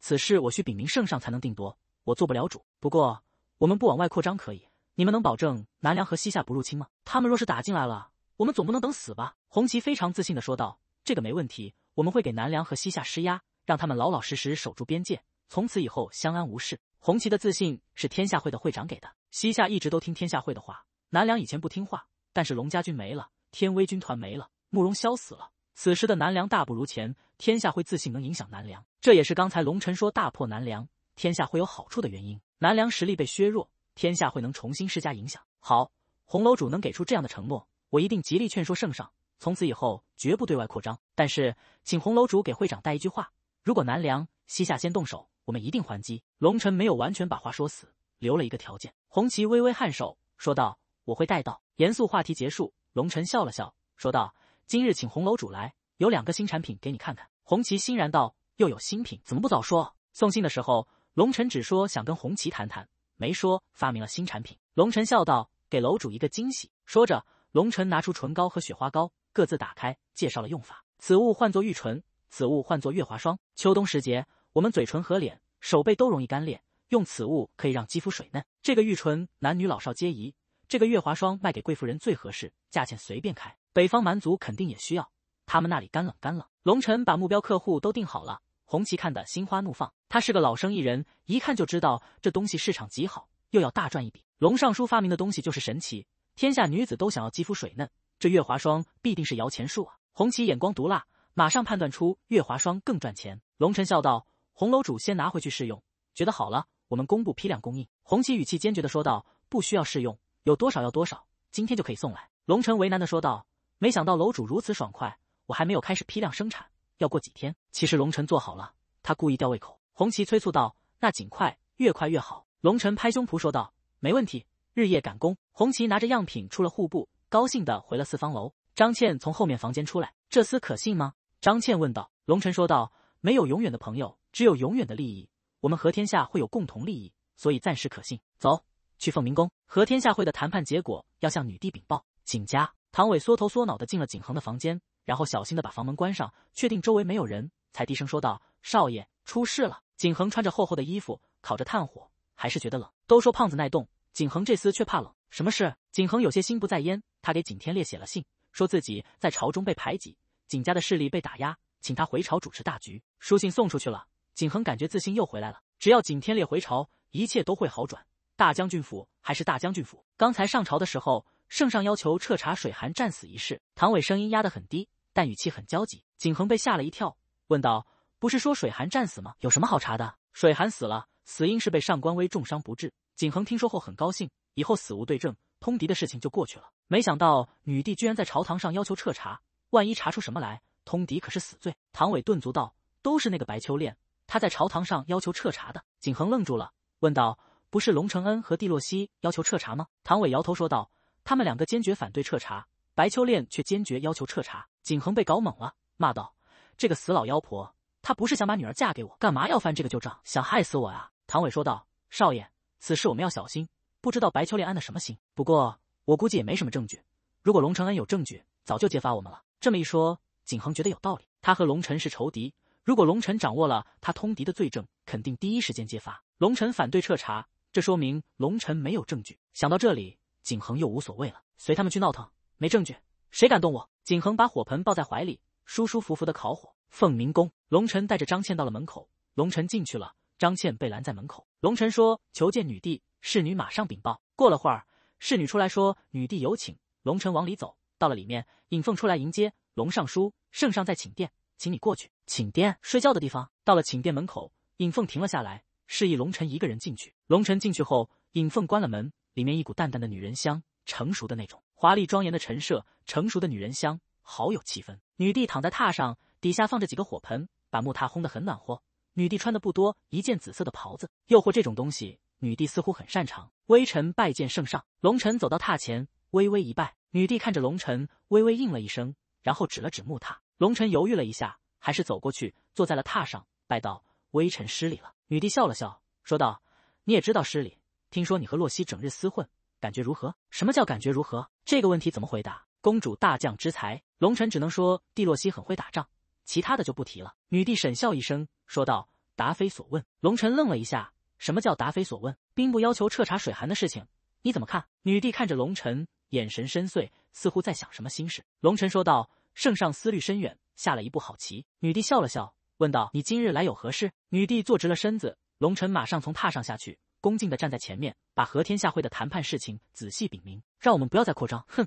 此事我需禀明圣上才能定夺，我做不了主。不过我们不往外扩张可以，你们能保证南梁和西夏不入侵吗？他们若是打进来了，我们总不能等死吧？”红旗非常自信的说道：“这个没问题，我们会给南梁和西夏施压，让他们老老实实守住边界，从此以后相安无事。”红旗的自信是天下会的会长给的，西夏一直都听天下会的话。南梁以前不听话，但是龙家军没了，天威军团没了，慕容萧死了，此时的南梁大不如前。天下会自信能影响南梁，这也是刚才龙臣说大破南梁，天下会有好处的原因。南梁实力被削弱，天下会能重新施加影响。好，红楼主能给出这样的承诺，我一定极力劝说圣上，从此以后绝不对外扩张。但是，请红楼主给会长带一句话：如果南梁、西夏先动手。我们一定还击。龙尘没有完全把话说死，留了一个条件。红旗微微颔首，说道：“我会带到。”严肃话题结束，龙尘笑了笑，说道：“今日请红楼主来，有两个新产品给你看看。”红旗欣然道：“又有新品，怎么不早说？”送信的时候，龙尘只说想跟红旗谈谈，没说发明了新产品。龙尘笑道：“给楼主一个惊喜。”说着，龙尘拿出唇膏和雪花膏，各自打开，介绍了用法。此物唤作玉唇，此物唤作月华霜。秋冬时节。我们嘴唇和脸、手背都容易干裂，用此物可以让肌肤水嫩。这个玉唇男女老少皆宜。这个月华霜卖给贵妇人最合适，价钱随便开。北方蛮族肯定也需要，他们那里干冷干冷。龙晨把目标客户都定好了。红旗看得心花怒放，他是个老生意人，一看就知道这东西市场极好，又要大赚一笔。龙尚书发明的东西就是神奇，天下女子都想要肌肤水嫩，这月华霜必定是摇钱树啊！红旗眼光毒辣，马上判断出月华霜更赚钱。龙晨笑道。红楼主先拿回去试用，觉得好了，我们公布批量供应。红旗语气坚决地说道：“不需要试用，有多少要多少，今天就可以送来。”龙晨为难地说道：“没想到楼主如此爽快，我还没有开始批量生产，要过几天。”其实龙晨做好了，他故意吊胃口。红旗催促道：“那尽快，越快越好。”龙晨拍胸脯说道：“没问题，日夜赶工。”红旗拿着样品出了户部，高兴地回了四方楼。张倩从后面房间出来：“这厮可信吗？”张倩问道。龙晨说道。没有永远的朋友，只有永远的利益。我们和天下会有共同利益，所以暂时可信。走去凤鸣宫，和天下会的谈判结果要向女帝禀报。景家，唐伟缩头缩脑的进了景恒的房间，然后小心的把房门关上，确定周围没有人，才低声说道：“少爷出事了。”景恒穿着厚厚的衣服，烤着炭火，还是觉得冷。都说胖子耐冻，景恒这厮却怕冷。什么事？景恒有些心不在焉。他给景天烈写了信，说自己在朝中被排挤，景家的势力被打压，请他回朝主持大局。书信送出去了，景恒感觉自信又回来了。只要景天烈回朝，一切都会好转。大将军府还是大将军府。刚才上朝的时候，圣上要求彻查水寒战死一事。唐伟声音压得很低，但语气很焦急。景恒被吓了一跳，问道：“不是说水寒战死吗？有什么好查的？”水寒死了，死因是被上官威重伤不治。景恒听说后很高兴，以后死无对证，通敌的事情就过去了。没想到女帝居然在朝堂上要求彻查，万一查出什么来，通敌可是死罪。唐伟顿足道。都是那个白秋恋，她在朝堂上要求彻查的。景恒愣住了，问道：“不是龙承恩和蒂洛西要求彻查吗？”唐伟摇头说道：“他们两个坚决反对彻查，白秋恋却坚决要求彻查。”景恒被搞懵了，骂道：“这个死老妖婆，她不是想把女儿嫁给我，干嘛要翻这个旧账，想害死我啊？”唐伟说道：“少爷，此事我们要小心，不知道白秋恋安的什么心。不过我估计也没什么证据。如果龙承恩有证据，早就揭发我们了。”这么一说，景恒觉得有道理。他和龙晨是仇敌。如果龙尘掌握了他通敌的罪证，肯定第一时间揭发。龙尘反对彻查，这说明龙尘没有证据。想到这里，景恒又无所谓了，随他们去闹腾。没证据，谁敢动我？景恒把火盆抱在怀里，舒舒服服的烤火。凤鸣宫，龙尘带着张倩到了门口。龙尘进去了，张倩被拦在门口。龙尘说：“求见女帝。”侍女马上禀报。过了会儿，侍女出来说：“女帝有请。”龙尘往里走，到了里面，尹凤出来迎接。龙尚书，圣上在寝殿。请你过去寝殿睡觉的地方。到了寝殿门口，尹凤停了下来，示意龙晨一个人进去。龙晨进去后，尹凤关了门。里面一股淡淡的女人香，成熟的那种。华丽庄严的陈设，成熟的女人香，好有气氛。女帝躺在榻上，底下放着几个火盆，把木榻烘得很暖和。女帝穿的不多，一件紫色的袍子。诱惑这种东西，女帝似乎很擅长。微臣拜见圣上。龙晨走到榻前，微微一拜。女帝看着龙晨，微微应了一声，然后指了指木榻。龙尘犹豫了一下，还是走过去，坐在了榻上，拜道：“微臣失礼了。”女帝笑了笑，说道：“你也知道失礼。听说你和洛西整日厮混，感觉如何？”“什么叫感觉如何？这个问题怎么回答？”“公主大将之才。”龙臣只能说：“帝洛西很会打仗，其他的就不提了。”女帝沈笑一声，说道：“答非所问。”龙尘愣了一下：“什么叫答非所问？”“兵部要求彻查水寒的事情，你怎么看？”女帝看着龙尘，眼神深邃，似乎在想什么心事。龙尘说道。圣上思虑深远，下了一步好棋。女帝笑了笑，问道：“你今日来有何事？”女帝坐直了身子，龙尘马上从榻上下去，恭敬地站在前面，把和天下会的谈判事情仔细禀明，让我们不要再扩张。哼，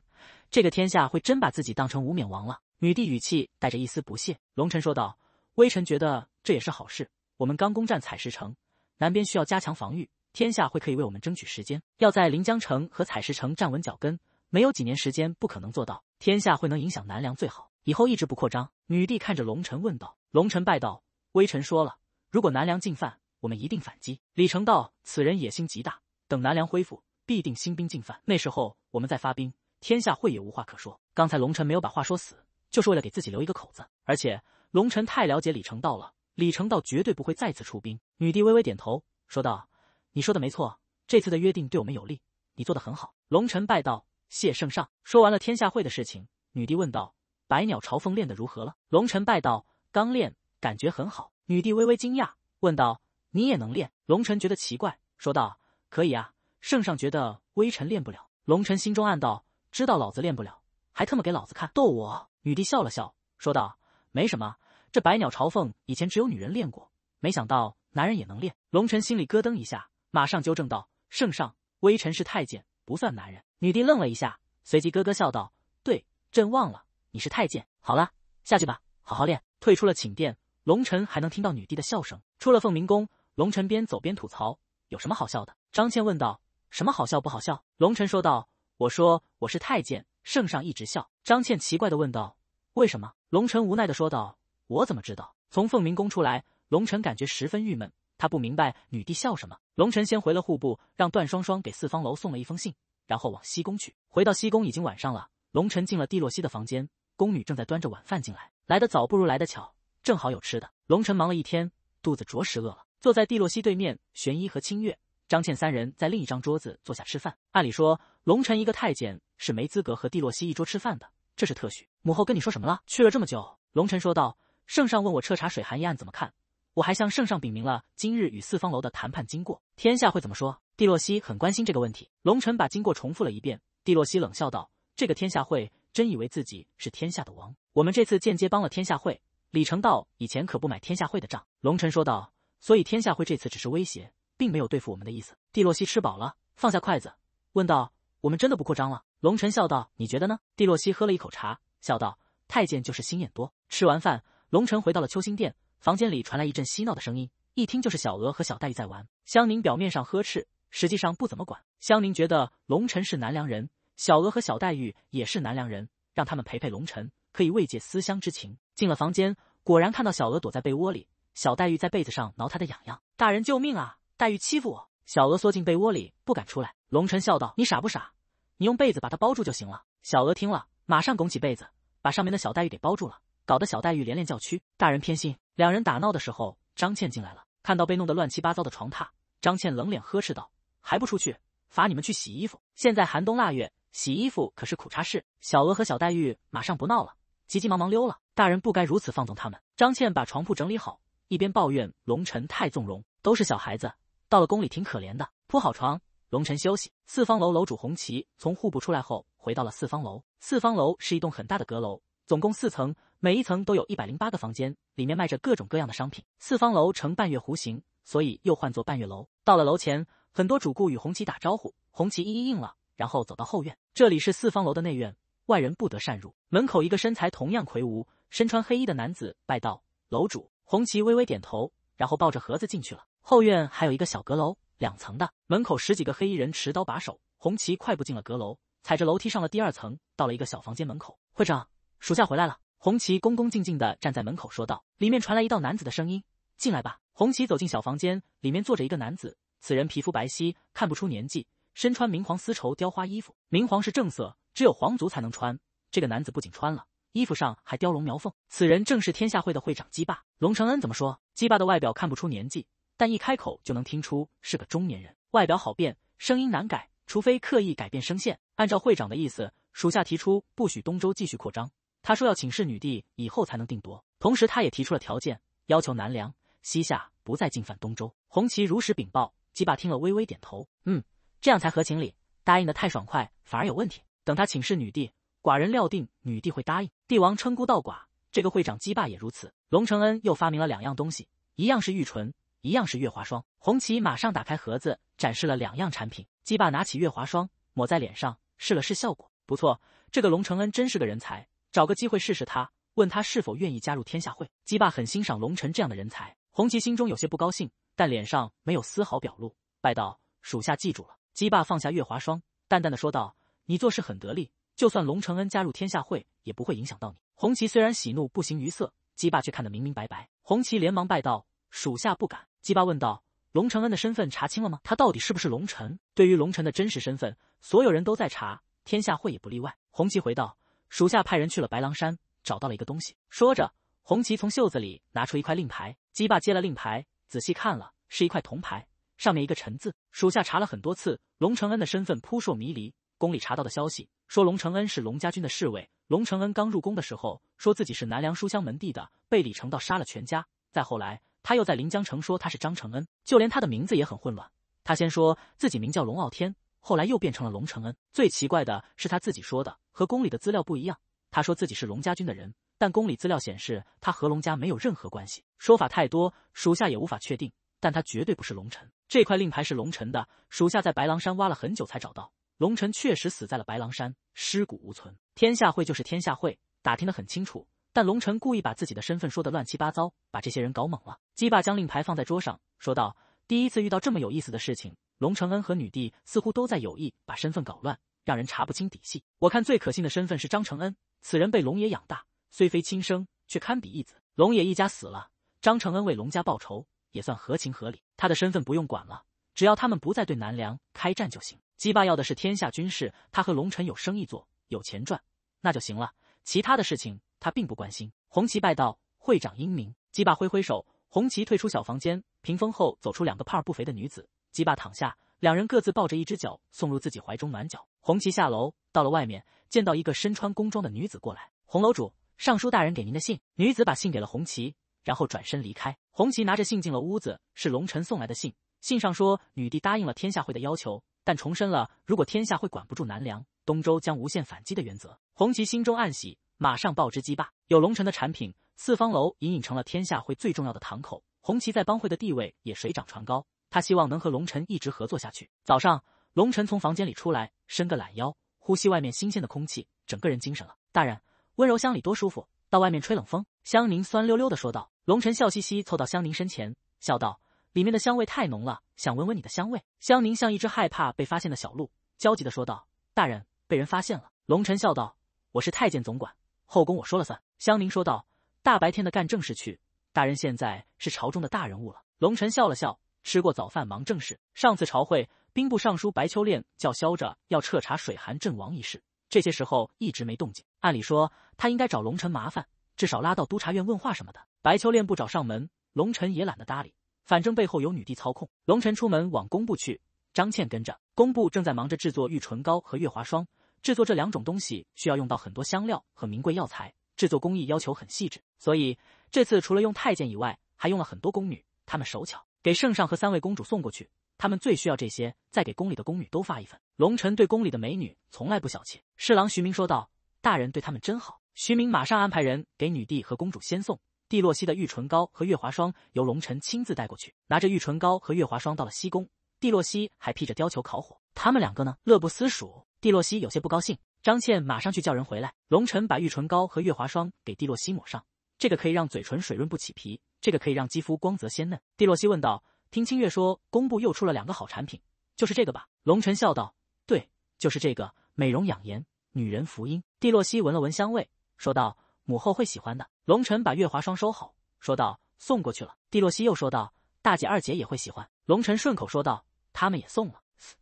这个天下会真把自己当成无冕王了。女帝语气带着一丝不屑。龙尘说道：“微臣觉得这也是好事。我们刚攻占采石城，南边需要加强防御，天下会可以为我们争取时间，要在临江城和采石城站稳脚跟。”没有几年时间，不可能做到。天下会能影响南梁最好，以后一直不扩张。女帝看着龙臣问道：“龙臣，拜道，微臣说了，如果南梁进犯，我们一定反击。”李成道：“此人野心极大，等南梁恢复，必定兴兵进犯，那时候我们再发兵，天下会也无话可说。刚才龙臣没有把话说死，就是为了给自己留一个口子。而且龙臣太了解李成道了，李成道绝对不会再次出兵。”女帝微微点头说道：“你说的没错，这次的约定对我们有利，你做的很好。”龙臣拜道。谢圣上说完了天下会的事情，女帝问道：“百鸟朝凤练得如何了？”龙尘拜道：“刚练，感觉很好。”女帝微微惊讶，问道：“你也能练？”龙尘觉得奇怪，说道：“可以啊。”圣上觉得微臣练不了，龙尘心中暗道：“知道老子练不了，还特么给老子看，逗我？”女帝笑了笑，说道：“没什么，这百鸟朝凤以前只有女人练过，没想到男人也能练。”龙尘心里咯噔一下，马上纠正道：“圣上，微臣是太监，不算男人。”女帝愣了一下，随即咯咯笑道：“对，朕忘了你是太监。好了，下去吧，好好练。”退出了寝殿，龙尘还能听到女帝的笑声。出了凤鸣宫，龙尘边走边吐槽：“有什么好笑的？”张倩问道：“什么好笑不好笑？”龙尘说道：“我说我是太监，圣上一直笑。”张倩奇怪的问道：“为什么？”龙尘无奈的说道：“我怎么知道？”从凤鸣宫出来，龙尘感觉十分郁闷，他不明白女帝笑什么。龙尘先回了户部，让段双双给四方楼送了一封信。然后往西宫去。回到西宫已经晚上了，龙尘进了蒂洛西的房间，宫女正在端着晚饭进来。来的早不如来的巧，正好有吃的。龙尘忙了一天，肚子着实饿了。坐在蒂洛西对面，玄一和清月、张倩三人在另一张桌子坐下吃饭。按理说，龙尘一个太监是没资格和蒂洛西一桌吃饭的，这是特许。母后跟你说什么了？去了这么久，龙尘说道，圣上问我彻查水寒一案怎么看。我还向圣上禀明了今日与四方楼的谈判经过，天下会怎么说？蒂洛西很关心这个问题。龙尘把经过重复了一遍。蒂洛西冷笑道：“这个天下会真以为自己是天下的王？我们这次间接帮了天下会。”李成道以前可不买天下会的账。龙尘说道：“所以天下会这次只是威胁，并没有对付我们的意思。”蒂洛西吃饱了，放下筷子，问道：“我们真的不扩张了？”龙尘笑道：“你觉得呢？”蒂洛西喝了一口茶，笑道：“太监就是心眼多。”吃完饭，龙尘回到了秋心殿。房间里传来一阵嬉闹的声音，一听就是小娥和小黛玉在玩。香宁表面上呵斥，实际上不怎么管。香宁觉得龙尘是南梁人，小娥和小黛玉也是南梁人，让他们陪陪龙尘，可以慰藉思乡之情。进了房间，果然看到小娥躲在被窝里，小黛玉在被子上挠她的痒痒。大人救命啊！黛玉欺负我。小娥缩进被窝里不敢出来。龙尘笑道：“你傻不傻？你用被子把她包住就行了。”小娥听了，马上拱起被子，把上面的小黛玉给包住了，搞得小黛玉连连叫屈：“大人偏心。”两人打闹的时候，张倩进来了，看到被弄得乱七八糟的床榻，张倩冷脸呵斥道：“还不出去，罚你们去洗衣服！现在寒冬腊月，洗衣服可是苦差事。”小娥和小黛玉马上不闹了，急急忙忙溜了。大人不该如此放纵他们。张倩把床铺整理好，一边抱怨龙辰太纵容，都是小孩子，到了宫里挺可怜的。铺好床，龙辰休息。四方楼楼主红旗从户部出来后，回到了四方楼。四方楼是一栋很大的阁楼，总共四层。每一层都有一百零八个房间，里面卖着各种各样的商品。四方楼呈半月弧形，所以又唤作半月楼。到了楼前，很多主顾与红旗打招呼，红旗一一应了，然后走到后院。这里是四方楼的内院，外人不得擅入。门口一个身材同样魁梧、身穿黑衣的男子拜道：“楼主。”红旗微微点头，然后抱着盒子进去了。后院还有一个小阁楼，两层的。门口十几个黑衣人持刀把守。红旗快步进了阁楼，踩着楼梯上了第二层，到了一个小房间门口。会长，属下回来了。红旗恭恭敬敬地站在门口说道：“里面传来一道男子的声音，进来吧。”红旗走进小房间，里面坐着一个男子。此人皮肤白皙，看不出年纪，身穿明黄丝绸雕花衣服。明黄是正色，只有皇族才能穿。这个男子不仅穿了衣服上还雕龙描凤。此人正是天下会的会长姬霸。龙承恩怎么说？姬霸的外表看不出年纪，但一开口就能听出是个中年人。外表好变，声音难改，除非刻意改变声线。按照会长的意思，属下提出不许东周继续扩张。他说要请示女帝以后才能定夺，同时他也提出了条件，要求南梁、西夏不再进犯东周。红旗如实禀报，姬霸听了微微点头，嗯，这样才合情理。答应的太爽快反而有问题。等他请示女帝，寡人料定女帝会答应。帝王称孤道寡，这个会长姬霸也如此。龙承恩又发明了两样东西，一样是玉唇，一样是月华霜。红旗马上打开盒子，展示了两样产品。姬霸拿起月华霜抹在脸上，试了试效果，不错。这个龙承恩真是个人才。找个机会试试他，问他是否愿意加入天下会。姬霸很欣赏龙晨这样的人才，红旗心中有些不高兴，但脸上没有丝毫表露，拜道：“属下记住了。”姬霸放下月华霜，淡淡的说道：“你做事很得力，就算龙承恩加入天下会，也不会影响到你。”红旗虽然喜怒不形于色，姬霸却看得明明白白。红旗连忙拜道：“属下不敢。”姬霸问道：“龙承恩的身份查清了吗？他到底是不是龙晨？”对于龙晨的真实身份，所有人都在查，天下会也不例外。红旗回道。属下派人去了白狼山，找到了一个东西。说着，红旗从袖子里拿出一块令牌，鸡霸接了令牌，仔细看了，是一块铜牌，上面一个陈字。属下查了很多次，龙承恩的身份扑朔迷离。宫里查到的消息说，龙承恩是龙家军的侍卫。龙承恩刚入宫的时候，说自己是南梁书香门第的，被李成道杀了全家。再后来，他又在临江城说他是张承恩，就连他的名字也很混乱。他先说自己名叫龙傲天。后来又变成了龙承恩。最奇怪的是他自己说的和宫里的资料不一样。他说自己是龙家军的人，但宫里资料显示他和龙家没有任何关系。说法太多，属下也无法确定。但他绝对不是龙臣。这块令牌是龙臣的，属下在白狼山挖了很久才找到。龙臣确实死在了白狼山，尸骨无存。天下会就是天下会，打听得很清楚。但龙臣故意把自己的身份说得乱七八糟，把这些人搞懵了。姬霸将令牌放在桌上，说道。第一次遇到这么有意思的事情，龙承恩和女帝似乎都在有意把身份搞乱，让人查不清底细。我看最可信的身份是张承恩，此人被龙爷养大，虽非亲生，却堪比义子。龙爷一家死了，张承恩为龙家报仇也算合情合理。他的身份不用管了，只要他们不再对南梁开战就行。鸡爸要的是天下军事，他和龙臣有生意做，有钱赚，那就行了。其他的事情他并不关心。红旗拜道，会长英明。鸡爸挥挥手，红旗退出小房间。屏风后走出两个胖而不肥的女子，姬霸躺下，两人各自抱着一只脚送入自己怀中暖脚。红旗下楼，到了外面，见到一个身穿工装的女子过来。红楼主尚书大人给您的信。女子把信给了红旗，然后转身离开。红旗拿着信进了屋子，是龙晨送来的信。信上说女帝答应了天下会的要求，但重申了如果天下会管不住南梁东周将无限反击的原则。红旗心中暗喜，马上报之姬霸。有龙臣的产品，四方楼隐隐成了天下会最重要的堂口。红旗在帮会的地位也水涨船高，他希望能和龙晨一直合作下去。早上，龙晨从房间里出来，伸个懒腰，呼吸外面新鲜的空气，整个人精神了。大人，温柔乡里多舒服，到外面吹冷风。香宁酸溜溜的说道。龙晨笑嘻嘻凑到香宁身前，笑道：“里面的香味太浓了，想闻闻你的香味。”香宁像一只害怕被发现的小鹿，焦急的说道：“大人，被人发现了。”龙晨笑道：“我是太监总管，后宫我说了算。”香宁说道：“大白天的干正事去。”大人现在是朝中的大人物了。龙晨笑了笑，吃过早饭，忙正事。上次朝会，兵部尚书白秋练叫嚣着要彻查水寒阵亡一事，这些时候一直没动静。按理说，他应该找龙晨麻烦，至少拉到督察院问话什么的。白秋练不找上门，龙晨也懒得搭理，反正背后有女帝操控。龙晨出门往工部去，张倩跟着。工部正在忙着制作玉唇膏和月华霜，制作这两种东西需要用到很多香料和名贵药材，制作工艺要求很细致，所以。这次除了用太监以外，还用了很多宫女。他们手巧，给圣上和三位公主送过去。他们最需要这些，再给宫里的宫女都发一份。龙臣对宫里的美女从来不小气。侍郎徐明说道：“大人对他们真好。”徐明马上安排人给女帝和公主先送。帝洛西的玉唇膏和月华霜由龙臣亲自带过去。拿着玉唇膏和月华霜到了西宫，帝洛西还披着貂裘烤火。他们两个呢，乐不思蜀。帝洛西有些不高兴。张倩马上去叫人回来。龙臣把玉唇膏和月华霜给帝洛西抹上。这个可以让嘴唇水润不起皮，这个可以让肌肤光泽鲜嫩。蒂洛西问道：“听清月说，工部又出了两个好产品，就是这个吧？”龙晨笑道：“对，就是这个，美容养颜，女人福音。”蒂洛西闻了闻香味，说道：“母后会喜欢的。”龙晨把月华霜收好，说道：“送过去了。”蒂洛西又说道：“大姐、二姐也会喜欢。”龙晨顺口说道：“他们也送了。”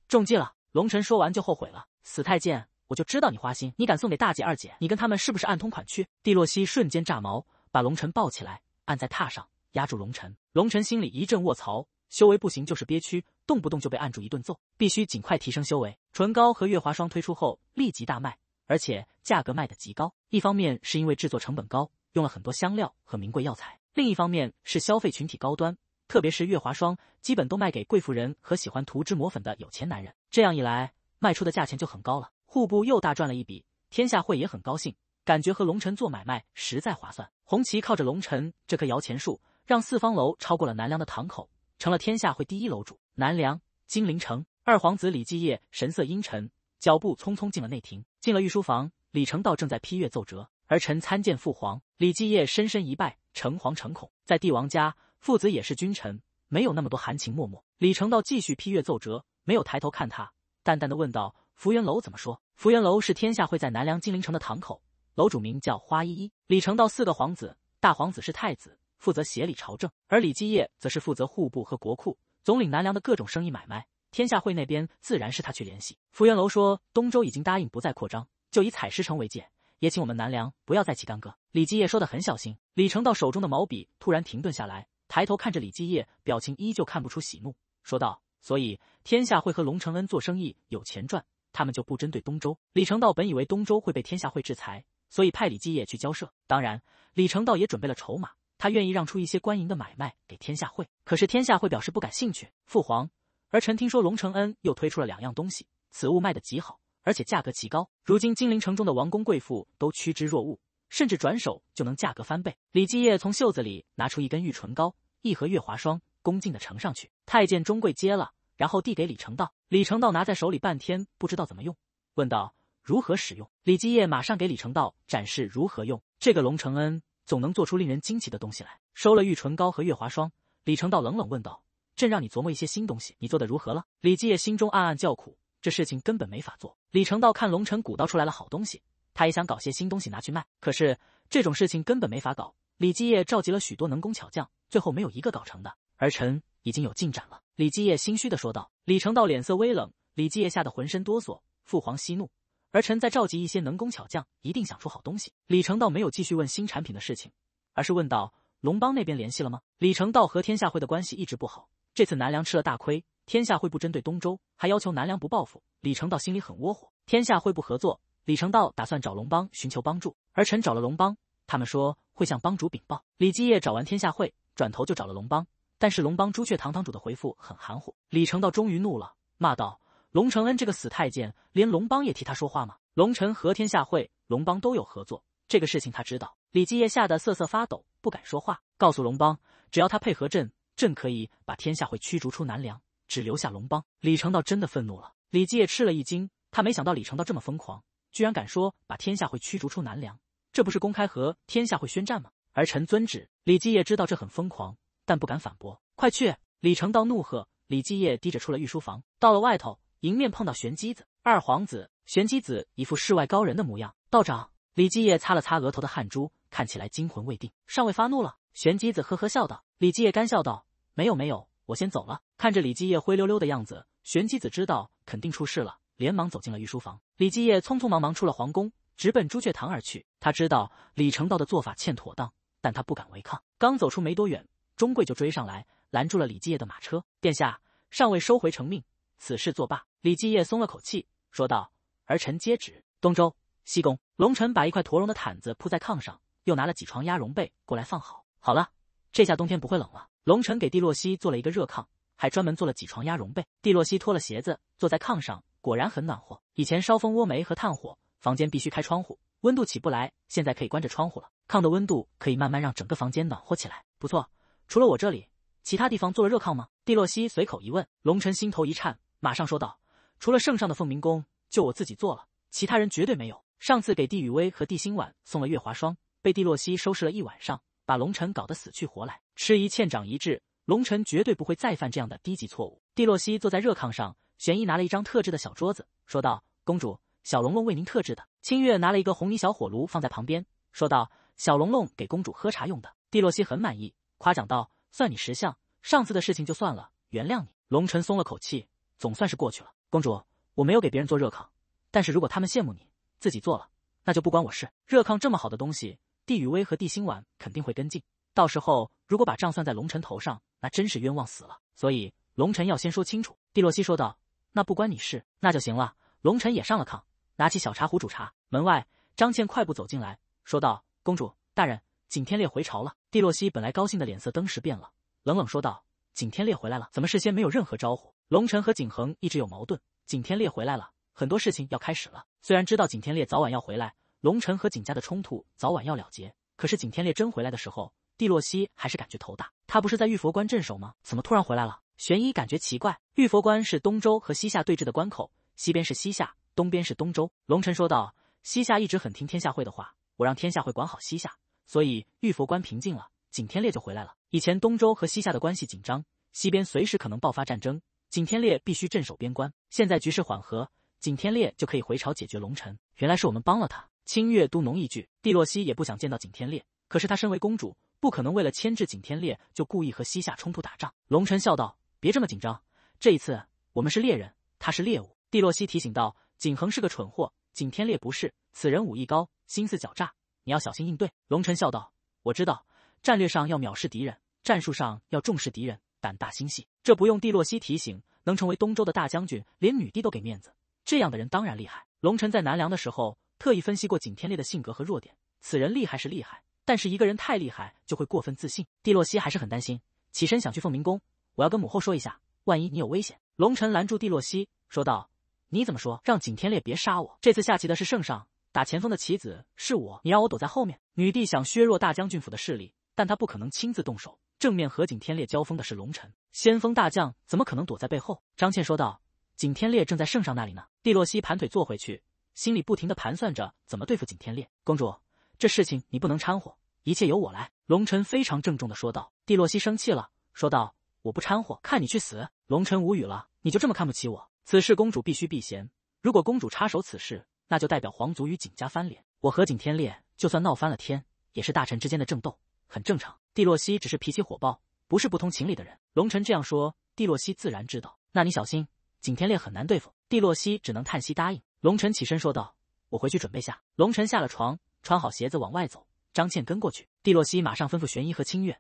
中计了！龙晨说完就后悔了。死太监，我就知道你花心，你敢送给大姐、二姐，你跟他们是不是暗通款曲？蒂洛西瞬间炸毛。把龙晨抱起来，按在榻上压住龙晨。龙晨心里一阵卧槽，修为不行就是憋屈，动不动就被按住一顿揍，必须尽快提升修为。唇膏和月华霜推出后立即大卖，而且价格卖的极高。一方面是因为制作成本高，用了很多香料和名贵药材；另一方面是消费群体高端，特别是月华霜，基本都卖给贵妇人和喜欢涂脂抹粉的有钱男人。这样一来，卖出的价钱就很高了。户部又大赚了一笔，天下会也很高兴。感觉和龙尘做买卖实在划算。红旗靠着龙尘这棵摇钱树，让四方楼超过了南梁的堂口，成了天下会第一楼主。南梁金陵城二皇子李继业神色阴沉，脚步匆匆进了内廷，进了御书房。李成道正在批阅奏折，儿臣参见父皇。李继业深深一拜，诚惶诚恐。在帝王家，父子也是君臣，没有那么多含情脉脉。李成道继续批阅奏折，没有抬头看他，淡淡的问道：“福元楼怎么说？”福元楼是天下会在南梁金陵城的堂口。楼主名叫花依依。李承道四个皇子，大皇子是太子，负责协理朝政；而李基业则是负责户部和国库，总领南梁的各种生意买卖。天下会那边自然是他去联系。福元楼说，东周已经答应不再扩张，就以采石城为界，也请我们南梁不要再起干戈。李基业说得很小心。李承道手中的毛笔突然停顿下来，抬头看着李基业，表情依旧看不出喜怒，说道：“所以天下会和龙承恩做生意，有钱赚，他们就不针对东周。”李承道本以为东周会被天下会制裁。所以派李继业去交涉，当然李成道也准备了筹码，他愿意让出一些官银的买卖给天下会，可是天下会表示不感兴趣。父皇，儿臣听说龙承恩又推出了两样东西，此物卖得极好，而且价格极高，如今金陵城中的王公贵妇都趋之若鹜，甚至转手就能价格翻倍。李继业从袖子里拿出一根玉唇膏，一盒月华霜，恭敬的呈上去。太监中贵接了，然后递给李成道。李成道拿在手里半天不知道怎么用，问道。如何使用？李基业马上给李成道展示如何用这个。龙承恩总能做出令人惊奇的东西来。收了玉唇膏和月华霜，李成道冷冷问道：“朕让你琢磨一些新东西，你做的如何了？”李基业心中暗暗叫苦，这事情根本没法做。李成道看龙臣鼓捣出来了好东西，他也想搞些新东西拿去卖，可是这种事情根本没法搞。李基业召集了许多能工巧匠，最后没有一个搞成的。儿臣已经有进展了，李基业心虚的说道。李成道脸色微冷，李基业吓得浑身哆嗦：“父皇息怒。”儿臣在召集一些能工巧匠，一定想出好东西。李成道没有继续问新产品的事情，而是问道：“龙帮那边联系了吗？”李成道和天下会的关系一直不好，这次南梁吃了大亏，天下会不针对东周，还要求南梁不报复，李成道心里很窝火。天下会不合作，李成道打算找龙帮寻求帮助。儿臣找了龙帮，他们说会向帮主禀报。李继业找完天下会，转头就找了龙帮，但是龙帮朱雀堂堂主的回复很含糊。李成道终于怒了，骂道。龙承恩这个死太监，连龙帮也替他说话吗？龙臣和天下会、龙帮都有合作，这个事情他知道。李继业吓得瑟瑟发抖，不敢说话。告诉龙帮，只要他配合朕，朕可以把天下会驱逐出南梁，只留下龙帮。李成道真的愤怒了。李继业吃了一惊，他没想到李成道这么疯狂，居然敢说把天下会驱逐出南梁，这不是公开和天下会宣战吗？儿臣遵旨。李继业知道这很疯狂，但不敢反驳。快去！李成道怒喝。李继业低着出了御书房，到了外头。迎面碰到玄机子，二皇子玄机子一副世外高人的模样。道长李继业擦了擦额头的汗珠，看起来惊魂未定，尚未发怒了。玄机子呵呵笑道，李继业干笑道：“没有没有，我先走了。”看着李继业灰溜溜的样子，玄机子知道肯定出事了，连忙走进了御书房。李继业匆匆忙忙出了皇宫，直奔朱雀堂而去。他知道李承道的做法欠妥当，但他不敢违抗。刚走出没多远，钟贵就追上来，拦住了李继业的马车。殿下尚未收回成命，此事作罢。李继业松了口气，说道：“儿臣接旨。东周西宫，龙尘把一块驼绒的毯子铺在炕上，又拿了几床鸭绒被过来放好。好了，这下冬天不会冷了。龙尘给帝洛西做了一个热炕，还专门做了几床鸭绒被。帝洛西脱了鞋子坐在炕上，果然很暖和。以前烧蜂窝煤和炭火，房间必须开窗户，温度起不来。现在可以关着窗户了，炕的温度可以慢慢让整个房间暖和起来。不错，除了我这里，其他地方做了热炕吗？”帝洛西随口一问，龙尘心头一颤，马上说道。除了圣上的凤鸣宫，就我自己做了，其他人绝对没有。上次给帝雨薇和帝心婉送了月华霜，被帝洛西收拾了一晚上，把龙尘搞得死去活来。吃一堑长一智，龙尘绝对不会再犯这样的低级错误。帝洛西坐在热炕上，玄一拿了一张特制的小桌子，说道：“公主，小龙龙为您特制的。”清月拿了一个红泥小火炉放在旁边，说道：“小龙龙给公主喝茶用的。”帝洛西很满意，夸奖道：“算你识相，上次的事情就算了，原谅你。”龙尘松了口气，总算是过去了。公主，我没有给别人做热炕，但是如果他们羡慕你自己做了，那就不关我事。热炕这么好的东西，帝宇威和帝心丸肯定会跟进，到时候如果把账算在龙尘头上，那真是冤枉死了。所以龙尘要先说清楚。”帝洛西说道，“那不关你事，那就行了。”龙尘也上了炕，拿起小茶壶煮茶。门外，张倩快步走进来，说道：“公主大人，景天烈回朝了。”帝洛西本来高兴的脸色登时变了，冷冷说道：“景天烈回来了，怎么事先没有任何招呼？”龙尘和景恒一直有矛盾。景天烈回来了，很多事情要开始了。虽然知道景天烈早晚要回来，龙尘和景家的冲突早晚要了结，可是景天烈真回来的时候，蒂洛西还是感觉头大。他不是在玉佛关镇守吗？怎么突然回来了？玄一感觉奇怪。玉佛关是东周和西夏对峙的关口，西边是西夏，东边是东周。龙尘说道：“西夏一直很听天下会的话，我让天下会管好西夏，所以玉佛关平静了，景天烈就回来了。以前东周和西夏的关系紧张，西边随时可能爆发战争。”景天烈必须镇守边关，现在局势缓和，景天烈就可以回朝解决龙臣。原来是我们帮了他。清月嘟哝一句：“帝洛西也不想见到景天烈，可是他身为公主，不可能为了牵制景天烈就故意和西夏冲突打仗。”龙尘笑道：“别这么紧张，这一次我们是猎人，他是猎物。”帝洛西提醒道：“景恒是个蠢货，景天烈不是，此人武艺高，心思狡诈，你要小心应对。”龙尘笑道：“我知道，战略上要藐视敌人，战术上要重视敌人。”胆大心细，这不用蒂洛西提醒，能成为东周的大将军，连女帝都给面子，这样的人当然厉害。龙尘在南梁的时候特意分析过景天烈的性格和弱点，此人厉害是厉害，但是一个人太厉害就会过分自信。蒂洛西还是很担心，起身想去凤鸣宫，我要跟母后说一下，万一你有危险。龙尘拦住蒂洛西说道：“你怎么说让景天烈别杀我？这次下棋的是圣上，打前锋的棋子是我，你让我躲在后面。”女帝想削弱大将军府的势力，但她不可能亲自动手。正面和景天烈交锋的是龙臣，先锋大将怎么可能躲在背后？张倩说道：“景天烈正在圣上那里呢。”帝洛西盘腿坐回去，心里不停的盘算着怎么对付景天烈。公主，这事情你不能掺和，一切由我来。”龙尘非常郑重的说道。帝洛西生气了，说道：“我不掺和，看你去死！”龙尘无语了，你就这么看不起我？此事公主必须避嫌，如果公主插手此事，那就代表皇族与景家翻脸。我和景天烈就算闹翻了天，也是大臣之间的争斗，很正常。蒂洛西只是脾气火爆，不是不通情理的人。龙晨这样说，蒂洛西自然知道。那你小心，景天烈很难对付。蒂洛西只能叹息答应。龙晨起身说道：“我回去准备下。”龙晨下了床，穿好鞋子往外走。张倩跟过去。蒂洛西马上吩咐玄一和清月：“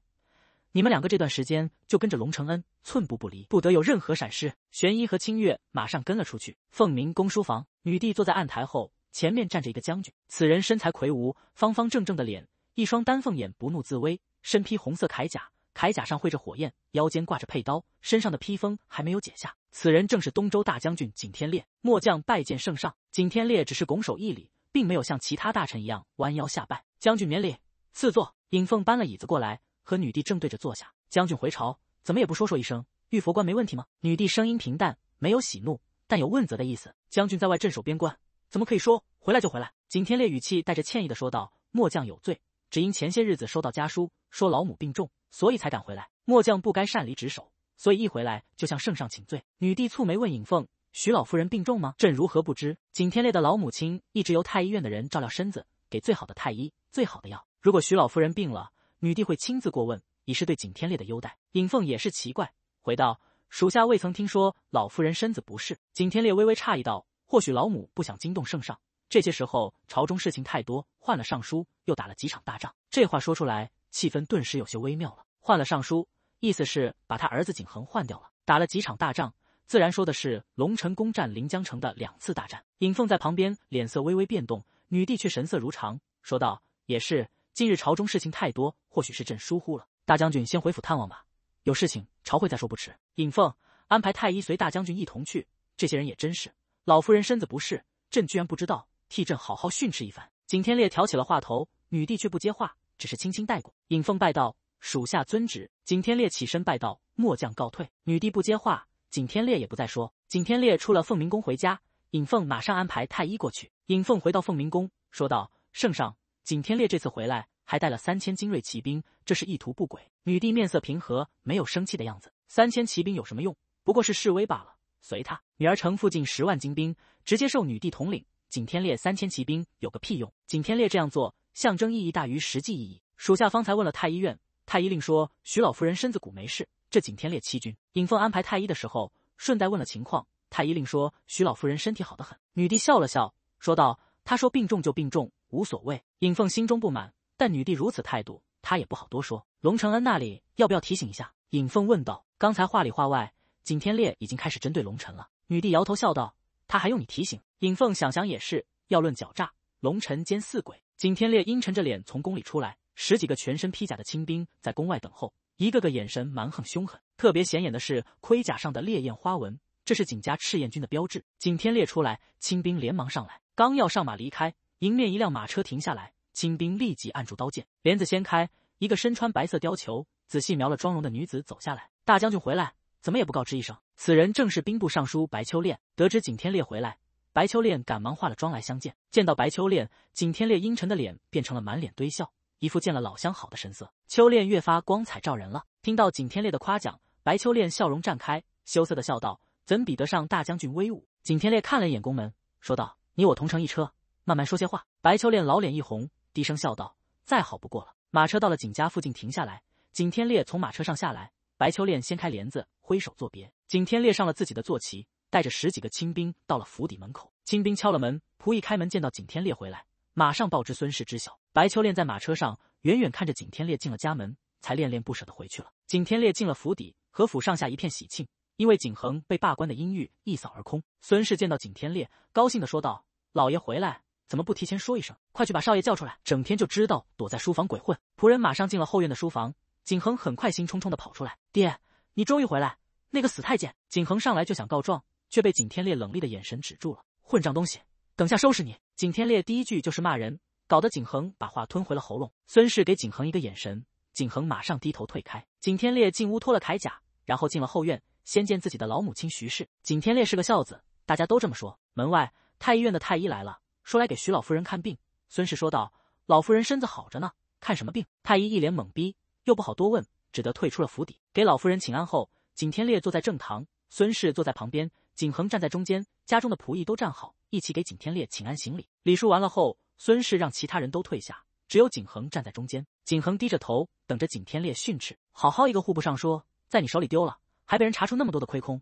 你们两个这段时间就跟着龙承恩，寸步不离，不得有任何闪失。”玄一和清月马上跟了出去。凤鸣宫书房，女帝坐在案台后，前面站着一个将军。此人身材魁梧，方方正正的脸，一双丹凤眼，不怒自威。身披红色铠甲，铠甲上绘着火焰，腰间挂着佩刀，身上的披风还没有解下。此人正是东周大将军景天烈。末将拜见圣上。景天烈只是拱手一礼，并没有像其他大臣一样弯腰下拜。将军免礼，赐座。尹凤搬了椅子过来，和女帝正对着坐下。将军回朝，怎么也不说说一声？玉佛关没问题吗？女帝声音平淡，没有喜怒，但有问责的意思。将军在外镇守边关，怎么可以说回来就回来？景天烈语气带着歉意的说道：“末将有罪。”只因前些日子收到家书，说老母病重，所以才敢回来。末将不该擅离职守，所以一回来就向圣上请罪。女帝蹙眉问：“尹凤，徐老夫人病重吗？朕如何不知？景天烈的老母亲一直由太医院的人照料身子，给最好的太医、最好的药。如果徐老夫人病了，女帝会亲自过问，以示对景天烈的优待。”尹凤也是奇怪，回道：“属下未曾听说老夫人身子不适。”景天烈微微诧异道：“或许老母不想惊动圣上。”这些时候，朝中事情太多，换了尚书，又打了几场大仗。这话说出来，气氛顿时有些微妙了。换了尚书，意思是把他儿子景恒换掉了；打了几场大仗，自然说的是龙城攻占临江城的两次大战。尹凤在旁边脸色微微变动，女帝却神色如常，说道：“也是，近日朝中事情太多，或许是朕疏忽了。大将军先回府探望吧，有事情朝会再说不迟。”尹凤安排太医随大将军一同去。这些人也真是，老夫人身子不适，朕居然不知道。替朕好好训斥一番。景天烈挑起了话头，女帝却不接话，只是轻轻带过。尹凤拜道：“属下遵旨。”景天烈起身拜道：“末将告退。”女帝不接话，景天烈也不再说。景天烈出了凤鸣宫回家，尹凤马上安排太医过去。尹凤回到凤鸣宫，说道：“圣上，景天烈这次回来还带了三千精锐骑兵，这是意图不轨。”女帝面色平和，没有生气的样子。三千骑兵有什么用？不过是示威罢了，随他。女儿城附近十万精兵，直接受女帝统领。景天烈三千骑兵有个屁用！景天烈这样做，象征意义大于实际意义。属下方才问了太医院，太医令说徐老夫人身子骨没事。这景天烈欺君！尹凤安排太医的时候，顺带问了情况，太医令说徐老夫人身体好得很。女帝笑了笑，说道：“他说病重就病重，无所谓。”尹凤心中不满，但女帝如此态度，她也不好多说。龙承恩那里要不要提醒一下？尹凤问道。刚才话里话外，景天烈已经开始针对龙臣了。女帝摇头笑道。他还用你提醒？尹凤想想也是，要论狡诈，龙尘兼四鬼。景天烈阴沉着脸从宫里出来，十几个全身披甲的清兵在宫外等候，一个个眼神蛮横凶狠。特别显眼的是盔甲上的烈焰花纹，这是景家赤焰军的标志。景天烈出来，清兵连忙上来，刚要上马离开，迎面一辆马车停下来，清兵立即按住刀剑，帘子掀开，一个身穿白色貂裘、仔细描了妆容的女子走下来。大将军回来，怎么也不告知一声？此人正是兵部尚书白秋练。得知景天烈回来，白秋练赶忙化了妆来相见。见到白秋练，景天烈阴沉的脸变成了满脸堆笑，一副见了老相好的神色。秋练越发光彩照人了。听到景天烈的夸奖，白秋练笑容绽开，羞涩的笑道：“怎比得上大将军威武？”景天烈看了一眼宫门，说道：“你我同乘一车，慢慢说些话。”白秋练老脸一红，低声笑道：“再好不过了。”马车到了景家附近停下来，景天烈从马车上下来。白秋练掀开帘子，挥手作别。景天烈上了自己的坐骑，带着十几个亲兵到了府邸门口。亲兵敲了门，仆役开门见到景天烈回来，马上报知孙氏知晓。白秋练在马车上远远看着景天烈进了家门，才恋恋不舍地回去了。景天烈进了府邸，和府上下一片喜庆，因为景恒被罢官的阴郁一扫而空。孙氏见到景天烈，高兴地说道：“老爷回来，怎么不提前说一声？快去把少爷叫出来，整天就知道躲在书房鬼混。”仆人马上进了后院的书房。景恒很快兴冲冲地跑出来，爹，你终于回来！那个死太监！景恒上来就想告状，却被景天烈冷厉的眼神止住了。混账东西，等下收拾你！景天烈第一句就是骂人，搞得景恒把话吞回了喉咙。孙氏给景恒一个眼神，景恒马上低头退开。景天烈进屋脱了铠甲，然后进了后院，先见自己的老母亲徐氏。景天烈是个孝子，大家都这么说。门外，太医院的太医来了，说来给徐老夫人看病。孙氏说道：“老夫人身子好着呢，看什么病？”太医一脸懵逼。又不好多问，只得退出了府邸，给老夫人请安后，景天烈坐在正堂，孙氏坐在旁边，景恒站在中间。家中的仆役都站好，一起给景天烈请安行礼。礼数完了后，孙氏让其他人都退下，只有景恒站在中间。景恒低着头，等着景天烈训斥。好好一个户部尚书，在你手里丢了，还被人查出那么多的亏空，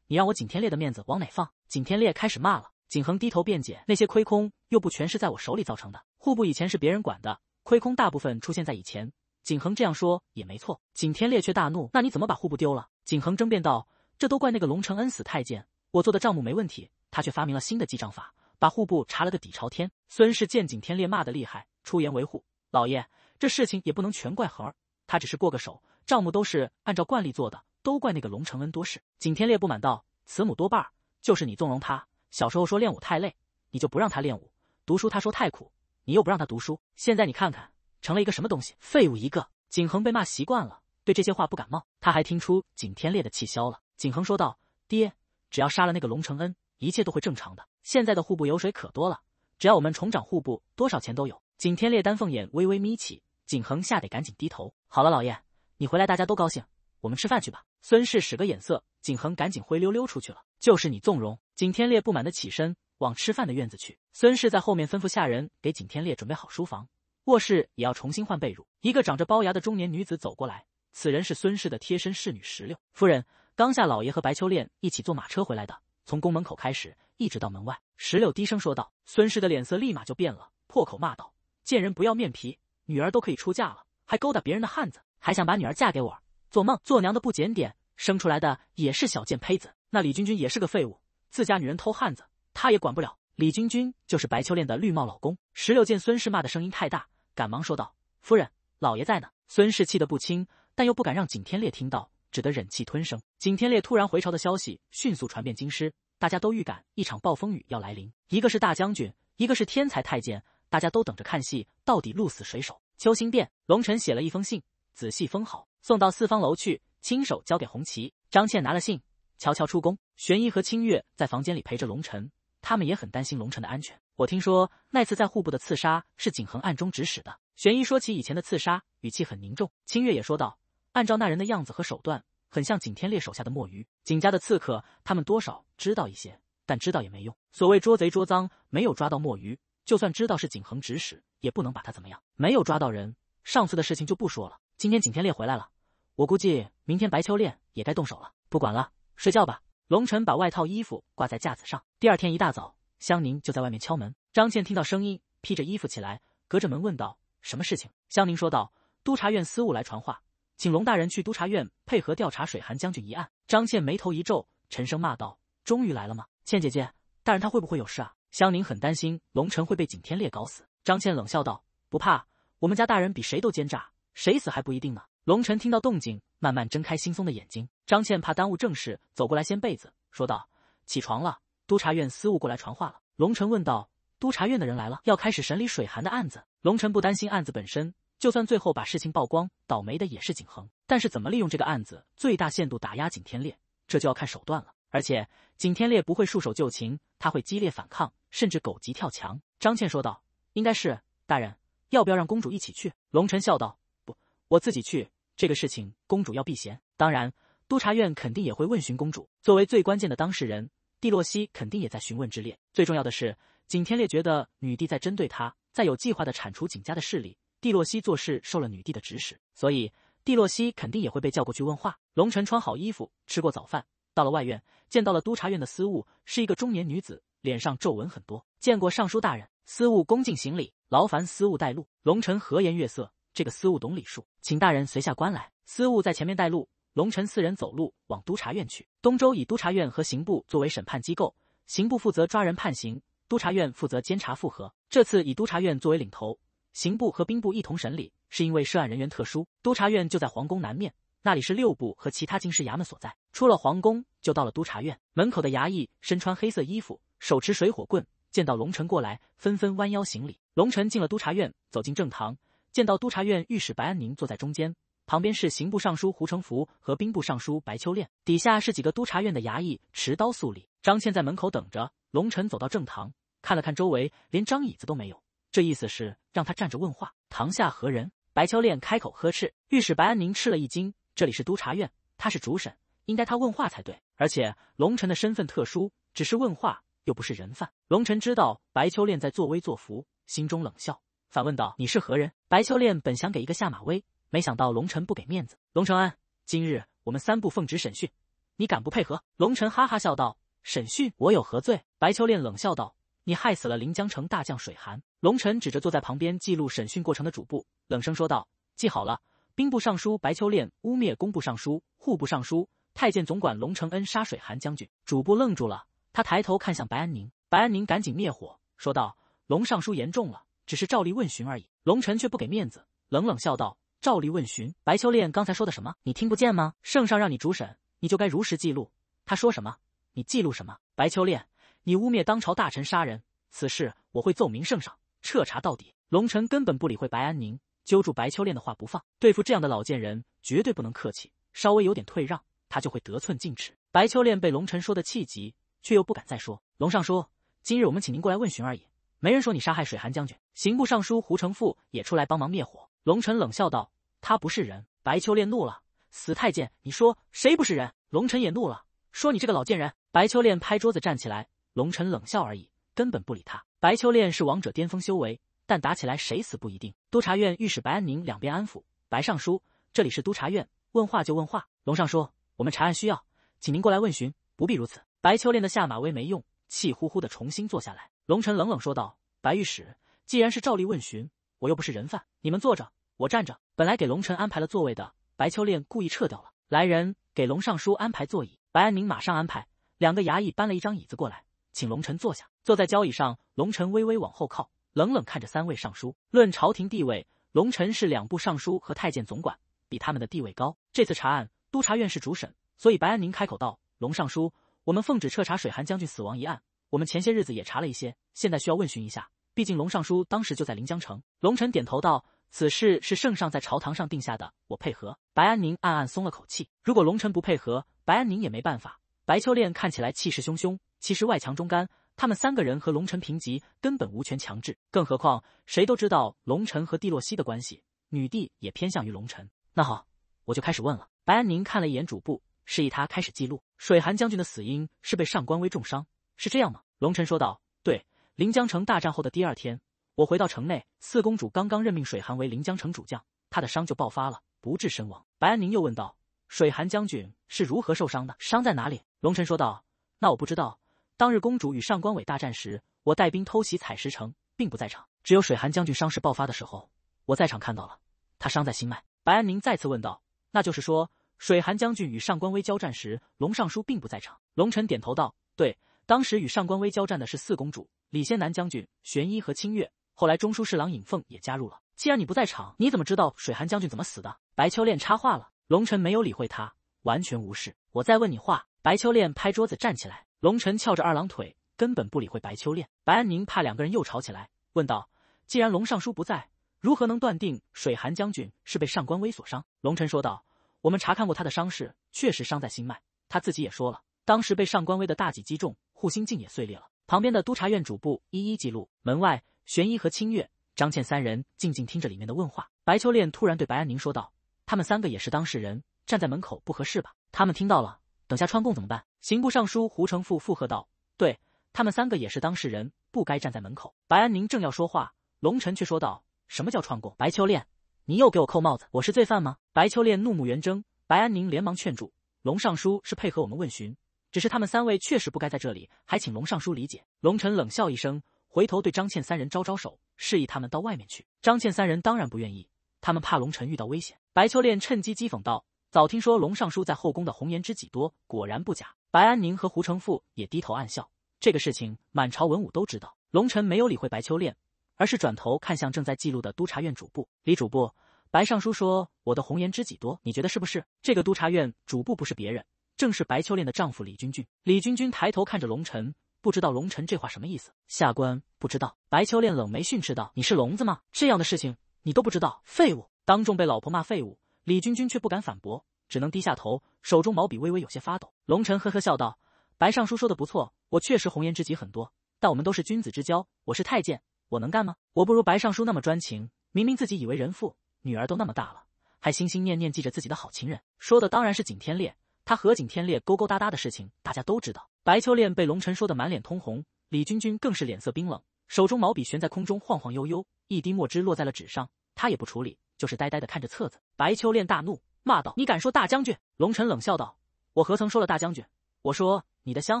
你让我景天烈的面子往哪放？景天烈开始骂了。景恒低头辩解，那些亏空又不全是在我手里造成的，户部以前是别人管的，亏空大部分出现在以前。景恒这样说也没错，景天烈却大怒。那你怎么把户部丢了？景恒争辩道：“这都怪那个龙承恩死太监，我做的账目没问题，他却发明了新的记账法，把户部查了个底朝天。”孙氏见景天烈骂的厉害，出言维护：“老爷，这事情也不能全怪恒儿，他只是过个手，账目都是按照惯例做的，都怪那个龙承恩多事。”景天烈不满道：“慈母多半就是你纵容他。小时候说练武太累，你就不让他练武；读书他说太苦，你又不让他读书。现在你看看。”成了一个什么东西？废物一个！景恒被骂习惯了，对这些话不感冒。他还听出景天烈的气消了。景恒说道：“爹，只要杀了那个龙承恩，一切都会正常的。现在的户部油水可多了，只要我们重掌户部，多少钱都有。”景天烈丹凤眼微微眯起，景恒吓得赶紧低头。好了，老爷，你回来大家都高兴，我们吃饭去吧。孙氏使个眼色，景恒赶紧灰溜溜出去了。就是你纵容！景天烈不满的起身往吃饭的院子去。孙氏在后面吩咐下人给景天烈准备好书房。卧室也要重新换被褥。一个长着龅牙的中年女子走过来，此人是孙氏的贴身侍女石榴夫人。刚下老爷和白秋恋一起坐马车回来的，从宫门口开始一直到门外。石榴低声说道。孙氏的脸色立马就变了，破口骂道：“贱人不要面皮，女儿都可以出嫁了，还勾搭别人的汉子，还想把女儿嫁给我？做梦！做娘的不检点，生出来的也是小贱胚子。那李君君也是个废物，自家女人偷汉子，她也管不了。李君君就是白秋恋的绿帽老公。”石榴见孙氏骂的声音太大。赶忙说道：“夫人，老爷在呢。”孙氏气得不轻，但又不敢让景天烈听到，只得忍气吞声。景天烈突然回朝的消息迅速传遍京师，大家都预感一场暴风雨要来临。一个是大将军，一个是天才太监，大家都等着看戏，到底鹿死谁手。秋心殿，龙尘写了一封信，仔细封好，送到四方楼去，亲手交给红旗。张倩拿了信，悄悄出宫。玄一和清月在房间里陪着龙尘，他们也很担心龙城的安全。我听说那次在户部的刺杀是景恒暗中指使的。玄一说起以前的刺杀，语气很凝重。清月也说道：“按照那人的样子和手段，很像景天烈手下的墨鱼。景家的刺客，他们多少知道一些，但知道也没用。所谓捉贼捉赃，没有抓到墨鱼，就算知道是景恒指使，也不能把他怎么样。没有抓到人，上次的事情就不说了。今天景天烈回来了，我估计明天白秋恋也该动手了。不管了，睡觉吧。”龙晨把外套、衣服挂在架子上。第二天一大早，香宁就在外面敲门。张倩听到声音，披着衣服起来，隔着门问道：“什么事情？”香宁说道：“督察院司务来传话，请龙大人去督察院配合调查水寒将军一案。”张倩眉头一皱，沉声骂道：“终于来了吗？倩姐姐，大人他会不会有事啊？”香宁很担心龙晨会被景天烈搞死。张倩冷笑道：“不怕，我们家大人比谁都奸诈，谁死还不一定呢。”龙晨听到动静，慢慢睁开惺忪的眼睛。张倩怕耽误正事，走过来掀被子，说道：“起床了，督察院司务过来传话了。”龙臣问道：“督察院的人来了，要开始审理水寒的案子？”龙臣不担心案子本身，就算最后把事情曝光，倒霉的也是景恒。但是怎么利用这个案子，最大限度打压景天烈，这就要看手段了。而且景天烈不会束手就擒，他会激烈反抗，甚至狗急跳墙。”张倩说道：“应该是大人，要不要让公主一起去？”龙臣笑道：“不，我自己去。这个事情，公主要避嫌，当然。”督察院肯定也会问询公主，作为最关键的当事人，蒂洛西肯定也在询问之列。最重要的是，景天烈觉得女帝在针对他，在有计划的铲除景家的势力。蒂洛西做事受了女帝的指使，所以蒂洛西肯定也会被叫过去问话。龙晨穿好衣服，吃过早饭，到了外院，见到了督察院的司务，是一个中年女子，脸上皱纹很多。见过尚书大人，司务恭敬行礼。劳烦司务带路。龙晨和颜悦色，这个司务懂礼数，请大人随下官来。司务在前面带路。龙城四人走路往督察院去。东周以督察院和刑部作为审判机构，刑部负责抓人判刑，督察院负责监察复核。这次以督察院作为领头，刑部和兵部一同审理，是因为涉案人员特殊。督察院就在皇宫南面，那里是六部和其他京师衙门所在。出了皇宫就到了督察院门口的衙役，身穿黑色衣服，手持水火棍，见到龙城过来，纷纷弯腰行礼。龙城进了督察院，走进正堂，见到督察院御史白安宁坐在中间。旁边是刑部尚书胡成福和兵部尚书白秋练，底下是几个督察院的衙役持刀肃立。张倩在门口等着。龙尘走到正堂，看了看周围，连张椅子都没有，这意思是让他站着问话。堂下何人？白秋练开口呵斥。御史白安宁吃了一惊，这里是督察院，他是主审，应该他问话才对。而且龙尘的身份特殊，只是问话又不是人犯。龙尘知道白秋练在作威作福，心中冷笑，反问道：“你是何人？”白秋练本想给一个下马威。没想到龙尘不给面子。龙承恩，今日我们三部奉旨审讯，你敢不配合？龙尘哈哈笑道：“审讯我有何罪？”白秋练冷笑道：“你害死了临江城大将水寒。”龙臣指着坐在旁边记录审讯过程的主簿，冷声说道：“记好了，兵部尚书白秋练污蔑工部尚书、户部尚书、太监总管龙承恩杀水寒将军。”主簿愣住了，他抬头看向白安宁，白安宁赶紧灭火，说道：“龙尚书言重了，只是照例问询而已。”龙尘却不给面子，冷冷笑道。照例问询白秋练刚才说的什么？你听不见吗？圣上让你主审，你就该如实记录。他说什么，你记录什么。白秋练，你污蔑当朝大臣杀人，此事我会奏明圣上，彻查到底。龙尘根本不理会白安宁，揪住白秋练的话不放。对付这样的老贱人，绝对不能客气，稍微有点退让，他就会得寸进尺。白秋练被龙尘说的气急，却又不敢再说。龙尚书，今日我们请您过来问询而已，没人说你杀害水寒将军。刑部尚书胡承富也出来帮忙灭火。龙尘冷笑道：“他不是人。”白秋恋怒了：“死太监！你说谁不是人？”龙尘也怒了，说：“你这个老贱人！”白秋恋拍桌子站起来。龙尘冷笑而已，根本不理他。白秋恋是王者巅峰修为，但打起来谁死不一定。督察院御史白安宁两边安抚白尚书：“这里是督察院，问话就问话。”龙尚书：“我们查案需要，请您过来问询，不必如此。”白秋恋的下马威没用，气呼呼的重新坐下来。龙尘冷冷说道：“白御史，既然是照例问询。”我又不是人犯，你们坐着，我站着。本来给龙晨安排了座位的，白秋练故意撤掉了。来人，给龙尚书安排座椅。白安宁马上安排，两个衙役搬了一张椅子过来，请龙晨坐下。坐在交椅上，龙晨微微往后靠，冷冷看着三位尚书。论朝廷地位，龙晨是两部尚书和太监总管，比他们的地位高。这次查案，督察院是主审，所以白安宁开口道：“龙尚书，我们奉旨彻查水寒将军死亡一案。我们前些日子也查了一些，现在需要问询一下。”毕竟龙尚书当时就在临江城，龙尘点头道：“此事是圣上在朝堂上定下的，我配合。”白安宁暗暗松了口气。如果龙尘不配合，白安宁也没办法。白秋恋看起来气势汹汹，其实外强中干。他们三个人和龙尘平级，根本无权强制。更何况谁都知道龙尘和帝洛西的关系，女帝也偏向于龙尘。那好，我就开始问了。白安宁看了一眼主簿，示意他开始记录。水寒将军的死因是被上官威重伤，是这样吗？龙尘说道：“对。”临江城大战后的第二天，我回到城内。四公主刚刚任命水寒为临江城主将，他的伤就爆发了，不治身亡。白安宁又问道：“水寒将军是如何受伤的？伤在哪里？”龙尘说道：“那我不知道。当日公主与上官伟大战时，我带兵偷袭采石城，并不在场。只有水寒将军伤势爆发的时候，我在场看到了。他伤在心脉。”白安宁再次问道：“那就是说，水寒将军与上官威交战时，龙尚书并不在场？”龙尘点头道：“对，当时与上官威交战的是四公主。”李先南将军、玄一和清月，后来中书侍郎尹凤也加入了。既然你不在场，你怎么知道水寒将军怎么死的？白秋恋插话了。龙尘没有理会他，完全无视。我再问你话。白秋恋拍桌子站起来。龙尘翘着二郎腿，根本不理会白秋恋。白安宁怕两个人又吵起来，问道：“既然龙尚书不在，如何能断定水寒将军是被上官威所伤？”龙尘说道：“我们查看过他的伤势，确实伤在心脉。他自己也说了，当时被上官威的大戟击中，护心镜也碎裂了。”旁边的督察院主簿一一记录。门外，玄一和清月、张倩三人静静听着里面的问话。白秋恋突然对白安宁说道：“他们三个也是当事人，站在门口不合适吧？他们听到了，等下串供怎么办？”刑部尚书胡成富附和道：“对他们三个也是当事人，不该站在门口。”白安宁正要说话，龙晨却说道：“什么叫串供？白秋恋，你又给我扣帽子，我是罪犯吗？”白秋恋怒目圆睁，白安宁连忙劝住。龙尚书是配合我们问询。只是他们三位确实不该在这里，还请龙尚书理解。龙尘冷笑一声，回头对张倩三人招招手，示意他们到外面去。张倩三人当然不愿意，他们怕龙尘遇到危险。白秋恋趁机讥讽道：“早听说龙尚书在后宫的红颜知己多，果然不假。”白安宁和胡成富也低头暗笑。这个事情满朝文武都知道。龙尘没有理会白秋恋，而是转头看向正在记录的督察院主簿李主簿。白尚书说：“我的红颜知己多，你觉得是不是？”这个督察院主簿不是别人。正是白秋恋的丈夫李君君。李君君抬头看着龙尘，不知道龙尘这话什么意思。下官不知道。白秋恋冷眉训斥道：“你是聋子吗？这样的事情你都不知道？废物！当众被老婆骂废物，李君君却不敢反驳，只能低下头，手中毛笔微微有些发抖。龙尘呵呵笑道：“白尚书说的不错，我确实红颜知己很多，但我们都是君子之交。我是太监，我能干吗？我不如白尚书那么专情。明明自己已为人父，女儿都那么大了，还心心念念记着自己的好情人。说的当然是景天烈。”他和景天烈勾勾搭搭的事情，大家都知道。白秋练被龙晨说的满脸通红，李君君更是脸色冰冷，手中毛笔悬在空中晃晃悠悠，一滴墨汁落在了纸上，他也不处理，就是呆呆的看着册子。白秋练大怒，骂道：“你敢说大将军？”龙晨冷笑道：“我何曾说了大将军？我说你的相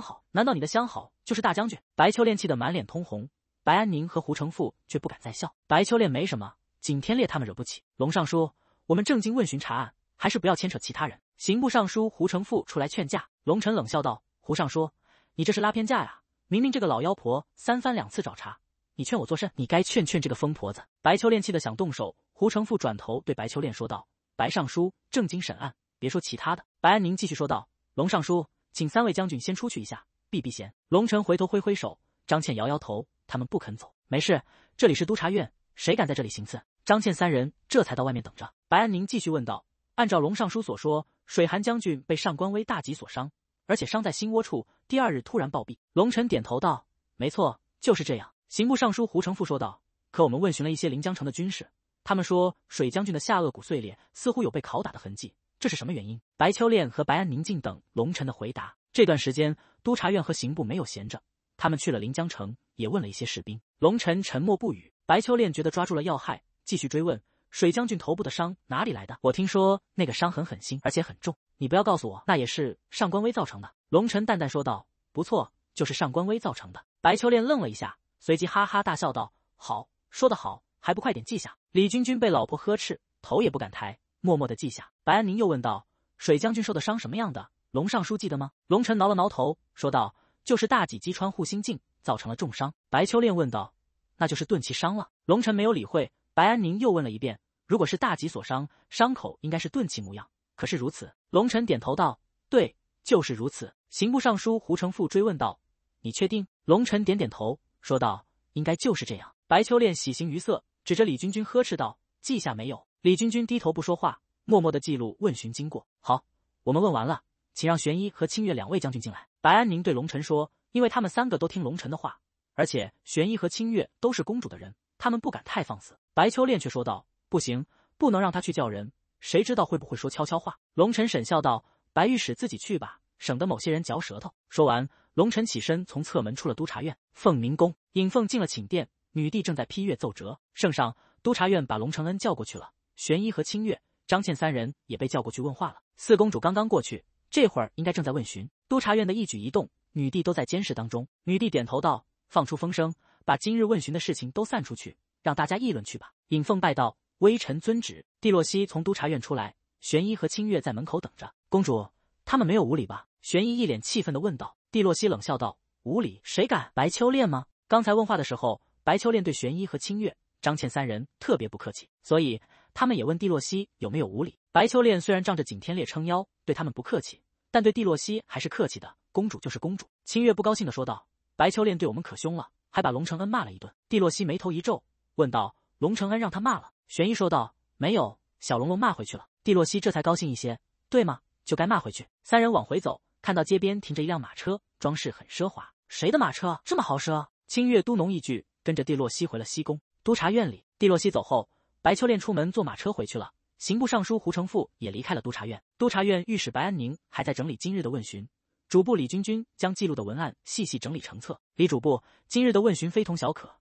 好，难道你的相好就是大将军？”白秋练气得满脸通红，白安宁和胡成富却不敢再笑。白秋练没什么，景天烈他们惹不起。龙尚书，我们正经问询查案，还是不要牵扯其他人。刑部尚书胡成富出来劝架，龙尘冷笑道：“胡尚书，你这是拉偏架呀！明明这个老妖婆三番两次找茬，你劝我做甚？你该劝劝这个疯婆子。”白秋恋气的想动手，胡成富转头对白秋恋说道：“白尚书，正经审案，别说其他的。”白安宁继续说道：“龙尚书，请三位将军先出去一下，避避嫌。”龙尘回头挥挥手，张倩摇摇头，他们不肯走。没事，这里是督察院，谁敢在这里行刺？张倩三人这才到外面等着。白安宁继续问道：“按照龙尚书所说。”水寒将军被上官威大戟所伤，而且伤在心窝处，第二日突然暴毙。龙尘点头道：“没错，就是这样。”刑部尚书胡承富说道：“可我们问询了一些临江城的军士，他们说水将军的下颚骨碎裂，似乎有被拷打的痕迹，这是什么原因？”白秋练和白安宁静等龙尘的回答：这段时间，督察院和刑部没有闲着，他们去了临江城，也问了一些士兵。龙尘沉默不语。白秋练觉得抓住了要害，继续追问。水将军头部的伤哪里来的？我听说那个伤很狠心，而且很重。你不要告诉我，那也是上官威造成的。龙晨淡淡说道：“不错，就是上官威造成的。”白秋恋愣了一下，随即哈哈大笑道：“好，说的好，还不快点记下！”李君君被老婆呵斥，头也不敢抬，默默的记下。白安宁又问道：“水将军受的伤什么样的？龙尚书记得吗？”龙晨挠了挠头，说道：“就是大戟击穿护心镜，造成了重伤。”白秋恋问道：“那就是钝器伤了？”龙晨没有理会。白安宁又问了一遍：“如果是大疾所伤，伤口应该是钝器模样。可是如此。”龙尘点头道：“对，就是如此。”刑部尚书胡成富追问道：“你确定？”龙晨点点头，说道：“应该就是这样。”白秋恋喜形于色，指着李君君呵斥道：“记下没有？”李君君低头不说话，默默地记录问询经过。好，我们问完了，请让玄一和清月两位将军进来。白安宁对龙臣说：“因为他们三个都听龙臣的话，而且玄一和清月都是公主的人。”他们不敢太放肆。白秋练却说道：“不行，不能让他去叫人，谁知道会不会说悄悄话。”龙尘沈笑道：“白御史自己去吧，省得某些人嚼舌头。”说完，龙尘起身从侧门出了督察院。凤鸣宫，尹凤进了寝殿，女帝正在批阅奏折。圣上，督察院把龙承恩叫过去了，玄一和清月、张倩三人也被叫过去问话了。四公主刚刚过去，这会儿应该正在问询督察院的一举一动，女帝都在监视当中。女帝点头道：“放出风声。”把今日问询的事情都散出去，让大家议论去吧。尹凤拜道：“微臣遵旨。”蒂洛西从督察院出来，玄一和清月在门口等着。公主，他们没有无礼吧？”玄一一脸气愤的问道。蒂洛西冷笑道：“无礼？谁敢？白秋恋吗？刚才问话的时候，白秋恋对玄一和清月、张倩三人特别不客气，所以他们也问蒂洛西有没有无礼。白秋恋虽然仗着景天烈撑腰，对他们不客气，但对蒂洛西还是客气的。公主就是公主。”清月不高兴的说道：“白秋恋对我们可凶了。”还把龙承恩骂了一顿，蒂洛西眉头一皱，问道：“龙承恩让他骂了？”玄一说道：“没有，小龙龙骂回去了。”蒂洛西这才高兴一些，对吗？就该骂回去。三人往回走，看到街边停着一辆马车，装饰很奢华，谁的马车这么豪奢？清月嘟哝一句，跟着蒂洛西回了西宫督察院里。蒂洛西走后，白秋恋出门坐马车回去了。刑部尚书胡承富也离开了督察院，督察院御史白安宁还在整理今日的问询。主簿李君君将记录的文案细细整理成册。李主簿，今日的问询非同小可，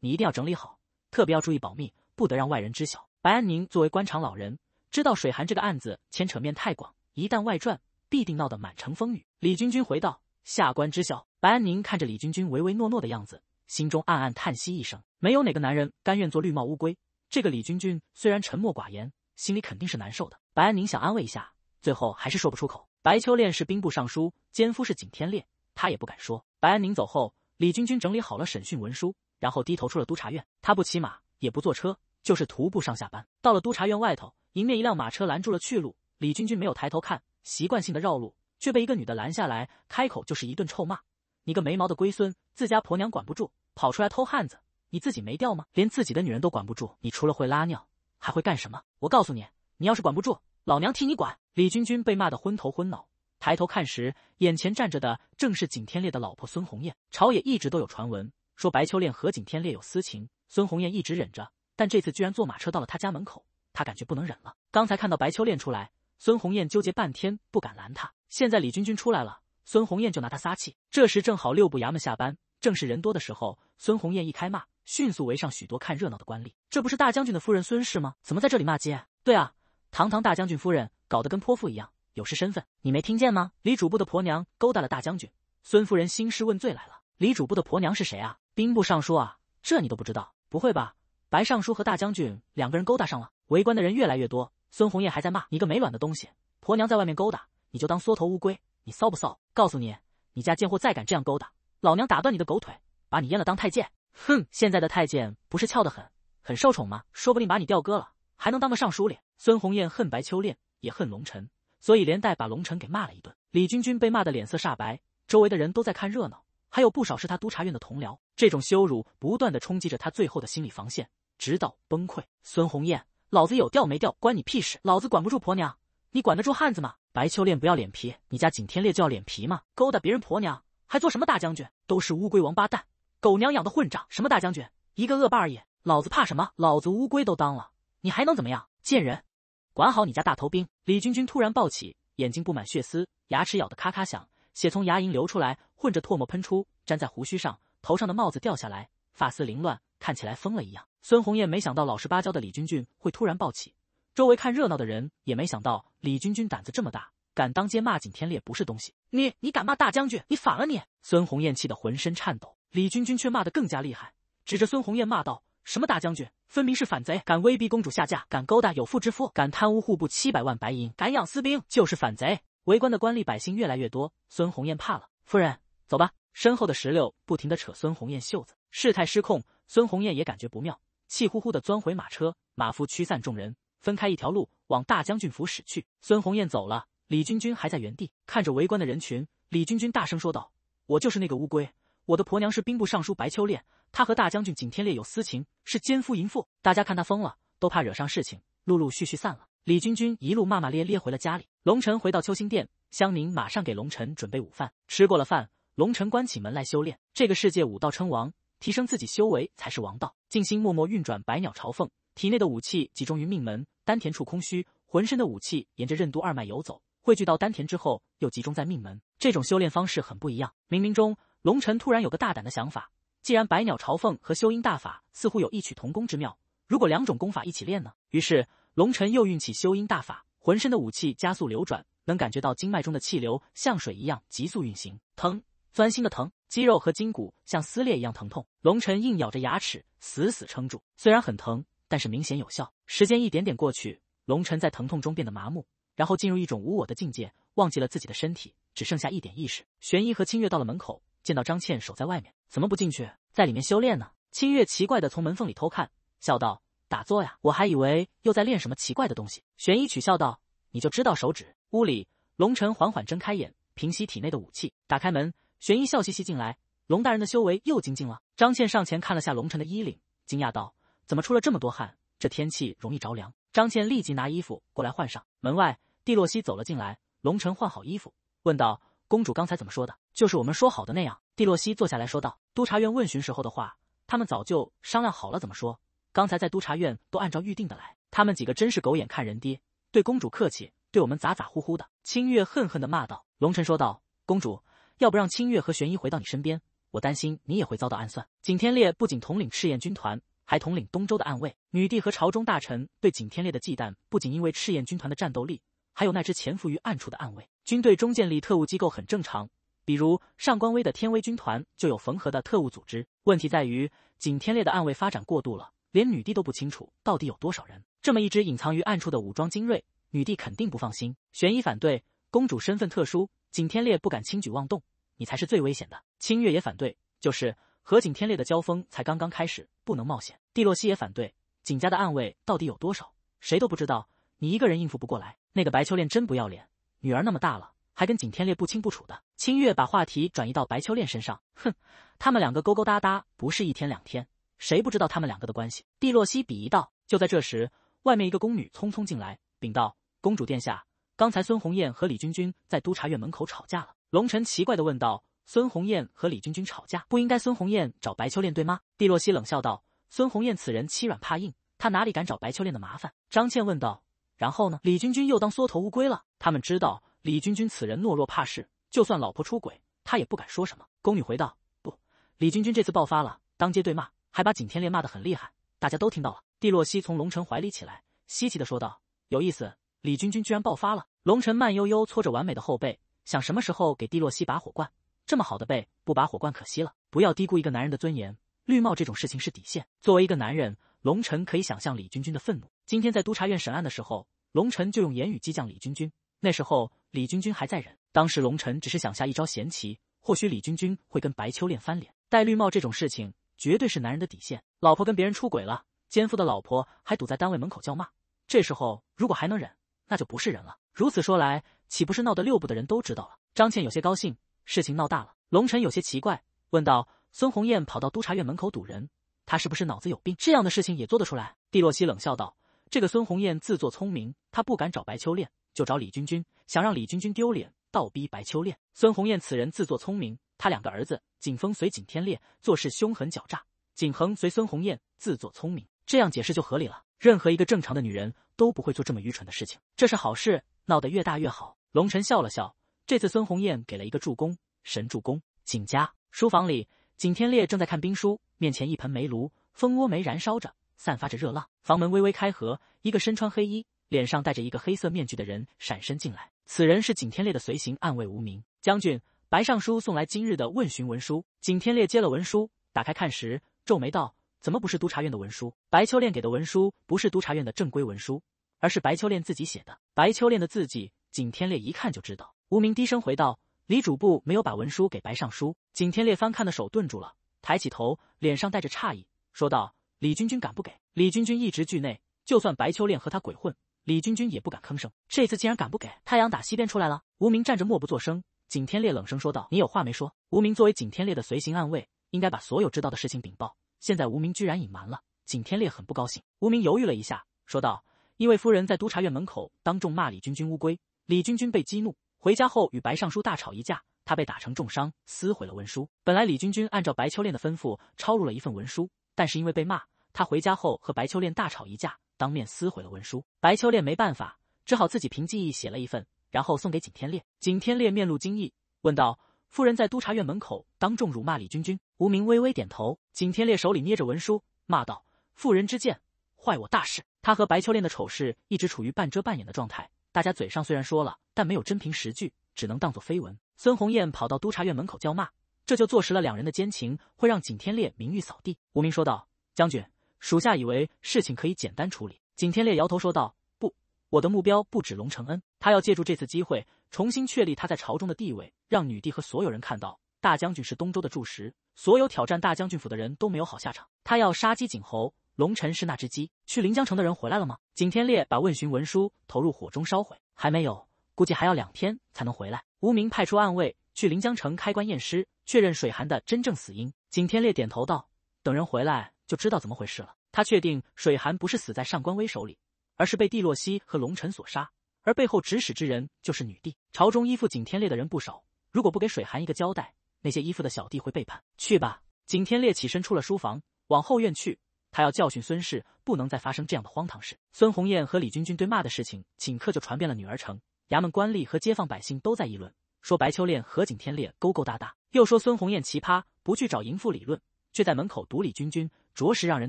你一定要整理好，特别要注意保密，不得让外人知晓。白安宁作为官场老人，知道水寒这个案子牵扯面太广，一旦外传，必定闹得满城风雨。李君君回道：“下官知晓。”白安宁看着李君君唯唯诺诺的样子，心中暗暗叹息一声。没有哪个男人甘愿做绿帽乌龟。这个李君君虽然沉默寡言，心里肯定是难受的。白安宁想安慰一下，最后还是说不出口。白秋练是兵部尚书，奸夫是景天烈，他也不敢说。白安宁走后，李军军整理好了审讯文书，然后低头出了督察院。他不骑马，也不坐车，就是徒步上下班。到了督察院外头，迎面一辆马车拦住了去路。李军军没有抬头看，习惯性的绕路，却被一个女的拦下来，开口就是一顿臭骂：“你个没毛的龟孙，自家婆娘管不住，跑出来偷汉子，你自己没掉吗？连自己的女人都管不住，你除了会拉尿还会干什么？我告诉你，你要是管不住……”老娘替你管！李君君被骂得昏头昏脑，抬头看时，眼前站着的正是景天烈的老婆孙红艳。朝野一直都有传闻说白秋练和景天烈有私情，孙红艳一直忍着，但这次居然坐马车到了他家门口，她感觉不能忍了。刚才看到白秋练出来，孙红艳纠结半天不敢拦他，现在李君君出来了，孙红艳就拿他撒气。这时正好六部衙门下班，正是人多的时候，孙红艳一开骂，迅速围上许多看热闹的官吏。这不是大将军的夫人孙氏吗？怎么在这里骂街？对啊。堂堂大将军夫人，搞得跟泼妇一样，有失身份。你没听见吗？李主簿的婆娘勾搭了大将军，孙夫人兴师问罪来了。李主簿的婆娘是谁啊？兵部尚书啊，这你都不知道？不会吧？白尚书和大将军两个人勾搭上了。围观的人越来越多，孙红叶还在骂你个没卵的东西，婆娘在外面勾搭，你就当缩头乌龟，你骚不骚？告诉你，你家贱货再敢这样勾搭，老娘打断你的狗腿，把你阉了当太监。哼，现在的太监不是翘得很，很受宠吗？说不定把你调割了。还能当个尚书哩！孙红艳恨白秋练，也恨龙尘，所以连带把龙尘给骂了一顿。李君君被骂得脸色煞白，周围的人都在看热闹，还有不少是他督察院的同僚。这种羞辱不断地冲击着他最后的心理防线，直到崩溃。孙红艳，老子有调没调关你屁事？老子管不住婆娘，你管得住汉子吗？白秋练不要脸皮，你家景天烈就要脸皮吗？勾搭别人婆娘，还做什么大将军？都是乌龟王八蛋，狗娘养的混账！什么大将军，一个恶霸而已。老子怕什么？老子乌龟都当了。你还能怎么样，贱人！管好你家大头兵！李军军突然暴起，眼睛布满血丝，牙齿咬得咔咔响，血从牙龈流出来，混着唾沫喷出，粘在胡须上，头上的帽子掉下来，发丝凌乱，看起来疯了一样。孙红艳没想到老实巴交的李军君会突然暴起，周围看热闹的人也没想到李军军胆子这么大，敢当街骂景天烈不是东西！你你敢骂大将军，你反了你！孙红艳气得浑身颤抖，李军军却骂得更加厉害，指着孙红艳骂道。什么大将军？分明是反贼！敢威逼公主下嫁，敢勾搭有妇之夫，敢贪污户部七百万白银，敢养私兵，就是反贼！围观的官吏百姓越来越多，孙红艳怕了，夫人，走吧。身后的石榴不停的扯孙红艳袖子，事态失控，孙红艳也感觉不妙，气呼呼的钻回马车。马夫驱散众人，分开一条路，往大将军府驶去。孙红艳走了，李军军还在原地看着围观的人群。李军军大声说道：“我就是那个乌龟，我的婆娘是兵部尚书白秋练。”他和大将军景天烈有私情，是奸夫淫妇。大家看他疯了，都怕惹上事情，陆陆续续散了。李君君一路骂骂咧咧回了家里。龙晨回到秋心殿，香凝马上给龙晨准备午饭。吃过了饭，龙晨关起门来修炼。这个世界武道称王，提升自己修为才是王道。静心默默运转百鸟朝凤，体内的武器集中于命门、丹田处空虚，浑身的武器沿着任督二脉游走，汇聚到丹田之后，又集中在命门。这种修炼方式很不一样。冥冥中，龙晨突然有个大胆的想法。既然百鸟朝凤和修音大法似乎有异曲同工之妙，如果两种功法一起练呢？于是龙晨又运起修音大法，浑身的武器加速流转，能感觉到经脉中的气流像水一样急速运行，疼，钻心的疼，肌肉和筋骨像撕裂一样疼痛。龙晨硬咬着牙齿，死死撑住，虽然很疼，但是明显有效。时间一点点过去，龙晨在疼痛中变得麻木，然后进入一种无我的境界，忘记了自己的身体，只剩下一点意识。玄一和清月到了门口，见到张倩守在外面，怎么不进去？在里面修炼呢。清月奇怪的从门缝里偷看，笑道：“打坐呀，我还以为又在练什么奇怪的东西。”玄一取笑道：“你就知道手指。”屋里，龙晨缓缓睁开眼，平息体内的武器，打开门。玄一笑嘻嘻进来：“龙大人的修为又精进了。”张倩上前看了下龙晨的衣领，惊讶道：“怎么出了这么多汗？这天气容易着凉。”张倩立即拿衣服过来换上。门外，蒂洛西走了进来。龙晨换好衣服，问道：“公主刚才怎么说的？就是我们说好的那样。”蒂洛西坐下来说道：“督察院问询时候的话，他们早就商量好了怎么说。刚才在督察院都按照预定的来。他们几个真是狗眼看人低，对公主客气，对我们咋咋呼呼的。”清月恨恨的骂道。龙晨说道：“公主，要不让清月和玄一回到你身边？我担心你也会遭到暗算。”景天烈不仅统领赤焰军团，还统领东周的暗卫。女帝和朝中大臣对景天烈的忌惮，不仅因为赤焰军团的战斗力，还有那只潜伏于暗处的暗卫军队中建立特务机构很正常。”比如上官威的天威军团就有缝合的特务组织。问题在于景天烈的暗卫发展过度了，连女帝都不清楚到底有多少人。这么一支隐藏于暗处的武装精锐，女帝肯定不放心。玄一反对，公主身份特殊，景天烈不敢轻举妄动，你才是最危险的。清月也反对，就是和景天烈的交锋才刚刚开始，不能冒险。蒂洛西也反对，景家的暗卫到底有多少，谁都不知道，你一个人应付不过来。那个白秋恋真不要脸，女儿那么大了。还跟景天烈不清不楚的，清月把话题转移到白秋恋身上。哼，他们两个勾勾搭搭不是一天两天，谁不知道他们两个的关系？蒂洛西鄙夷道。就在这时，外面一个宫女匆匆进来，禀道：“公主殿下，刚才孙红艳和李君君在督察院门口吵架了。”龙晨奇怪的问道：“孙红艳和李君君吵架，不应该孙红艳找白秋恋对吗？”蒂洛西冷笑道：“孙红艳此人欺软怕硬，她哪里敢找白秋恋的麻烦？”张倩问道：“然后呢？李君君又当缩头乌龟了？”他们知道。李君君此人懦弱怕事，就算老婆出轨，他也不敢说什么。宫女回道：“不，李君君这次爆发了，当街对骂，还把景天烈骂得很厉害，大家都听到了。”帝洛西从龙晨怀里起来，稀奇的说道：“有意思，李君君居然爆发了。”龙晨慢悠悠搓着完美的后背，想什么时候给帝洛西拔火罐。这么好的背，不拔火罐可惜了。不要低估一个男人的尊严，绿帽这种事情是底线。作为一个男人，龙晨可以想象李君君的愤怒。今天在督察院审案的时候，龙晨就用言语激将李君君。那时候李君君还在忍，当时龙尘只是想下一招闲棋，或许李君君会跟白秋恋翻脸。戴绿帽这种事情绝对是男人的底线，老婆跟别人出轨了，奸夫的老婆还堵在单位门口叫骂，这时候如果还能忍，那就不是人了。如此说来，岂不是闹得六部的人都知道了？张倩有些高兴，事情闹大了。龙尘有些奇怪，问道：“孙红艳跑到督察院门口堵人，她是不是脑子有病？这样的事情也做得出来？”帝洛西冷笑道：“这个孙红艳自作聪明，她不敢找白秋恋。”就找李君君，想让李君君丢脸，倒逼白秋练。孙红艳此人自作聪明，他两个儿子景峰随景天烈做事凶狠狡诈，景恒随孙红艳自作聪明，这样解释就合理了。任何一个正常的女人都不会做这么愚蠢的事情，这是好事，闹得越大越好。龙晨笑了笑，这次孙红艳给了一个助攻，神助攻。景家书房里，景天烈正在看兵书，面前一盆煤炉，蜂窝煤燃烧着，散发着热浪。房门微微开合，一个身穿黑衣。脸上戴着一个黑色面具的人闪身进来，此人是景天烈的随行暗卫无名。将军，白尚书送来今日的问询文书。景天烈接了文书，打开看时皱眉道：“怎么不是督察院的文书？白秋练给的文书不是督察院的正规文书，而是白秋练自己写的。白秋练的字迹，景天烈一看就知道。”无名低声回道：“李主簿没有把文书给白尚书。”景天烈翻看的手顿住了，抬起头，脸上带着诧异，说道：“李君君敢不给？李君君一直惧内，就算白秋练和他鬼混。”李君君也不敢吭声，这次竟然敢不给？太阳打西边出来了。无名站着默不作声。景天烈冷声说道：“你有话没说？”无名作为景天烈的随行暗卫，应该把所有知道的事情禀报。现在无名居然隐瞒了，景天烈很不高兴。无名犹豫了一下，说道：“因为夫人在督察院门口当众骂李君君乌龟，李君君被激怒，回家后与白尚书大吵一架，他被打成重伤，撕毁了文书。本来李君君按照白秋恋的吩咐抄录了一份文书，但是因为被骂，他回家后和白秋恋大吵一架。”当面撕毁了文书，白秋练没办法，只好自己凭记忆写了一份，然后送给景天烈。景天烈面露惊异，问道：“夫人在督察院门口当众辱骂李君君？”吴明微微点头。景天烈手里捏着文书，骂道：“妇人之见，坏我大事。”他和白秋练的丑事一直处于半遮半掩的状态，大家嘴上虽然说了，但没有真凭实据，只能当作绯闻。孙红艳跑到督察院门口叫骂，这就坐实了两人的奸情，会让景天烈名誉扫地。吴明说道：“将军。”属下以为事情可以简单处理，景天烈摇头说道：“不，我的目标不止龙承恩，他要借助这次机会重新确立他在朝中的地位，让女帝和所有人看到大将军是东周的柱石，所有挑战大将军府的人都没有好下场。他要杀鸡儆猴，龙晨是那只鸡。去临江城的人回来了吗？”景天烈把问询文书投入火中烧毁，还没有，估计还要两天才能回来。无名派出暗卫去临江城开棺验尸，确认水寒的真正死因。景天烈点头道：“等人回来。”就知道怎么回事了。他确定水寒不是死在上官威手里，而是被帝洛西和龙尘所杀，而背后指使之人就是女帝。朝中依附景天烈的人不少，如果不给水寒一个交代，那些依附的小弟会背叛。去吧，景天烈起身出了书房，往后院去。他要教训孙氏，不能再发生这样的荒唐事。孙红艳和李君君对骂的事情，顷刻就传遍了女儿城，衙门官吏和街坊百姓都在议论，说白秋恋和景天烈勾勾搭搭，又说孙红艳奇葩，不去找淫妇理论，却在门口堵李君君。着实让人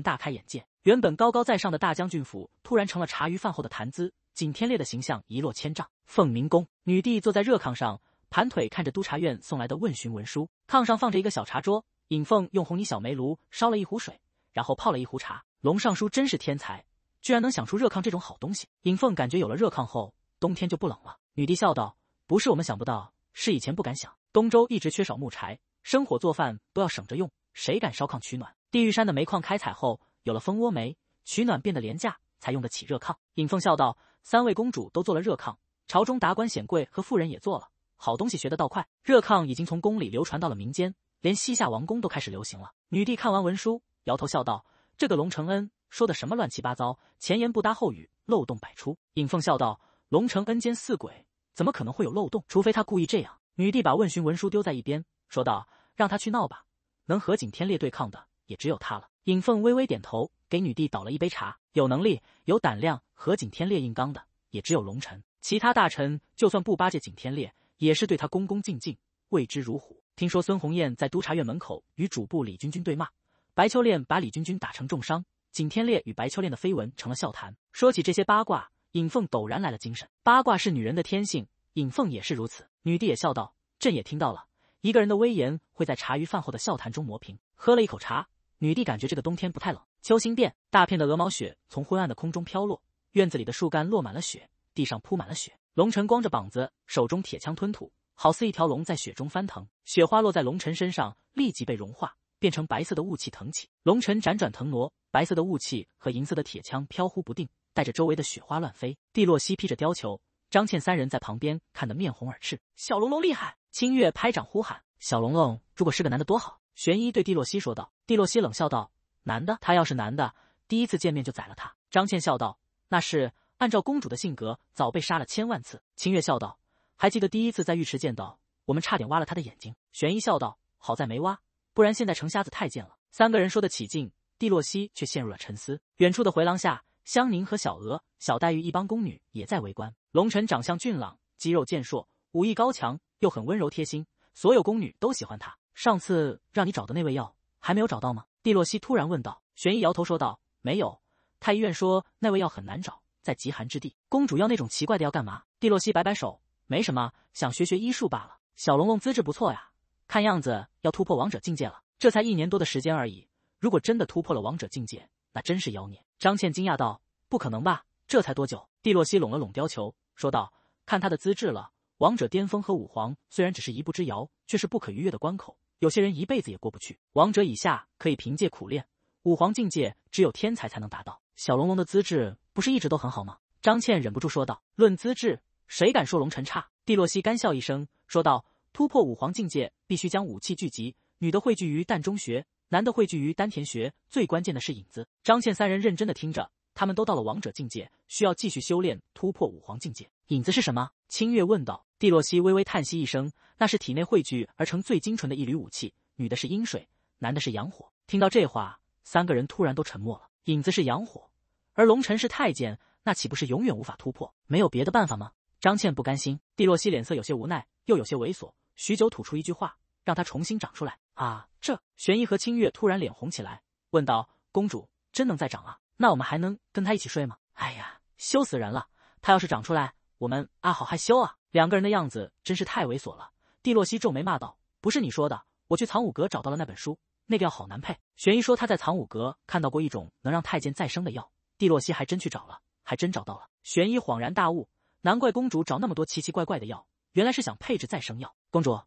大开眼界。原本高高在上的大将军府，突然成了茶余饭后的谈资。景天烈的形象一落千丈。凤鸣宫女帝坐在热炕上，盘腿看着督察院送来的问询文书。炕上放着一个小茶桌，尹凤用红泥小煤炉烧了一壶水，然后泡了一壶茶。龙尚书真是天才，居然能想出热炕这种好东西。尹凤感觉有了热炕后，冬天就不冷了。女帝笑道：“不是我们想不到，是以前不敢想。东周一直缺少木柴，生火做饭都要省着用，谁敢烧炕取暖？”地狱山的煤矿开采后，有了蜂窝煤，取暖变得廉价，才用得起热炕。尹凤笑道：“三位公主都做了热炕，朝中达官显贵和富人也做了。好东西学得倒快，热炕已经从宫里流传到了民间，连西夏王宫都开始流行了。”女帝看完文书，摇头笑道：“这个龙承恩说的什么乱七八糟，前言不搭后语，漏洞百出。”尹凤笑道：“龙承恩奸似鬼，怎么可能会有漏洞？除非他故意这样。”女帝把问询文书丢在一边，说道：“让他去闹吧，能和景天烈对抗的。”也只有他了。尹凤微微点头，给女帝倒了一杯茶。有能力、有胆量和景天烈硬刚的，也只有龙尘。其他大臣就算不巴结景天烈，也是对他恭恭敬敬，畏之如虎。听说孙红艳在督察院门口与主簿李君君对骂，白秋练把李君君打成重伤。景天烈与白秋练的绯闻成了笑谈。说起这些八卦，尹凤陡然来了精神。八卦是女人的天性，尹凤也是如此。女帝也笑道：“朕也听到了。一个人的威严会在茶余饭后的笑谈中磨平。”喝了一口茶。女帝感觉这个冬天不太冷。秋心殿，大片的鹅毛雪从昏暗的空中飘落，院子里的树干落满了雪，地上铺满了雪。龙晨光着膀子，手中铁枪吞吐，好似一条龙在雪中翻腾。雪花落在龙晨身上，立即被融化，变成白色的雾气腾起。龙晨辗转腾挪，白色的雾气和银色的铁枪飘忽不定，带着周围的雪花乱飞。帝洛西披着貂裘，张倩三人在旁边看得面红耳赤。小龙龙厉害！清月拍掌呼喊：“小龙龙，如果是个男的多好！”玄一对蒂洛西说道，蒂洛西冷笑道：“男的？他要是男的，第一次见面就宰了他。”张倩笑道：“那是按照公主的性格，早被杀了千万次。”清月笑道：“还记得第一次在浴池见到，我们差点挖了他的眼睛。”玄一笑道：“好在没挖，不然现在成瞎子太贱了。”三个人说得起劲，蒂洛西却陷入了沉思。远处的回廊下，香宁和小娥、小黛玉一帮宫女也在围观。龙臣长相俊朗，肌肉健硕，武艺高强，又很温柔贴心，所有宫女都喜欢他。上次让你找的那味药还没有找到吗？蒂洛西突然问道。玄医摇头说道：“没有，太医院说那味药很难找，在极寒之地。”公主要那种奇怪的药干嘛？蒂洛西摆摆手：“没什么，想学学医术罢了。”小龙龙资质不错呀，看样子要突破王者境界了。这才一年多的时间而已，如果真的突破了王者境界，那真是妖孽。张倩惊讶道：“不可能吧？这才多久？”蒂洛西拢了拢貂裘，说道：“看他的资质了。王者巅峰和武皇虽然只是一步之遥，却是不可逾越的关口。”有些人一辈子也过不去。王者以下可以凭借苦练，武皇境界只有天才才能达到。小龙龙的资质不是一直都很好吗？张倩忍不住说道。论资质，谁敢说龙尘差？蒂洛西干笑一声说道，突破武皇境界必须将武器聚集，女的汇聚于膻中穴，男的汇聚于丹田穴，最关键的是影子。张倩三人认真的听着，他们都到了王者境界，需要继续修炼突破武皇境界。影子是什么？清月问道。蒂洛西微微叹息一声，那是体内汇聚而成最精纯的一缕武器。女的是阴水，男的是阳火。听到这话，三个人突然都沉默了。影子是阳火，而龙尘是太监，那岂不是永远无法突破？没有别的办法吗？张倩不甘心。蒂洛西脸色有些无奈，又有些猥琐，许久吐出一句话，让他重新长出来。啊！这玄一和清月突然脸红起来，问道：“公主真能再长啊？那我们还能跟他一起睡吗？”哎呀，羞死人了！他要是长出来，我们啊，好害羞啊！两个人的样子真是太猥琐了，蒂洛西皱眉骂道：“不是你说的，我去藏武阁找到了那本书，那个药好难配。”玄一说他在藏武阁看到过一种能让太监再生的药，蒂洛西还真去找了，还真找到了。玄一恍然大悟，难怪公主找那么多奇奇怪怪的药，原来是想配置再生药。公主，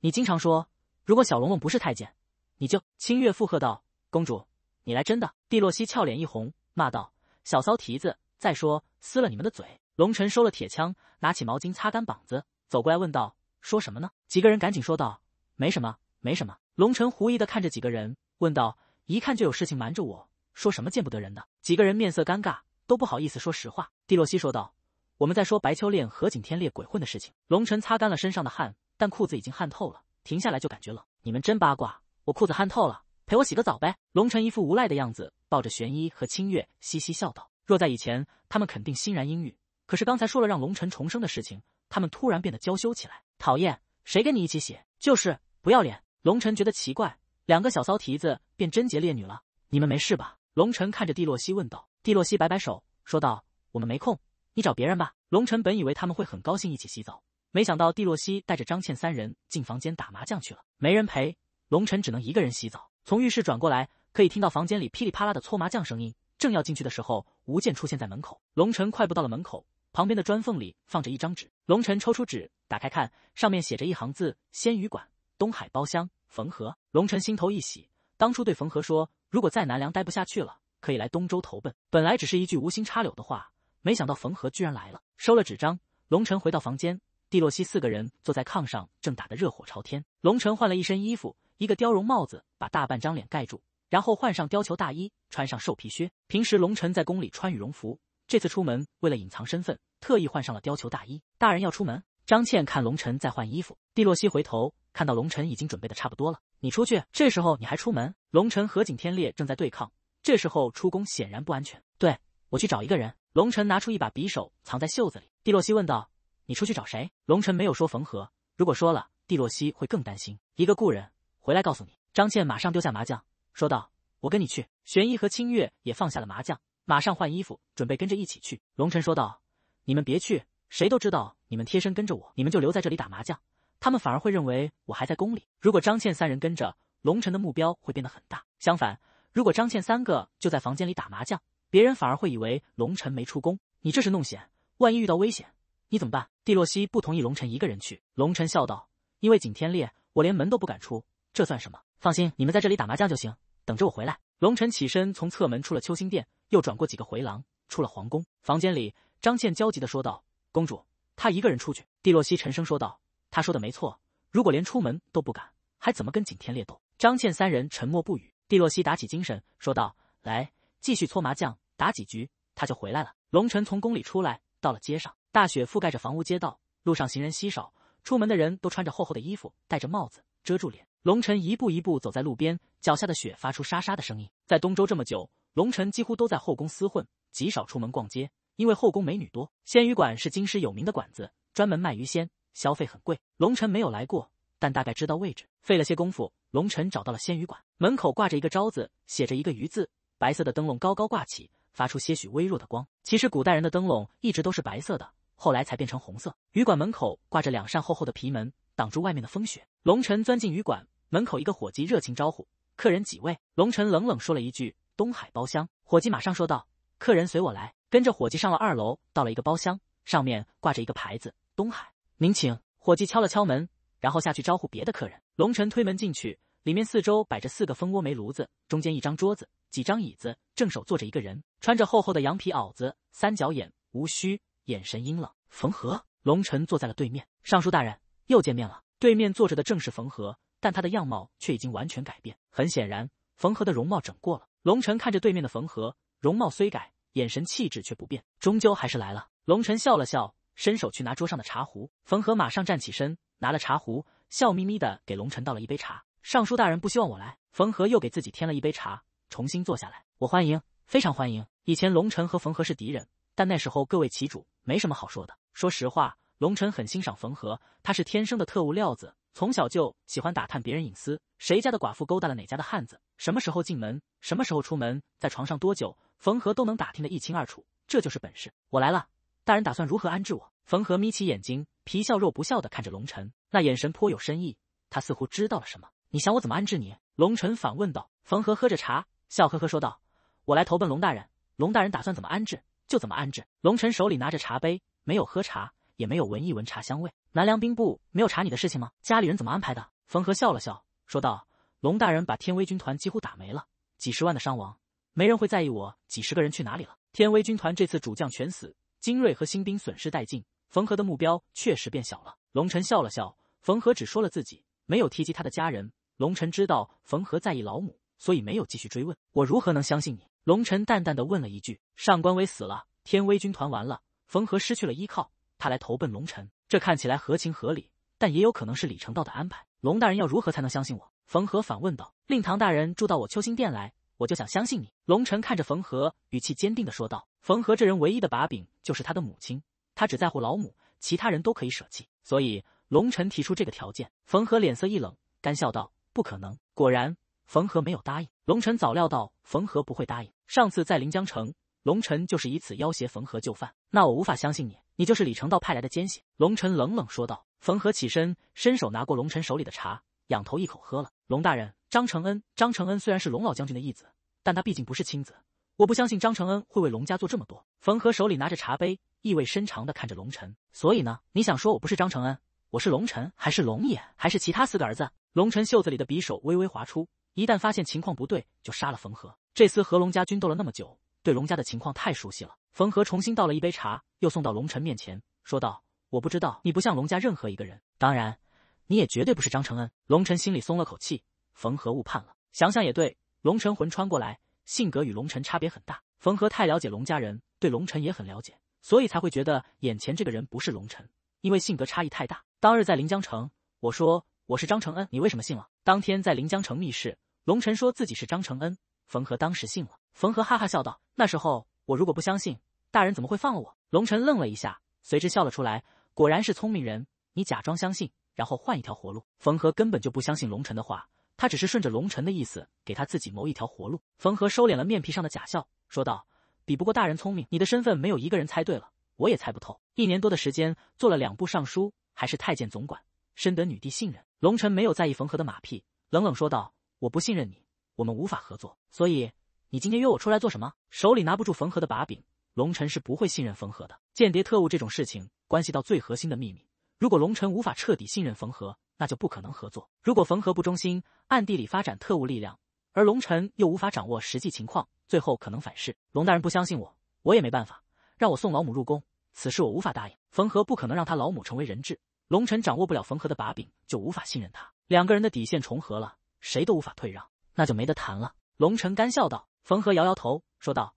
你经常说如果小龙龙不是太监，你就……清月附和道：“公主，你来真的。”蒂洛西俏脸一红，骂道：“小骚蹄子！再说撕了你们的嘴。”龙晨收了铁枪，拿起毛巾擦干膀子，走过来问道：“说什么呢？”几个人赶紧说道：“没什么，没什么。”龙晨狐疑的看着几个人，问道：“一看就有事情瞒着我，说什么见不得人的？”几个人面色尴尬，都不好意思说实话。蒂洛西说道：“我们在说白秋恋和景天烈鬼混的事情。”龙晨擦干了身上的汗，但裤子已经汗透了，停下来就感觉冷。你们真八卦，我裤子汗透了，陪我洗个澡呗。龙晨一副无赖的样子，抱着玄一和清月嘻嘻笑道：“若在以前，他们肯定欣然应允。”可是刚才说了让龙晨重生的事情，他们突然变得娇羞起来。讨厌，谁跟你一起洗？就是不要脸。龙晨觉得奇怪，两个小骚蹄子变贞洁烈女了。你们没事吧？龙晨看着蒂洛西问道。蒂洛西摆摆手，说道：“我们没空，你找别人吧。”龙晨本以为他们会很高兴一起洗澡，没想到蒂洛西带着张倩三人进房间打麻将去了，没人陪，龙晨只能一个人洗澡。从浴室转过来，可以听到房间里噼里啪啦的搓麻将声音。正要进去的时候，吴健出现在门口。龙晨快步到了门口。旁边的砖缝里放着一张纸，龙晨抽出纸，打开看，上面写着一行字：“鲜鱼馆东海包厢冯和。”龙晨心头一喜，当初对冯和说，如果在南梁待不下去了，可以来东周投奔。本来只是一句无心插柳的话，没想到冯和居然来了。收了纸张，龙晨回到房间，蒂洛西四个人坐在炕上，正打得热火朝天。龙晨换了一身衣服，一个貂绒帽子把大半张脸盖住，然后换上貂裘大衣，穿上兽皮靴。平时龙晨在宫里穿羽绒服。这次出门，为了隐藏身份，特意换上了貂裘大衣。大人要出门，张倩看龙晨在换衣服，蒂洛西回头看到龙晨已经准备的差不多了。你出去？这时候你还出门？龙晨和景天烈正在对抗，这时候出宫显然不安全。对，我去找一个人。龙晨拿出一把匕首，藏在袖子里。蒂洛西问道：“你出去找谁？”龙晨没有说缝合，如果说了，蒂洛西会更担心。一个故人，回来告诉你。张倩马上丢下麻将，说道：“我跟你去。”玄一和清月也放下了麻将。马上换衣服，准备跟着一起去。龙晨说道：“你们别去，谁都知道你们贴身跟着我，你们就留在这里打麻将。他们反而会认为我还在宫里。如果张倩三人跟着龙晨的目标会变得很大。相反，如果张倩三个就在房间里打麻将，别人反而会以为龙晨没出宫。你这是弄险，万一遇到危险，你怎么办？”蒂洛西不同意龙晨一个人去。龙晨笑道：“因为景天烈，我连门都不敢出，这算什么？放心，你们在这里打麻将就行，等着我回来。”龙晨起身，从侧门出了秋心殿。又转过几个回廊，出了皇宫。房间里，张倩焦急的说道：“公主，她一个人出去。”帝洛西沉声说道：“她说的没错，如果连出门都不敢，还怎么跟景天烈斗？”张倩三人沉默不语。帝洛西打起精神说道：“来，继续搓麻将，打几局，他就回来了。”龙晨从宫里出来，到了街上，大雪覆盖着房屋、街道，路上行人稀少，出门的人都穿着厚厚的衣服，戴着帽子遮住脸。龙晨一步一步走在路边，脚下的雪发出沙沙的声音。在东周这么久。龙尘几乎都在后宫厮混，极少出门逛街，因为后宫美女多。鲜鱼馆是京师有名的馆子，专门卖鱼鲜，消费很贵。龙尘没有来过，但大概知道位置。费了些功夫，龙尘找到了鲜鱼馆。门口挂着一个招子，写着一个鱼字。白色的灯笼高高挂起，发出些许微弱的光。其实古代人的灯笼一直都是白色的，后来才变成红色。鱼馆门口挂着两扇厚厚的皮门，挡住外面的风雪。龙尘钻进鱼馆门口，一个伙计热情招呼：“客人几位？”龙尘冷冷说了一句。东海包厢，伙计马上说道：“客人随我来。”跟着伙计上了二楼，到了一个包厢，上面挂着一个牌子：“东海，您请。”伙计敲了敲门，然后下去招呼别的客人。龙晨推门进去，里面四周摆着四个蜂窝煤炉子，中间一张桌子，几张椅子，正手坐着一个人，穿着厚厚的羊皮袄子，三角眼，无须，眼神阴冷。缝合，龙晨坐在了对面。尚书大人，又见面了。对面坐着的正是缝合，但他的样貌却已经完全改变。很显然，缝合的容貌整过了。龙尘看着对面的冯和，容貌虽改，眼神气质却不变，终究还是来了。龙尘笑了笑，伸手去拿桌上的茶壶。冯和马上站起身，拿了茶壶，笑眯眯的给龙尘倒了一杯茶。尚书大人不希望我来，冯和又给自己添了一杯茶，重新坐下来。我欢迎，非常欢迎。以前龙尘和冯和是敌人，但那时候各为其主，没什么好说的。说实话，龙尘很欣赏冯和，他是天生的特务料子。从小就喜欢打探别人隐私，谁家的寡妇勾搭了哪家的汉子，什么时候进门，什么时候出门，在床上多久，冯和都能打听的一清二楚，这就是本事。我来了，大人打算如何安置我？冯和眯起眼睛，皮笑肉不笑的看着龙晨，那眼神颇有深意，他似乎知道了什么。你想我怎么安置你？龙晨反问道。冯和喝着茶，笑呵呵说道：“我来投奔龙大人，龙大人打算怎么安置就怎么安置。”龙晨手里拿着茶杯，没有喝茶，也没有闻一闻茶香味。南梁兵部没有查你的事情吗？家里人怎么安排的？冯和笑了笑，说道：“龙大人把天威军团几乎打没了，几十万的伤亡，没人会在意我几十个人去哪里了。天威军团这次主将全死，精锐和新兵损失殆尽，冯和的目标确实变小了。”龙尘笑了笑，冯和只说了自己，没有提及他的家人。龙尘知道冯和在意老母，所以没有继续追问。我如何能相信你？龙尘淡淡的问了一句。上官威死了，天威军团完了，冯和失去了依靠，他来投奔龙尘。这看起来合情合理，但也有可能是李成道的安排。龙大人要如何才能相信我？冯和反问道。令堂大人住到我秋心殿来，我就想相信你。龙晨看着冯和，语气坚定地说道。冯和这人唯一的把柄就是他的母亲，他只在乎老母，其他人都可以舍弃。所以龙晨提出这个条件。冯和脸色一冷，干笑道：“不可能。”果然，冯和没有答应。龙晨早料到冯和不会答应。上次在临江城，龙晨就是以此要挟冯和就范。那我无法相信你。你就是李成道派来的奸细，龙尘冷冷说道。冯和起身，伸手拿过龙尘手里的茶，仰头一口喝了。龙大人，张承恩。张承恩虽然是龙老将军的义子，但他毕竟不是亲子，我不相信张承恩会为龙家做这么多。冯和手里拿着茶杯，意味深长地看着龙尘。所以呢，你想说我不是张承恩，我是龙尘，还是龙爷，还是其他四个儿子？龙尘袖子里的匕首微微划出，一旦发现情况不对，就杀了冯和。这厮和龙家军斗了那么久，对龙家的情况太熟悉了。冯和重新倒了一杯茶，又送到龙晨面前，说道：“我不知道，你不像龙家任何一个人，当然，你也绝对不是张承恩。”龙辰心里松了口气，冯和误判了。想想也对，龙晨魂穿过来，性格与龙辰差别很大。冯和太了解龙家人，对龙辰也很了解，所以才会觉得眼前这个人不是龙辰，因为性格差异太大。当日在临江城，我说我是张承恩，你为什么信了？当天在临江城密室，龙辰说自己是张承恩，冯和当时信了。冯和哈哈笑道：“那时候。”我如果不相信，大人怎么会放了我？龙尘愣了一下，随之笑了出来。果然是聪明人，你假装相信，然后换一条活路。冯和根本就不相信龙尘的话，他只是顺着龙尘的意思，给他自己谋一条活路。冯和收敛了面皮上的假笑，说道：“比不过大人聪明，你的身份没有一个人猜对了，我也猜不透。一年多的时间，做了两部尚书，还是太监总管，深得女帝信任。”龙尘没有在意冯和的马屁，冷冷说道：“我不信任你，我们无法合作，所以。”你今天约我出来做什么？手里拿不住冯和的把柄，龙尘是不会信任冯和的。间谍特务这种事情，关系到最核心的秘密。如果龙尘无法彻底信任冯和，那就不可能合作。如果冯和不忠心，暗地里发展特务力量，而龙尘又无法掌握实际情况，最后可能反噬。龙大人不相信我，我也没办法。让我送老母入宫，此事我无法答应。冯和不可能让他老母成为人质。龙尘掌握不了冯和的把柄，就无法信任他。两个人的底线重合了，谁都无法退让，那就没得谈了。龙尘干笑道。冯和摇摇头，说道：“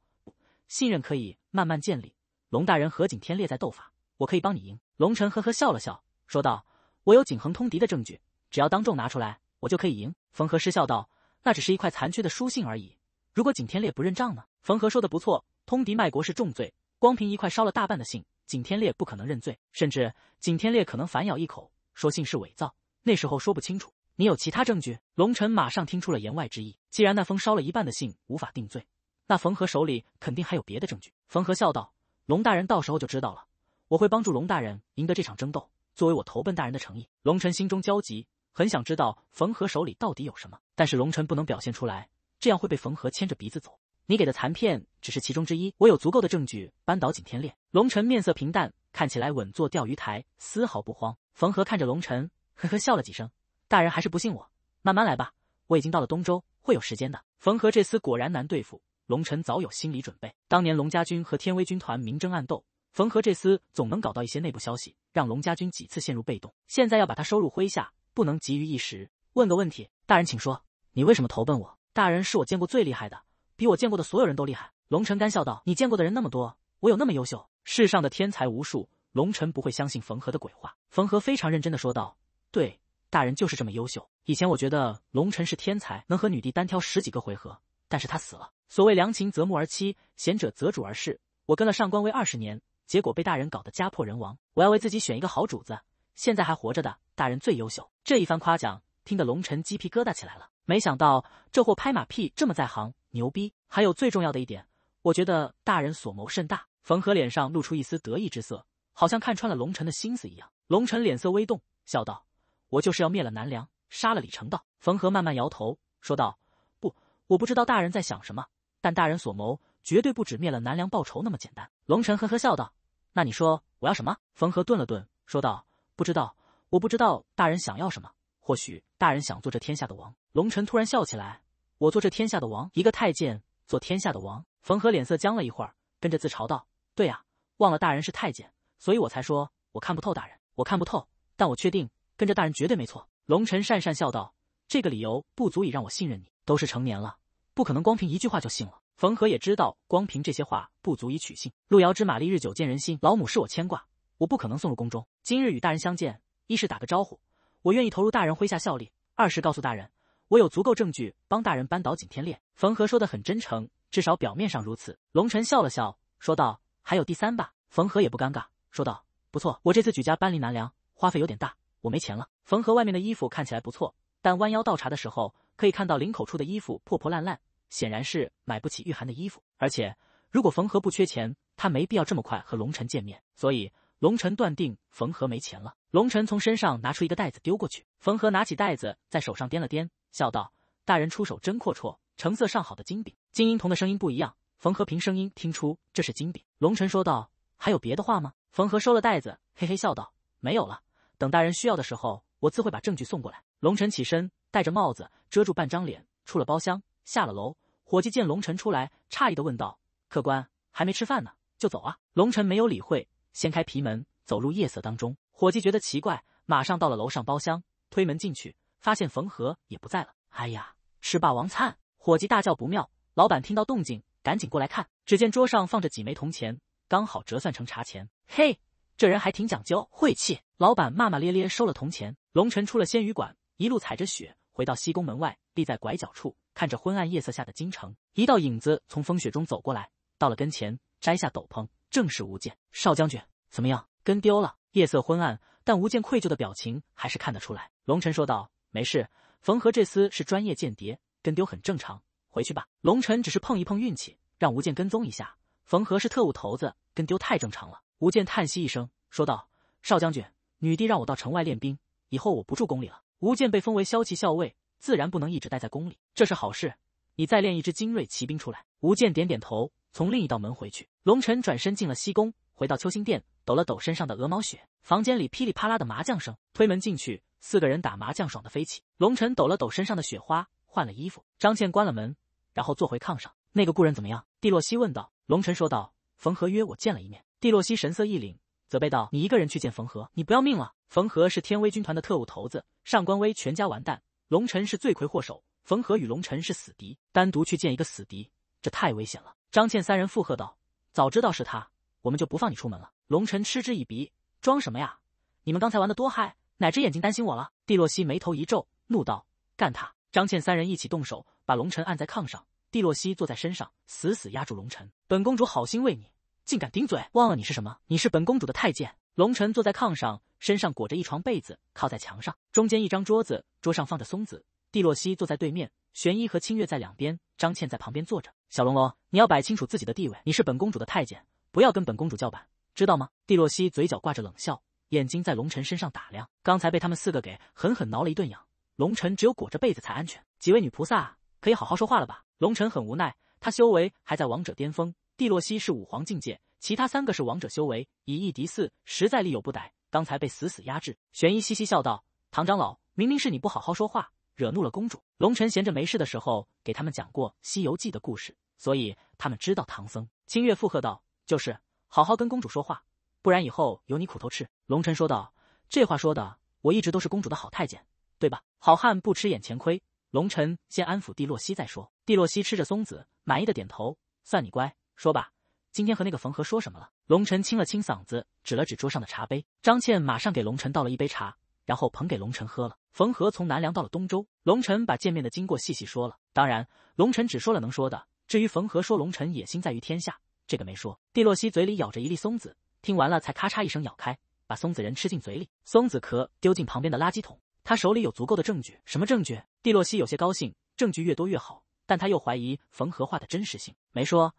信任可以慢慢建立。龙大人和景天烈在斗法，我可以帮你赢。”龙晨呵呵笑了笑，说道：“我有景恒通敌的证据，只要当众拿出来，我就可以赢。”冯和失笑道：“那只是一块残缺的书信而已。如果景天烈不认账呢？”冯和说的不错，通敌卖国是重罪，光凭一块烧了大半的信，景天烈不可能认罪，甚至景天烈可能反咬一口，说信是伪造，那时候说不清楚。你有其他证据？龙尘马上听出了言外之意。既然那封烧了一半的信无法定罪，那冯和手里肯定还有别的证据。冯和笑道：“龙大人到时候就知道了，我会帮助龙大人赢得这场争斗，作为我投奔大人的诚意。”龙晨心中焦急，很想知道冯和手里到底有什么，但是龙晨不能表现出来，这样会被冯和牵着鼻子走。你给的残片只是其中之一，我有足够的证据扳倒景天烈。龙晨面色平淡，看起来稳坐钓鱼台，丝毫不慌。冯和看着龙晨，呵呵笑了几声。大人还是不信我，慢慢来吧。我已经到了东周，会有时间的。冯和这厮果然难对付，龙晨早有心理准备。当年龙家军和天威军团明争暗斗，冯和这厮总能搞到一些内部消息，让龙家军几次陷入被动。现在要把他收入麾下，不能急于一时。问个问题，大人请说，你为什么投奔我？大人是我见过最厉害的，比我见过的所有人都厉害。龙晨干笑道：“你见过的人那么多，我有那么优秀？世上的天才无数，龙晨不会相信冯和的鬼话。”冯和非常认真的说道：“对。”大人就是这么优秀。以前我觉得龙尘是天才，能和女帝单挑十几个回合，但是他死了。所谓良禽择木而栖，贤者择主而事。我跟了上官威二十年，结果被大人搞得家破人亡。我要为自己选一个好主子。现在还活着的大人最优秀。这一番夸奖，听得龙尘鸡皮疙瘩起来了。没想到这货拍马屁这么在行，牛逼。还有最重要的一点，我觉得大人所谋甚大。冯和脸上露出一丝得意之色，好像看穿了龙尘的心思一样。龙尘脸色微动，笑道。我就是要灭了南梁，杀了李承道。冯和慢慢摇头说道：“不，我不知道大人在想什么，但大人所谋绝对不止灭了南梁报仇那么简单。”龙尘呵呵笑道：“那你说我要什么？”冯和顿了顿说道：“不知道，我不知道大人想要什么。或许大人想做这天下的王。”龙尘突然笑起来：“我做这天下的王，一个太监做天下的王。”冯和脸色僵了一会儿，跟着自嘲道：“对呀，忘了大人是太监，所以我才说我看不透大人，我看不透。但我确定。”跟着大人绝对没错。龙晨讪讪笑道：“这个理由不足以让我信任你。都是成年了，不可能光凭一句话就信了。”冯和也知道，光凭这些话不足以取信。路遥知马力，日久见人心。老母是我牵挂，我不可能送入宫中。今日与大人相见，一是打个招呼，我愿意投入大人麾下效力；二是告诉大人，我有足够证据帮大人扳倒景天烈。冯和说的很真诚，至少表面上如此。龙晨笑了笑，说道：“还有第三吧？”冯和也不尴尬，说道：“不错，我这次举家搬离南梁，花费有点大。”我没钱了。缝合外面的衣服看起来不错，但弯腰倒茶的时候，可以看到领口处的衣服破破烂烂，显然是买不起御寒的衣服。而且，如果缝合不缺钱，他没必要这么快和龙晨见面。所以，龙晨断定缝合没钱了。龙晨从身上拿出一个袋子丢过去，缝合拿起袋子在手上掂了掂，笑道：“大人出手真阔绰，成色上好的金饼。”金银铜的声音不一样，缝和平声音听出这是金饼。龙晨说道：“还有别的话吗？”缝合收了袋子，嘿嘿笑道：“没有了。”等大人需要的时候，我自会把证据送过来。龙晨起身，戴着帽子遮住半张脸，出了包厢，下了楼。伙计见龙晨出来，诧异的问道：“客官还没吃饭呢，就走啊？”龙晨没有理会，掀开皮门，走入夜色当中。伙计觉得奇怪，马上到了楼上包厢，推门进去，发现冯和也不在了。哎呀，吃霸王餐！伙计大叫不妙。老板听到动静，赶紧过来看，只见桌上放着几枚铜钱，刚好折算成茶钱。嘿，这人还挺讲究，晦气。老板骂骂咧咧收了铜钱，龙尘出了仙鱼馆，一路踩着雪回到西宫门外，立在拐角处，看着昏暗夜色下的京城。一道影子从风雪中走过来，到了跟前，摘下斗篷，正是吴健。少将军，怎么样？跟丢了？夜色昏暗，但吴健愧疚的表情还是看得出来。龙尘说道：“没事，冯和这厮是专业间谍，跟丢很正常。回去吧。”龙尘只是碰一碰运气，让吴健跟踪一下。冯和是特务头子，跟丢太正常了。吴健叹息一声，说道：“少将军。”女帝让我到城外练兵，以后我不住宫里了。吴健被封为骁骑校尉，自然不能一直待在宫里，这是好事。你再练一支精锐骑兵出来。吴健点点头，从另一道门回去。龙晨转身进了西宫，回到秋心殿，抖了抖身上的鹅毛雪。房间里噼里啪啦的麻将声，推门进去，四个人打麻将，爽的飞起。龙晨抖了抖身上的雪花，换了衣服。张倩关了门，然后坐回炕上。那个故人怎么样？帝洛西问道。龙晨说道：“冯和约我见了一面。”帝洛西神色一凛。责备道：“你一个人去见冯和，你不要命了？”冯和是天威军团的特务头子，上官威全家完蛋，龙尘是罪魁祸首。冯和与龙尘是死敌，单独去见一个死敌，这太危险了。”张倩三人附和道：“早知道是他，我们就不放你出门了。”龙尘嗤之以鼻：“装什么呀？你们刚才玩的多嗨，哪只眼睛担心我了？”帝洛西眉头一皱，怒道：“干他！”张倩三人一起动手，把龙尘按在炕上，帝洛西坐在身上，死死压住龙尘。本公主好心为你。竟敢顶嘴！忘了你是什么？你是本公主的太监。龙尘坐在炕上，身上裹着一床被子，靠在墙上。中间一张桌子，桌上放着松子。帝洛西坐在对面，玄一和清月在两边，张倩在旁边坐着。小龙龙，你要摆清楚自己的地位，你是本公主的太监，不要跟本公主叫板，知道吗？帝洛西嘴角挂着冷笑，眼睛在龙尘身上打量。刚才被他们四个给狠狠挠了一顿痒，龙尘只有裹着被子才安全。几位女菩萨，可以好好说话了吧？龙尘很无奈，他修为还在王者巅峰。帝洛西是五皇境界，其他三个是王者修为，以一敌四，实在力有不逮。刚才被死死压制。玄一嘻嘻笑道：“唐长老，明明是你不好好说话，惹怒了公主。”龙尘闲着没事的时候给他们讲过《西游记》的故事，所以他们知道唐僧。清月附和道：“就是，好好跟公主说话，不然以后有你苦头吃。”龙尘说道：“这话说的，我一直都是公主的好太监，对吧？”好汉不吃眼前亏，龙尘先安抚帝洛西再说。帝洛西吃着松子，满意的点头：“算你乖。”说吧，今天和那个冯和说什么了？龙晨清了清嗓子，指了指桌上的茶杯。张倩马上给龙晨倒了一杯茶，然后捧给龙晨喝了。冯和从南梁到了东周，龙晨把见面的经过细细说了。当然，龙晨只说了能说的，至于冯和说龙晨野心在于天下，这个没说。蒂洛西嘴里咬着一粒松子，听完了才咔嚓一声咬开，把松子仁吃进嘴里，松子壳丢进旁边的垃圾桶。他手里有足够的证据，什么证据？蒂洛西有些高兴，证据越多越好，但他又怀疑冯和话的真实性，没说。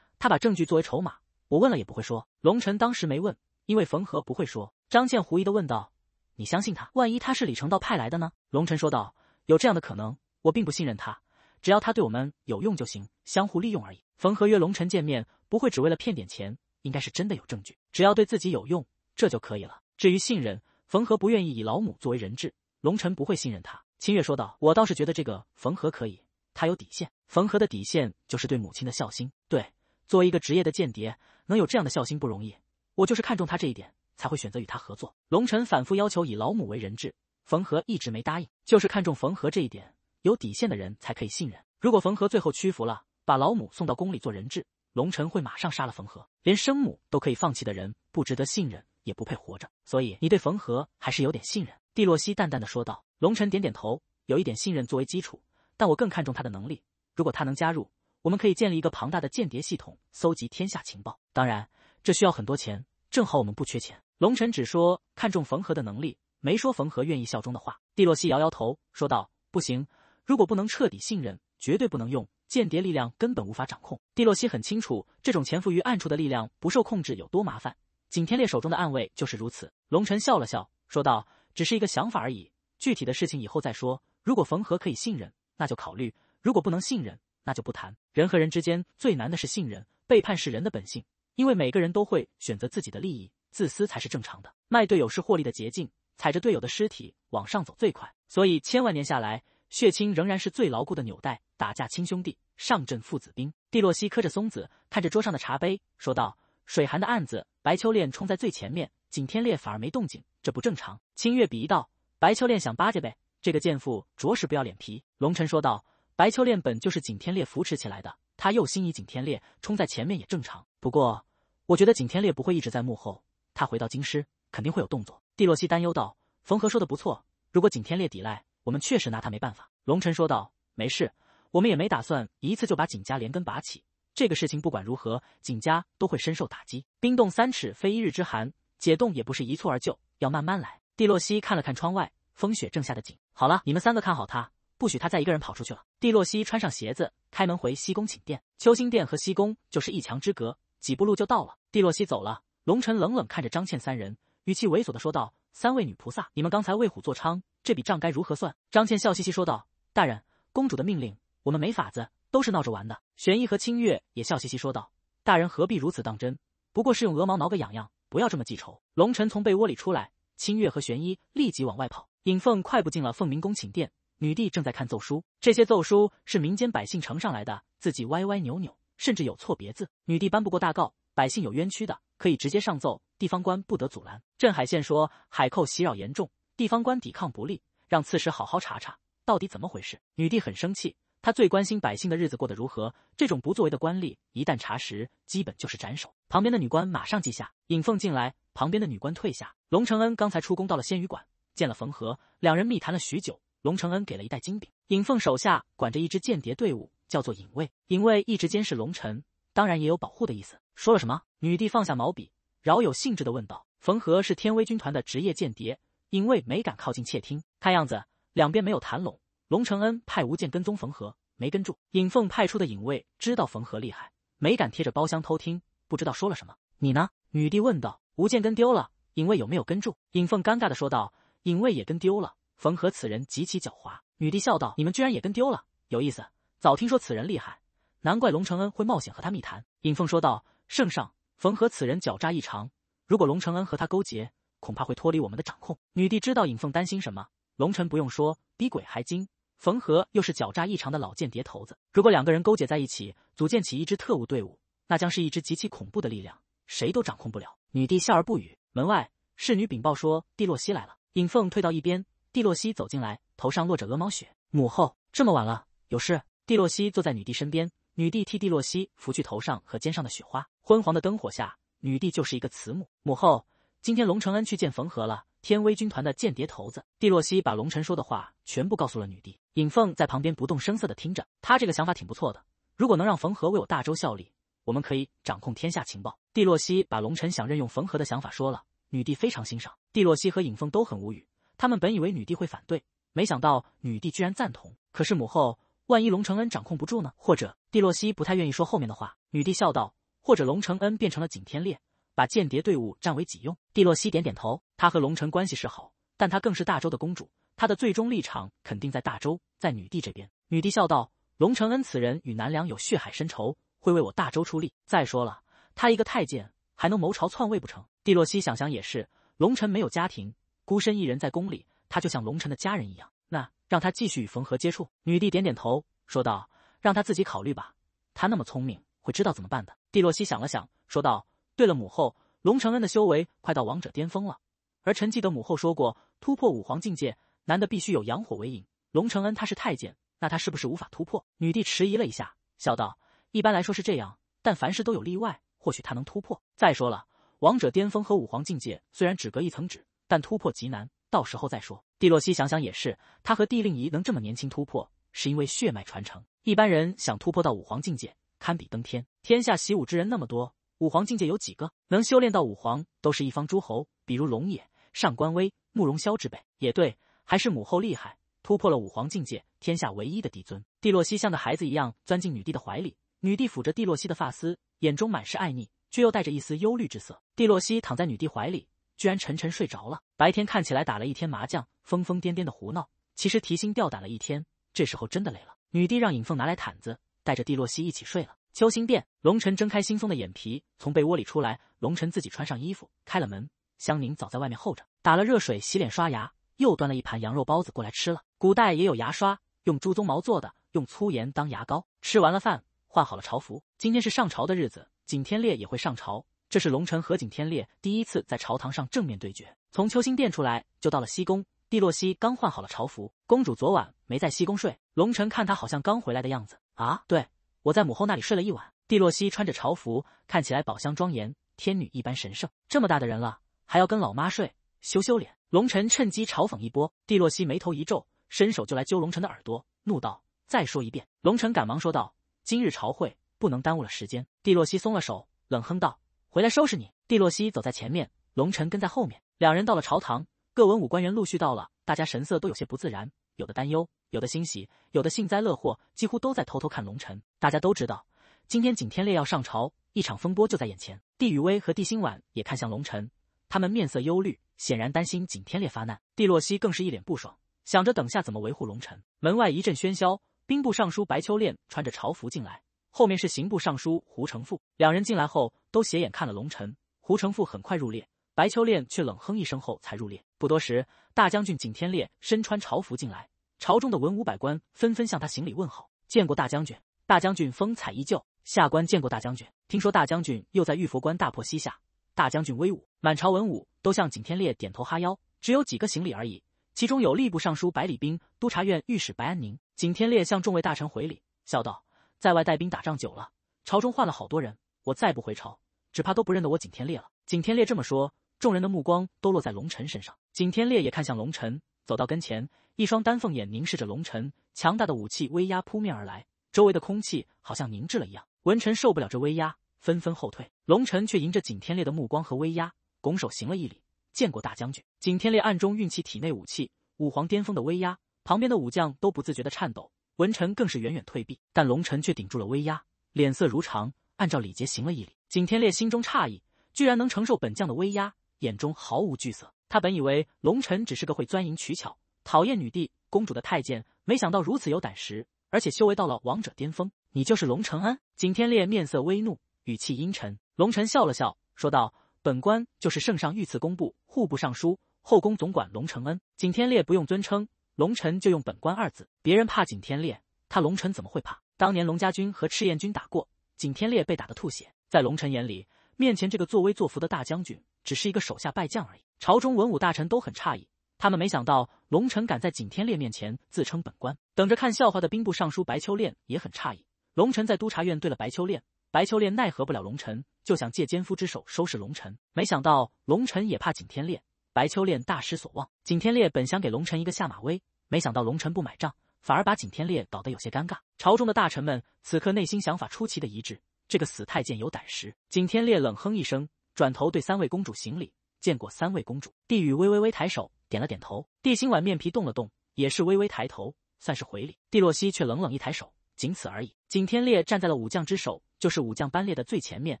他把证据作为筹码，我问了也不会说。龙晨当时没问，因为冯和不会说。张健狐疑的问道：“你相信他？万一他是李成道派来的呢？”龙晨说道：“有这样的可能，我并不信任他。只要他对我们有用就行，相互利用而已。”冯和约龙晨见面，不会只为了骗点钱，应该是真的有证据。只要对自己有用，这就可以了。至于信任，冯和不愿意以老母作为人质，龙晨不会信任他。清月说道：“我倒是觉得这个冯和可以，他有底线。冯和的底线就是对母亲的孝心。”对。作为一个职业的间谍，能有这样的孝心不容易，我就是看中他这一点，才会选择与他合作。龙晨反复要求以老母为人质，冯和一直没答应，就是看中冯和这一点，有底线的人才可以信任。如果冯和最后屈服了，把老母送到宫里做人质，龙晨会马上杀了冯和。连生母都可以放弃的人，不值得信任，也不配活着。所以你对冯和还是有点信任。”蒂洛西淡淡的说道。龙晨点点头，有一点信任作为基础，但我更看重他的能力。如果他能加入。我们可以建立一个庞大的间谍系统，搜集天下情报。当然，这需要很多钱，正好我们不缺钱。龙尘只说看中缝合的能力，没说缝合愿意效忠的话。蒂洛西摇摇头说道：“不行，如果不能彻底信任，绝对不能用间谍力量，根本无法掌控。”蒂洛西很清楚，这种潜伏于暗处的力量不受控制有多麻烦。景天烈手中的暗卫就是如此。龙尘笑了笑说道：“只是一个想法而已，具体的事情以后再说。如果缝合可以信任，那就考虑；如果不能信任，”那就不谈，人和人之间最难的是信任，背叛是人的本性，因为每个人都会选择自己的利益，自私才是正常的。卖队友是获利的捷径，踩着队友的尸体往上走最快，所以千万年下来，血亲仍然是最牢固的纽带。打架亲兄弟，上阵父子兵。蒂洛西磕着松子，看着桌上的茶杯，说道：“水寒的案子，白秋恋冲在最前面，景天烈反而没动静，这不正常。”清月鄙夷道：“白秋恋想巴结呗，这个贱妇着实不要脸皮。”龙晨说道。白秋恋本就是景天烈扶持起来的，他又心仪景天烈，冲在前面也正常。不过，我觉得景天烈不会一直在幕后，他回到京师肯定会有动作。蒂洛西担忧道：“冯和说的不错，如果景天烈抵赖，我们确实拿他没办法。”龙尘说道：“没事，我们也没打算一次就把景家连根拔起。这个事情不管如何，景家都会深受打击。冰冻三尺非一日之寒，解冻也不是一蹴而就，要慢慢来。”蒂洛西看了看窗外，风雪正下的景。好了，你们三个看好他。不许他再一个人跑出去了。蒂洛西穿上鞋子，开门回西宫寝殿。秋心殿和西宫就是一墙之隔，几步路就到了。蒂洛西走了，龙尘冷冷看着张倩三人，语气猥琐的说道：“三位女菩萨，你们刚才为虎作伥，这笔账该如何算？”张倩笑嘻嘻说道：“大人，公主的命令，我们没法子，都是闹着玩的。”玄一和清月也笑嘻嘻说道：“大人何必如此当真？不过是用鹅毛挠个痒痒，不要这么记仇。”龙尘从被窝里出来，清月和玄一立即往外跑。尹凤快步进了凤鸣宫寝殿。女帝正在看奏书，这些奏书是民间百姓呈上来的，自己歪歪扭扭，甚至有错别字。女帝搬不过大告，百姓有冤屈的可以直接上奏，地方官不得阻拦。镇海县说海寇袭扰严重，地方官抵抗不力，让刺史好好查查到底怎么回事。女帝很生气，她最关心百姓的日子过得如何。这种不作为的官吏一旦查实，基本就是斩首。旁边的女官马上记下。引凤进来，旁边的女官退下。龙承恩刚才出宫到了仙羽馆，见了冯和，两人密谈了许久。龙承恩给了一袋金饼。尹凤手下管着一支间谍队伍，叫做尹卫。尹卫一直监视龙晨，当然也有保护的意思。说了什么？女帝放下毛笔，饶有兴致地问道。冯和是天威军团的职业间谍，尹卫没敢靠近窃听。看样子两边没有谈拢。龙承恩派吴健跟踪冯和，没跟住。尹凤派出的尹卫知道冯和厉害，没敢贴着包厢偷听，不知道说了什么。你呢？女帝问道。吴健跟丢了，尹卫有没有跟住？尹凤尴尬地说道。尹卫也跟丢了。缝合此人极其狡猾，女帝笑道：“你们居然也跟丢了，有意思。早听说此人厉害，难怪龙承恩会冒险和他密谈。”尹凤说道：“圣上，缝合此人狡诈异常，如果龙承恩和他勾结，恐怕会脱离我们的掌控。”女帝知道尹凤担心什么，龙晨不用说，比鬼还精。冯和又是狡诈异常的老间谍头子，如果两个人勾结在一起，组建起一支特务队伍，那将是一支极其恐怖的力量，谁都掌控不了。女帝笑而不语。门外侍女禀报说：“蒂洛西来了。”尹凤退到一边。蒂洛西走进来，头上落着鹅毛雪。母后，这么晚了，有事？蒂洛西坐在女帝身边，女帝替蒂洛西拂去头上和肩上的雪花。昏黄的灯火下，女帝就是一个慈母。母后，今天龙承恩去见冯和了，天威军团的间谍头子。蒂洛西把龙晨说的话全部告诉了女帝。尹凤在旁边不动声色的听着，他这个想法挺不错的。如果能让冯和为我大周效力，我们可以掌控天下情报。蒂洛西把龙晨想任用冯和的想法说了，女帝非常欣赏。蒂洛西和尹凤都很无语。他们本以为女帝会反对，没想到女帝居然赞同。可是母后，万一龙承恩掌控不住呢？或者蒂洛西不太愿意说后面的话。女帝笑道：“或者龙承恩变成了景天烈，把间谍队伍占为己用。”蒂洛西点点头。他和龙臣关系是好，但他更是大周的公主，他的最终立场肯定在大周，在女帝这边。女帝笑道：“龙承恩此人与南梁有血海深仇，会为我大周出力。再说了，他一个太监还能谋朝篡位不成？”蒂洛西想想也是，龙臣没有家庭。孤身一人在宫里，他就像龙尘的家人一样。那让他继续与冯和接触。女帝点点头，说道：“让他自己考虑吧，他那么聪明，会知道怎么办的。”帝洛西想了想，说道：“对了，母后，龙承恩的修为快到王者巅峰了，而臣记得母后说过，突破武皇境界，男的必须有阳火为引。龙承恩他是太监，那他是不是无法突破？”女帝迟疑了一下，笑道：“一般来说是这样，但凡事都有例外，或许他能突破。再说了，王者巅峰和武皇境界虽然只隔一层纸。”但突破极难，到时候再说。帝洛西想想也是，他和帝令仪能这么年轻突破，是因为血脉传承。一般人想突破到武皇境界，堪比登天。天下习武之人那么多，武皇境界有几个？能修炼到武皇，都是一方诸侯，比如龙也、上官威、慕容萧之辈。也对，还是母后厉害，突破了武皇境界，天下唯一的帝尊。帝洛西像个孩子一样钻进女帝的怀里，女帝抚着帝洛西的发丝，眼中满是爱意，却又带着一丝忧虑之色。帝洛西躺在女帝怀里。居然沉沉睡着了。白天看起来打了一天麻将，疯疯癫癫的胡闹，其实提心吊胆了一天。这时候真的累了。女帝让尹凤拿来毯子，带着蒂洛西一起睡了。秋心殿，龙晨睁开惺忪的眼皮，从被窝里出来。龙晨自己穿上衣服，开了门。香凝早在外面候着，打了热水洗脸刷牙，又端了一盘羊肉包子过来吃了。古代也有牙刷，用猪鬃毛做的，用粗盐当牙膏。吃完了饭，换好了朝服。今天是上朝的日子，景天烈也会上朝。这是龙尘和景天烈第一次在朝堂上正面对决。从秋心殿出来，就到了西宫。帝洛西刚换好了朝服。公主昨晚没在西宫睡。龙尘看她好像刚回来的样子。啊，对，我在母后那里睡了一晚。帝洛西穿着朝服，看起来宝箱庄严，天女一般神圣。这么大的人了，还要跟老妈睡，羞羞脸。龙尘趁机嘲讽一波。帝洛西眉头一皱，伸手就来揪龙尘的耳朵，怒道：“再说一遍！”龙尘赶忙说道：“今日朝会不能耽误了时间。”帝洛西松了手，冷哼道。回来收拾你！蒂洛西走在前面，龙晨跟在后面。两人到了朝堂，各文武官员陆续到了，大家神色都有些不自然，有的担忧，有的欣喜，有的幸灾乐祸，几乎都在偷偷看龙晨。大家都知道，今天景天烈要上朝，一场风波就在眼前。帝宇威和帝心婉也看向龙晨，他们面色忧虑，显然担心景天烈发难。蒂洛西更是一脸不爽，想着等下怎么维护龙晨。门外一阵喧嚣，兵部尚书白秋练穿着朝服进来，后面是刑部尚书胡成富。两人进来后。都斜眼看了龙尘。胡成富很快入列；白秋练却冷哼一声后才入列。不多时，大将军景天烈身穿朝服进来，朝中的文武百官纷纷向他行礼问好：“见过大将军！”大将军风采依旧。下官见过大将军。听说大将军又在玉佛关大破西夏，大将军威武，满朝文武都向景天烈点头哈腰，只有几个行礼而已。其中有吏部尚书百里兵、督察院御史白安宁。景天烈向众位大臣回礼，笑道：“在外带兵打仗久了，朝中换了好多人，我再不回朝。”只怕都不认得我景天烈了。景天烈这么说，众人的目光都落在龙晨身上。景天烈也看向龙晨，走到跟前，一双丹凤眼凝视着龙晨，强大的武器威压扑面而来，周围的空气好像凝滞了一样。文臣受不了这威压，纷纷后退。龙晨却迎着景天烈的目光和威压，拱手行了一礼：“见过大将军。”景天烈暗中运起体内武器，武皇巅峰的威压，旁边的武将都不自觉的颤抖，文臣更是远远退避。但龙晨却顶住了威压，脸色如常，按照礼节行了一礼。景天烈心中诧异，居然能承受本将的威压，眼中毫无惧色。他本以为龙臣只是个会钻营取巧、讨厌女帝公主的太监，没想到如此有胆识，而且修为到了王者巅峰。你就是龙承恩？景天烈面色微怒，语气阴沉。龙臣笑了笑，说道：“本官就是圣上御赐工部户部尚书、后宫总管龙承恩。”景天烈不用尊称，龙臣就用“本官”二字。别人怕景天烈，他龙臣怎么会怕？当年龙家军和赤焰军打过，景天烈被打得吐血。在龙臣眼里，面前这个作威作福的大将军只是一个手下败将而已。朝中文武大臣都很诧异，他们没想到龙臣敢在景天烈面前自称本官。等着看笑话的兵部尚书白秋练也很诧异，龙臣在督察院对了白秋练，白秋练奈何不了龙臣，就想借奸夫之手收拾龙臣，没想到龙臣也怕景天烈，白秋练大失所望。景天烈本想给龙臣一个下马威，没想到龙臣不买账，反而把景天烈搞得有些尴尬。朝中的大臣们此刻内心想法出奇的一致。这个死太监有胆识，景天烈冷哼一声，转头对三位公主行礼，见过三位公主。帝宇微微微抬手，点了点头。帝心婉面皮动了动，也是微微抬头，算是回礼。帝洛西却冷冷一抬手，仅此而已。景天烈站在了武将之首，就是武将班列的最前面。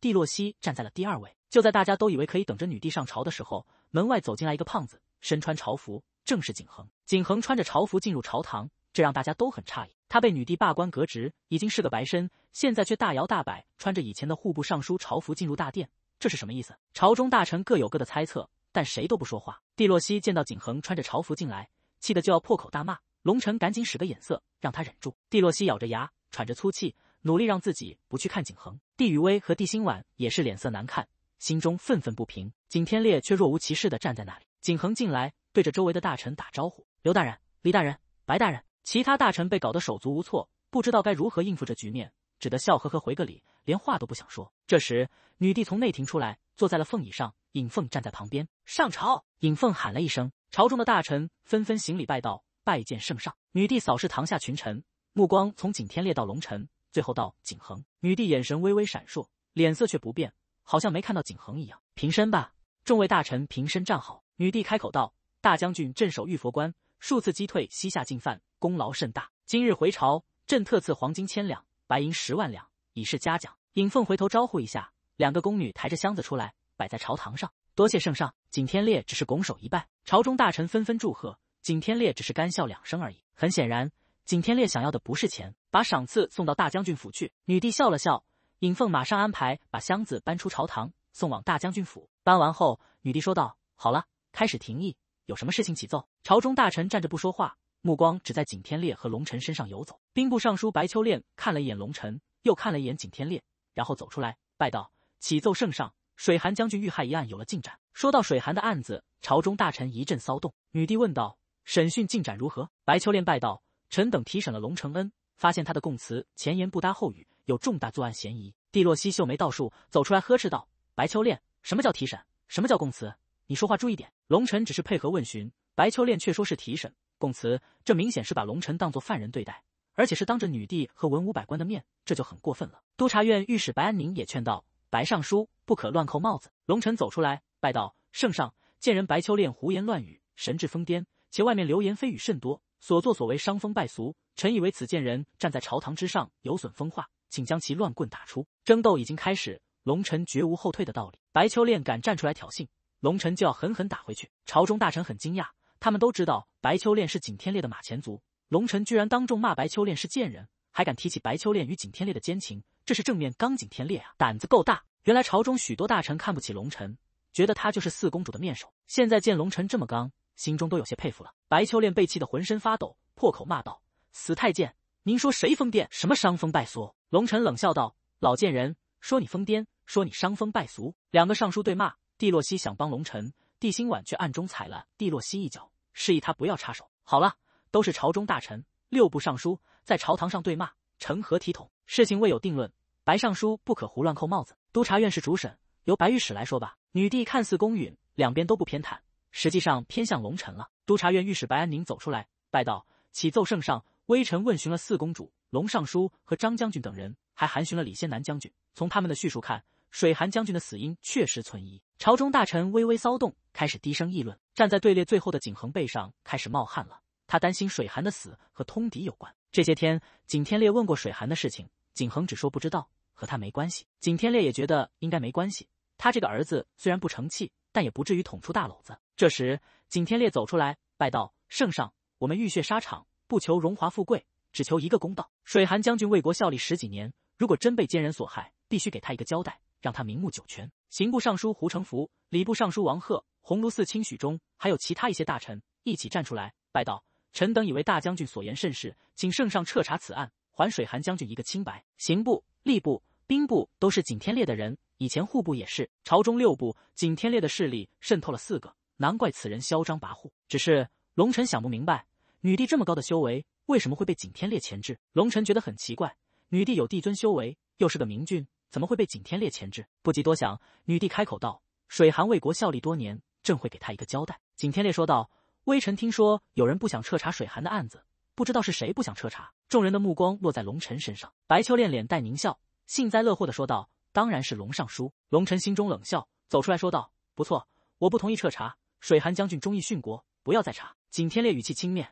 帝洛西站在了第二位。就在大家都以为可以等着女帝上朝的时候，门外走进来一个胖子，身穿朝服，正是景恒。景恒穿着朝服进入朝堂。这让大家都很诧异。他被女帝罢官革职，已经是个白身，现在却大摇大摆穿着以前的户部尚书朝服进入大殿，这是什么意思？朝中大臣各有各的猜测，但谁都不说话。帝洛西见到景珩穿着朝服进来，气得就要破口大骂。龙臣赶紧使个眼色，让他忍住。帝洛西咬着牙，喘着粗气，努力让自己不去看景珩。帝宇威和帝心婉也是脸色难看，心中愤愤不平。景天烈却若无其事地站在那里。景珩进来，对着周围的大臣打招呼：“刘大人，李大人，白大人。”其他大臣被搞得手足无措，不知道该如何应付这局面，只得笑呵呵回个礼，连话都不想说。这时，女帝从内廷出来，坐在了凤椅上，尹凤站在旁边。上朝！尹凤喊了一声，朝中的大臣纷纷行礼拜道：“拜见圣上。”女帝扫视堂下群臣，目光从景天烈到龙尘，最后到景恒。女帝眼神微微闪烁，脸色却不变，好像没看到景恒一样。平身吧！众位大臣平身站好。女帝开口道：“大将军镇守玉佛关，数次击退西夏进犯。”功劳甚大，今日回朝，朕特赐黄金千两，白银十万两，以示嘉奖。尹凤回头招呼一下，两个宫女抬着箱子出来，摆在朝堂上。多谢圣上。景天烈只是拱手一拜。朝中大臣纷纷祝贺，景天烈只是干笑两声而已。很显然，景天烈想要的不是钱，把赏赐送到大将军府去。女帝笑了笑，尹凤马上安排把箱子搬出朝堂，送往大将军府。搬完后，女帝说道：“好了，开始廷议，有什么事情启奏。”朝中大臣站着不说话。目光只在景天烈和龙晨身上游走。兵部尚书白秋练看了一眼龙晨，又看了一眼景天烈，然后走出来拜道：“启奏圣上，水寒将军遇害一案有了进展。”说到水寒的案子，朝中大臣一阵骚动。女帝问道：“审讯进展如何？”白秋练拜道：“臣等提审了龙承恩，发现他的供词前言不搭后语，有重大作案嫌疑。”帝洛西秀眉倒竖，走出来呵斥道：“白秋练，什么叫提审？什么叫供词？你说话注意点！”龙晨只是配合问询，白秋练却说是提审。供词，这明显是把龙臣当作犯人对待，而且是当着女帝和文武百官的面，这就很过分了。督察院御史白安宁也劝道：“白尚书，不可乱扣帽子。”龙臣走出来，拜道：“圣上，贱人白秋恋胡言乱语，神智疯癫，且外面流言蜚语甚多，所作所为伤风败俗。臣以为此贱人站在朝堂之上，有损风化，请将其乱棍打出。”争斗已经开始，龙臣绝无后退的道理。白秋恋敢站出来挑衅，龙臣就要狠狠打回去。朝中大臣很惊讶。他们都知道白秋恋是景天烈的马前卒，龙臣居然当众骂白秋恋是贱人，还敢提起白秋恋与景天烈的奸情，这是正面刚景天烈啊，胆子够大。原来朝中许多大臣看不起龙臣，觉得他就是四公主的面首，现在见龙臣这么刚，心中都有些佩服了。白秋恋被气得浑身发抖，破口骂道：“死太监，您说谁疯癫？什么伤风败俗？”龙臣冷笑道：“老贱人，说你疯癫，说你伤风败俗。”两个尚书对骂。帝洛西想帮龙臣。帝辛婉却暗中踩了帝洛西一脚，示意他不要插手。好了，都是朝中大臣，六部尚书在朝堂上对骂，成何体统？事情未有定论，白尚书不可胡乱扣帽子。督察院是主审，由白御史来说吧。女帝看似公允，两边都不偏袒，实际上偏向龙臣了。督察院御史白安宁走出来，拜道：“启奏圣上，微臣问询了四公主、龙尚书和张将军等人，还寒询了李先南将军。从他们的叙述看……”水寒将军的死因确实存疑，朝中大臣微微骚动，开始低声议论。站在队列最后的景恒背上开始冒汗了，他担心水寒的死和通敌有关。这些天景天烈问过水寒的事情，景恒只说不知道，和他没关系。景天烈也觉得应该没关系，他这个儿子虽然不成器，但也不至于捅出大篓子。这时景天烈走出来，拜道：“圣上，我们浴血沙场，不求荣华富贵，只求一个公道。水寒将军为国效力十几年，如果真被奸人所害，必须给他一个交代。”让他名目九泉。刑部尚书胡承福、礼部尚书王贺、鸿胪寺卿许忠，还有其他一些大臣一起站出来拜道：“臣等以为大将军所言甚是，请圣上彻查此案，还水寒将军一个清白。”刑部、吏部、兵部都是景天烈的人，以前户部也是。朝中六部，景天烈的势力渗透了四个，难怪此人嚣张跋扈。只是龙臣想不明白，女帝这么高的修为，为什么会被景天烈钳制？龙臣觉得很奇怪，女帝有帝尊修为，又是个明君。怎么会被景天烈牵制？不及多想，女帝开口道：“水寒为国效力多年，朕会给他一个交代。”景天烈说道：“微臣听说有人不想彻查水寒的案子，不知道是谁不想彻查。”众人的目光落在龙臣身上，白秋练脸带狞笑，幸灾乐祸的说道：“当然是龙尚书。”龙臣心中冷笑，走出来说道：“不错，我不同意彻查。水寒将军忠义殉国，不要再查。”景天烈语气轻蔑：“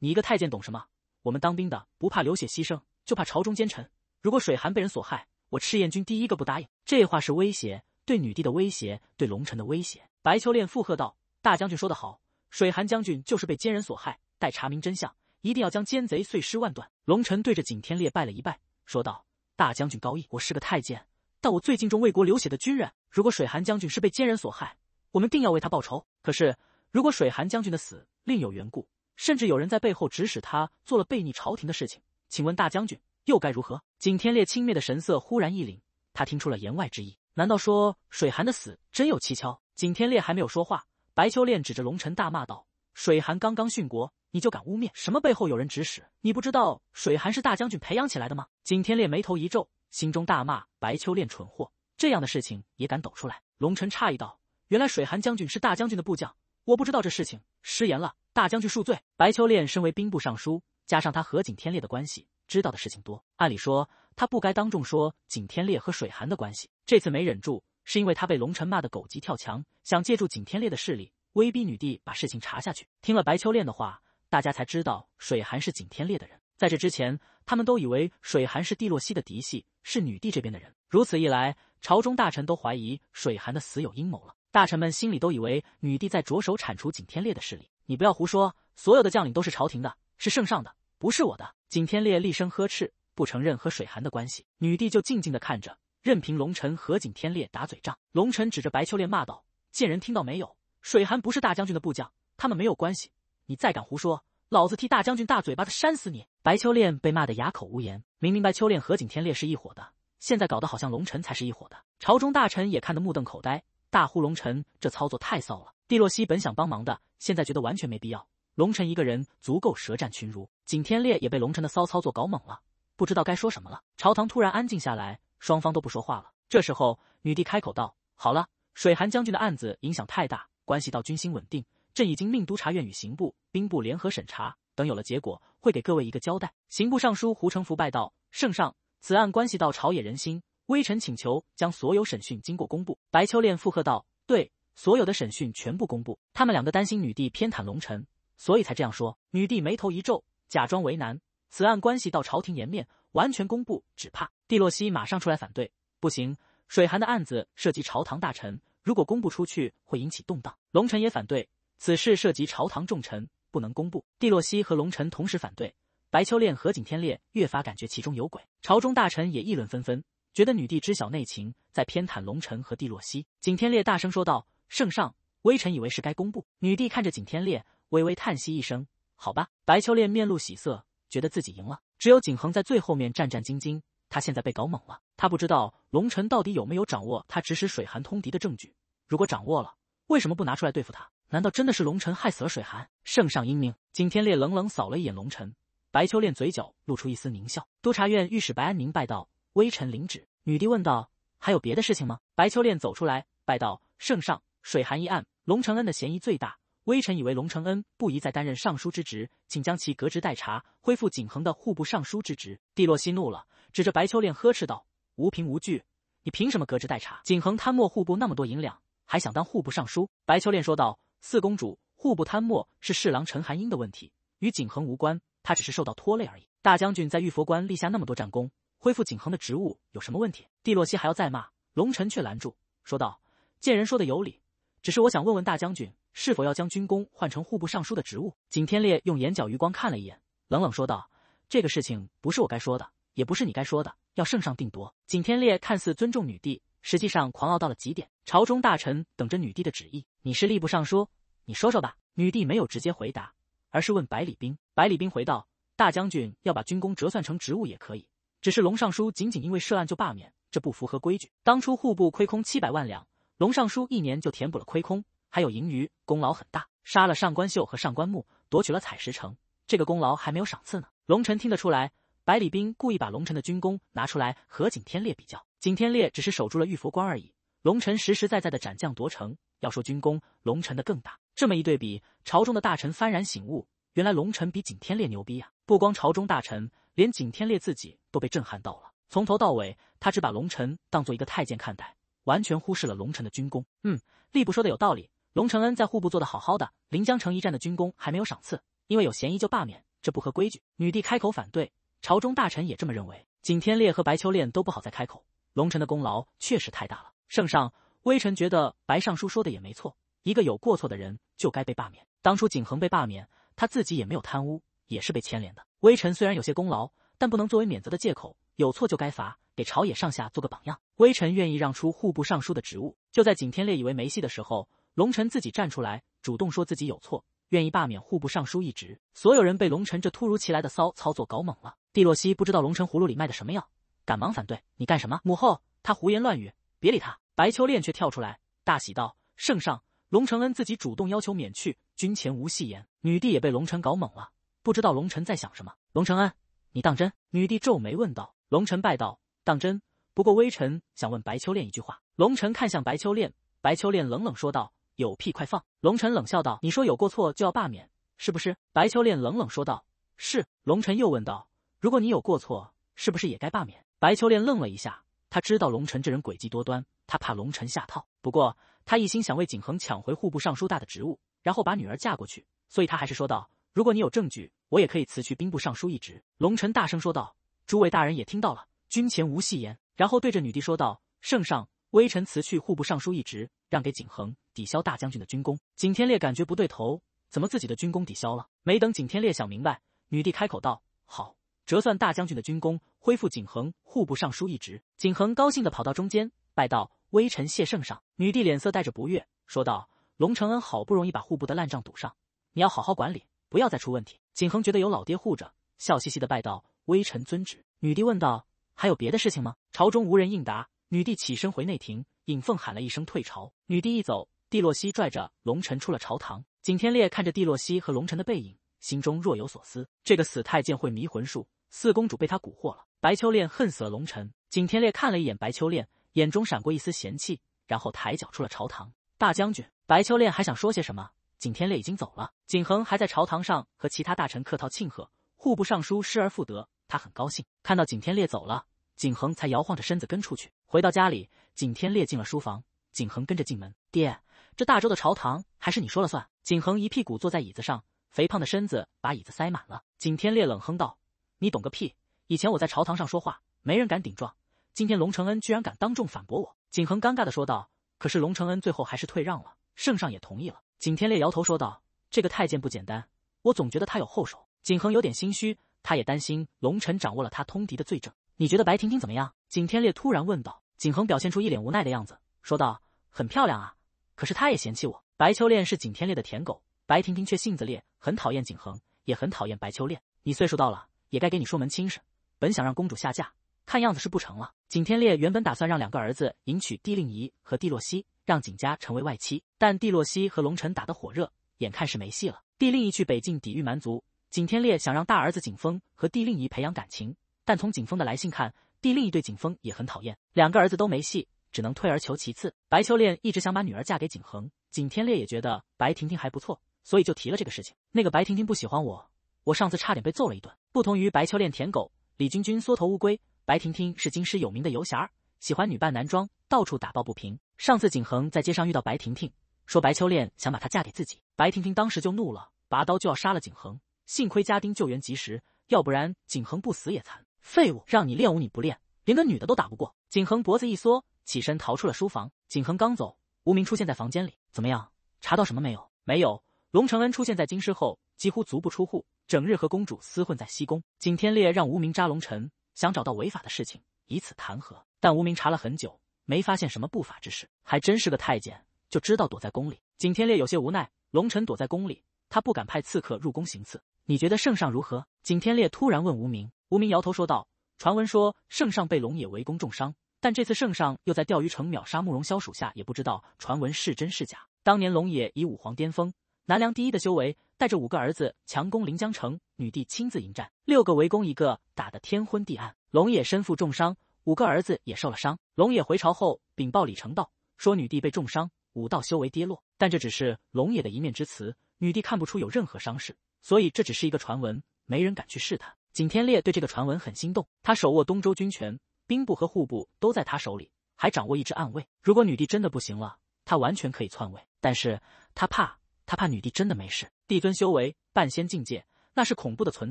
你一个太监懂什么？我们当兵的不怕流血牺牲，就怕朝中奸臣。如果水寒被人所害，”我赤焰军第一个不答应，这话是威胁，对女帝的威胁，对龙臣的威胁。白秋练附和道：“大将军说得好，水寒将军就是被奸人所害，待查明真相，一定要将奸贼碎尸万段。”龙臣对着景天烈拜了一拜，说道：“大将军高义，我是个太监，但我最敬重为国流血的军人。如果水寒将军是被奸人所害，我们定要为他报仇。可是，如果水寒将军的死另有缘故，甚至有人在背后指使他做了背逆朝廷的事情，请问大将军。”又该如何？景天烈轻蔑的神色忽然一凛，他听出了言外之意。难道说水寒的死真有蹊跷？景天烈还没有说话，白秋恋指着龙尘大骂道：“水寒刚刚殉国，你就敢污蔑？什么背后有人指使？你不知道水寒是大将军培养起来的吗？”景天烈眉头一皱，心中大骂白秋恋蠢货，这样的事情也敢抖出来。龙尘诧异道：“原来水寒将军是大将军的部将，我不知道这事情，失言了，大将军恕罪。”白秋恋身为兵部尚书，加上他和景天烈的关系。知道的事情多，按理说他不该当众说景天烈和水寒的关系。这次没忍住，是因为他被龙臣骂的狗急跳墙，想借助景天烈的势力威逼女帝把事情查下去。听了白秋恋的话，大家才知道水寒是景天烈的人。在这之前，他们都以为水寒是帝洛西的嫡系，是女帝这边的人。如此一来，朝中大臣都怀疑水寒的死有阴谋了。大臣们心里都以为女帝在着手铲除景天烈的势力。你不要胡说，所有的将领都是朝廷的，是圣上的，不是我的。景天烈厉声呵斥，不承认和水寒的关系。女帝就静静的看着，任凭龙尘和景天烈打嘴仗。龙尘指着白秋恋骂道：“贱人，听到没有？水寒不是大将军的部将，他们没有关系。你再敢胡说，老子替大将军大嘴巴子扇死你！”白秋恋被骂得哑口无言，明明白秋恋和景天烈是一伙的，现在搞得好像龙尘才是一伙的。朝中大臣也看得目瞪口呆，大呼龙尘这操作太骚了。帝洛西本想帮忙的，现在觉得完全没必要。龙尘一个人足够舌战群儒，景天烈也被龙尘的骚操作搞懵了，不知道该说什么了。朝堂突然安静下来，双方都不说话了。这时候，女帝开口道：“好了，水寒将军的案子影响太大，关系到军心稳定，朕已经命督察院与刑部、兵部联合审查。等有了结果，会给各位一个交代。”刑部尚书胡成福拜道：“圣上，此案关系到朝野人心，微臣请求将所有审讯经过公布。”白秋恋附和道：“对，所有的审讯全部公布。”他们两个担心女帝偏袒龙尘。所以才这样说。女帝眉头一皱，假装为难。此案关系到朝廷颜面，完全公布，只怕蒂洛西马上出来反对。不行，水寒的案子涉及朝堂大臣，如果公布出去会引起动荡。龙臣也反对，此事涉及朝堂重臣，不能公布。蒂洛西和龙臣同时反对。白秋恋和景天烈越发感觉其中有鬼。朝中大臣也议论纷纷，觉得女帝知晓内情，在偏袒龙臣和帝洛西。景天烈大声说道：“圣上，微臣以为是该公布。”女帝看着景天烈。微微叹息一声，好吧。白秋恋面露喜色，觉得自己赢了。只有景恒在最后面战战兢兢，他现在被搞懵了。他不知道龙尘到底有没有掌握他指使水寒通敌的证据。如果掌握了，为什么不拿出来对付他？难道真的是龙尘害死了水寒？圣上英明！景天烈冷冷扫了一眼龙尘，白秋恋嘴角露出一丝狞笑。督察院御史白安宁拜道：“微臣领旨。”女帝问道：“还有别的事情吗？”白秋恋走出来拜道：“圣上，水寒一案，龙承恩的嫌疑最大。”微臣以为龙承恩不宜再担任尚书之职，请将其革职代查，恢复景恒的户部尚书之职。帝洛西怒了，指着白秋练呵斥道：“无凭无据，你凭什么革职代查？景恒贪墨户部那么多银两，还想当户部尚书？”白秋练说道：“四公主，户部贪墨是侍郎陈寒英的问题，与景恒无关，他只是受到拖累而已。大将军在玉佛关立下那么多战功，恢复景恒的职务有什么问题？”帝洛西还要再骂，龙臣却拦住，说道：“见人说的有理。”只是我想问问大将军，是否要将军功换成户部尚书的职务？景天烈用眼角余光看了一眼，冷冷说道：“这个事情不是我该说的，也不是你该说的，要圣上定夺。”景天烈看似尊重女帝，实际上狂傲到了极点。朝中大臣等着女帝的旨意。你是吏部尚书，你说说吧。女帝没有直接回答，而是问百里冰。百里冰回道：“大将军要把军功折算成职务也可以，只是龙尚书仅仅因为涉案就罢免，这不符合规矩。当初户部亏空七百万两。”龙尚书一年就填补了亏空，还有盈余，功劳很大。杀了上官秀和上官木，夺取了采石城，这个功劳还没有赏赐呢。龙臣听得出来，百里冰故意把龙臣的军功拿出来和景天烈比较。景天烈只是守住了玉佛关而已，龙臣实实在在的斩将夺城。要说军功，龙臣的更大。这么一对比，朝中的大臣幡然醒悟，原来龙臣比景天烈牛逼呀！不光朝中大臣，连景天烈自己都被震撼到了。从头到尾，他只把龙臣当做一个太监看待。完全忽视了龙臣的军功。嗯，吏部说的有道理。龙承恩在户部做的好好的，临江城一战的军功还没有赏赐，因为有嫌疑就罢免，这不合规矩。女帝开口反对，朝中大臣也这么认为。景天烈和白秋恋都不好再开口。龙臣的功劳确实太大了。圣上，微臣觉得白尚书说的也没错，一个有过错的人就该被罢免。当初景恒被罢免，他自己也没有贪污，也是被牵连的。微臣虽然有些功劳，但不能作为免责的借口。有错就该罚，给朝野上下做个榜样。微臣愿意让出户部尚书的职务。就在景天烈以为没戏的时候，龙臣自己站出来，主动说自己有错，愿意罢免户部尚书一职。所有人被龙臣这突如其来的骚操作搞懵了。蒂洛西不知道龙臣葫芦里卖的什么药，赶忙反对：“你干什么，母后？他胡言乱语，别理他。”白秋恋却跳出来，大喜道：“圣上，龙承恩自己主动要求免去军前无戏言。”女帝也被龙臣搞懵了，不知道龙臣在想什么。龙承恩，你当真？女帝皱眉问道。龙尘拜道：“当真？”不过微臣想问白秋练一句话。龙尘看向白秋练，白秋练冷冷说道：“有屁快放！”龙尘冷笑道：“你说有过错就要罢免，是不是？”白秋练冷冷说道：“是。”龙尘又问道：“如果你有过错，是不是也该罢免？”白秋练愣了一下，他知道龙尘这人诡计多端，他怕龙尘下套。不过他一心想为景恒抢回户部尚书大的职务，然后把女儿嫁过去，所以他还是说道：“如果你有证据，我也可以辞去兵部尚书一职。”龙尘大声说道。诸位大人也听到了，军前无戏言。然后对着女帝说道：“圣上，微臣辞去户部尚书一职，让给景恒抵消大将军的军功。”景天烈感觉不对头，怎么自己的军功抵消了？没等景天烈想明白，女帝开口道：“好，折算大将军的军功，恢复景恒户部尚书一职。”景恒高兴的跑到中间拜道：“微臣谢圣上。”女帝脸色带着不悦，说道：“龙承恩好不容易把户部的烂账堵上，你要好好管理，不要再出问题。”景恒觉得有老爹护着，笑嘻嘻的拜道。微臣遵旨。女帝问道：“还有别的事情吗？”朝中无人应答。女帝起身回内廷。尹凤喊了一声“退朝”。女帝一走，帝洛西拽着龙尘出了朝堂。景天烈看着帝洛西和龙尘的背影，心中若有所思。这个死太监会迷魂术，四公主被他蛊惑了。白秋恋恨死了龙尘。景天烈看了一眼白秋恋，眼中闪过一丝嫌弃，然后抬脚出了朝堂。大将军白秋恋还想说些什么，景天烈已经走了。景恒还在朝堂上和其他大臣客套庆贺，户部尚书失而复得。他很高兴看到景天烈走了，景恒才摇晃着身子跟出去。回到家里，景天烈进了书房，景恒跟着进门。爹，这大周的朝堂还是你说了算。景恒一屁股坐在椅子上，肥胖的身子把椅子塞满了。景天烈冷哼道：“你懂个屁！以前我在朝堂上说话，没人敢顶撞。今天龙承恩居然敢当众反驳我。”景恒尴尬的说道：“可是龙承恩最后还是退让了，圣上也同意了。”景天烈摇头说道：“这个太监不简单，我总觉得他有后手。”景恒有点心虚。他也担心龙尘掌握了他通敌的罪证。你觉得白婷婷怎么样？景天烈突然问道。景恒表现出一脸无奈的样子，说道：“很漂亮啊，可是她也嫌弃我。”白秋恋是景天烈的舔狗，白婷婷却性子烈，很讨厌景恒，也很讨厌白秋恋。你岁数到了，也该给你说门亲事。本想让公主下嫁，看样子是不成了。景天烈原本打算让两个儿子迎娶帝令仪和帝洛西，让景家成为外戚，但帝洛西和龙辰打得火热，眼看是没戏了。帝令仪去北境抵御蛮族。景天烈想让大儿子景峰和帝令仪培养感情，但从景峰的来信看，帝令仪对景峰也很讨厌。两个儿子都没戏，只能退而求其次。白秋恋一直想把女儿嫁给景恒，景天烈也觉得白婷婷还不错，所以就提了这个事情。那个白婷婷不喜欢我，我上次差点被揍了一顿。不同于白秋恋舔狗，李君君缩头乌龟，白婷婷是京师有名的游侠儿，喜欢女扮男装，到处打抱不平。上次景恒在街上遇到白婷婷，说白秋恋想把她嫁给自己，白婷婷当时就怒了，拔刀就要杀了景恒。幸亏家丁救援及时，要不然景恒不死也残。废物，让你练武你不练，连个女的都打不过。景恒脖子一缩，起身逃出了书房。景恒刚走，无名出现在房间里。怎么样，查到什么没有？没有。龙承恩出现在京师后，几乎足不出户，整日和公主厮混在西宫。景天烈让无名扎龙臣，想找到违法的事情，以此弹劾。但无名查了很久，没发现什么不法之事，还真是个太监，就知道躲在宫里。景天烈有些无奈，龙臣躲在宫里，他不敢派刺客入宫行刺。你觉得圣上如何？景天烈突然问无名。无名摇头说道：“传闻说圣上被龙野围攻重伤，但这次圣上又在钓鱼城秒杀慕容萧属下，也不知道传闻是真是假。当年龙野以武皇巅峰、南梁第一的修为，带着五个儿子强攻临江城，女帝亲自迎战，六个围攻一个，打得天昏地暗。龙野身负重伤，五个儿子也受了伤。龙野回朝后禀报李成道，说女帝被重伤，武道修为跌落。但这只是龙野的一面之词，女帝看不出有任何伤势。”所以这只是一个传闻，没人敢去试探。景天烈对这个传闻很心动。他手握东周军权，兵部和户部都在他手里，还掌握一支暗卫。如果女帝真的不行了，他完全可以篡位。但是他怕，他怕女帝真的没事。帝尊修为半仙境界，那是恐怖的存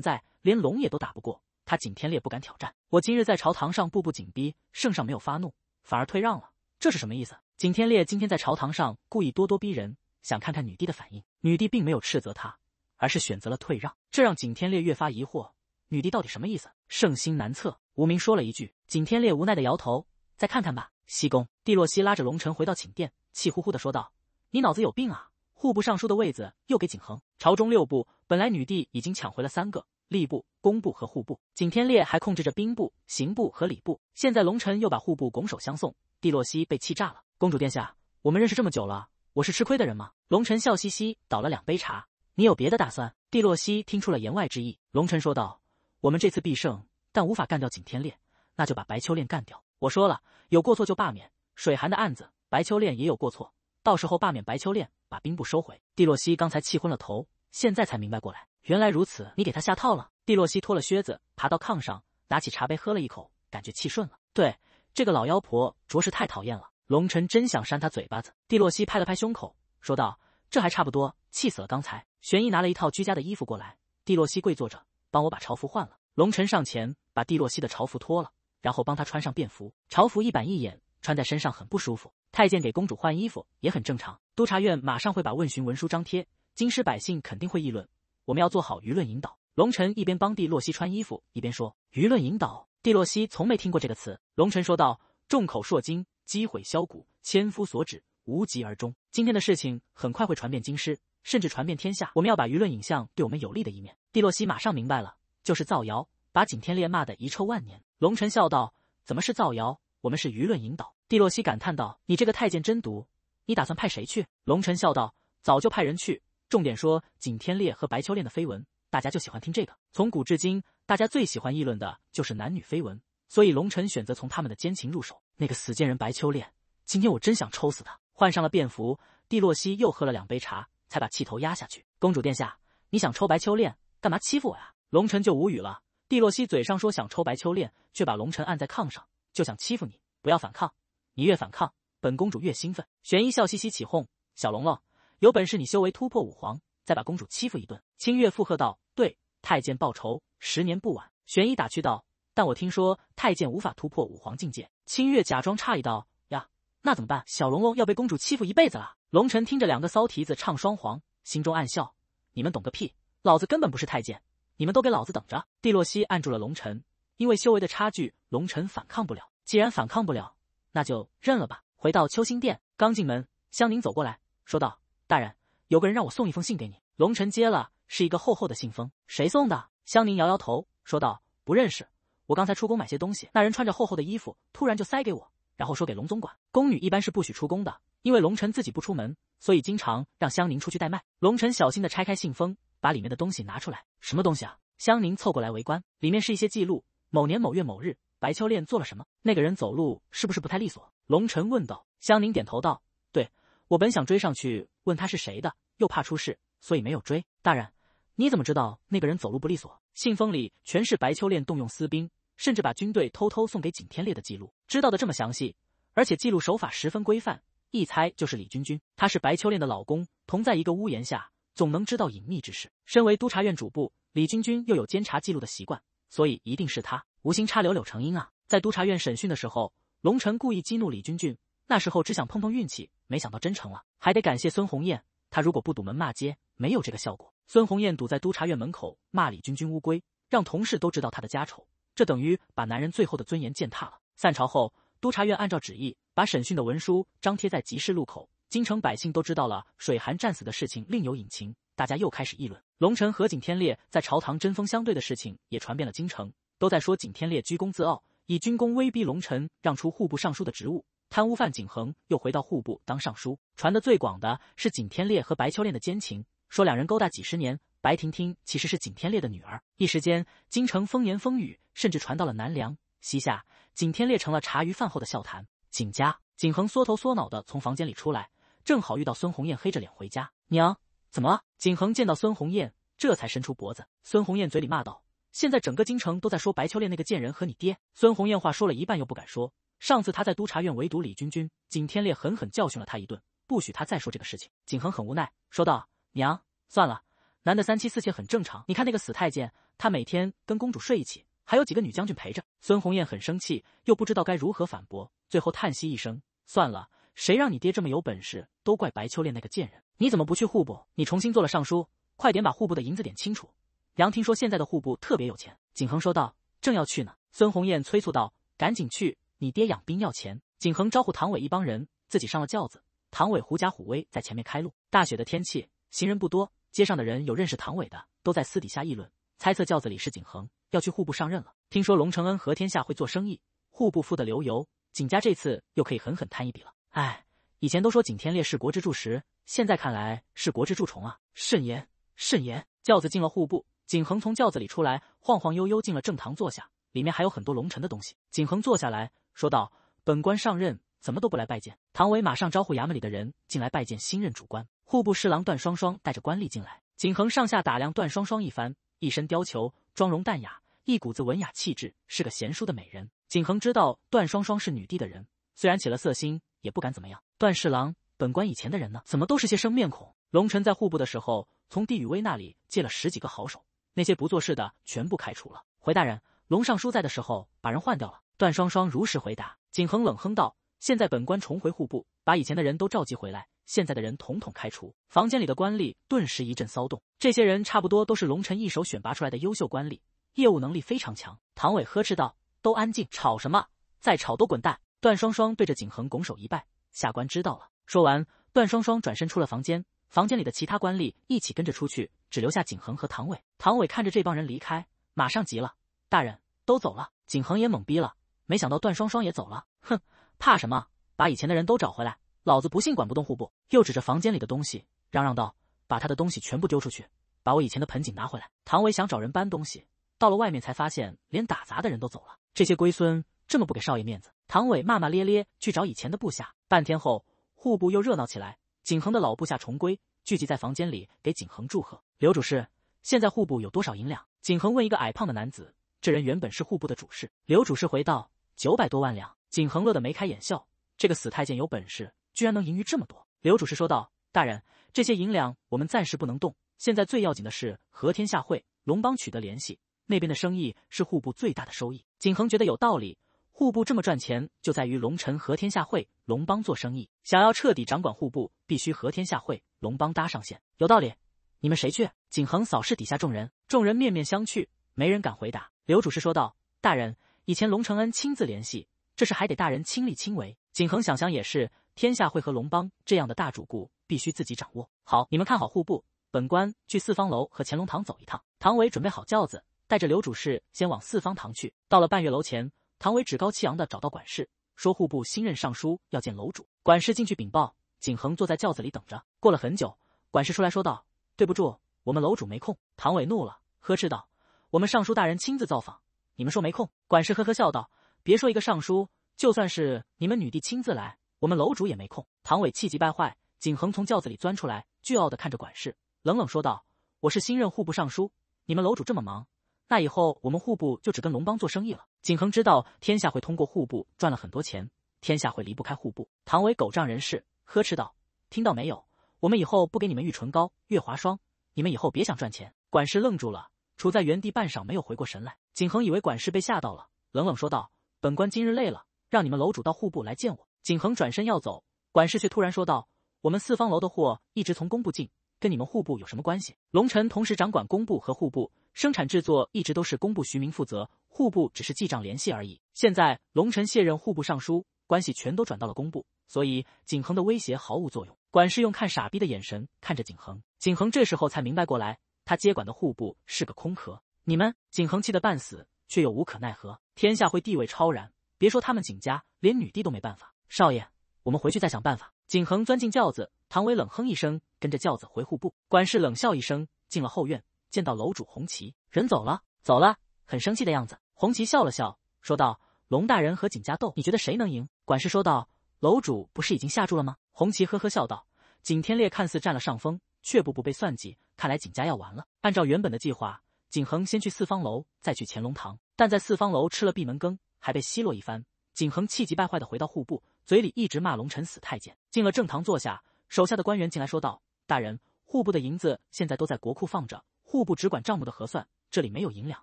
在，连龙也都打不过。他景天烈不敢挑战。我今日在朝堂上步步紧逼，圣上没有发怒，反而退让了，这是什么意思？景天烈今天在朝堂上故意咄咄逼人，想看看女帝的反应。女帝并没有斥责他。而是选择了退让，这让景天烈越发疑惑，女帝到底什么意思？圣心难测。无名说了一句，景天烈无奈的摇头，再看看吧。西宫，蒂洛西拉着龙晨回到寝殿，气呼呼的说道：“你脑子有病啊！户部尚书的位子又给景恒。朝中六部，本来女帝已经抢回了三个，吏部、工部和户部，景天烈还控制着兵部、刑部和礼部。现在龙晨又把户部拱手相送，蒂洛西被气炸了。公主殿下，我们认识这么久了，我是吃亏的人吗？”龙晨笑嘻嘻倒了两杯茶。你有别的打算？蒂洛西听出了言外之意。龙晨说道：“我们这次必胜，但无法干掉景天烈，那就把白秋练干掉。我说了，有过错就罢免。水寒的案子，白秋练也有过错，到时候罢免白秋练，把兵部收回。”蒂洛西刚才气昏了头，现在才明白过来，原来如此，你给他下套了。蒂洛西脱了靴子，爬到炕上，拿起茶杯喝了一口，感觉气顺了。对，这个老妖婆着实太讨厌了。龙晨真想扇她嘴巴子。蒂洛西拍了拍胸口，说道：“这还差不多，气死了，刚才。”玄毅拿了一套居家的衣服过来，蒂洛西跪坐着，帮我把朝服换了。龙臣上前把蒂洛西的朝服脱了，然后帮他穿上便服。朝服一板一眼，穿在身上很不舒服。太监给公主换衣服也很正常。督察院马上会把问询文书张贴，京师百姓肯定会议论。我们要做好舆论引导。龙臣一边帮蒂洛西穿衣服，一边说：“舆论引导。”蒂洛西从没听过这个词。龙臣说道：“众口铄金，积毁销骨，千夫所指，无疾而终。今天的事情很快会传遍京师。”甚至传遍天下。我们要把舆论影像对我们有利的一面。蒂洛西马上明白了，就是造谣，把景天烈骂得遗臭万年。龙晨笑道：“怎么是造谣？我们是舆论引导。”蒂洛西感叹道：“你这个太监真毒！你打算派谁去？”龙晨笑道：“早就派人去，重点说景天烈和白秋恋的绯闻，大家就喜欢听这个。从古至今，大家最喜欢议论的就是男女绯闻，所以龙晨选择从他们的奸情入手。那个死贱人白秋恋，今天我真想抽死他！”换上了便服，蒂洛西又喝了两杯茶。才把气头压下去。公主殿下，你想抽白秋恋，干嘛欺负我呀？龙晨就无语了。帝洛西嘴上说想抽白秋恋，却把龙晨按在炕上，就想欺负你。不要反抗，你越反抗，本公主越兴奋。玄一笑嘻嘻起哄：“小龙龙，有本事你修为突破五皇，再把公主欺负一顿。”清月附和道：“对，太监报仇，十年不晚。”玄一打趣道：“但我听说太监无法突破五皇境界。”清月假装诧异道：“呀，那怎么办？小龙龙要被公主欺负一辈子了。”龙尘听着两个骚蹄子唱双簧，心中暗笑：“你们懂个屁！老子根本不是太监，你们都给老子等着！”帝洛西按住了龙尘，因为修为的差距，龙尘反抗不了。既然反抗不了，那就认了吧。回到秋心殿，刚进门，香凝走过来说道：“大人，有个人让我送一封信给你。”龙尘接了，是一个厚厚的信封。谁送的？香凝摇摇头说道：“不认识。我刚才出宫买些东西，那人穿着厚厚的衣服，突然就塞给我，然后说给龙总管。宫女一般是不许出宫的。”因为龙晨自己不出门，所以经常让香凝出去代卖。龙晨小心地拆开信封，把里面的东西拿出来。什么东西啊？香凝凑过来围观。里面是一些记录：某年某月某日，白秋恋做了什么？那个人走路是不是不太利索？龙晨问道。香凝点头道：“对，我本想追上去问他是谁的，又怕出事，所以没有追。”大人，你怎么知道那个人走路不利索？信封里全是白秋恋动用私兵，甚至把军队偷偷送给景天烈的记录。知道的这么详细，而且记录手法十分规范。一猜就是李君君，他是白秋练的老公，同在一个屋檐下，总能知道隐秘之事。身为督察院主簿，李君君又有监察记录的习惯，所以一定是他。无心插柳柳成荫啊！在督察院审讯的时候，龙城故意激怒李君君，那时候只想碰碰运气，没想到真成了，还得感谢孙红艳。她如果不堵门骂街，没有这个效果。孙红艳堵在督察院门口骂李君君乌龟，让同事都知道他的家丑，这等于把男人最后的尊严践踏了。散朝后。督察院按照旨意，把审讯的文书张贴在集市路口，京城百姓都知道了水寒战死的事情另有隐情，大家又开始议论龙臣和景天烈在朝堂针锋相对的事情也传遍了京城，都在说景天烈居功自傲，以军功威逼龙臣让出户部尚书的职务，贪污犯景恒又回到户部当尚书。传的最广的是景天烈和白秋恋的奸情，说两人勾搭几十年，白婷婷其实是景天烈的女儿。一时间，京城风言风语，甚至传到了南梁西夏。景天烈成了茶余饭后的笑谈。景家，景恒缩头缩脑的从房间里出来，正好遇到孙红艳黑着脸回家。娘，怎么了？景恒见到孙红艳，这才伸出脖子。孙红艳嘴里骂道：“现在整个京城都在说白秋恋那个贱人和你爹。”孙红艳话说了一半又不敢说。上次他在督察院围堵李君君，景天烈狠狠教训了他一顿，不许他再说这个事情。景恒很无奈，说道：“娘，算了，男的三妻四妾很正常。你看那个死太监，他每天跟公主睡一起。”还有几个女将军陪着孙红艳，很生气，又不知道该如何反驳，最后叹息一声，算了，谁让你爹这么有本事？都怪白秋练那个贱人！你怎么不去户部？你重新做了尚书，快点把户部的银子点清楚。娘，听说现在的户部特别有钱。景恒说道。正要去呢，孙红艳催促道：“赶紧去，你爹养兵要钱。”景恒招呼唐伟一帮人，自己上了轿子。唐伟狐假虎威，在前面开路。大雪的天气，行人不多，街上的人有认识唐伟的，都在私底下议论，猜测轿子里是景恒。要去户部上任了。听说龙承恩和天下会做生意，户部富得流油，景家这次又可以狠狠贪一笔了。哎，以前都说景天烈是国之柱石，现在看来是国之蛀虫啊！慎言，慎言。轿子进了户部，景恒从轿子里出来，晃晃悠悠进了正堂坐下。里面还有很多龙臣的东西。景恒坐下来说道：“本官上任，怎么都不来拜见？”唐伟马上招呼衙门里的人进来拜见新任主官。户部侍郎段双双带着官吏进来。景恒上下打量段双双一番，一身貂裘，妆容淡雅。一股子文雅气质，是个贤淑的美人。景恒知道段双双是女帝的人，虽然起了色心，也不敢怎么样。段侍郎，本官以前的人呢？怎么都是些生面孔？龙尘在户部的时候，从帝宇威那里借了十几个好手，那些不做事的全部开除了。回大人，龙尚书在的时候把人换掉了。段双双如实回答。景恒冷哼道：“现在本官重回户部，把以前的人都召集回来，现在的人统统开除。”房间里的官吏顿时一阵骚动。这些人差不多都是龙尘一手选拔出来的优秀官吏。业务能力非常强，唐伟呵斥道：“都安静，吵什么？再吵都滚蛋！”段双双对着景恒拱手一拜：“下官知道了。”说完，段双双转身出了房间，房间里的其他官吏一起跟着出去，只留下景恒和唐伟。唐伟看着这帮人离开，马上急了：“大人，都走了！”景恒也懵逼了，没想到段双双也走了。哼，怕什么？把以前的人都找回来，老子不信管不动户部。又指着房间里的东西嚷嚷道：“把他的东西全部丢出去，把我以前的盆景拿回来！”唐伟想找人搬东西。到了外面才发现，连打杂的人都走了。这些龟孙这么不给少爷面子，唐伟骂骂咧咧去找以前的部下。半天后，户部又热闹起来，景恒的老部下重归，聚集在房间里给景恒祝贺。刘主事，现在户部有多少银两？景恒问一个矮胖的男子。这人原本是户部的主事。刘主事回道：九百多万两。景恒乐得眉开眼笑，这个死太监有本事，居然能盈余这么多。刘主事说道：大人，这些银两我们暂时不能动。现在最要紧的是和天下会龙帮取得联系。那边的生意是户部最大的收益。景恒觉得有道理，户部这么赚钱，就在于龙臣和天下会龙帮做生意。想要彻底掌管户部，必须和天下会龙帮搭上线。有道理，你们谁去？景恒扫视底下众人，众人面面相觑，没人敢回答。刘主事说道：“大人，以前龙承恩亲自联系，这事还得大人亲力亲为。”景恒想想也是，天下会和龙帮这样的大主顾，必须自己掌握。好，你们看好户部，本官去四方楼和乾隆堂走一趟。唐伟准备好轿子。带着刘主事先往四方堂去。到了半月楼前，唐伟趾高气扬地找到管事，说：“户部新任尚书要见楼主。”管事进去禀报，景恒坐在轿子里等着。过了很久，管事出来说道：“对不住，我们楼主没空。”唐伟怒了，呵斥道：“我们尚书大人亲自造访，你们说没空？”管事呵呵笑道：“别说一个尚书，就算是你们女帝亲自来，我们楼主也没空。”唐伟气急败坏，景恒从轿子里钻出来，倨傲地看着管事，冷冷说道：“我是新任户部尚书，你们楼主这么忙。”那以后我们户部就只跟龙帮做生意了。景恒知道天下会通过户部赚了很多钱，天下会离不开户部。唐伟狗仗人势，呵斥道：“听到没有？我们以后不给你们玉唇膏、月华霜，你们以后别想赚钱。”管事愣住了，处在原地半晌没有回过神来。景恒以为管事被吓到了，冷冷说道：“本官今日累了，让你们楼主到户部来见我。”景恒转身要走，管事却突然说道：“我们四方楼的货一直从工部进，跟你们户部有什么关系？”龙尘同时掌管工部和户部。生产制作一直都是工部徐明负责，户部只是记账联系而已。现在龙晨卸任户部尚书，关系全都转到了工部，所以景恒的威胁毫无作用。管事用看傻逼的眼神看着景恒，景恒这时候才明白过来，他接管的户部是个空壳。你们，景恒气得半死，却又无可奈何。天下会地位超然，别说他们景家，连女帝都没办法。少爷，我们回去再想办法。景恒钻进轿子，唐伟冷哼一声，跟着轿子回户部。管事冷笑一声，进了后院。见到楼主红旗，人走了，走了，很生气的样子。红旗笑了笑，说道：“龙大人和景家斗，你觉得谁能赢？”管事说道：“楼主不是已经下注了吗？”红旗呵呵笑道：“景天烈看似占了上风，却步步被算计，看来景家要完了。按照原本的计划，景恒先去四方楼，再去乾隆堂，但在四方楼吃了闭门羹，还被奚落一番。景恒气急败坏地回到户部，嘴里一直骂龙臣死太监。进了正堂坐下，手下的官员进来说道：‘大人，户部的银子现在都在国库放着。’户部只管账目的核算，这里没有银两。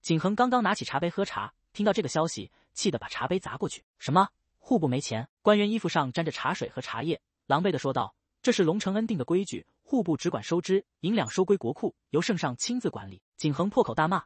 景恒刚刚拿起茶杯喝茶，听到这个消息，气得把茶杯砸过去。什么？户部没钱？官员衣服上沾着茶水和茶叶，狼狈的说道：“这是龙承恩定的规矩，户部只管收支，银两收归国库，由圣上亲自管理。”景恒破口大骂：“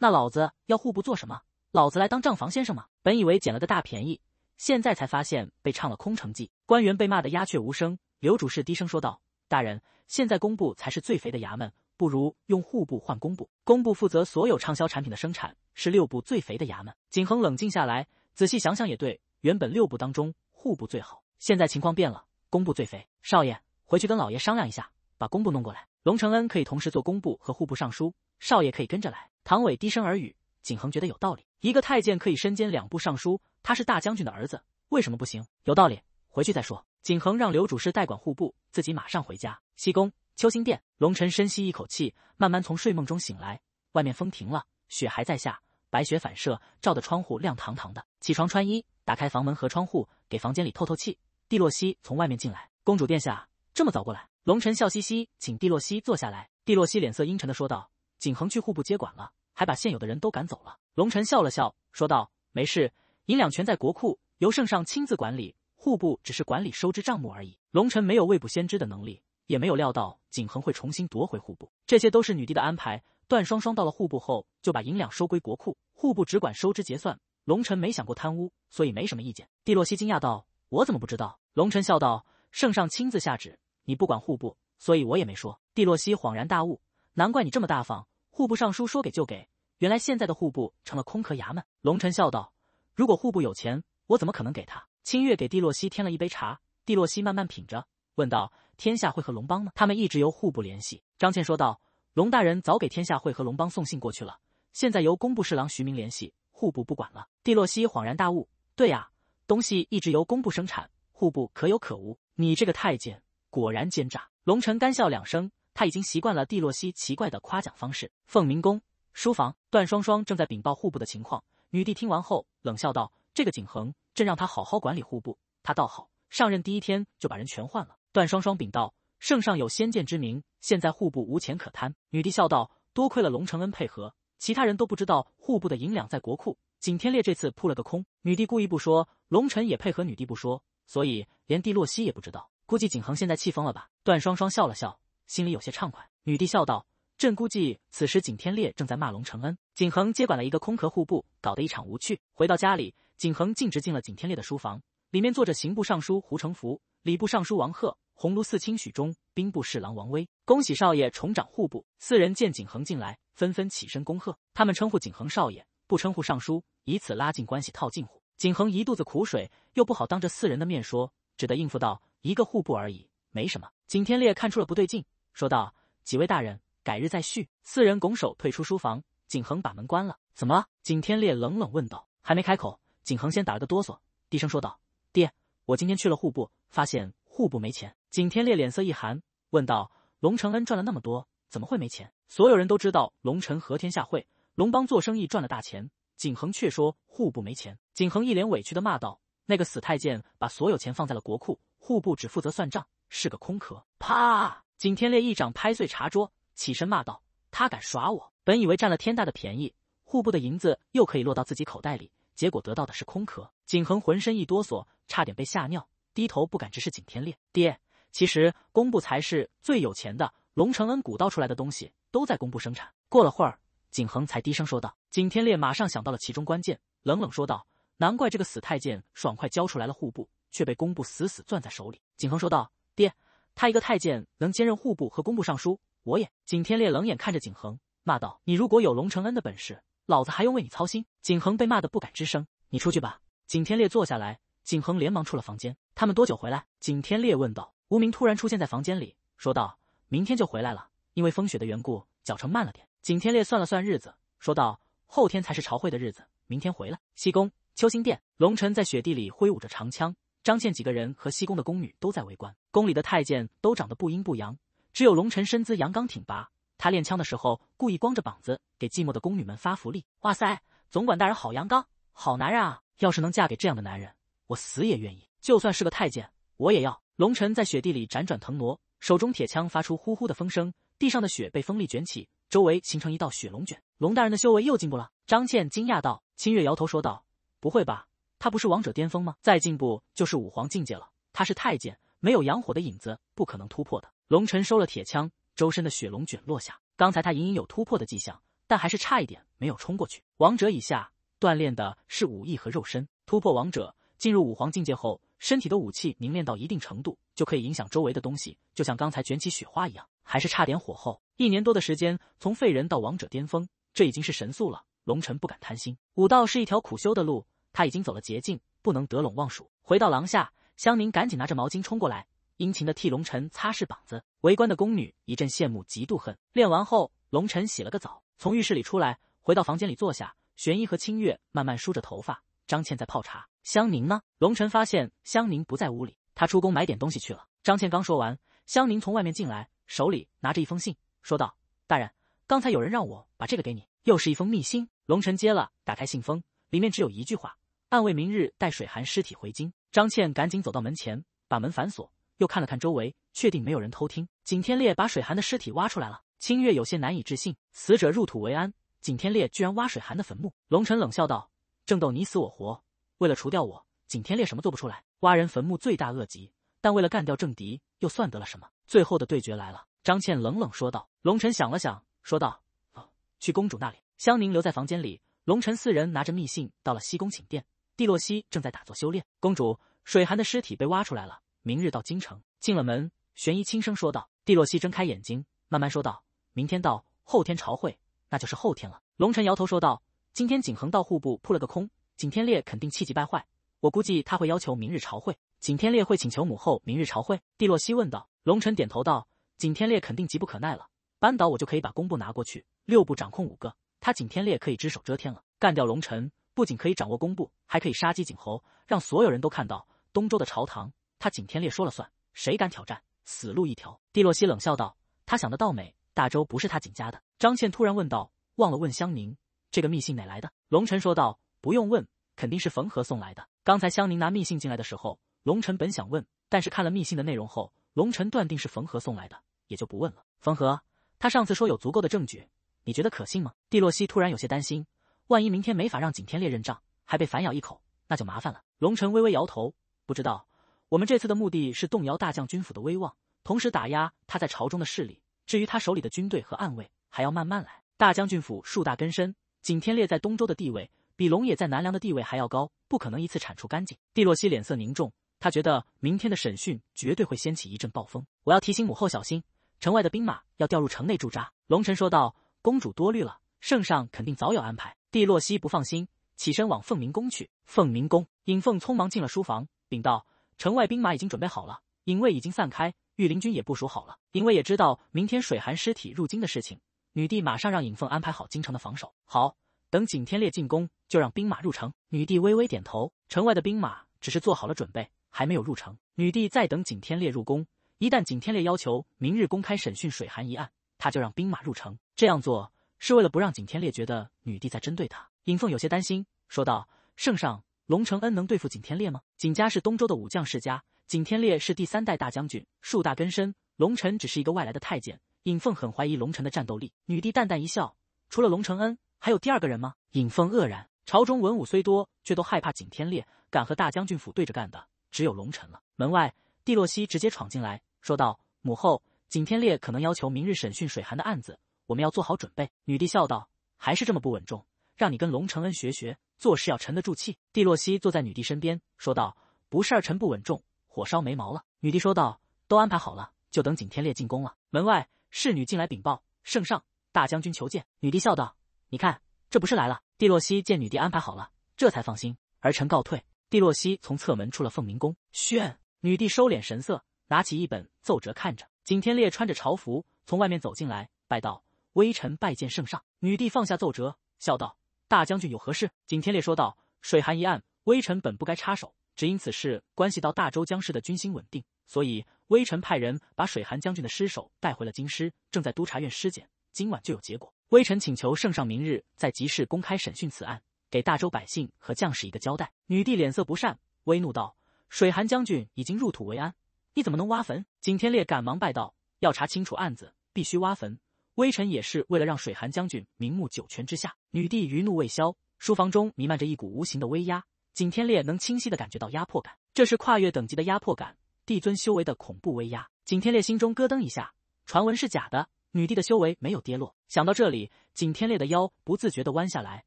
那老子要户部做什么？老子来当账房先生吗？”本以为捡了个大便宜，现在才发现被唱了空城计。官员被骂得鸦雀无声。刘主事低声说道：“大人，现在工部才是最肥的衙门。”不如用户部换工部，工部负责所有畅销产品的生产，是六部最肥的衙门。景恒冷静下来，仔细想想也对，原本六部当中户部最好，现在情况变了，工部最肥。少爷，回去跟老爷商量一下，把工部弄过来。龙承恩可以同时做工部和户部尚书，少爷可以跟着来。唐伟低声耳语，景恒觉得有道理。一个太监可以身兼两部尚书，他是大将军的儿子，为什么不行？有道理，回去再说。景恒让刘主事代管户部，自己马上回家。西宫。秋心殿，龙晨深吸一口气，慢慢从睡梦中醒来。外面风停了，雪还在下，白雪反射，照得窗户亮堂堂的。起床穿衣，打开房门和窗户，给房间里透透气。蒂洛西从外面进来，公主殿下这么早过来。龙晨笑嘻嘻，请蒂洛西坐下来。蒂洛西脸色阴沉的说道：“景恒去户部接管了，还把现有的人都赶走了。”龙晨笑了笑，说道：“没事，银两全在国库，由圣上亲自管理，户部只是管理收支账目而已。”龙晨没有未卜先知的能力。也没有料到景恒会重新夺回户部，这些都是女帝的安排。段双双到了户部后，就把银两收归国库，户部只管收支结算。龙尘没想过贪污，所以没什么意见。蒂洛西惊讶道：“我怎么不知道？”龙尘笑道：“圣上亲自下旨，你不管户部，所以我也没说。”蒂洛西恍然大悟：“难怪你这么大方，户部尚书说给就给，原来现在的户部成了空壳衙门。”龙尘笑道：“如果户部有钱，我怎么可能给他？”清月给蒂洛西添了一杯茶，蒂洛西慢慢品着，问道。天下会和龙帮呢？他们一直由户部联系。张倩说道：“龙大人早给天下会和龙帮送信过去了，现在由工部侍郎徐明联系户部，不管了。”蒂洛西恍然大悟：“对呀，东西一直由工部生产，户部可有可无。你这个太监果然奸诈。”龙尘干笑两声，他已经习惯了蒂洛西奇怪的夸奖方式。凤鸣宫书房，段双双正在禀报户部的情况。女帝听完后冷笑道：“这个景恒，朕让他好好管理户部，他倒好，上任第一天就把人全换了。”段双双禀道：“圣上有先见之明，现在户部无钱可贪。”女帝笑道：“多亏了龙承恩配合，其他人都不知道户部的银两在国库。”景天烈这次扑了个空。女帝故意不说，龙臣也配合女帝不说，所以连帝洛西也不知道。估计景恒现在气疯了吧？段双双笑了笑，心里有些畅快。女帝笑道：“朕估计此时景天烈正在骂龙承恩。景恒接管了一个空壳户部，搞得一场无趣。”回到家里，景恒径直进了景天烈的书房，里面坐着刑部尚书胡承福、礼部尚书王贺。鸿胪寺清许中，兵部侍郎王威，恭喜少爷重掌户部。四人见景恒进来，纷纷起身恭贺。他们称呼景恒少爷，不称呼尚书，以此拉近关系、套近乎。景恒一肚子苦水，又不好当着四人的面说，只得应付道：“一个户部而已，没什么。”景天烈看出了不对劲，说道：“几位大人，改日再叙。”四人拱手退出书房，景恒把门关了。怎么了？景天烈冷冷问道。还没开口，景恒先打了个哆嗦，低声说道：“爹，我今天去了户部，发现户部没钱。”景天烈脸色一寒，问道：“龙承恩赚了那么多，怎么会没钱？”所有人都知道龙城和天下会龙帮做生意赚了大钱，景恒却说户部没钱。景恒一脸委屈的骂道：“那个死太监把所有钱放在了国库，户部只负责算账，是个空壳。”啪！景天烈一掌拍碎茶桌，起身骂道：“他敢耍我！本以为占了天大的便宜，户部的银子又可以落到自己口袋里，结果得到的是空壳。”景恒浑身一哆嗦，差点被吓尿，低头不敢直视景天烈，爹。其实工部才是最有钱的，龙承恩鼓捣出来的东西都在工部生产。过了会儿，景恒才低声说道。景天烈马上想到了其中关键，冷冷说道：“难怪这个死太监爽快交出来了户部，却被工部死死攥在手里。”景恒说道：“爹，他一个太监能兼任户部和工部尚书？”我也。景天烈冷眼看着景恒，骂道：“你如果有龙承恩的本事，老子还用为你操心？”景恒被骂得不敢吱声。你出去吧。景天烈坐下来，景恒连忙出了房间。他们多久回来？景天烈问道。无名突然出现在房间里，说道：“明天就回来了，因为风雪的缘故，脚程慢了点。”景天烈算了算日子，说道：“后天才是朝会的日子，明天回来。”西宫秋心殿，龙晨在雪地里挥舞着长枪，张倩几个人和西宫的宫女都在围观。宫里的太监都长得不阴不阳，只有龙晨身姿阳刚挺拔。他练枪的时候故意光着膀子，给寂寞的宫女们发福利。哇塞，总管大人好阳刚，好男人啊！要是能嫁给这样的男人，我死也愿意。就算是个太监，我也要。龙晨在雪地里辗转腾挪，手中铁枪发出呼呼的风声，地上的雪被风力卷起，周围形成一道雪龙卷。龙大人的修为又进步了，张倩惊讶道。清月摇头说道：“不会吧，他不是王者巅峰吗？再进步就是武皇境界了。他是太监，没有阳火的影子，不可能突破的。”龙晨收了铁枪，周身的雪龙卷落下。刚才他隐隐有突破的迹象，但还是差一点没有冲过去。王者以下，锻炼的是武艺和肉身；突破王者，进入武皇境界后。身体的武器凝练到一定程度，就可以影响周围的东西，就像刚才卷起雪花一样，还是差点火候。一年多的时间，从废人到王者巅峰，这已经是神速了。龙尘不敢贪心，武道是一条苦修的路，他已经走了捷径，不能得陇望蜀。回到廊下，香凝赶紧拿着毛巾冲过来，殷勤的替龙尘擦拭膀子。围观的宫女一阵羡慕嫉妒恨。练完后，龙尘洗了个澡，从浴室里出来，回到房间里坐下。玄一和清月慢慢梳着头发。张倩在泡茶，香宁呢？龙晨发现香宁不在屋里，他出宫买点东西去了。张倩刚说完，香宁从外面进来，手里拿着一封信，说道：“大人，刚才有人让我把这个给你，又是一封密信。”龙晨接了，打开信封，里面只有一句话：“暗卫明日带水寒尸体回京。”张倩赶紧走到门前，把门反锁，又看了看周围，确定没有人偷听。景天烈把水寒的尸体挖出来了，清月有些难以置信，死者入土为安，景天烈居然挖水寒的坟墓。龙晨冷笑道。争斗你死我活，为了除掉我，景天烈什么做不出来？挖人坟墓，罪大恶极，但为了干掉政敌，又算得了什么？最后的对决来了，张倩冷冷说道。龙晨想了想，说道：“哦，去公主那里。”香宁留在房间里。龙晨四人拿着密信到了西宫寝殿。帝洛西正在打坐修炼。公主，水寒的尸体被挖出来了，明日到京城。进了门，玄衣轻声说道。帝洛西睁开眼睛，慢慢说道：“明天到，后天朝会，那就是后天了。”龙晨摇头说道。今天景恒到户部扑了个空，景天烈肯定气急败坏，我估计他会要求明日朝会。景天烈会请求母后明日朝会。帝洛西问道，龙尘点头道，景天烈肯定急不可耐了，扳倒我就可以把工部拿过去，六部掌控五个，他景天烈可以只手遮天了。干掉龙尘，不仅可以掌握工部，还可以杀鸡儆猴，让所有人都看到东周的朝堂，他景天烈说了算，谁敢挑战，死路一条。帝洛西冷笑道，他想的倒美，大周不是他景家的。张倩突然问道，忘了问香宁。这个密信哪来的？龙臣说道：“不用问，肯定是冯和送来的。刚才香凝拿密信进来的时候，龙臣本想问，但是看了密信的内容后，龙臣断定是冯和送来的，也就不问了。冯和他上次说有足够的证据，你觉得可信吗？”蒂洛西突然有些担心，万一明天没法让景天烈认账，还被反咬一口，那就麻烦了。龙臣微微摇头，不知道。我们这次的目的是动摇大将军府的威望，同时打压他在朝中的势力。至于他手里的军队和暗卫，还要慢慢来。大将军府树大根深。景天烈在东周的地位比龙野在南梁的地位还要高，不可能一次铲除干净。帝洛西脸色凝重，他觉得明天的审讯绝对会掀起一阵暴风。我要提醒母后小心，城外的兵马要调入城内驻扎。龙晨说道：“公主多虑了，圣上肯定早有安排。”帝洛西不放心，起身往凤鸣宫去。凤鸣宫，尹凤匆忙进了书房，禀道：“城外兵马已经准备好了，影卫已经散开，御林军也部署好了。影卫也知道明天水寒尸体入京的事情。”女帝马上让尹凤安排好京城的防守，好等景天烈进宫，就让兵马入城。女帝微微点头，城外的兵马只是做好了准备，还没有入城。女帝再等景天烈入宫，一旦景天烈要求明日公开审讯水寒一案，他就让兵马入城。这样做是为了不让景天烈觉得女帝在针对他。尹凤有些担心，说道：“圣上，龙承恩能对付景天烈吗？景家是东周的武将世家，景天烈是第三代大将军，树大根深，龙承只是一个外来的太监。”尹凤很怀疑龙晨的战斗力。女帝淡淡一笑：“除了龙承恩，还有第二个人吗？”尹凤愕然。朝中文武虽多，却都害怕景天烈，敢和大将军府对着干的，只有龙晨了。门外，帝洛西直接闯进来，说道：“母后，景天烈可能要求明日审讯水寒的案子，我们要做好准备。”女帝笑道：“还是这么不稳重，让你跟龙承恩学学，做事要沉得住气。”帝洛西坐在女帝身边，说道：“不是二臣不稳重，火烧眉毛了。”女帝说道：“都安排好了，就等景天烈进宫了。”门外。侍女进来禀报，圣上，大将军求见。女帝笑道：“你看，这不是来了。”蒂洛西见女帝安排好了，这才放心。儿臣告退。蒂洛西从侧门出了凤鸣宫。炫女帝收敛神色，拿起一本奏折看着。景天烈穿着朝服从外面走进来，拜道：“微臣拜见圣上。”女帝放下奏折，笑道：“大将军有何事？”景天烈说道：“水寒一案，微臣本不该插手，只因此事关系到大周将士的军心稳定，所以。”微臣派人把水寒将军的尸首带回了京师，正在督察院尸检，今晚就有结果。微臣请求圣上明日，在集市公开审讯此案，给大周百姓和将士一个交代。女帝脸色不善，微怒道：“水寒将军已经入土为安，你怎么能挖坟？”景天烈赶忙拜道：“要查清楚案子，必须挖坟。微臣也是为了让水寒将军瞑目九泉之下。”女帝余怒未消，书房中弥漫着一股无形的威压，景天烈能清晰的感觉到压迫感，这是跨越等级的压迫感。帝尊修为的恐怖威压，景天烈心中咯噔一下。传闻是假的，女帝的修为没有跌落。想到这里，景天烈的腰不自觉的弯下来。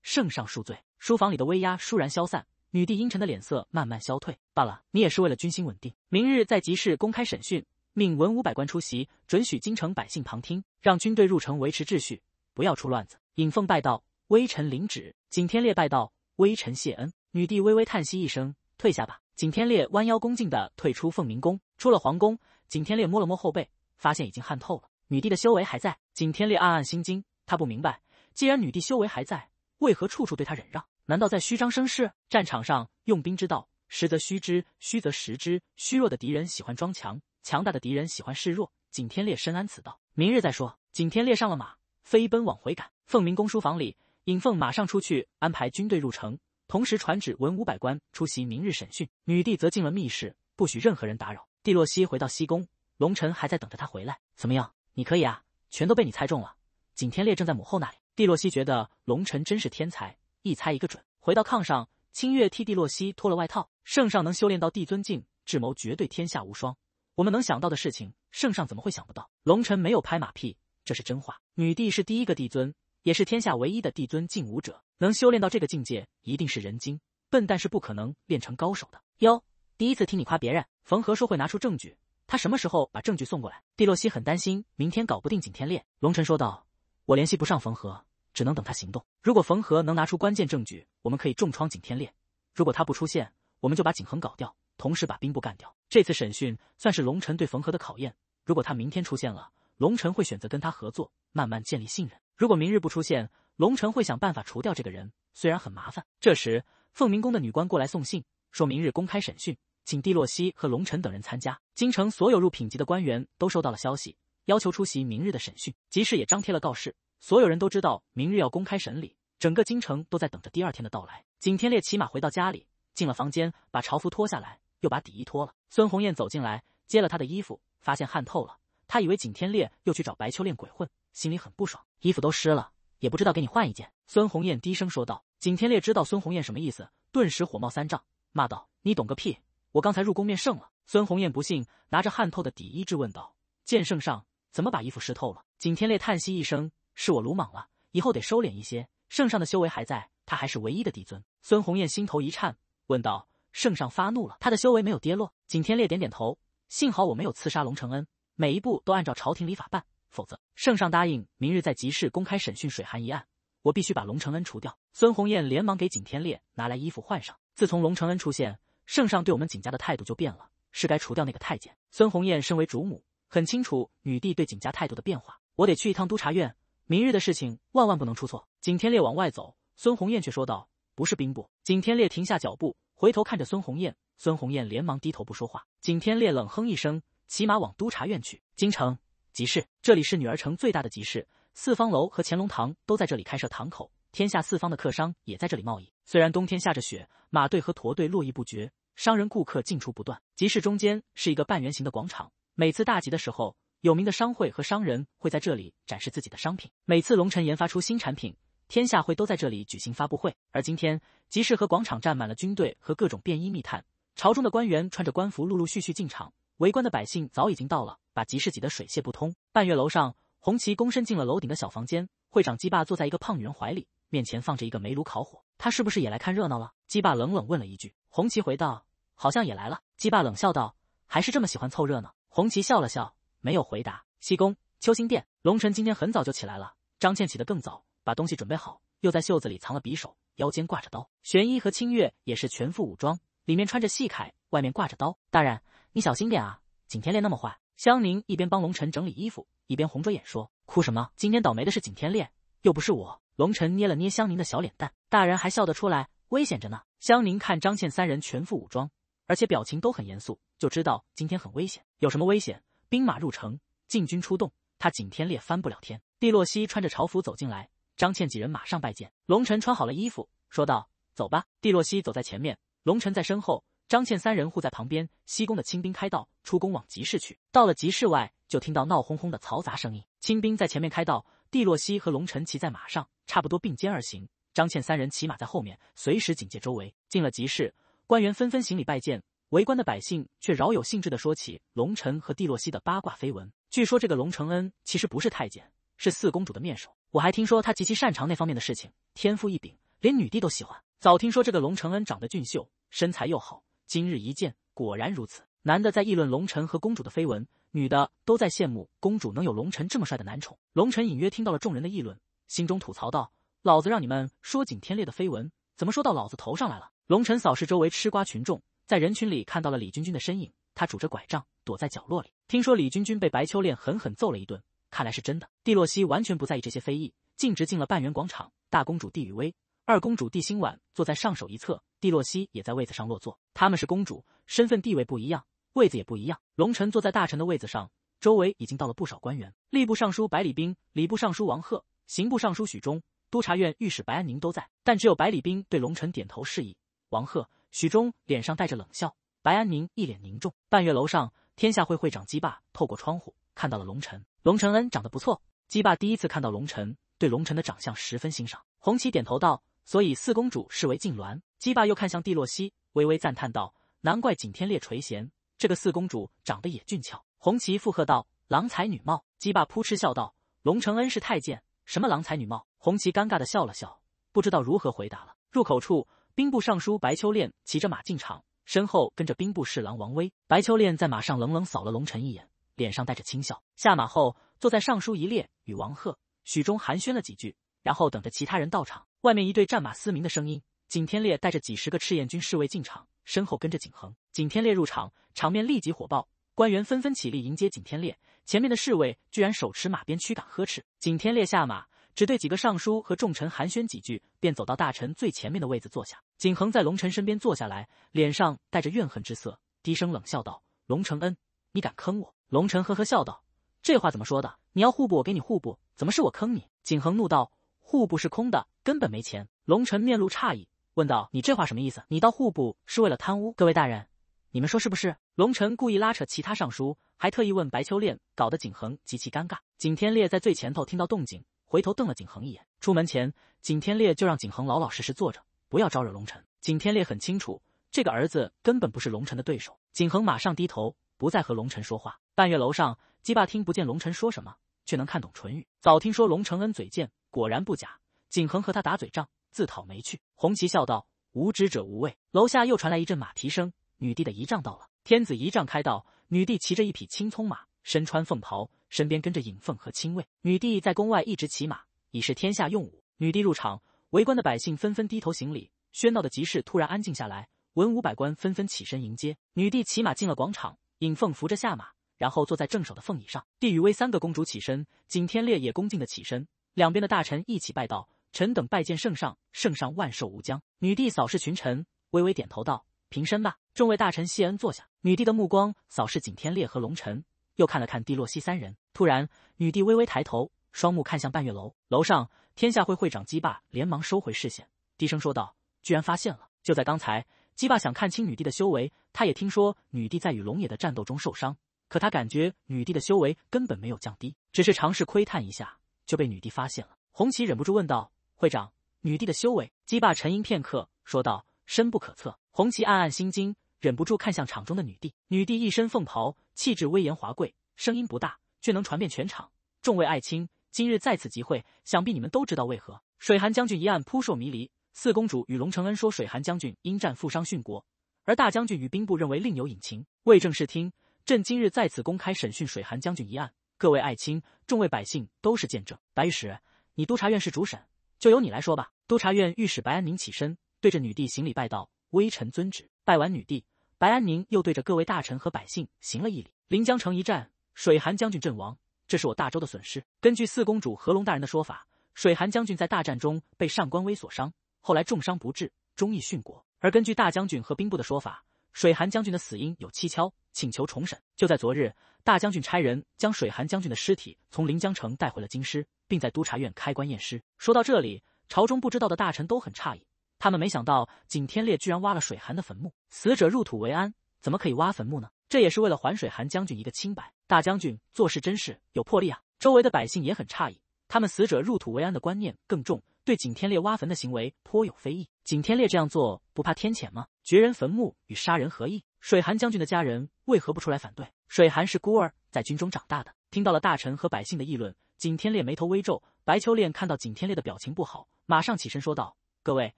圣上恕罪。书房里的威压倏然消散，女帝阴沉的脸色慢慢消退。罢了，你也是为了军心稳定。明日在集市公开审讯，命文武百官出席，准许京城百姓旁听，让军队入城维持秩序，不要出乱子。引凤拜道：“微臣领旨。”景天烈拜道：“微臣谢恩。”女帝微微叹息一声：“退下吧。”景天烈弯腰恭敬的退出凤鸣宫，出了皇宫，景天烈摸了摸后背，发现已经汗透了。女帝的修为还在，景天烈暗暗心惊。他不明白，既然女帝修为还在，为何处处对他忍让？难道在虚张声势？战场上用兵之道，实则虚之，虚则实之。虚弱的敌人喜欢装强，强大的敌人喜欢示弱。景天烈深谙此道。明日再说。景天烈上了马，飞奔往回赶。凤鸣宫书房里，尹凤马上出去安排军队入城。同时传旨文武百官出席明日审讯，女帝则进了密室，不许任何人打扰。帝洛西回到西宫，龙尘还在等着他回来。怎么样？你可以啊，全都被你猜中了。景天烈正在母后那里。帝洛西觉得龙尘真是天才，一猜一个准。回到炕上，清月替帝洛西脱了外套。圣上能修炼到帝尊境，智谋绝对天下无双。我们能想到的事情，圣上怎么会想不到？龙尘没有拍马屁，这是真话。女帝是第一个帝尊。也是天下唯一的帝尊禁武者，能修炼到这个境界，一定是人精。笨蛋是不可能练成高手的哟。第一次听你夸别人，冯和说会拿出证据，他什么时候把证据送过来？蒂洛西很担心明天搞不定景天烈。龙尘说道：“我联系不上冯和，只能等他行动。如果冯和能拿出关键证据，我们可以重创景天烈；如果他不出现，我们就把景恒搞掉，同时把兵部干掉。这次审讯算是龙尘对冯和的考验。如果他明天出现了，龙尘会选择跟他合作，慢慢建立信任。”如果明日不出现，龙晨会想办法除掉这个人，虽然很麻烦。这时，凤鸣宫的女官过来送信，说明日公开审讯，请蒂洛西和龙臣等人参加。京城所有入品级的官员都收到了消息，要求出席明日的审讯。集市也张贴了告示，所有人都知道明日要公开审理，整个京城都在等着第二天的到来。景天烈骑马回到家里，进了房间，把朝服脱下来，又把底衣脱了。孙红艳走进来，接了他的衣服，发现汗透了。他以为景天烈又去找白秋练鬼混。心里很不爽，衣服都湿了，也不知道给你换一件。”孙红艳低声说道。景天烈知道孙红艳什么意思，顿时火冒三丈，骂道：“你懂个屁！我刚才入宫面圣了。”孙红艳不信，拿着汗透的底衣质问道：“见圣上，怎么把衣服湿透了？”景天烈叹息一声：“是我鲁莽了，以后得收敛一些。圣上的修为还在，他还是唯一的帝尊。”孙红艳心头一颤，问道：“圣上发怒了？他的修为没有跌落？”景天烈点点头：“幸好我没有刺杀龙承恩，每一步都按照朝廷礼法办。”否则，圣上答应明日在集市公开审讯水寒一案，我必须把龙承恩除掉。孙红艳连忙给景天烈拿来衣服换上。自从龙承恩出现，圣上对我们景家的态度就变了，是该除掉那个太监。孙红艳身为主母，很清楚女帝对景家态度的变化，我得去一趟督察院。明日的事情万万不能出错。景天烈往外走，孙红艳却说道：“不是兵部。”景天烈停下脚步，回头看着孙红艳，孙红艳连忙低头不说话。景天烈冷哼一声，骑马往督察院去。京城。集市，这里是女儿城最大的集市，四方楼和乾隆堂都在这里开设堂口，天下四方的客商也在这里贸易。虽然冬天下着雪，马队和驼队络绎不绝，商人顾客进出不断。集市中间是一个半圆形的广场，每次大集的时候，有名的商会和商人会在这里展示自己的商品。每次龙城研发出新产品，天下会都在这里举行发布会。而今天，集市和广场站满了军队和各种便衣密探，朝中的官员穿着官服陆陆续续进场。围观的百姓早已经到了，把集市挤得水泄不通。半月楼上，红旗躬身进了楼顶的小房间。会长姬霸坐在一个胖女人怀里，面前放着一个煤炉烤火。他是不是也来看热闹了？姬霸冷冷问了一句。红旗回道：“好像也来了。”姬霸冷笑道：“还是这么喜欢凑热闹。”红旗笑了笑，没有回答。西宫秋心殿，龙辰今天很早就起来了。张倩起得更早，把东西准备好，又在袖子里藏了匕首，腰间挂着刀。玄一和清月也是全副武装，里面穿着细铠，外面挂着刀。大人。你小心点啊！景天烈那么坏。香宁一边帮龙晨整理衣服，一边红着眼说：“哭什么？今天倒霉的是景天烈，又不是我。”龙晨捏了捏香宁的小脸蛋：“大人还笑得出来，危险着呢。”香宁看张倩三人全副武装，而且表情都很严肃，就知道今天很危险。有什么危险？兵马入城，禁军出动，他景天烈翻不了天。帝洛西穿着朝服走进来，张倩几人马上拜见。龙晨穿好了衣服，说道：“走吧。”帝洛西走在前面，龙晨在身后。张倩三人护在旁边，西宫的清兵开道，出宫往集市去。到了集市外，就听到闹哄哄的嘈杂声音。清兵在前面开道，帝洛西和龙晨骑在马上，差不多并肩而行。张倩三人骑马在后面，随时警戒周围。进了集市，官员纷纷行礼拜见，围观的百姓却饶有兴致地说起龙晨和帝洛西的八卦绯闻。据说这个龙承恩其实不是太监，是四公主的面首。我还听说他极其擅长那方面的事情，天赋异禀，连女帝都喜欢。早听说这个龙承恩长得俊秀，身材又好。今日一见，果然如此。男的在议论龙尘和公主的绯闻，女的都在羡慕公主能有龙尘这么帅的男宠。龙尘隐约听到了众人的议论，心中吐槽道：“老子让你们说景天烈的绯闻，怎么说到老子头上来了？”龙尘扫视周围吃瓜群众，在人群里看到了李君君的身影，他拄着拐杖躲在角落里。听说李君君被白秋恋狠狠揍了一顿，看来是真的。蒂洛西完全不在意这些非议，径直进了半圆广场。大公主蒂雨薇。二公主帝辛婉坐在上首一侧，帝洛西也在位子上落座。他们是公主，身份地位不一样，位子也不一样。龙晨坐在大臣的位子上，周围已经到了不少官员。吏部尚书百里兵、礼部尚书王贺、刑部尚书许忠、督察院御史白安宁都在，但只有百里兵对龙晨点头示意。王贺、许忠脸上带着冷笑，白安宁一脸凝重。半月楼上，天下会会长姬霸透过窗户看到了龙晨，龙晨恩长得不错。姬霸第一次看到龙晨，对龙晨的长相十分欣赏。红旗点头道。所以四公主视为痉挛。姬霸又看向蒂洛西，微微赞叹道：“难怪景天烈垂涎这个四公主，长得也俊俏。”红旗附和道：“郎才女貌。”姬霸扑哧笑道：“龙承恩是太监，什么郎才女貌？”红旗尴尬的笑了笑，不知道如何回答了。入口处，兵部尚书白秋练骑着马进场，身后跟着兵部侍郎王威。白秋练在马上冷冷扫了龙臣一眼，脸上带着轻笑。下马后，坐在尚书一列，与王贺、许忠寒暄了几句，然后等着其他人到场。外面一队战马嘶鸣的声音，景天烈带着几十个赤焰军侍卫进场，身后跟着景恒。景天烈入场，场面立即火爆，官员纷纷起立迎接景天烈。前面的侍卫居然手持马鞭驱赶呵斥。景天烈下马，只对几个尚书和众臣寒暄几句，便走到大臣最前面的位子坐下。景恒在龙臣身边坐下来，脸上带着怨恨之色，低声冷笑道：“龙承恩，你敢坑我？”龙臣呵呵笑道：“这话怎么说的？你要户部，我给你户部，怎么是我坑你？”景恒怒道。户部是空的，根本没钱。龙尘面露诧异，问道：“你这话什么意思？你到户部是为了贪污？各位大人，你们说是不是？”龙尘故意拉扯其他尚书，还特意问白秋练，搞得景恒极其尴尬。景天烈在最前头听到动静，回头瞪了景恒一眼。出门前，景天烈就让景恒老老实实坐着，不要招惹龙尘。景天烈很清楚，这个儿子根本不是龙尘的对手。景恒马上低头，不再和龙尘说话。半月楼上，姬霸听不见龙尘说什么，却能看懂唇语。早听说龙承恩嘴贱。果然不假，景恒和他打嘴仗，自讨没趣。红旗笑道：“无知者无畏。”楼下又传来一阵马蹄声，女帝的仪仗到了。天子仪仗开道，女帝骑着一匹青葱马，身穿凤袍，身边跟着引凤和亲卫。女帝在宫外一直骑马，以示天下用武。女帝入场，围观的百姓纷纷低头行礼，喧闹的集市突然安静下来。文武百官纷纷起身迎接。女帝骑马进了广场，尹凤扶着下马，然后坐在正首的凤椅上。帝与薇三个公主起身，景天烈也恭敬的起身。两边的大臣一起拜道：“臣等拜见圣上，圣上万寿无疆。”女帝扫视群臣，微微点头道：“平身吧。”众位大臣谢恩坐下。女帝的目光扫视景天烈和龙尘，又看了看帝洛西三人。突然，女帝微微抬头，双目看向半月楼。楼上，天下会会长姬霸连忙收回视线，低声说道：“居然发现了！就在刚才，姬霸想看清女帝的修为。他也听说女帝在与龙野的战斗中受伤，可他感觉女帝的修为根本没有降低，只是尝试窥探一下。”就被女帝发现了。红旗忍不住问道：“会长，女帝的修为？”姬霸沉吟片刻，说道：“深不可测。”红旗暗暗心惊，忍不住看向场中的女帝。女帝一身凤袍，气质威严华贵，声音不大，却能传遍全场。众位爱卿，今日在此集会，想必你们都知道为何。水寒将军一案扑朔迷离，四公主与龙承恩说水寒将军因战负伤殉国，而大将军与兵部认为另有隐情。为正视听，朕今日在此公开审讯水寒将军一案。各位爱卿，众位百姓都是见证。白御史，你督察院是主审，就由你来说吧。督察院御史白安宁起身，对着女帝行礼拜道：“微臣遵旨。”拜完女帝，白安宁又对着各位大臣和百姓行了一礼。临江城一战，水寒将军阵亡，这是我大周的损失。根据四公主和龙大人的说法，水寒将军在大战中被上官威所伤，后来重伤不治，忠义殉国。而根据大将军和兵部的说法，水寒将军的死因有蹊跷。请求重审。就在昨日，大将军差人将水寒将军的尸体从临江城带回了京师，并在督察院开棺验尸。说到这里，朝中不知道的大臣都很诧异，他们没想到景天烈居然挖了水寒的坟墓。死者入土为安，怎么可以挖坟墓呢？这也是为了还水寒将军一个清白。大将军做事真是有魄力啊！周围的百姓也很诧异，他们死者入土为安的观念更重，对景天烈挖坟的行为颇有非议。景天烈这样做不怕天谴吗？掘人坟墓与杀人何异？水寒将军的家人为何不出来反对？水寒是孤儿，在军中长大的。听到了大臣和百姓的议论，景天烈眉头微皱。白秋恋看到景天烈的表情不好，马上起身说道：“各位，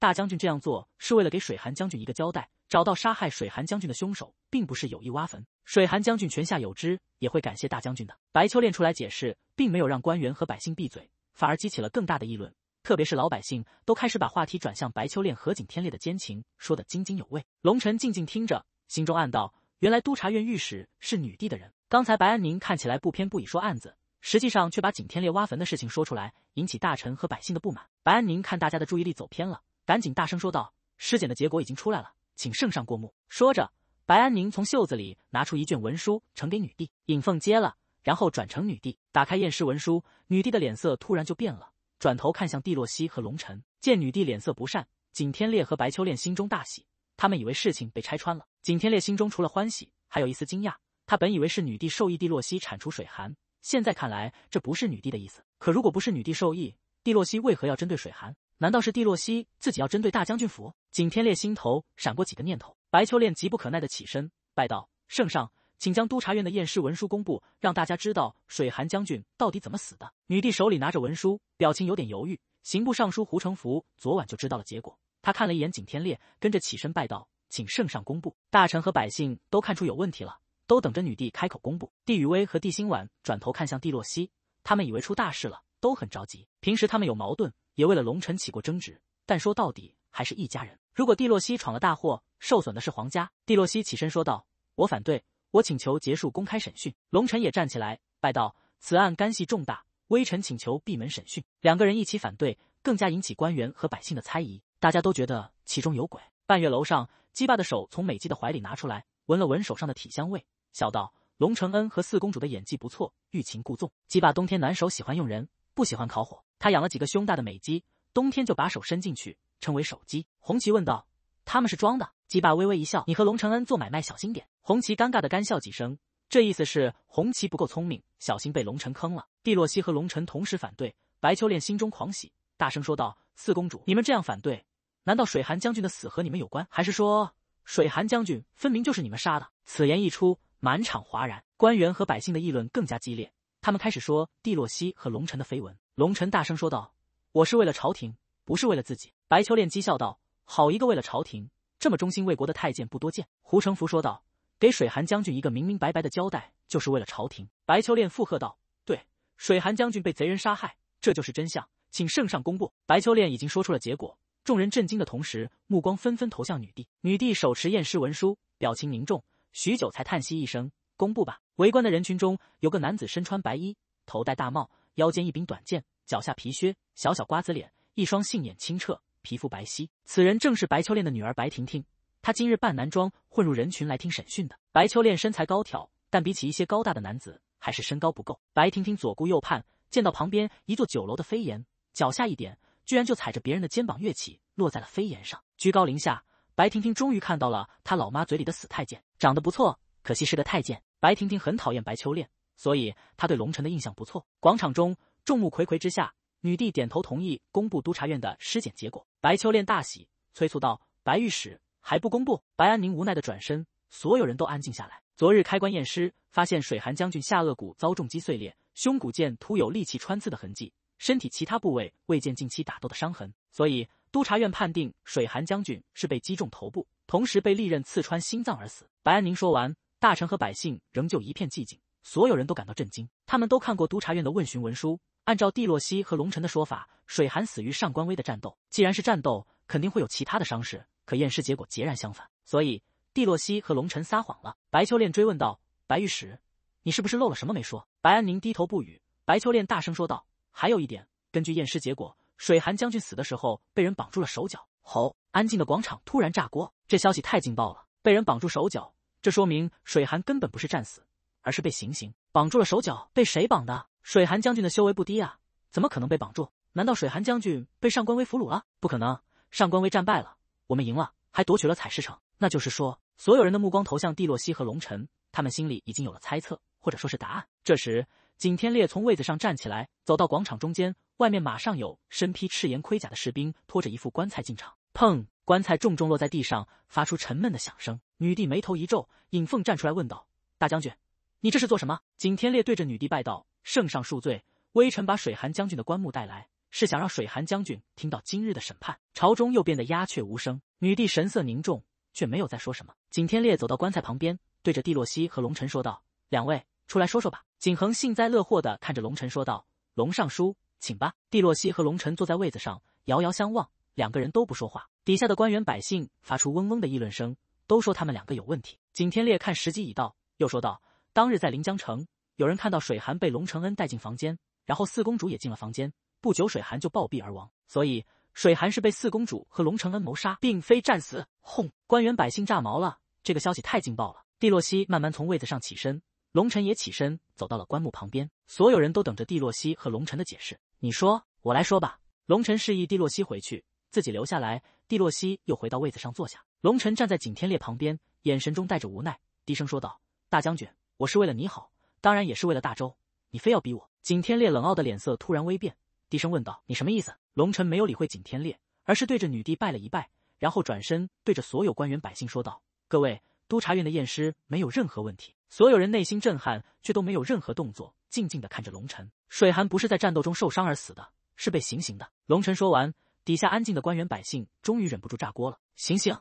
大将军这样做是为了给水寒将军一个交代，找到杀害水寒将军的凶手，并不是有意挖坟。水寒将军泉下有知，也会感谢大将军的。”白秋恋出来解释，并没有让官员和百姓闭嘴，反而激起了更大的议论。特别是老百姓，都开始把话题转向白秋恋和景天烈的奸情，说得津津有味。龙晨静静听着。心中暗道，原来督察院御史是女帝的人。刚才白安宁看起来不偏不倚说案子，实际上却把景天烈挖坟的事情说出来，引起大臣和百姓的不满。白安宁看大家的注意力走偏了，赶紧大声说道：“尸检的结果已经出来了，请圣上过目。”说着，白安宁从袖子里拿出一卷文书呈给女帝，尹凤接了，然后转呈女帝。打开验尸文书，女帝的脸色突然就变了，转头看向帝洛西和龙尘。见女帝脸色不善，景天烈和白秋恋心中大喜。他们以为事情被拆穿了，景天烈心中除了欢喜，还有一丝惊讶。他本以为是女帝授意帝洛西铲除水寒，现在看来这不是女帝的意思。可如果不是女帝授意，帝洛西为何要针对水寒？难道是帝洛西自己要针对大将军府？景天烈心头闪过几个念头。白秋练急不可耐的起身拜道：“圣上，请将督察院的验尸文书公布，让大家知道水寒将军到底怎么死的。”女帝手里拿着文书，表情有点犹豫。刑部尚书胡成福昨晚就知道了结果。他看了一眼景天烈，跟着起身拜道：“请圣上公布。”大臣和百姓都看出有问题了，都等着女帝开口公布。帝宇威和帝心婉转头看向帝洛西，他们以为出大事了，都很着急。平时他们有矛盾，也为了龙臣起过争执，但说到底还是一家人。如果帝洛西闯了大祸，受损的是皇家。帝洛西起身说道：“我反对，我请求结束公开审讯。”龙臣也站起来拜道：“此案干系重大，微臣请求闭门审讯。”两个人一起反对，更加引起官员和百姓的猜疑。大家都觉得其中有鬼。半月楼上，姬霸的手从美姬的怀里拿出来，闻了闻手上的体香味，笑道：“龙承恩和四公主的演技不错，欲擒故纵。”姬霸冬天暖手，喜欢用人，不喜欢烤火。他养了几个胸大的美姬，冬天就把手伸进去，称为手机。红旗问道：“他们是装的？”姬霸微微一笑：“你和龙承恩做买卖小心点。”红旗尴尬的干笑几声，这意思是红旗不够聪明，小心被龙臣坑了。蒂洛西和龙臣同时反对，白秋恋心中狂喜，大声说道：“四公主，你们这样反对。”难道水寒将军的死和你们有关？还是说水寒将军分明就是你们杀的？此言一出，满场哗然，官员和百姓的议论更加激烈。他们开始说帝洛西和龙尘的绯闻。龙尘大声说道：“我是为了朝廷，不是为了自己。”白秋恋讥笑道：“好一个为了朝廷，这么忠心为国的太监不多见。”胡成福说道：“给水寒将军一个明明白白的交代，就是为了朝廷。”白秋恋附和道：“对，水寒将军被贼人杀害，这就是真相，请圣上公布。”白秋恋已经说出了结果。众人震惊的同时，目光纷纷投向女帝。女帝手持验尸文书，表情凝重，许久才叹息一声：“公布吧。”围观的人群中，有个男子身穿白衣，头戴大帽，腰间一柄短剑，脚下皮靴，小小瓜子脸，一双杏眼清澈，皮肤白皙。此人正是白秋恋的女儿白婷婷。她今日扮男装混入人群来听审讯的。白秋恋身材高挑，但比起一些高大的男子，还是身高不够。白婷婷左顾右盼，见到旁边一座酒楼的飞檐，脚下一点。居然就踩着别人的肩膀跃起，落在了飞檐上，居高临下。白婷婷终于看到了她老妈嘴里的死太监，长得不错，可惜是个太监。白婷婷很讨厌白秋恋，所以她对龙臣的印象不错。广场中，众目睽睽之下，女帝点头同意公布督察院的尸检结果。白秋恋大喜，催促道：“白御史还不公布？”白安宁无奈的转身，所有人都安静下来。昨日开棺验尸，发现水寒将军下颚骨遭重击碎裂，胸骨间突有力气穿刺的痕迹。身体其他部位未见近期打斗的伤痕，所以督察院判定水寒将军是被击中头部，同时被利刃刺穿心脏而死。白安宁说完，大臣和百姓仍旧一片寂静，所有人都感到震惊。他们都看过督察院的问询文书，按照蒂洛西和龙晨的说法，水寒死于上官威的战斗。既然是战斗，肯定会有其他的伤势，可验尸结果截然相反，所以蒂洛西和龙晨撒谎了。白秋恋追问道：“白玉石，你是不是漏了什么没说？”白安宁低头不语。白秋恋大声说道。还有一点，根据验尸结果，水寒将军死的时候被人绑住了手脚。吼！安静的广场突然炸锅，这消息太劲爆了！被人绑住手脚，这说明水寒根本不是战死，而是被行刑绑住了手脚。被谁绑的？水寒将军的修为不低啊，怎么可能被绑住？难道水寒将军被上官威俘虏了？不可能，上官威战败了，我们赢了，还夺取了采石城。那就是说，所有人的目光投向帝洛西和龙尘，他们心里已经有了猜测，或者说是答案。这时。景天烈从位子上站起来，走到广场中间。外面马上有身披赤炎盔甲的士兵拖着一副棺材进场。砰！棺材重重落在地上，发出沉闷的响声。女帝眉头一皱，尹凤站出来问道：“大将军，你这是做什么？”景天烈对着女帝拜道：“圣上恕罪，微臣把水寒将军的棺木带来，是想让水寒将军听到今日的审判。”朝中又变得鸦雀无声，女帝神色凝重，却没有再说什么。景天烈走到棺材旁边，对着蒂洛西和龙尘说道：“两位。”出来说说吧，景恒幸灾乐祸的看着龙臣说道：“龙尚书，请吧。”帝洛西和龙臣坐在位子上，遥遥相望，两个人都不说话。底下的官员百姓发出嗡嗡的议论声，都说他们两个有问题。景天烈看时机已到，又说道：“当日在临江城，有人看到水寒被龙承恩带进房间，然后四公主也进了房间，不久水寒就暴毙而亡，所以水寒是被四公主和龙承恩谋杀，并非战死。”轰！官员百姓炸毛了，这个消息太劲爆了。帝洛西慢慢从位子上起身。龙尘也起身走到了棺木旁边，所有人都等着帝洛西和龙尘的解释。你说，我来说吧。龙尘示意帝洛西回去，自己留下来。帝洛西又回到位子上坐下。龙晨站在景天烈旁边，眼神中带着无奈，低声说道：“大将军，我是为了你好，当然也是为了大周。你非要逼我。”景天烈冷傲的脸色突然微变，低声问道：“你什么意思？”龙臣没有理会景天烈，而是对着女帝拜了一拜，然后转身对着所有官员百姓说道：“各位，督察院的验尸没有任何问题。”所有人内心震撼，却都没有任何动作，静静的看着龙晨。水寒不是在战斗中受伤而死的，是被行刑的。龙晨说完，底下安静的官员百姓终于忍不住炸锅了。行刑？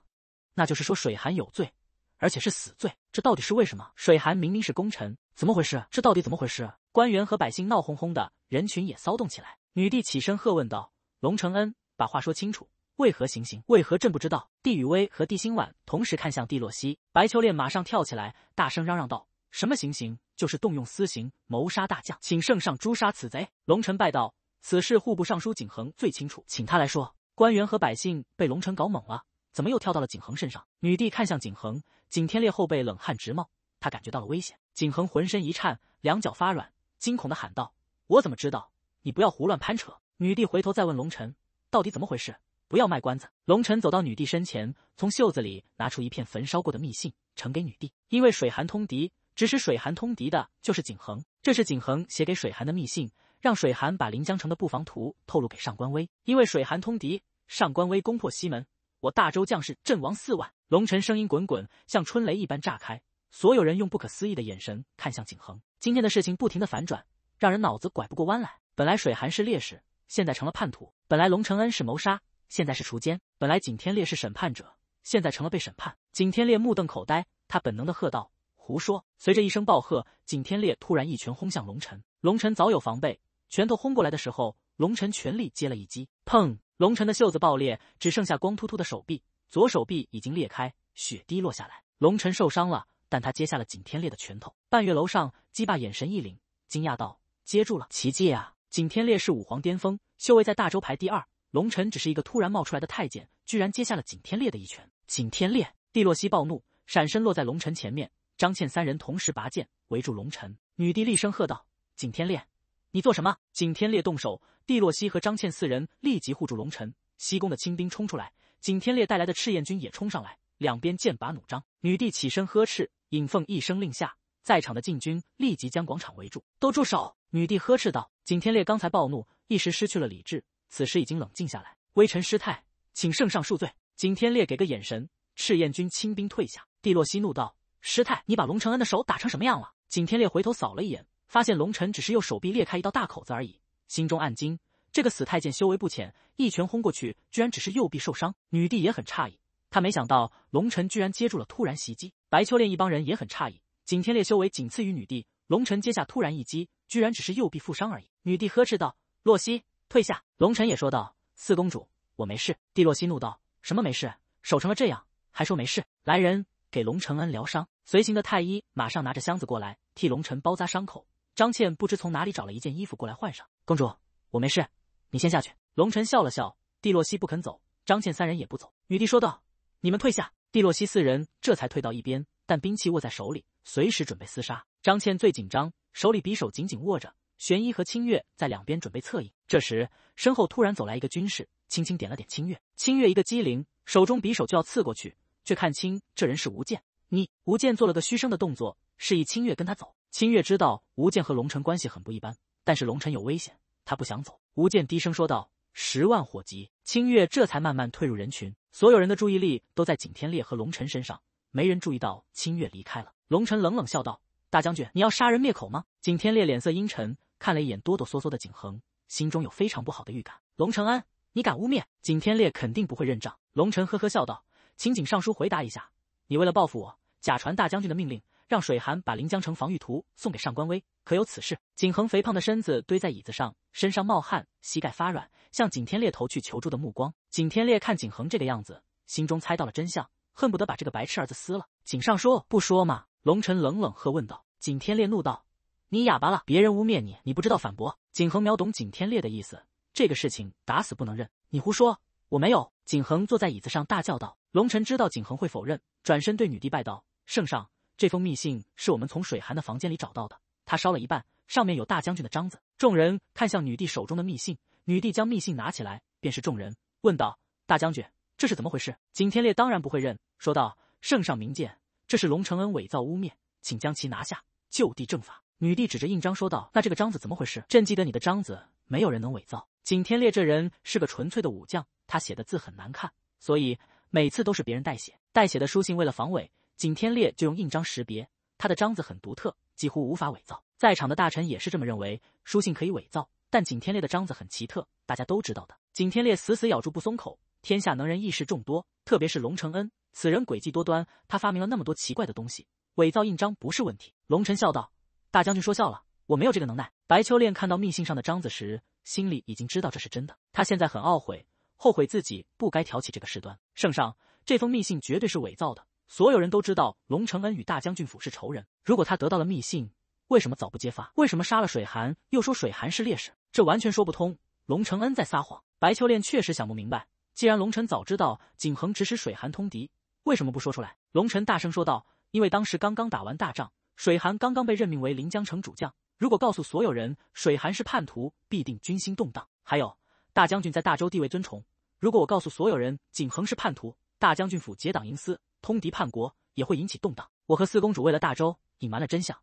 那就是说水寒有罪，而且是死罪。这到底是为什么？水寒明明是功臣，怎么回事？这到底怎么回事？官员和百姓闹哄哄的，人群也骚动起来。女帝起身喝问道：“龙承恩，把话说清楚。”为何行刑？为何朕不知道？帝宇威和帝星婉同时看向帝洛西，白秋恋马上跳起来，大声嚷嚷道：“什么行刑？就是动用私刑谋杀大将，请圣上诛杀此贼！”龙臣拜道：“此事户部尚书景恒最清楚，请他来说。”官员和百姓被龙臣搞懵了，怎么又跳到了景恒身上？女帝看向景恒，景天烈后背冷汗直冒，他感觉到了危险。景恒浑身一颤，两脚发软，惊恐地喊道：“我怎么知道？你不要胡乱攀扯！”女帝回头再问龙臣：“到底怎么回事？”不要卖关子。龙尘走到女帝身前，从袖子里拿出一片焚烧过的密信，呈给女帝。因为水寒通敌，指使水寒通敌的就是景恒。这是景恒写给水寒的密信，让水寒把临江城的布防图透露给上官威。因为水寒通敌，上官威攻破西门，我大周将士阵亡四万。龙尘声音滚滚，像春雷一般炸开，所有人用不可思议的眼神看向景恒。今天的事情不停的反转，让人脑子拐不过弯来。本来水寒是烈士，现在成了叛徒。本来龙承恩是谋杀。现在是锄奸。本来景天烈是审判者，现在成了被审判。景天烈目瞪口呆，他本能的喝道：“胡说！”随着一声暴喝，景天烈突然一拳轰向龙晨。龙晨早有防备，拳头轰过来的时候，龙晨全力接了一击，砰！龙晨的袖子爆裂，只剩下光秃秃的手臂，左手臂已经裂开，血滴落下来。龙晨受伤了，但他接下了景天烈的拳头。半月楼上，鸡霸眼神一凛，惊讶道：“接住了，奇迹啊！景天烈是武皇巅峰，修为在大周排第二。”龙尘只是一个突然冒出来的太监，居然接下了景天烈的一拳。景天烈、帝洛西暴怒，闪身落在龙尘前面。张倩三人同时拔剑围住龙尘，女帝厉声喝道：“景天烈，你做什么？”景天烈动手，帝洛西和张倩四人立即护住龙尘。西宫的清兵冲出来，景天烈带来的赤焰军也冲上来，两边剑拔弩张。女帝起身呵斥，引凤一声令下，在场的禁军立即将广场围住。都住手！女帝呵斥道。景天烈刚才暴怒，一时失去了理智。此时已经冷静下来，微臣失态，请圣上恕罪。景天烈给个眼神，赤焰军亲兵退下。帝洛西怒道：“师太，你把龙承恩的手打成什么样了？”景天烈回头扫了一眼，发现龙尘只是右手臂裂开一道大口子而已，心中暗惊：这个死太监修为不浅，一拳轰过去，居然只是右臂受伤。女帝也很诧异，她没想到龙承居然接住了突然袭击。白秋练一帮人也很诧异，景天烈修为仅次于女帝，龙承接下突然一击，居然只是右臂负伤而已。女帝呵斥道：“洛西。”退下。龙尘也说道：“四公主，我没事。”帝洛西怒道：“什么没事？守成了这样，还说没事？来人，给龙承恩疗伤。”随行的太医马上拿着箱子过来，替龙尘包扎伤口。张倩不知从哪里找了一件衣服过来换上。公主，我没事，你先下去。龙尘笑了笑。帝洛西不肯走，张倩三人也不走。女帝说道：“你们退下。”帝洛西四人这才退到一边，但兵器握在手里，随时准备厮杀。张倩最紧张，手里匕首紧紧握着。玄一和清月在两边准备侧应。这时，身后突然走来一个军士，轻轻点了点清月。清月一个机灵，手中匕首就要刺过去，却看清这人是吴健。你吴健做了个嘘声的动作，示意清月跟他走。清月知道吴健和龙尘关系很不一般，但是龙尘有危险，他不想走。吴健低声说道：“十万火急。”清月这才慢慢退入人群。所有人的注意力都在景天烈和龙尘身上，没人注意到清月离开了。龙尘冷冷笑道：“大将军，你要杀人灭口吗？”景天烈脸色阴沉，看了一眼哆哆嗦嗦的景恒。心中有非常不好的预感，龙承安，你敢污蔑景天烈，肯定不会认账。龙晨呵呵笑道：“请景尚书回答一下，你为了报复我，假传大将军的命令，让水寒把临江城防御图送给上官威，可有此事？”景恒肥胖的身子堆在椅子上，身上冒汗，膝盖发软，向景天烈投去求助的目光。景天烈看景恒这个样子，心中猜到了真相，恨不得把这个白痴儿子撕了。景尚书不说嘛？龙晨冷冷喝问道。景天烈怒道：“你哑巴了？别人污蔑你，你不知道反驳？”景恒秒懂景天烈的意思，这个事情打死不能认。你胡说，我没有！景恒坐在椅子上大叫道。龙尘知道景恒会否认，转身对女帝拜道：“圣上，这封密信是我们从水寒的房间里找到的，他烧了一半，上面有大将军的章子。”众人看向女帝手中的密信，女帝将密信拿起来，便是众人问道：“大将军，这是怎么回事？”景天烈当然不会认，说道：“圣上明鉴，这是龙承恩伪造污蔑，请将其拿下，就地正法。”女帝指着印章说道：“那这个章子怎么回事？朕记得你的章子没有人能伪造。景天烈这人是个纯粹的武将，他写的字很难看，所以每次都是别人代写。代写的书信为了防伪，景天烈就用印章识别。他的章子很独特，几乎无法伪造。在场的大臣也是这么认为。书信可以伪造，但景天烈的章子很奇特，大家都知道的。”景天烈死死咬住不松口。天下能人异士众多，特别是龙承恩，此人诡计多端，他发明了那么多奇怪的东西，伪造印章不是问题。龙承笑道。大将军说笑了，我没有这个能耐。白秋恋看到密信上的章子时，心里已经知道这是真的。他现在很懊悔，后悔自己不该挑起这个事端。圣上，这封密信绝对是伪造的。所有人都知道龙承恩与大将军府是仇人，如果他得到了密信，为什么早不揭发？为什么杀了水寒又说水寒是烈士？这完全说不通。龙承恩在撒谎。白秋恋确实想不明白，既然龙晨早知道景恒指使水寒通敌，为什么不说出来？龙晨大声说道：“因为当时刚刚打完大仗。”水寒刚刚被任命为临江城主将，如果告诉所有人水寒是叛徒，必定军心动荡。还有大将军在大周地位尊崇，如果我告诉所有人景恒是叛徒，大将军府结党营私、通敌叛国，也会引起动荡。我和四公主为了大周隐瞒了真相，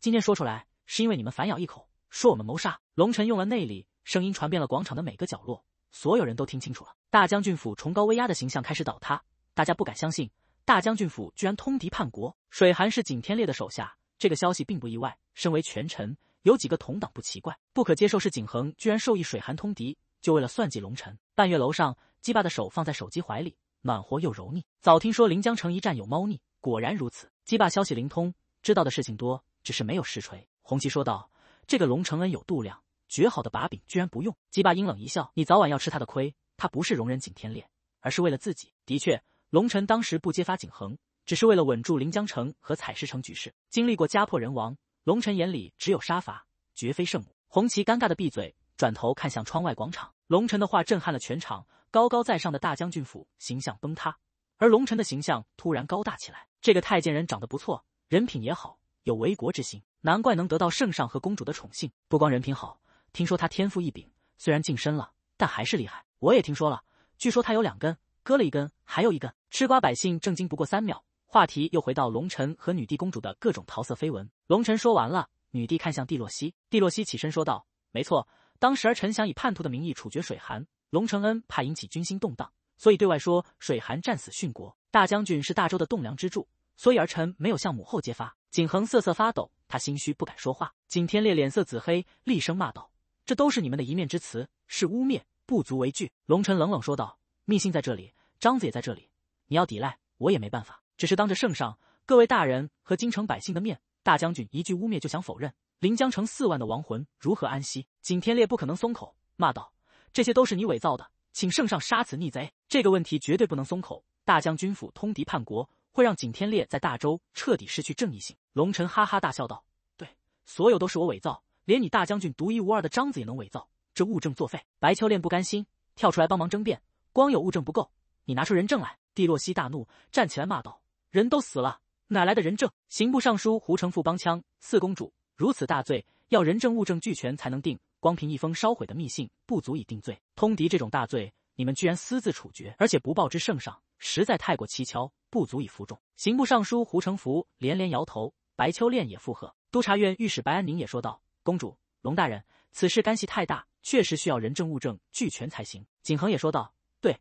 今天说出来是因为你们反咬一口，说我们谋杀龙臣，用了内力，声音传遍了广场的每个角落，所有人都听清楚了。大将军府崇高威压的形象开始倒塌，大家不敢相信大将军府居然通敌叛国，水寒是景天烈的手下。这个消息并不意外，身为权臣，有几个同党不奇怪、不可接受是景恒居然授意水寒通敌，就为了算计龙臣。半月楼上，姬霸的手放在手机怀里，暖和又柔腻。早听说临江城一战有猫腻，果然如此。姬霸消息灵通，知道的事情多，只是没有实锤。红旗说道：“这个龙承恩有度量，绝好的把柄居然不用。”姬霸阴冷一笑：“你早晚要吃他的亏，他不是容忍景天烈，而是为了自己。的确，龙臣当时不揭发景恒。”只是为了稳住临江城和采石城局势。经历过家破人亡，龙尘眼里只有杀伐，绝非圣母。红旗尴尬的闭嘴，转头看向窗外广场。龙尘的话震撼了全场，高高在上的大将军府形象崩塌，而龙尘的形象突然高大起来。这个太监人长得不错，人品也好，有为国之心，难怪能得到圣上和公主的宠幸。不光人品好，听说他天赋异禀，虽然近身了，但还是厉害。我也听说了，据说他有两根，割了一根，还有一根。吃瓜百姓震惊不过三秒。话题又回到龙尘和女帝公主的各种桃色绯闻。龙尘说完了，女帝看向蒂洛西，蒂洛西起身说道：“没错，当时儿臣想以叛徒的名义处决水寒，龙承恩怕引起军心动荡，所以对外说水寒战死殉国。大将军是大周的栋梁之柱，所以儿臣没有向母后揭发。”景恒瑟瑟发抖，他心虚不敢说话。景天烈脸色紫黑，厉声骂道：“这都是你们的一面之词，是污蔑，不足为惧。”龙臣冷冷说道：“密信在这里，章子也在这里，你要抵赖，我也没办法。”只是当着圣上、各位大人和京城百姓的面，大将军一句污蔑就想否认，临江城四万的亡魂如何安息？景天烈不可能松口，骂道：“这些都是你伪造的，请圣上杀此逆贼！”这个问题绝对不能松口，大将军府通敌叛国，会让景天烈在大周彻底失去正义性。”龙晨哈哈大笑道：“对，所有都是我伪造，连你大将军独一无二的章子也能伪造，这物证作废。”白秋恋不甘心，跳出来帮忙争辩：“光有物证不够，你拿出人证来！”帝洛西大怒，站起来骂道。人都死了，哪来的人证？刑部尚书胡承富帮腔：“四公主如此大罪，要人证物证俱全才能定，光凭一封烧毁的密信不足以定罪。通敌这种大罪，你们居然私自处决，而且不报之圣上，实在太过蹊跷，不足以服众。”刑部尚书胡承福连连摇头。白秋练也附和。督察院御史白安宁也说道：“公主、龙大人，此事干系太大，确实需要人证物证俱全才行。”景恒也说道：“对，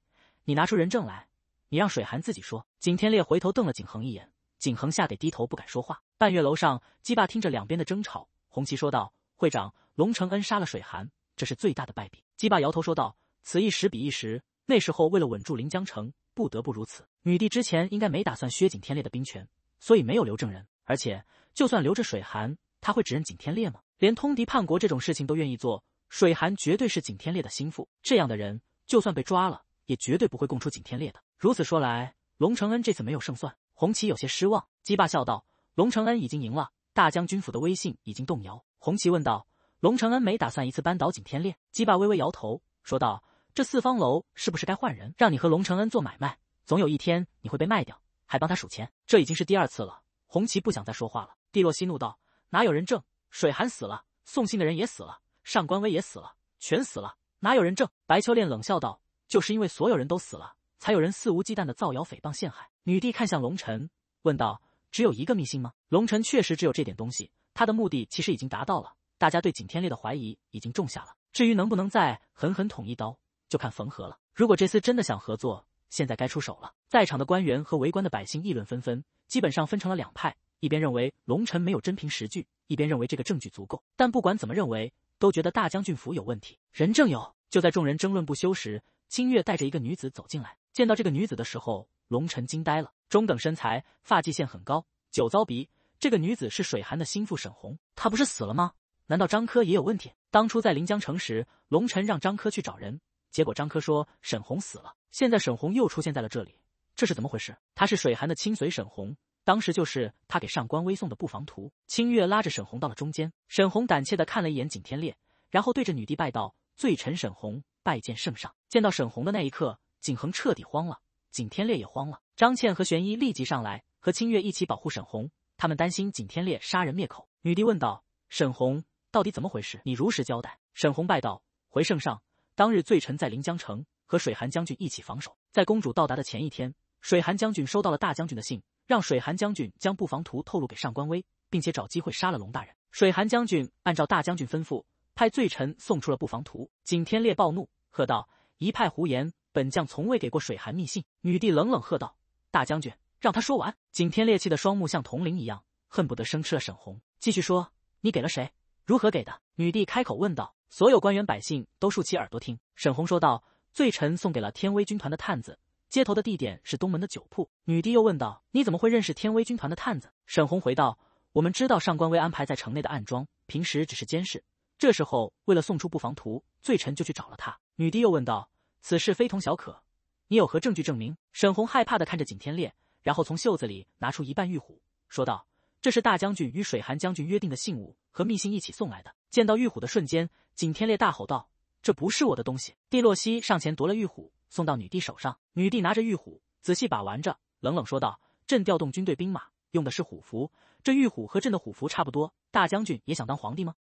你拿出人证来。”你让水寒自己说。景天烈回头瞪了景恒一眼，景恒吓得低头不敢说话。半月楼上，姬霸听着两边的争吵，红旗说道：“会长，龙承恩杀了水寒，这是最大的败笔。”姬霸摇头说道：“此一时彼一时，那时候为了稳住临江城，不得不如此。女帝之前应该没打算削景天烈的兵权，所以没有留证人。而且，就算留着水寒，他会指认景天烈吗？连通敌叛国这种事情都愿意做，水寒绝对是景天烈的心腹。这样的人，就算被抓了。”也绝对不会供出景天烈的。如此说来，龙承恩这次没有胜算。红旗有些失望。姬霸笑道：“龙承恩已经赢了，大将军府的威信已经动摇。”红旗问道：“龙承恩没打算一次扳倒景天烈？”姬霸微微摇头，说道：“这四方楼是不是该换人？让你和龙承恩做买卖，总有一天你会被卖掉，还帮他数钱。这已经是第二次了。”红旗不想再说话了。帝洛西怒道：“哪有人证？水寒死了，送信的人也死了，上官威也死了，全死了，哪有人证？”白秋恋冷笑道。就是因为所有人都死了，才有人肆无忌惮的造谣诽谤陷害。女帝看向龙尘，问道：“只有一个密信吗？”龙尘确实只有这点东西。他的目的其实已经达到了，大家对景天烈的怀疑已经种下了。至于能不能再狠狠捅一刀，就看缝合了。如果这次真的想合作，现在该出手了。在场的官员和围观的百姓议论纷纷，基本上分成了两派：一边认为龙尘没有真凭实据，一边认为这个证据足够。但不管怎么认为，都觉得大将军府有问题。人正有。就在众人争论不休时。清月带着一个女子走进来，见到这个女子的时候，龙晨惊呆了。中等身材，发际线很高，酒糟鼻。这个女子是水寒的心腹沈红，她不是死了吗？难道张科也有问题？当初在临江城时，龙晨让张科去找人，结果张科说沈红死了。现在沈红又出现在了这里，这是怎么回事？她是水寒的亲随沈红，当时就是他给上官威送的布防图。清月拉着沈红到了中间，沈红胆怯的看了一眼景天烈，然后对着女帝拜道：“罪臣沈红拜见圣上。”见到沈红的那一刻，景恒彻底慌了，景天烈也慌了。张倩和玄一立即上来，和清月一起保护沈红。他们担心景天烈杀人灭口。女帝问道：“沈红，到底怎么回事？你如实交代。”沈红拜道：“回圣上，当日罪臣在临江城和水寒将军一起防守，在公主到达的前一天，水寒将军收到了大将军的信，让水寒将军将布防图透露给上官威，并且找机会杀了龙大人。水寒将军按照大将军吩咐，派罪臣送出了布防图。景天烈暴怒，喝道：”一派胡言！本将从未给过水寒密信。”女帝冷冷喝道，“大将军，让他说完。”景天烈气的双目像铜铃一样，恨不得生吃了沈红。继续说，你给了谁？如何给的？”女帝开口问道。所有官员百姓都竖起耳朵听。沈红说道：“罪臣送给了天威军团的探子，接头的地点是东门的酒铺。”女帝又问道：“你怎么会认识天威军团的探子？”沈红回道：“我们知道上官威安排在城内的暗桩，平时只是监视，这时候为了送出布防图。”罪臣就去找了他。女帝又问道：“此事非同小可，你有何证据证明？”沈红害怕的看着景天烈，然后从袖子里拿出一半玉虎，说道：“这是大将军与水寒将军约定的信物和密信一起送来的。”见到玉虎的瞬间，景天烈大吼道：“这不是我的东西！”帝洛西上前夺了玉虎，送到女帝手上。女帝拿着玉虎，仔细把玩着，冷冷说道：“朕调动军队兵马用的是虎符，这玉虎和朕的虎符差不多。大将军也想当皇帝吗？”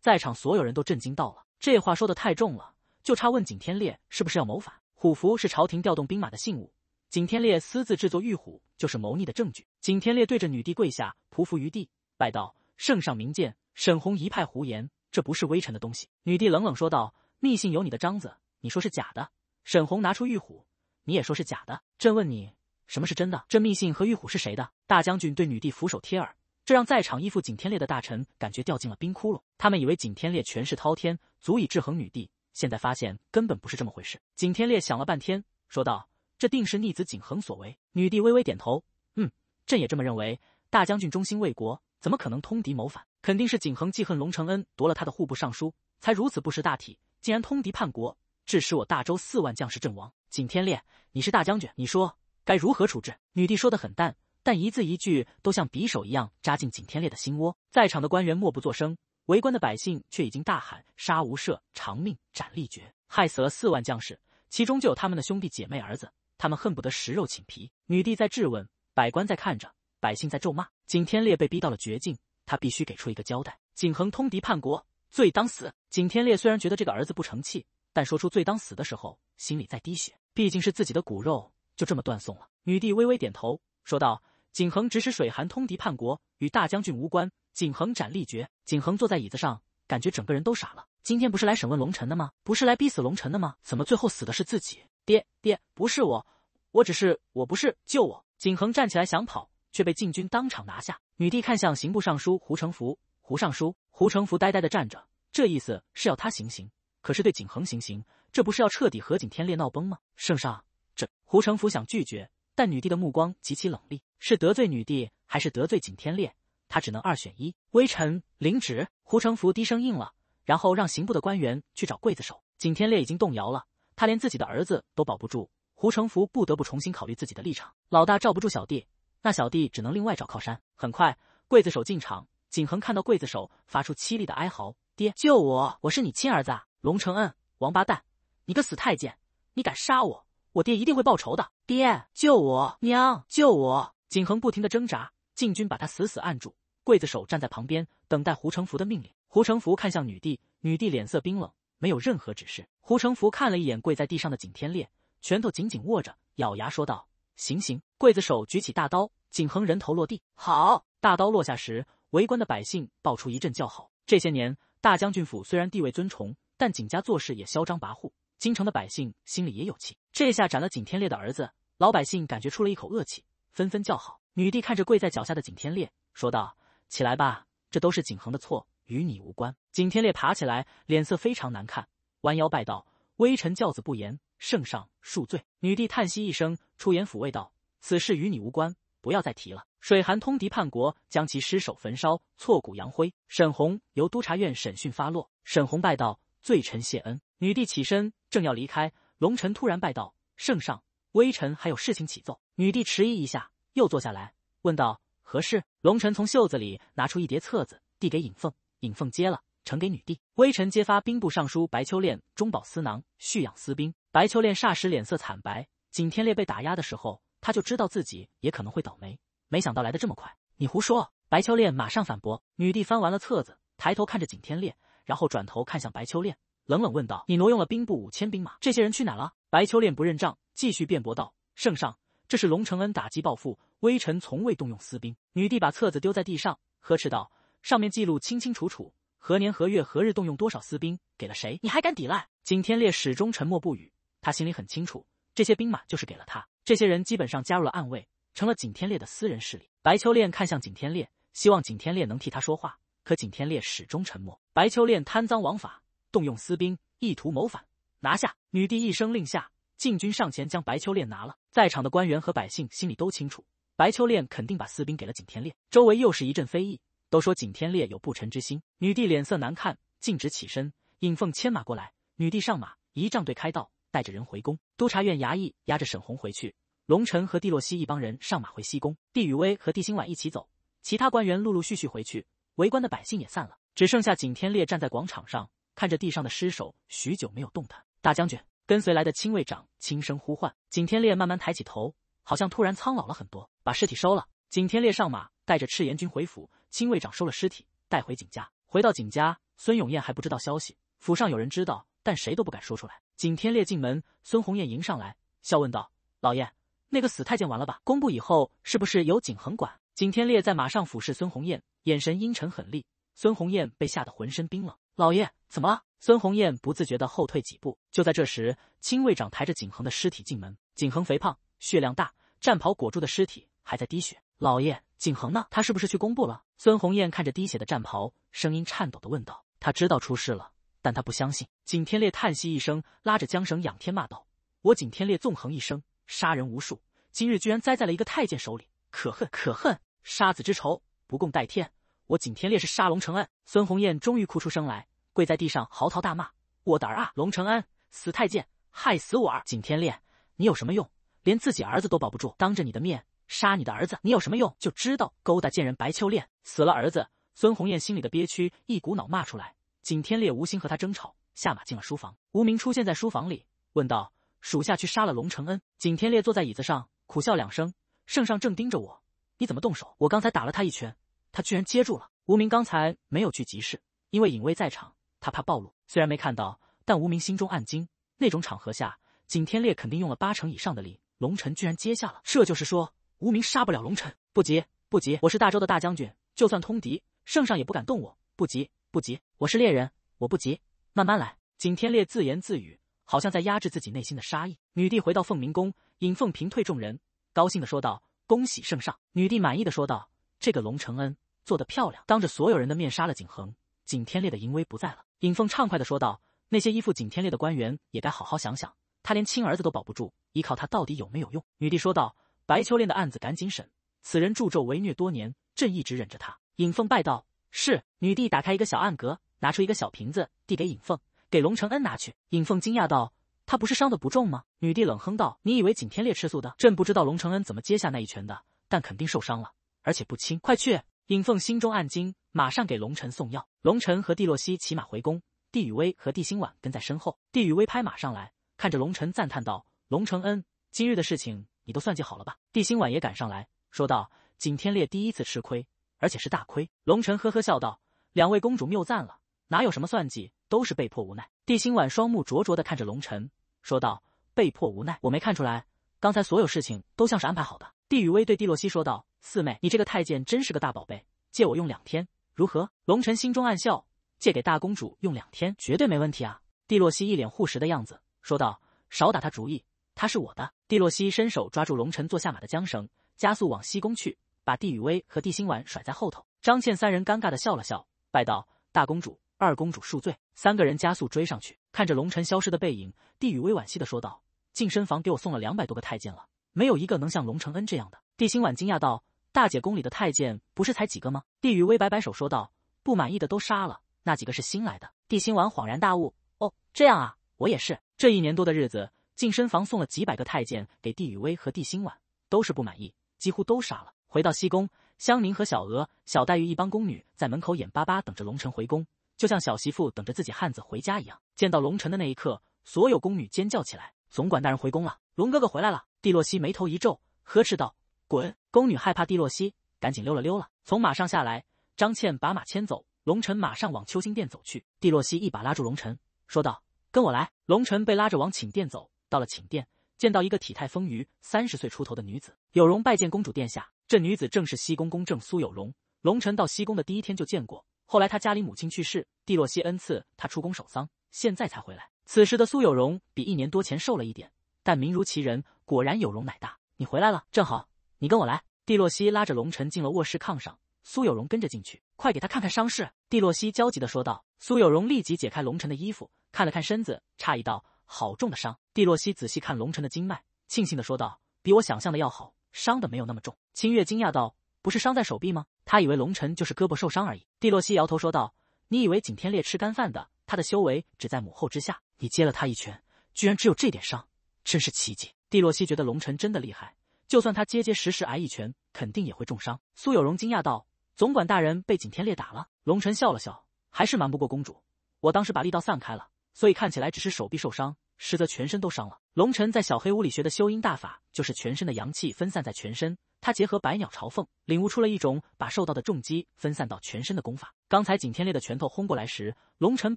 在场所有人都震惊到了。这话说的太重了，就差问景天烈是不是要谋反。虎符是朝廷调动兵马的信物，景天烈私自制作玉虎就是谋逆的证据。景天烈对着女帝跪下，匍匐于地，拜道：“圣上明鉴，沈红一派胡言，这不是微臣的东西。”女帝冷冷说道：“密信有你的章子，你说是假的。沈红拿出玉虎，你也说是假的。朕问你，什么是真的？这密信和玉虎是谁的？大将军对女帝俯首贴耳。”这让在场依附景天烈的大臣感觉掉进了冰窟窿。他们以为景天烈权势滔天，足以制衡女帝，现在发现根本不是这么回事。景天烈想了半天，说道：“这定是逆子景恒所为。”女帝微微点头，嗯，朕也这么认为。大将军忠心为国，怎么可能通敌谋反？肯定是景恒记恨龙承恩夺了他的户部尚书，才如此不识大体，竟然通敌叛国，致使我大周四万将士阵亡。景天烈，你是大将军，你说该如何处置？女帝说的很淡。但一字一句都像匕首一样扎进景天烈的心窝，在场的官员默不作声，围观的百姓却已经大喊：“杀无赦，偿命斩立决！”害死了四万将士，其中就有他们的兄弟姐妹、儿子，他们恨不得食肉寝皮。女帝在质问，百官在看着，百姓在咒骂。景天烈被逼到了绝境，他必须给出一个交代。景恒通敌叛国，罪当死。景天烈虽然觉得这个儿子不成器，但说出“罪当死”的时候，心里在滴血，毕竟是自己的骨肉，就这么断送了。女帝微微点头，说道。景恒指使水寒通敌叛国，与大将军无关。景恒斩立决。景恒坐在椅子上，感觉整个人都傻了。今天不是来审问龙臣的吗？不是来逼死龙臣的吗？怎么最后死的是自己？爹爹，不是我，我只是我不是，救我！景恒站起来想跑，却被禁军当场拿下。女帝看向刑部尚书胡成福，胡尚书，胡成福呆呆地站着。这意思是要他行刑，可是对景恒行刑，这不是要彻底和景天烈闹崩吗？圣上，这胡成福想拒绝。但女帝的目光极其冷厉，是得罪女帝还是得罪景天烈，他只能二选一。微臣领旨。胡成福低声应了，然后让刑部的官员去找刽子手。景天烈已经动摇了，他连自己的儿子都保不住，胡成福不得不重新考虑自己的立场。老大罩不住小弟，那小弟只能另外找靠山。很快，刽子手进场。景恒看到刽子手，发出凄厉的哀嚎：“爹，救我！我是你亲儿子，龙承恩！王八蛋，你个死太监，你敢杀我！”我爹一定会报仇的！爹，救我！娘，救我！景恒不停地挣扎，禁军把他死死按住，刽子手站在旁边等待胡成福的命令。胡成福看向女帝，女帝脸色冰冷，没有任何指示。胡成福看了一眼跪在地上的景天烈，拳头紧紧握着，咬牙说道：“行行。”刽子手举起大刀，景恒人头落地。好，大刀落下时，围观的百姓爆出一阵叫好。这些年，大将军府虽然地位尊崇，但景家做事也嚣张跋扈。京城的百姓心里也有气，这下斩了景天烈的儿子，老百姓感觉出了一口恶气，纷纷叫好。女帝看着跪在脚下的景天烈，说道：“起来吧，这都是景恒的错，与你无关。”景天烈爬起来，脸色非常难看，弯腰拜道：“微臣教子不严，圣上恕罪。”女帝叹息一声，出言抚慰道：“此事与你无关，不要再提了。”水寒通敌叛国，将其尸首焚烧，挫骨扬灰。沈红由督察院审讯发落。沈红拜道。罪臣谢恩。女帝起身，正要离开，龙臣突然拜道：“圣上，微臣还有事情启奏。”女帝迟疑一下，又坐下来，问道：“何事？”龙臣从袖子里拿出一叠册子，递给尹凤。尹凤接了，呈给女帝。微臣揭发兵部尚书白秋练中饱私囊，蓄养私兵。白秋练霎时脸色惨白。景天烈被打压的时候，他就知道自己也可能会倒霉，没想到来得这么快。你胡说！白秋练马上反驳。女帝翻完了册子，抬头看着景天烈。然后转头看向白秋练，冷冷问道：“你挪用了兵部五千兵马，这些人去哪了？”白秋练不认账，继续辩驳道：“圣上，这是龙承恩打击报复，微臣从未动用私兵。”女帝把册子丢在地上，呵斥道：“上面记录清清楚楚，何年何月何日动用多少私兵，给了谁？你还敢抵赖？”景天烈始终沉默不语，他心里很清楚，这些兵马就是给了他，这些人基本上加入了暗卫，成了景天烈的私人势力。白秋练看向景天烈，希望景天烈能替他说话。可景天烈始终沉默。白秋练贪赃枉法，动用私兵，意图谋反。拿下女帝一声令下，禁军上前将白秋练拿了。在场的官员和百姓心里都清楚，白秋练肯定把私兵给了景天烈。周围又是一阵非议，都说景天烈有不臣之心。女帝脸色难看，径直起身，引凤牵马过来。女帝上马，仪仗队开道，带着人回宫。督察院衙役押着沈红回去。龙晨和帝洛西一帮人上马回西宫。帝雨薇和帝星婉一起走，其他官员陆陆续续回去。围观的百姓也散了，只剩下景天烈站在广场上，看着地上的尸首，许久没有动弹。大将军跟随来的亲卫长轻声呼唤景天烈，慢慢抬起头，好像突然苍老了很多。把尸体收了。景天烈上马，带着赤炎军回府。亲卫长收了尸体，带回景家。回到景家，孙永燕还不知道消息，府上有人知道，但谁都不敢说出来。景天烈进门，孙红艳迎上来，笑问道：“老爷，那个死太监完了吧？公布以后，是不是由景恒管？”景天烈在马上俯视孙红艳。眼神阴沉狠厉，孙红艳被吓得浑身冰冷。老爷，怎么了？孙红艳不自觉的后退几步。就在这时，亲卫长抬着景恒的尸体进门。景恒肥胖，血量大，战袍裹住的尸体还在滴血。老爷，景恒呢？他是不是去工部了？孙红艳看着滴血的战袍，声音颤抖的问道。他知道出事了，但他不相信。景天烈叹息一声，拉着缰绳仰天骂道：“我景天烈纵横一生，杀人无数，今日居然栽在了一个太监手里，可恨可恨，杀子之仇！”不共戴天！我景天烈是杀龙承恩。孙红艳终于哭出声来，跪在地上嚎啕大骂：“我的儿啊，龙承恩，死太监，害死我儿景天烈！你有什么用？连自己儿子都保不住，当着你的面杀你的儿子，你有什么用？就知道勾搭贱人白秋练。死了儿子，孙红艳心里的憋屈一股脑骂出来。景天烈无心和他争吵，下马进了书房。无名出现在书房里，问道：“属下去杀了龙承恩。”景天烈坐在椅子上苦笑两声：“圣上正盯着我，你怎么动手？我刚才打了他一拳。”他居然接住了！无名刚才没有去集市，因为影卫在场，他怕暴露。虽然没看到，但无名心中暗惊：那种场合下，景天烈肯定用了八成以上的力，龙晨居然接下了，这就是说，无名杀不了龙晨。不急，不急，我是大周的大将军，就算通敌，圣上也不敢动我。不急，不急，我是猎人，我不急，慢慢来。景天烈自言自语，好像在压制自己内心的杀意。女帝回到凤鸣宫，引凤平退众人，高兴的说道：“恭喜圣上！”女帝满意的说道：“这个龙承恩。”做得漂亮，当着所有人的面杀了景恒，景天烈的淫威不在了。尹凤畅快的说道：“那些依附景天烈的官员也该好好想想，他连亲儿子都保不住，依靠他到底有没有用？”女帝说道：“白秋恋的案子赶紧审，此人助纣为虐多年，朕一直忍着他。”尹凤拜道：“是。”女帝打开一个小暗格，拿出一个小瓶子递给尹凤，给龙承恩拿去。尹凤惊讶道：“他不是伤的不重吗？”女帝冷哼道：“你以为景天烈吃素的？朕不知道龙承恩怎么接下那一拳的，但肯定受伤了，而且不轻。快去。”尹凤心中暗惊，马上给龙晨送药。龙晨和帝洛西骑马回宫，帝雨薇和帝心婉跟在身后。帝雨薇拍马上来，看着龙晨赞叹道：“龙承恩，今日的事情你都算计好了吧？”帝心婉也赶上来，说道：“景天烈第一次吃亏，而且是大亏。”龙晨呵呵笑道：“两位公主谬赞了，哪有什么算计，都是被迫无奈。”帝心婉双目灼灼地看着龙晨，说道：“被迫无奈，我没看出来，刚才所有事情都像是安排好的。”帝宇威对帝洛西说道：“四妹，你这个太监真是个大宝贝，借我用两天如何？”龙晨心中暗笑，借给大公主用两天绝对没问题啊。帝洛西一脸护食的样子说道：“少打他主意，他是我的。”帝洛西伸手抓住龙晨坐下马的缰绳，加速往西宫去，把帝宇威和帝心丸甩在后头。张倩三人尴尬的笑了笑，拜道：“大公主、二公主恕罪。”三个人加速追上去，看着龙晨消失的背影，帝宇威惋惜的说道：“净身房给我送了两百多个太监了。”没有一个能像龙承恩这样的。帝辛婉惊讶道：“大姐宫里的太监不是才几个吗？”帝宇微摆摆手说道：“不满意的都杀了，那几个是新来的。”帝辛婉恍然大悟：“哦，这样啊，我也是。”这一年多的日子，净身房送了几百个太监给帝宇微和帝辛婉，都是不满意，几乎都杀了。回到西宫，香凝和小娥、小黛玉一帮宫女在门口眼巴巴等着龙辰回宫，就像小媳妇等着自己汉子回家一样。见到龙辰的那一刻，所有宫女尖叫起来：“总管大人回宫了，龙哥哥回来了！”蒂洛西眉头一皱，呵斥道：“滚！”宫女害怕蒂洛西，赶紧溜了溜了。从马上下来，张倩把马牵走。龙晨马上往秋心殿走去。蒂洛西一把拉住龙晨，说道：“跟我来。”龙晨被拉着往寝殿走。到了寝殿，见到一个体态丰腴、三十岁出头的女子。有容拜见公主殿下。这女子正是西宫公正苏有容。龙晨到西宫的第一天就见过。后来他家里母亲去世，蒂洛西恩赐他出宫守丧，现在才回来。此时的苏有容比一年多前瘦了一点，但名如其人。果然有容乃大，你回来了，正好，你跟我来。蒂洛西拉着龙尘进了卧室，炕上，苏有容跟着进去，快给他看看伤势。蒂洛西焦急的说道。苏有容立即解开龙尘的衣服，看了看身子，诧异道：“好重的伤。”蒂洛西仔细看龙尘的经脉，庆幸的说道：“比我想象的要好，伤的没有那么重。”清月惊讶道：“不是伤在手臂吗？他以为龙尘就是胳膊受伤而已。”蒂洛西摇头说道：“你以为景天烈吃干饭的，他的修为只在母后之下，你接了他一拳，居然只有这点伤，真是奇迹。”帝洛西觉得龙晨真的厉害，就算他结结实实挨一拳，肯定也会重伤。苏有荣惊讶道：“总管大人被景天烈打了？”龙晨笑了笑，还是瞒不过公主。我当时把力道散开了，所以看起来只是手臂受伤，实则全身都伤了。龙晨在小黑屋里学的修阴大法，就是全身的阳气分散在全身。他结合百鸟朝凤，领悟出了一种把受到的重击分散到全身的功法。刚才景天烈的拳头轰过来时，龙晨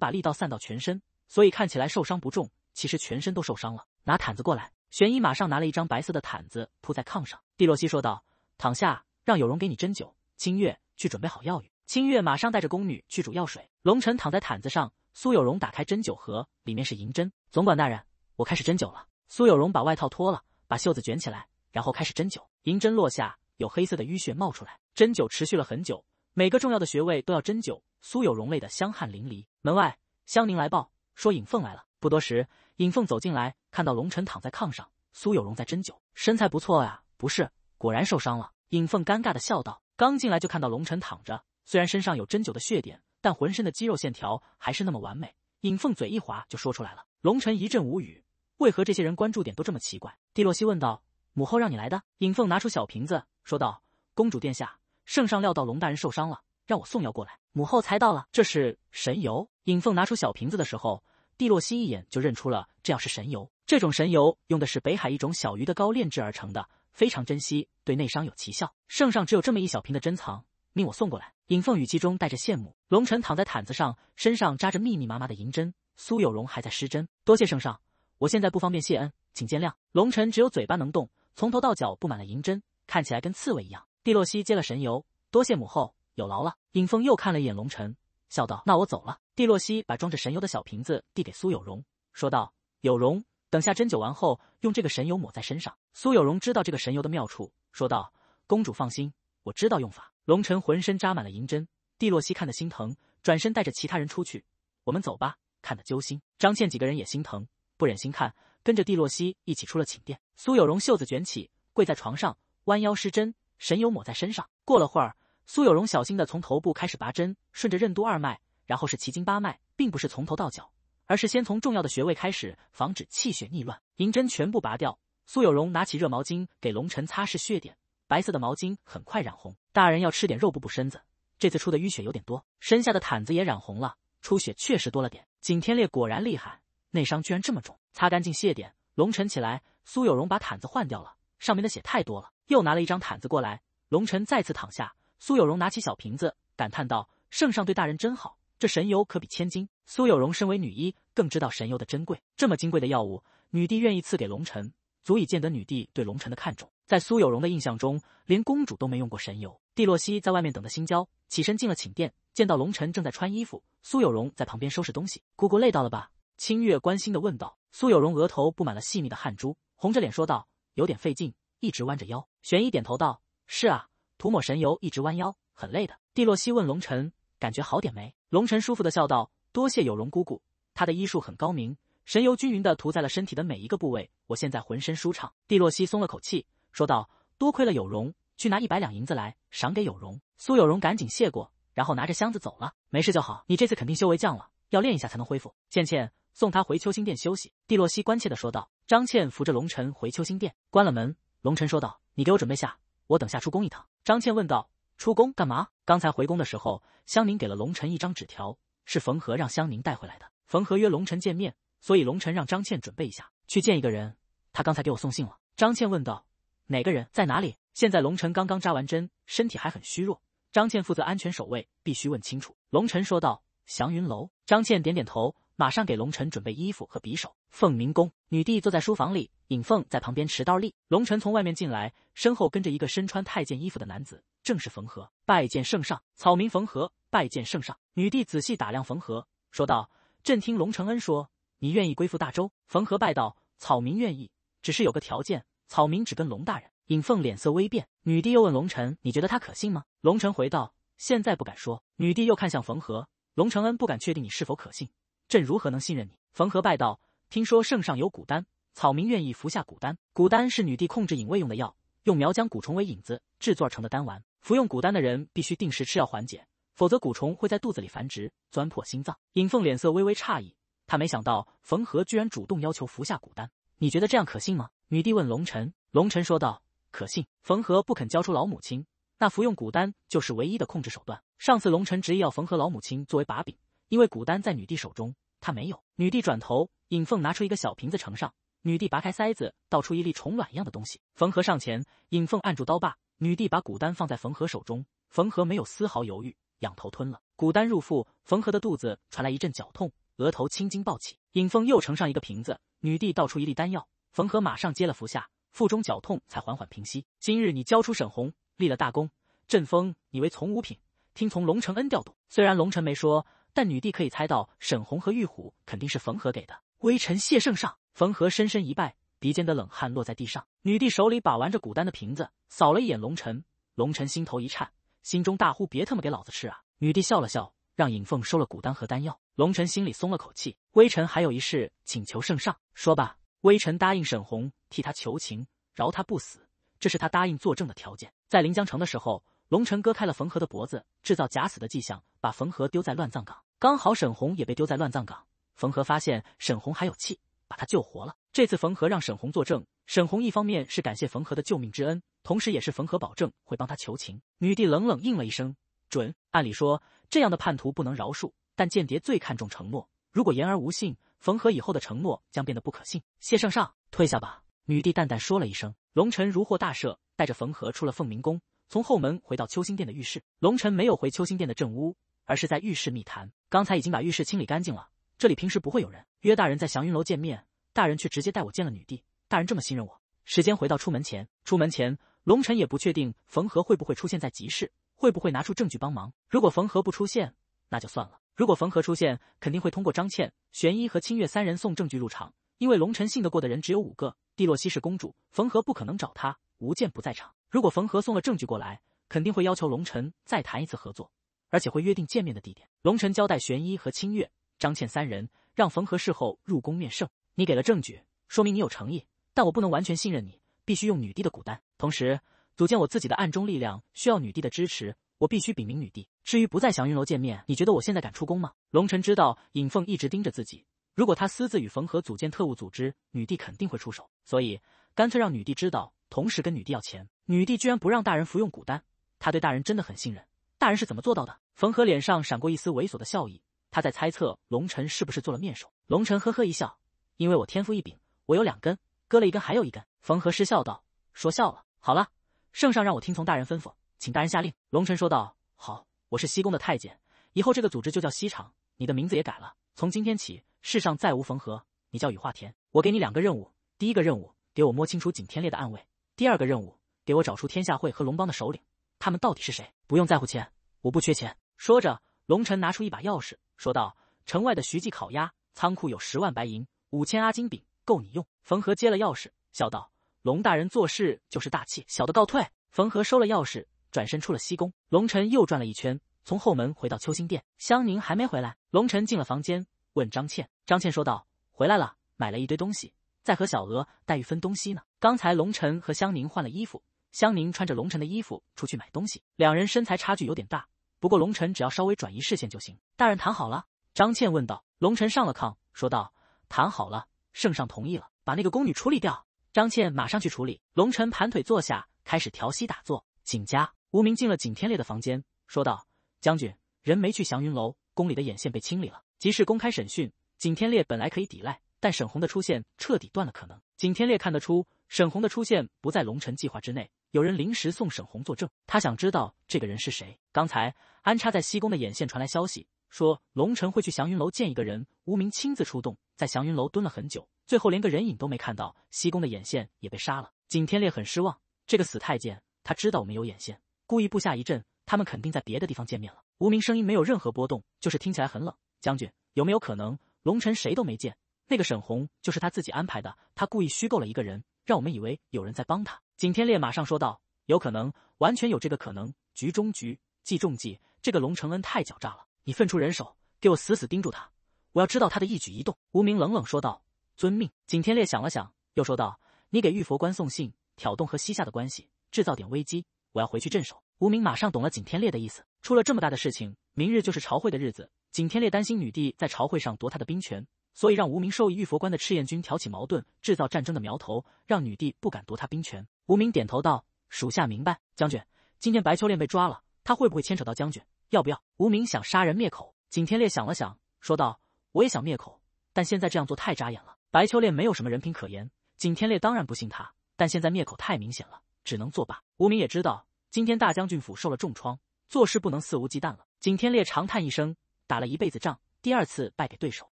把力道散到全身，所以看起来受伤不重，其实全身都受伤了。拿毯子过来。玄衣马上拿了一张白色的毯子铺在炕上，蒂洛西说道：“躺下，让有容给你针灸。”清月去准备好药浴。清月马上带着宫女去煮药水。龙晨躺在毯子上，苏有容打开针灸盒，里面是银针。总管大人，我开始针灸了。苏有容把外套脱了，把袖子卷起来，然后开始针灸。银针落下，有黑色的淤血冒出来。针灸持续了很久，每个重要的穴位都要针灸。苏有容累得香汗淋漓。门外，香宁来报说尹凤来了。不多时。尹凤走进来，看到龙尘躺在炕上，苏有荣在针灸，身材不错呀。不是，果然受伤了。尹凤尴尬的笑道：“刚进来就看到龙尘躺着，虽然身上有针灸的血点，但浑身的肌肉线条还是那么完美。”尹凤嘴一滑就说出来了。龙尘一阵无语，为何这些人关注点都这么奇怪？蒂洛西问道：“母后让你来的？”尹凤拿出小瓶子说道：“公主殿下，圣上料到龙大人受伤了，让我送药过来。母后猜到了，这是神油。”尹凤拿出小瓶子的时候。蒂洛西一眼就认出了，这药是神油。这种神油用的是北海一种小鱼的膏炼制而成的，非常珍惜，对内伤有奇效。圣上只有这么一小瓶的珍藏，命我送过来。尹凤语气中带着羡慕。龙尘躺在毯子上，身上扎着密密麻麻的银针，苏有荣还在施针。多谢圣上，我现在不方便谢恩，请见谅。龙辰只有嘴巴能动，从头到脚布满了银针，看起来跟刺猬一样。蒂洛西接了神油，多谢母后，有劳了。尹凤又看了一眼龙辰，笑道：“那我走了。”蒂洛西把装着神油的小瓶子递给苏有荣，说道：“有荣，等下针灸完后，用这个神油抹在身上。”苏有荣知道这个神油的妙处，说道：“公主放心，我知道用法。”龙尘浑身扎满了银针，蒂洛西看得心疼，转身带着其他人出去：“我们走吧。”看得揪心，张倩几个人也心疼，不忍心看，跟着蒂洛西一起出了寝殿。苏有荣袖子卷起，跪在床上，弯腰施针，神油抹在身上。过了会儿，苏有荣小心的从头部开始拔针，顺着任督二脉。然后是奇经八脉，并不是从头到脚，而是先从重要的穴位开始，防止气血逆乱。银针全部拔掉。苏有荣拿起热毛巾给龙晨擦拭血点，白色的毛巾很快染红。大人要吃点肉补补身子，这次出的淤血有点多，身下的毯子也染红了。出血确实多了点。景天烈果然厉害，内伤居然这么重。擦干净血点，龙晨起来。苏有荣把毯子换掉了，上面的血太多了。又拿了一张毯子过来。龙晨再次躺下。苏有荣拿起小瓶子，感叹道：“圣上对大人真好。”这神油可比千金。苏有荣身为女医，更知道神油的珍贵。这么金贵的药物，女帝愿意赐给龙臣，足以见得女帝对龙臣的看重。在苏有荣的印象中，连公主都没用过神油。蒂洛西在外面等的心焦，起身进了寝殿，见到龙尘正在穿衣服，苏有荣在旁边收拾东西。姑姑累到了吧？清月关心的问道。苏有荣额头布满了细密的汗珠，红着脸说道：“有点费劲，一直弯着腰。”玄一点头道：“是啊，涂抹神油，一直弯腰，很累的。”蒂洛西问龙尘：“感觉好点没？龙晨舒服的笑道：“多谢有容姑姑，她的医术很高明，神油均匀的涂在了身体的每一个部位，我现在浑身舒畅。”蒂洛西松了口气，说道：“多亏了有容，去拿一百两银子来赏给有容。”苏有容赶紧谢过，然后拿着箱子走了。没事就好，你这次肯定修为降了，要练一下才能恢复。倩倩送他回秋星殿休息。蒂洛西关切的说道。张倩扶着龙晨回秋星殿，关了门。龙晨说道：“你给我准备下，我等下出宫一趟。”张倩问道。出宫干嘛？刚才回宫的时候，香宁给了龙晨一张纸条，是冯和让香宁带回来的。冯和约龙晨见面，所以龙晨让张倩准备一下，去见一个人。他刚才给我送信了。张倩问道：“哪个人在哪里？”现在龙晨刚刚扎完针，身体还很虚弱。张倩负责安全守卫，必须问清楚。龙晨说道：“祥云楼。”张倩点点头，马上给龙晨准备衣服和匕首。凤鸣宫，女帝坐在书房里，尹凤在旁边持刀立。龙晨从外面进来，身后跟着一个身穿太监衣服的男子。正是冯和拜见圣上，草民冯和拜见圣上。女帝仔细打量冯和，说道：“朕听龙承恩说，你愿意归附大周？”冯和拜道：“草民愿意，只是有个条件，草民只跟龙大人。”尹凤脸色微变，女帝又问龙晨：“你觉得他可信吗？”龙晨回道：“现在不敢说。”女帝又看向冯和，龙承恩不敢确定你是否可信，朕如何能信任你？冯和拜道：“听说圣上有蛊丹，草民愿意服下蛊丹。蛊丹是女帝控制隐卫用的药，用苗疆蛊虫为引子制作成的丹丸。”服用蛊丹的人必须定时吃药缓解，否则蛊虫会在肚子里繁殖，钻破心脏。尹凤脸色微微诧异，他没想到冯和居然主动要求服下蛊丹。你觉得这样可信吗？女帝问龙尘。龙尘说道：“可信。冯和不肯交出老母亲，那服用蛊丹就是唯一的控制手段。上次龙尘执意要冯和老母亲作为把柄，因为蛊丹在女帝手中，他没有。”女帝转头，尹凤拿出一个小瓶子呈上，女帝拔开塞子，倒出一粒虫卵一样的东西。冯和上前，尹凤按住刀把。女帝把古丹放在冯和手中，冯和没有丝毫犹豫，仰头吞了古丹入腹。冯和的肚子传来一阵绞痛，额头青筋暴起。尹凤又呈上一个瓶子，女帝倒出一粒丹药，冯和马上接了服下，腹中绞痛才缓缓平息。今日你交出沈红，立了大功，朕风你为从五品，听从龙承恩调度。虽然龙承没说，但女帝可以猜到沈红和玉虎肯定是冯和给的。微臣谢圣上，冯和深深一拜。鼻尖的冷汗落在地上，女帝手里把玩着古丹的瓶子，扫了一眼龙尘，龙尘心头一颤，心中大呼：“别他妈给老子吃啊！”女帝笑了笑，让尹凤收了古丹和丹药。龙尘心里松了口气。微臣还有一事请求圣上，说吧。微臣答应沈红替他求情，饶他不死，这是他答应作证的条件。在临江城的时候，龙尘割开了冯和的脖子，制造假死的迹象，把冯和丢在乱葬岗。刚好沈红也被丢在乱葬岗。冯和发现沈红还有气，把他救活了。这次冯和让沈红作证，沈红一方面是感谢冯和的救命之恩，同时也是冯和保证会帮他求情。女帝冷冷应了一声：“准。”按理说，这样的叛徒不能饶恕，但间谍最看重承诺，如果言而无信，冯和以后的承诺将变得不可信。谢圣上，退下吧。”女帝淡淡说了一声。龙尘如获大赦，带着冯和出了凤鸣宫，从后门回到秋心殿的浴室。龙尘没有回秋心殿的正屋，而是在浴室密谈。刚才已经把浴室清理干净了，这里平时不会有人。约大人在祥云楼见面。大人却直接带我见了女帝。大人这么信任我。时间回到出门前。出门前，龙尘也不确定冯和会不会出现在集市，会不会拿出证据帮忙。如果冯和不出现，那就算了。如果冯和出现，肯定会通过张倩、玄一和清月三人送证据入场。因为龙尘信得过的人只有五个。蒂洛西是公主，冯和不可能找他，吴健不在场。如果冯和送了证据过来，肯定会要求龙尘再谈一次合作，而且会约定见面的地点。龙尘交代玄一和清月、张倩三人，让冯和事后入宫面圣。你给了证据，说明你有诚意，但我不能完全信任你，必须用女帝的骨丹。同时，组建我自己的暗中力量需要女帝的支持，我必须禀明女帝。至于不在祥云楼见面，你觉得我现在敢出宫吗？龙尘知道尹凤一直盯着自己，如果他私自与冯和组建特务组织，女帝肯定会出手。所以，干脆让女帝知道，同时跟女帝要钱。女帝居然不让大人服用骨丹，她对大人真的很信任。大人是怎么做到的？冯和脸上闪过一丝猥琐的笑意，他在猜测龙尘是不是做了面首。龙尘呵呵一笑。因为我天赋异禀，我有两根，割了一根，还有一根。缝合师笑道：“说笑了，好了，圣上让我听从大人吩咐，请大人下令。”龙尘说道：“好，我是西宫的太监，以后这个组织就叫西厂，你的名字也改了，从今天起，世上再无缝合，你叫雨化田。我给你两个任务，第一个任务，给我摸清楚景天烈的暗卫；第二个任务，给我找出天下会和龙帮的首领，他们到底是谁？不用在乎钱，我不缺钱。”说着，龙尘拿出一把钥匙，说道：“城外的徐记烤鸭仓库有十万白银。”五千阿金饼够你用。冯和接了钥匙，笑道：“龙大人做事就是大气。”小的告退。冯和收了钥匙，转身出了西宫。龙晨又转了一圈，从后门回到秋心殿。香宁还没回来。龙晨进了房间，问张倩。张倩说道：“回来了，买了一堆东西，在和小娥、黛玉分东西呢。”刚才龙晨和香宁换了衣服，香宁穿着龙臣的衣服出去买东西。两人身材差距有点大，不过龙臣只要稍微转移视线就行。大人谈好了？张倩问道。龙晨上了炕，说道。谈好了，圣上同意了，把那个宫女处理掉。张倩马上去处理。龙尘盘腿坐下，开始调息打坐。景家无名进了景天烈的房间，说道：“将军，人没去祥云楼，宫里的眼线被清理了。即使公开审讯，景天烈本来可以抵赖，但沈红的出现彻底断了可能。景天烈看得出，沈红的出现不在龙辰计划之内，有人临时送沈红作证。他想知道这个人是谁。刚才安插在西宫的眼线传来消息。”说龙晨会去祥云楼见一个人，无名亲自出动，在祥云楼蹲了很久，最后连个人影都没看到，西宫的眼线也被杀了。景天烈很失望，这个死太监，他知道我们有眼线，故意布下一阵，他们肯定在别的地方见面了。无名声音没有任何波动，就是听起来很冷。将军有没有可能龙晨谁都没见，那个沈红就是他自己安排的，他故意虚构了一个人，让我们以为有人在帮他。景天烈马上说道，有可能，完全有这个可能。局中局，计中计，这个龙承恩太狡诈了。你分出人手，给我死死盯住他，我要知道他的一举一动。”无名冷冷说道。“遵命。”景天烈想了想，又说道：“你给玉佛关送信，挑动和西夏的关系，制造点危机。我要回去镇守。”无名马上懂了景天烈的意思。出了这么大的事情，明日就是朝会的日子。景天烈担心女帝在朝会上夺他的兵权，所以让无名授意玉佛关的赤焰军挑起矛盾，制造战争的苗头，让女帝不敢夺他兵权。无名点头道：“属下明白，将军。今天白秋恋被抓了，他会不会牵扯到将军？”要不要？无名想杀人灭口。景天烈想了想，说道：“我也想灭口，但现在这样做太扎眼了。”白秋练没有什么人品可言，景天烈当然不信他。但现在灭口太明显了，只能作罢。无名也知道，今天大将军府受了重创，做事不能肆无忌惮了。景天烈长叹一声，打了一辈子仗，第二次败给对手。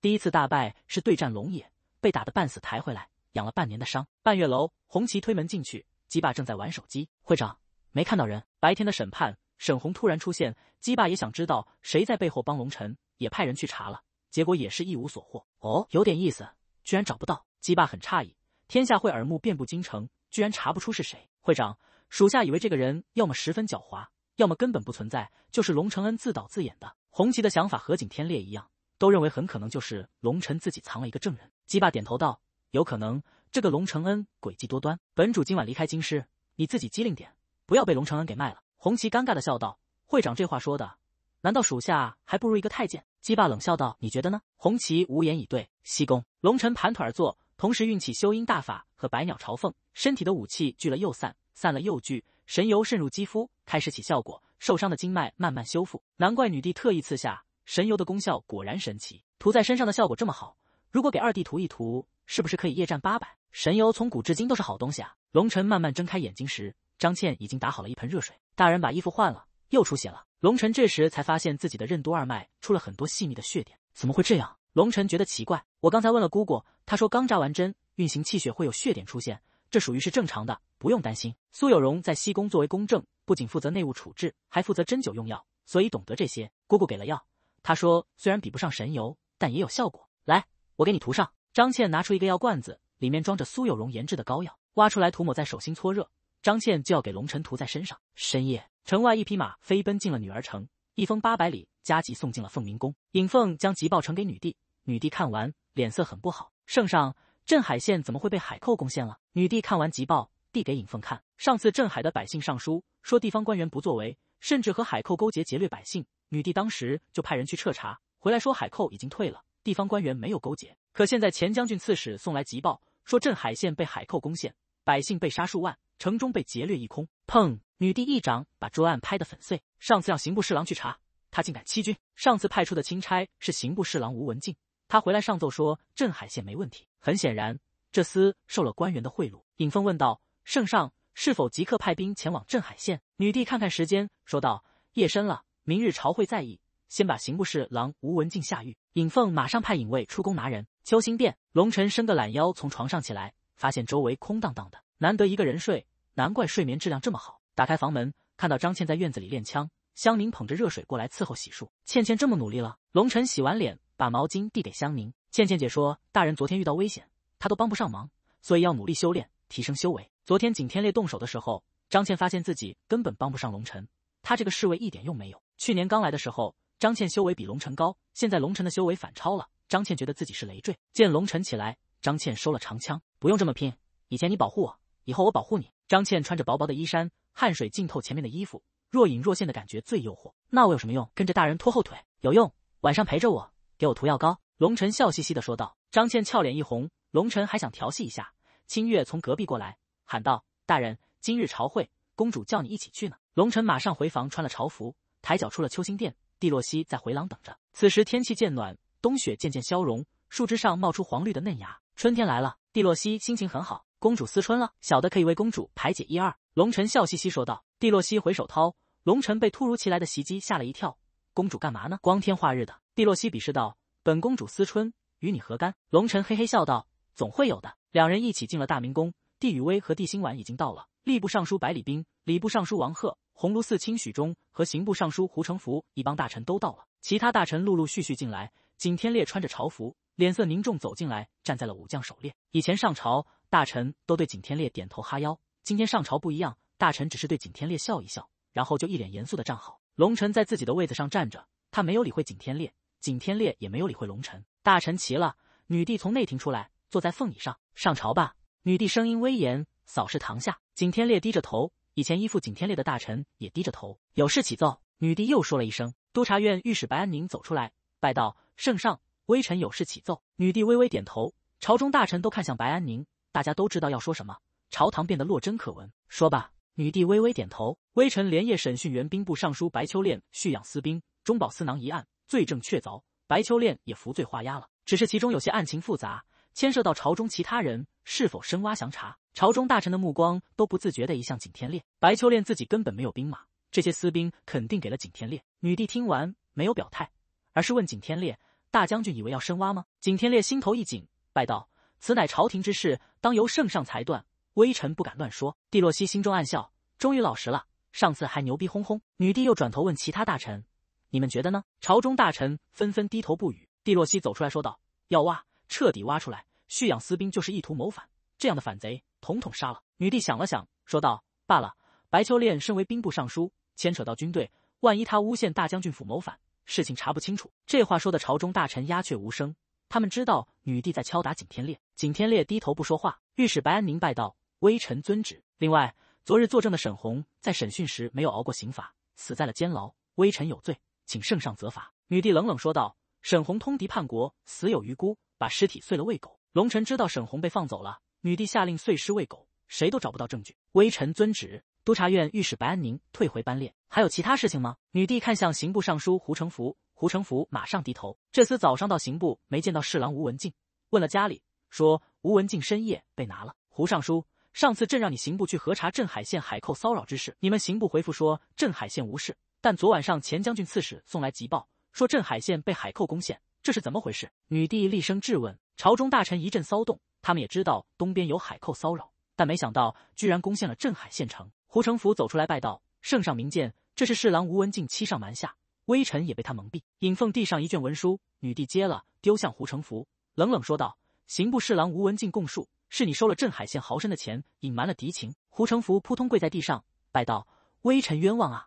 第一次大败是对战龙野，被打得半死，抬回来养了半年的伤。半月楼，红旗推门进去，鸡霸正在玩手机。会长没看到人。白天的审判，沈红突然出现。鸡霸也想知道谁在背后帮龙尘，也派人去查了，结果也是一无所获。哦，有点意思，居然找不到。鸡霸很诧异，天下会耳目遍布京城，居然查不出是谁。会长，属下以为这个人要么十分狡猾，要么根本不存在，就是龙承恩自导自演的。红旗的想法和景天烈一样，都认为很可能就是龙晨自己藏了一个证人。鸡霸点头道：“有可能，这个龙承恩诡计多端。本主今晚离开京师，你自己机灵点，不要被龙承恩给卖了。”红旗尴尬的笑道。会长这话说的，难道属下还不如一个太监？姬霸冷笑道：“你觉得呢？”红旗无言以对。西宫龙尘盘腿而坐，同时运起修音大法和百鸟朝凤，身体的武器聚了又散，散了又聚，神油渗入肌肤，开始起效果。受伤的经脉慢慢修复。难怪女帝特意赐下神油的功效果然神奇，涂在身上的效果这么好。如果给二弟涂一涂，是不是可以夜战八百？神油从古至今都是好东西啊！龙尘慢慢睁开眼睛时，张倩已经打好了一盆热水，大人把衣服换了。又出血了，龙尘这时才发现自己的任督二脉出了很多细密的血点，怎么会这样？龙尘觉得奇怪。我刚才问了姑姑，她说刚扎完针，运行气血会有血点出现，这属于是正常的，不用担心。苏有荣在西宫作为公证，不仅负责内务处置，还负责针灸用药，所以懂得这些。姑姑给了药，她说虽然比不上神油，但也有效果。来，我给你涂上。张倩拿出一个药罐子，里面装着苏有荣研制的膏药，挖出来涂抹在手心搓热，张倩就要给龙尘涂在身上。深夜。城外一匹马飞奔进了女儿城，一封八百里加急送进了凤鸣宫。尹凤将急报呈给女帝，女帝看完脸色很不好。圣上，镇海县怎么会被海寇攻陷了？女帝看完急报，递给尹凤看。上次镇海的百姓上书说地方官员不作为，甚至和海寇勾结劫掠百姓，女帝当时就派人去彻查，回来说海寇已经退了，地方官员没有勾结。可现在钱将军刺史送来急报，说镇海县被海寇攻陷，百姓被杀数万，城中被劫掠一空。砰。女帝一掌把桌案拍得粉碎。上次让刑部侍郎去查，他竟敢欺君！上次派出的钦差是刑部侍郎吴文静，他回来上奏说镇海县没问题。很显然，这厮受了官员的贿赂。尹凤问道：“圣上是否即刻派兵前往镇海县？”女帝看看时间，说道：“夜深了，明日朝会再议。先把刑部侍郎吴文静下狱。”尹凤马上派影卫出宫拿人。秋心殿，龙晨伸个懒腰从床上起来，发现周围空荡荡的，难得一个人睡，难怪睡眠质量这么好。打开房门，看到张倩在院子里练枪。香宁捧着热水过来伺候洗漱。倩倩这么努力了，龙晨洗完脸，把毛巾递给香宁。倩倩姐说：“大人昨天遇到危险，她都帮不上忙，所以要努力修炼，提升修为。昨天景天烈动手的时候，张倩发现自己根本帮不上龙晨，她这个侍卫一点用没有。去年刚来的时候，张倩修为比龙晨高，现在龙晨的修为反超了，张倩觉得自己是累赘。”见龙晨起来，张倩收了长枪，不用这么拼。以前你保护我，以后我保护你。张倩穿着薄薄的衣衫。汗水浸透前面的衣服，若隐若现的感觉最诱惑。那我有什么用？跟着大人拖后腿？有用，晚上陪着我，给我涂药膏。龙晨笑嘻嘻的说道。张倩俏脸一红。龙晨还想调戏一下。清月从隔壁过来，喊道：“大人，今日朝会，公主叫你一起去呢。”龙晨马上回房穿了朝服，抬脚出了秋心殿。帝洛西在回廊等着。此时天气渐暖，冬雪渐渐消融，树枝上冒出黄绿的嫩芽，春天来了。帝洛西心情很好。公主思春了，小的可以为公主排解一二。龙晨笑嘻嘻说道：“蒂洛西，回首掏。”龙晨被突如其来的袭击吓了一跳。“公主干嘛呢？光天化日的！”蒂洛西鄙视道：“本公主思春，与你何干？”龙晨嘿嘿笑道：“总会有的。”两人一起进了大明宫。帝宇威和帝心婉已经到了。吏部尚书百里冰、礼部尚书王贺、鸿胪寺卿许忠和刑部尚书胡成福一帮大臣都到了。其他大臣陆陆续续进来。景天烈穿着朝服，脸色凝重走进来，站在了武将首列。以前上朝，大臣都对景天烈点头哈腰。今天上朝不一样，大臣只是对景天烈笑一笑，然后就一脸严肃的站好。龙尘在自己的位子上站着，他没有理会景天烈，景天烈也没有理会龙尘。大臣齐了，女帝从内廷出来，坐在凤椅上，上朝吧。女帝声音威严，扫视堂下。景天烈低着头，以前依附景天烈的大臣也低着头。有事启奏。女帝又说了一声。督察院御史白安宁走出来，拜道：“圣上，微臣有事启奏。”女帝微微点头。朝中大臣都看向白安宁，大家都知道要说什么。朝堂变得落针可闻。说罢，女帝微微点头。微臣连夜审讯原兵部尚书白秋练蓄养私兵、中饱私囊一案，罪证确凿，白秋练也服罪画押了。只是其中有些案情复杂，牵涉到朝中其他人，是否深挖详查？朝中大臣的目光都不自觉地移向景天烈。白秋练自己根本没有兵马，这些私兵肯定给了景天烈。女帝听完没有表态，而是问景天烈：“大将军以为要深挖吗？”景天烈心头一紧，拜道：“此乃朝廷之事，当由圣上裁断。”微臣不敢乱说。蒂洛西心中暗笑，终于老实了。上次还牛逼哄哄。女帝又转头问其他大臣：“你们觉得呢？”朝中大臣纷纷低头不语。蒂洛西走出来说道：“要挖，彻底挖出来。蓄养私兵就是意图谋反，这样的反贼，统统杀了。”女帝想了想，说道：“罢了。白秋练身为兵部尚书，牵扯到军队，万一他诬陷大将军府谋反，事情查不清楚。”这话说的朝中大臣鸦雀无声。他们知道女帝在敲打景天烈。景天烈低头不说话。御史白安宁拜道。微臣遵旨。另外，昨日作证的沈红在审讯时没有熬过刑罚，死在了监牢。微臣有罪，请圣上责罚。女帝冷冷说道：“沈红通敌叛国，死有余辜，把尸体碎了喂狗。”龙臣知道沈红被放走了，女帝下令碎尸喂狗，谁都找不到证据。微臣遵旨。督察院御史白安宁退回班列。还有其他事情吗？女帝看向刑部尚书胡成福，胡成福马上低头。这次早上到刑部没见到侍郎吴文静，问了家里，说吴文静深夜被拿了。胡尚书。上次朕让你刑部去核查镇海县海寇骚扰之事，你们刑部回复说镇海县无事，但昨晚上钱将军刺史送来急报，说镇海县被海寇攻陷，这是怎么回事？女帝厉声质问，朝中大臣一阵骚动。他们也知道东边有海寇骚扰，但没想到居然攻陷了镇海县城。胡成福走出来拜道：“圣上明鉴，这是侍郎吴文静欺上瞒下，微臣也被他蒙蔽。”引凤递上一卷文书，女帝接了，丢向胡成福，冷冷说道：“刑部侍郎吴文静供述。”是你收了镇海县豪绅的钱，隐瞒了敌情。胡成福扑通跪在地上，拜道：“微臣冤枉啊！”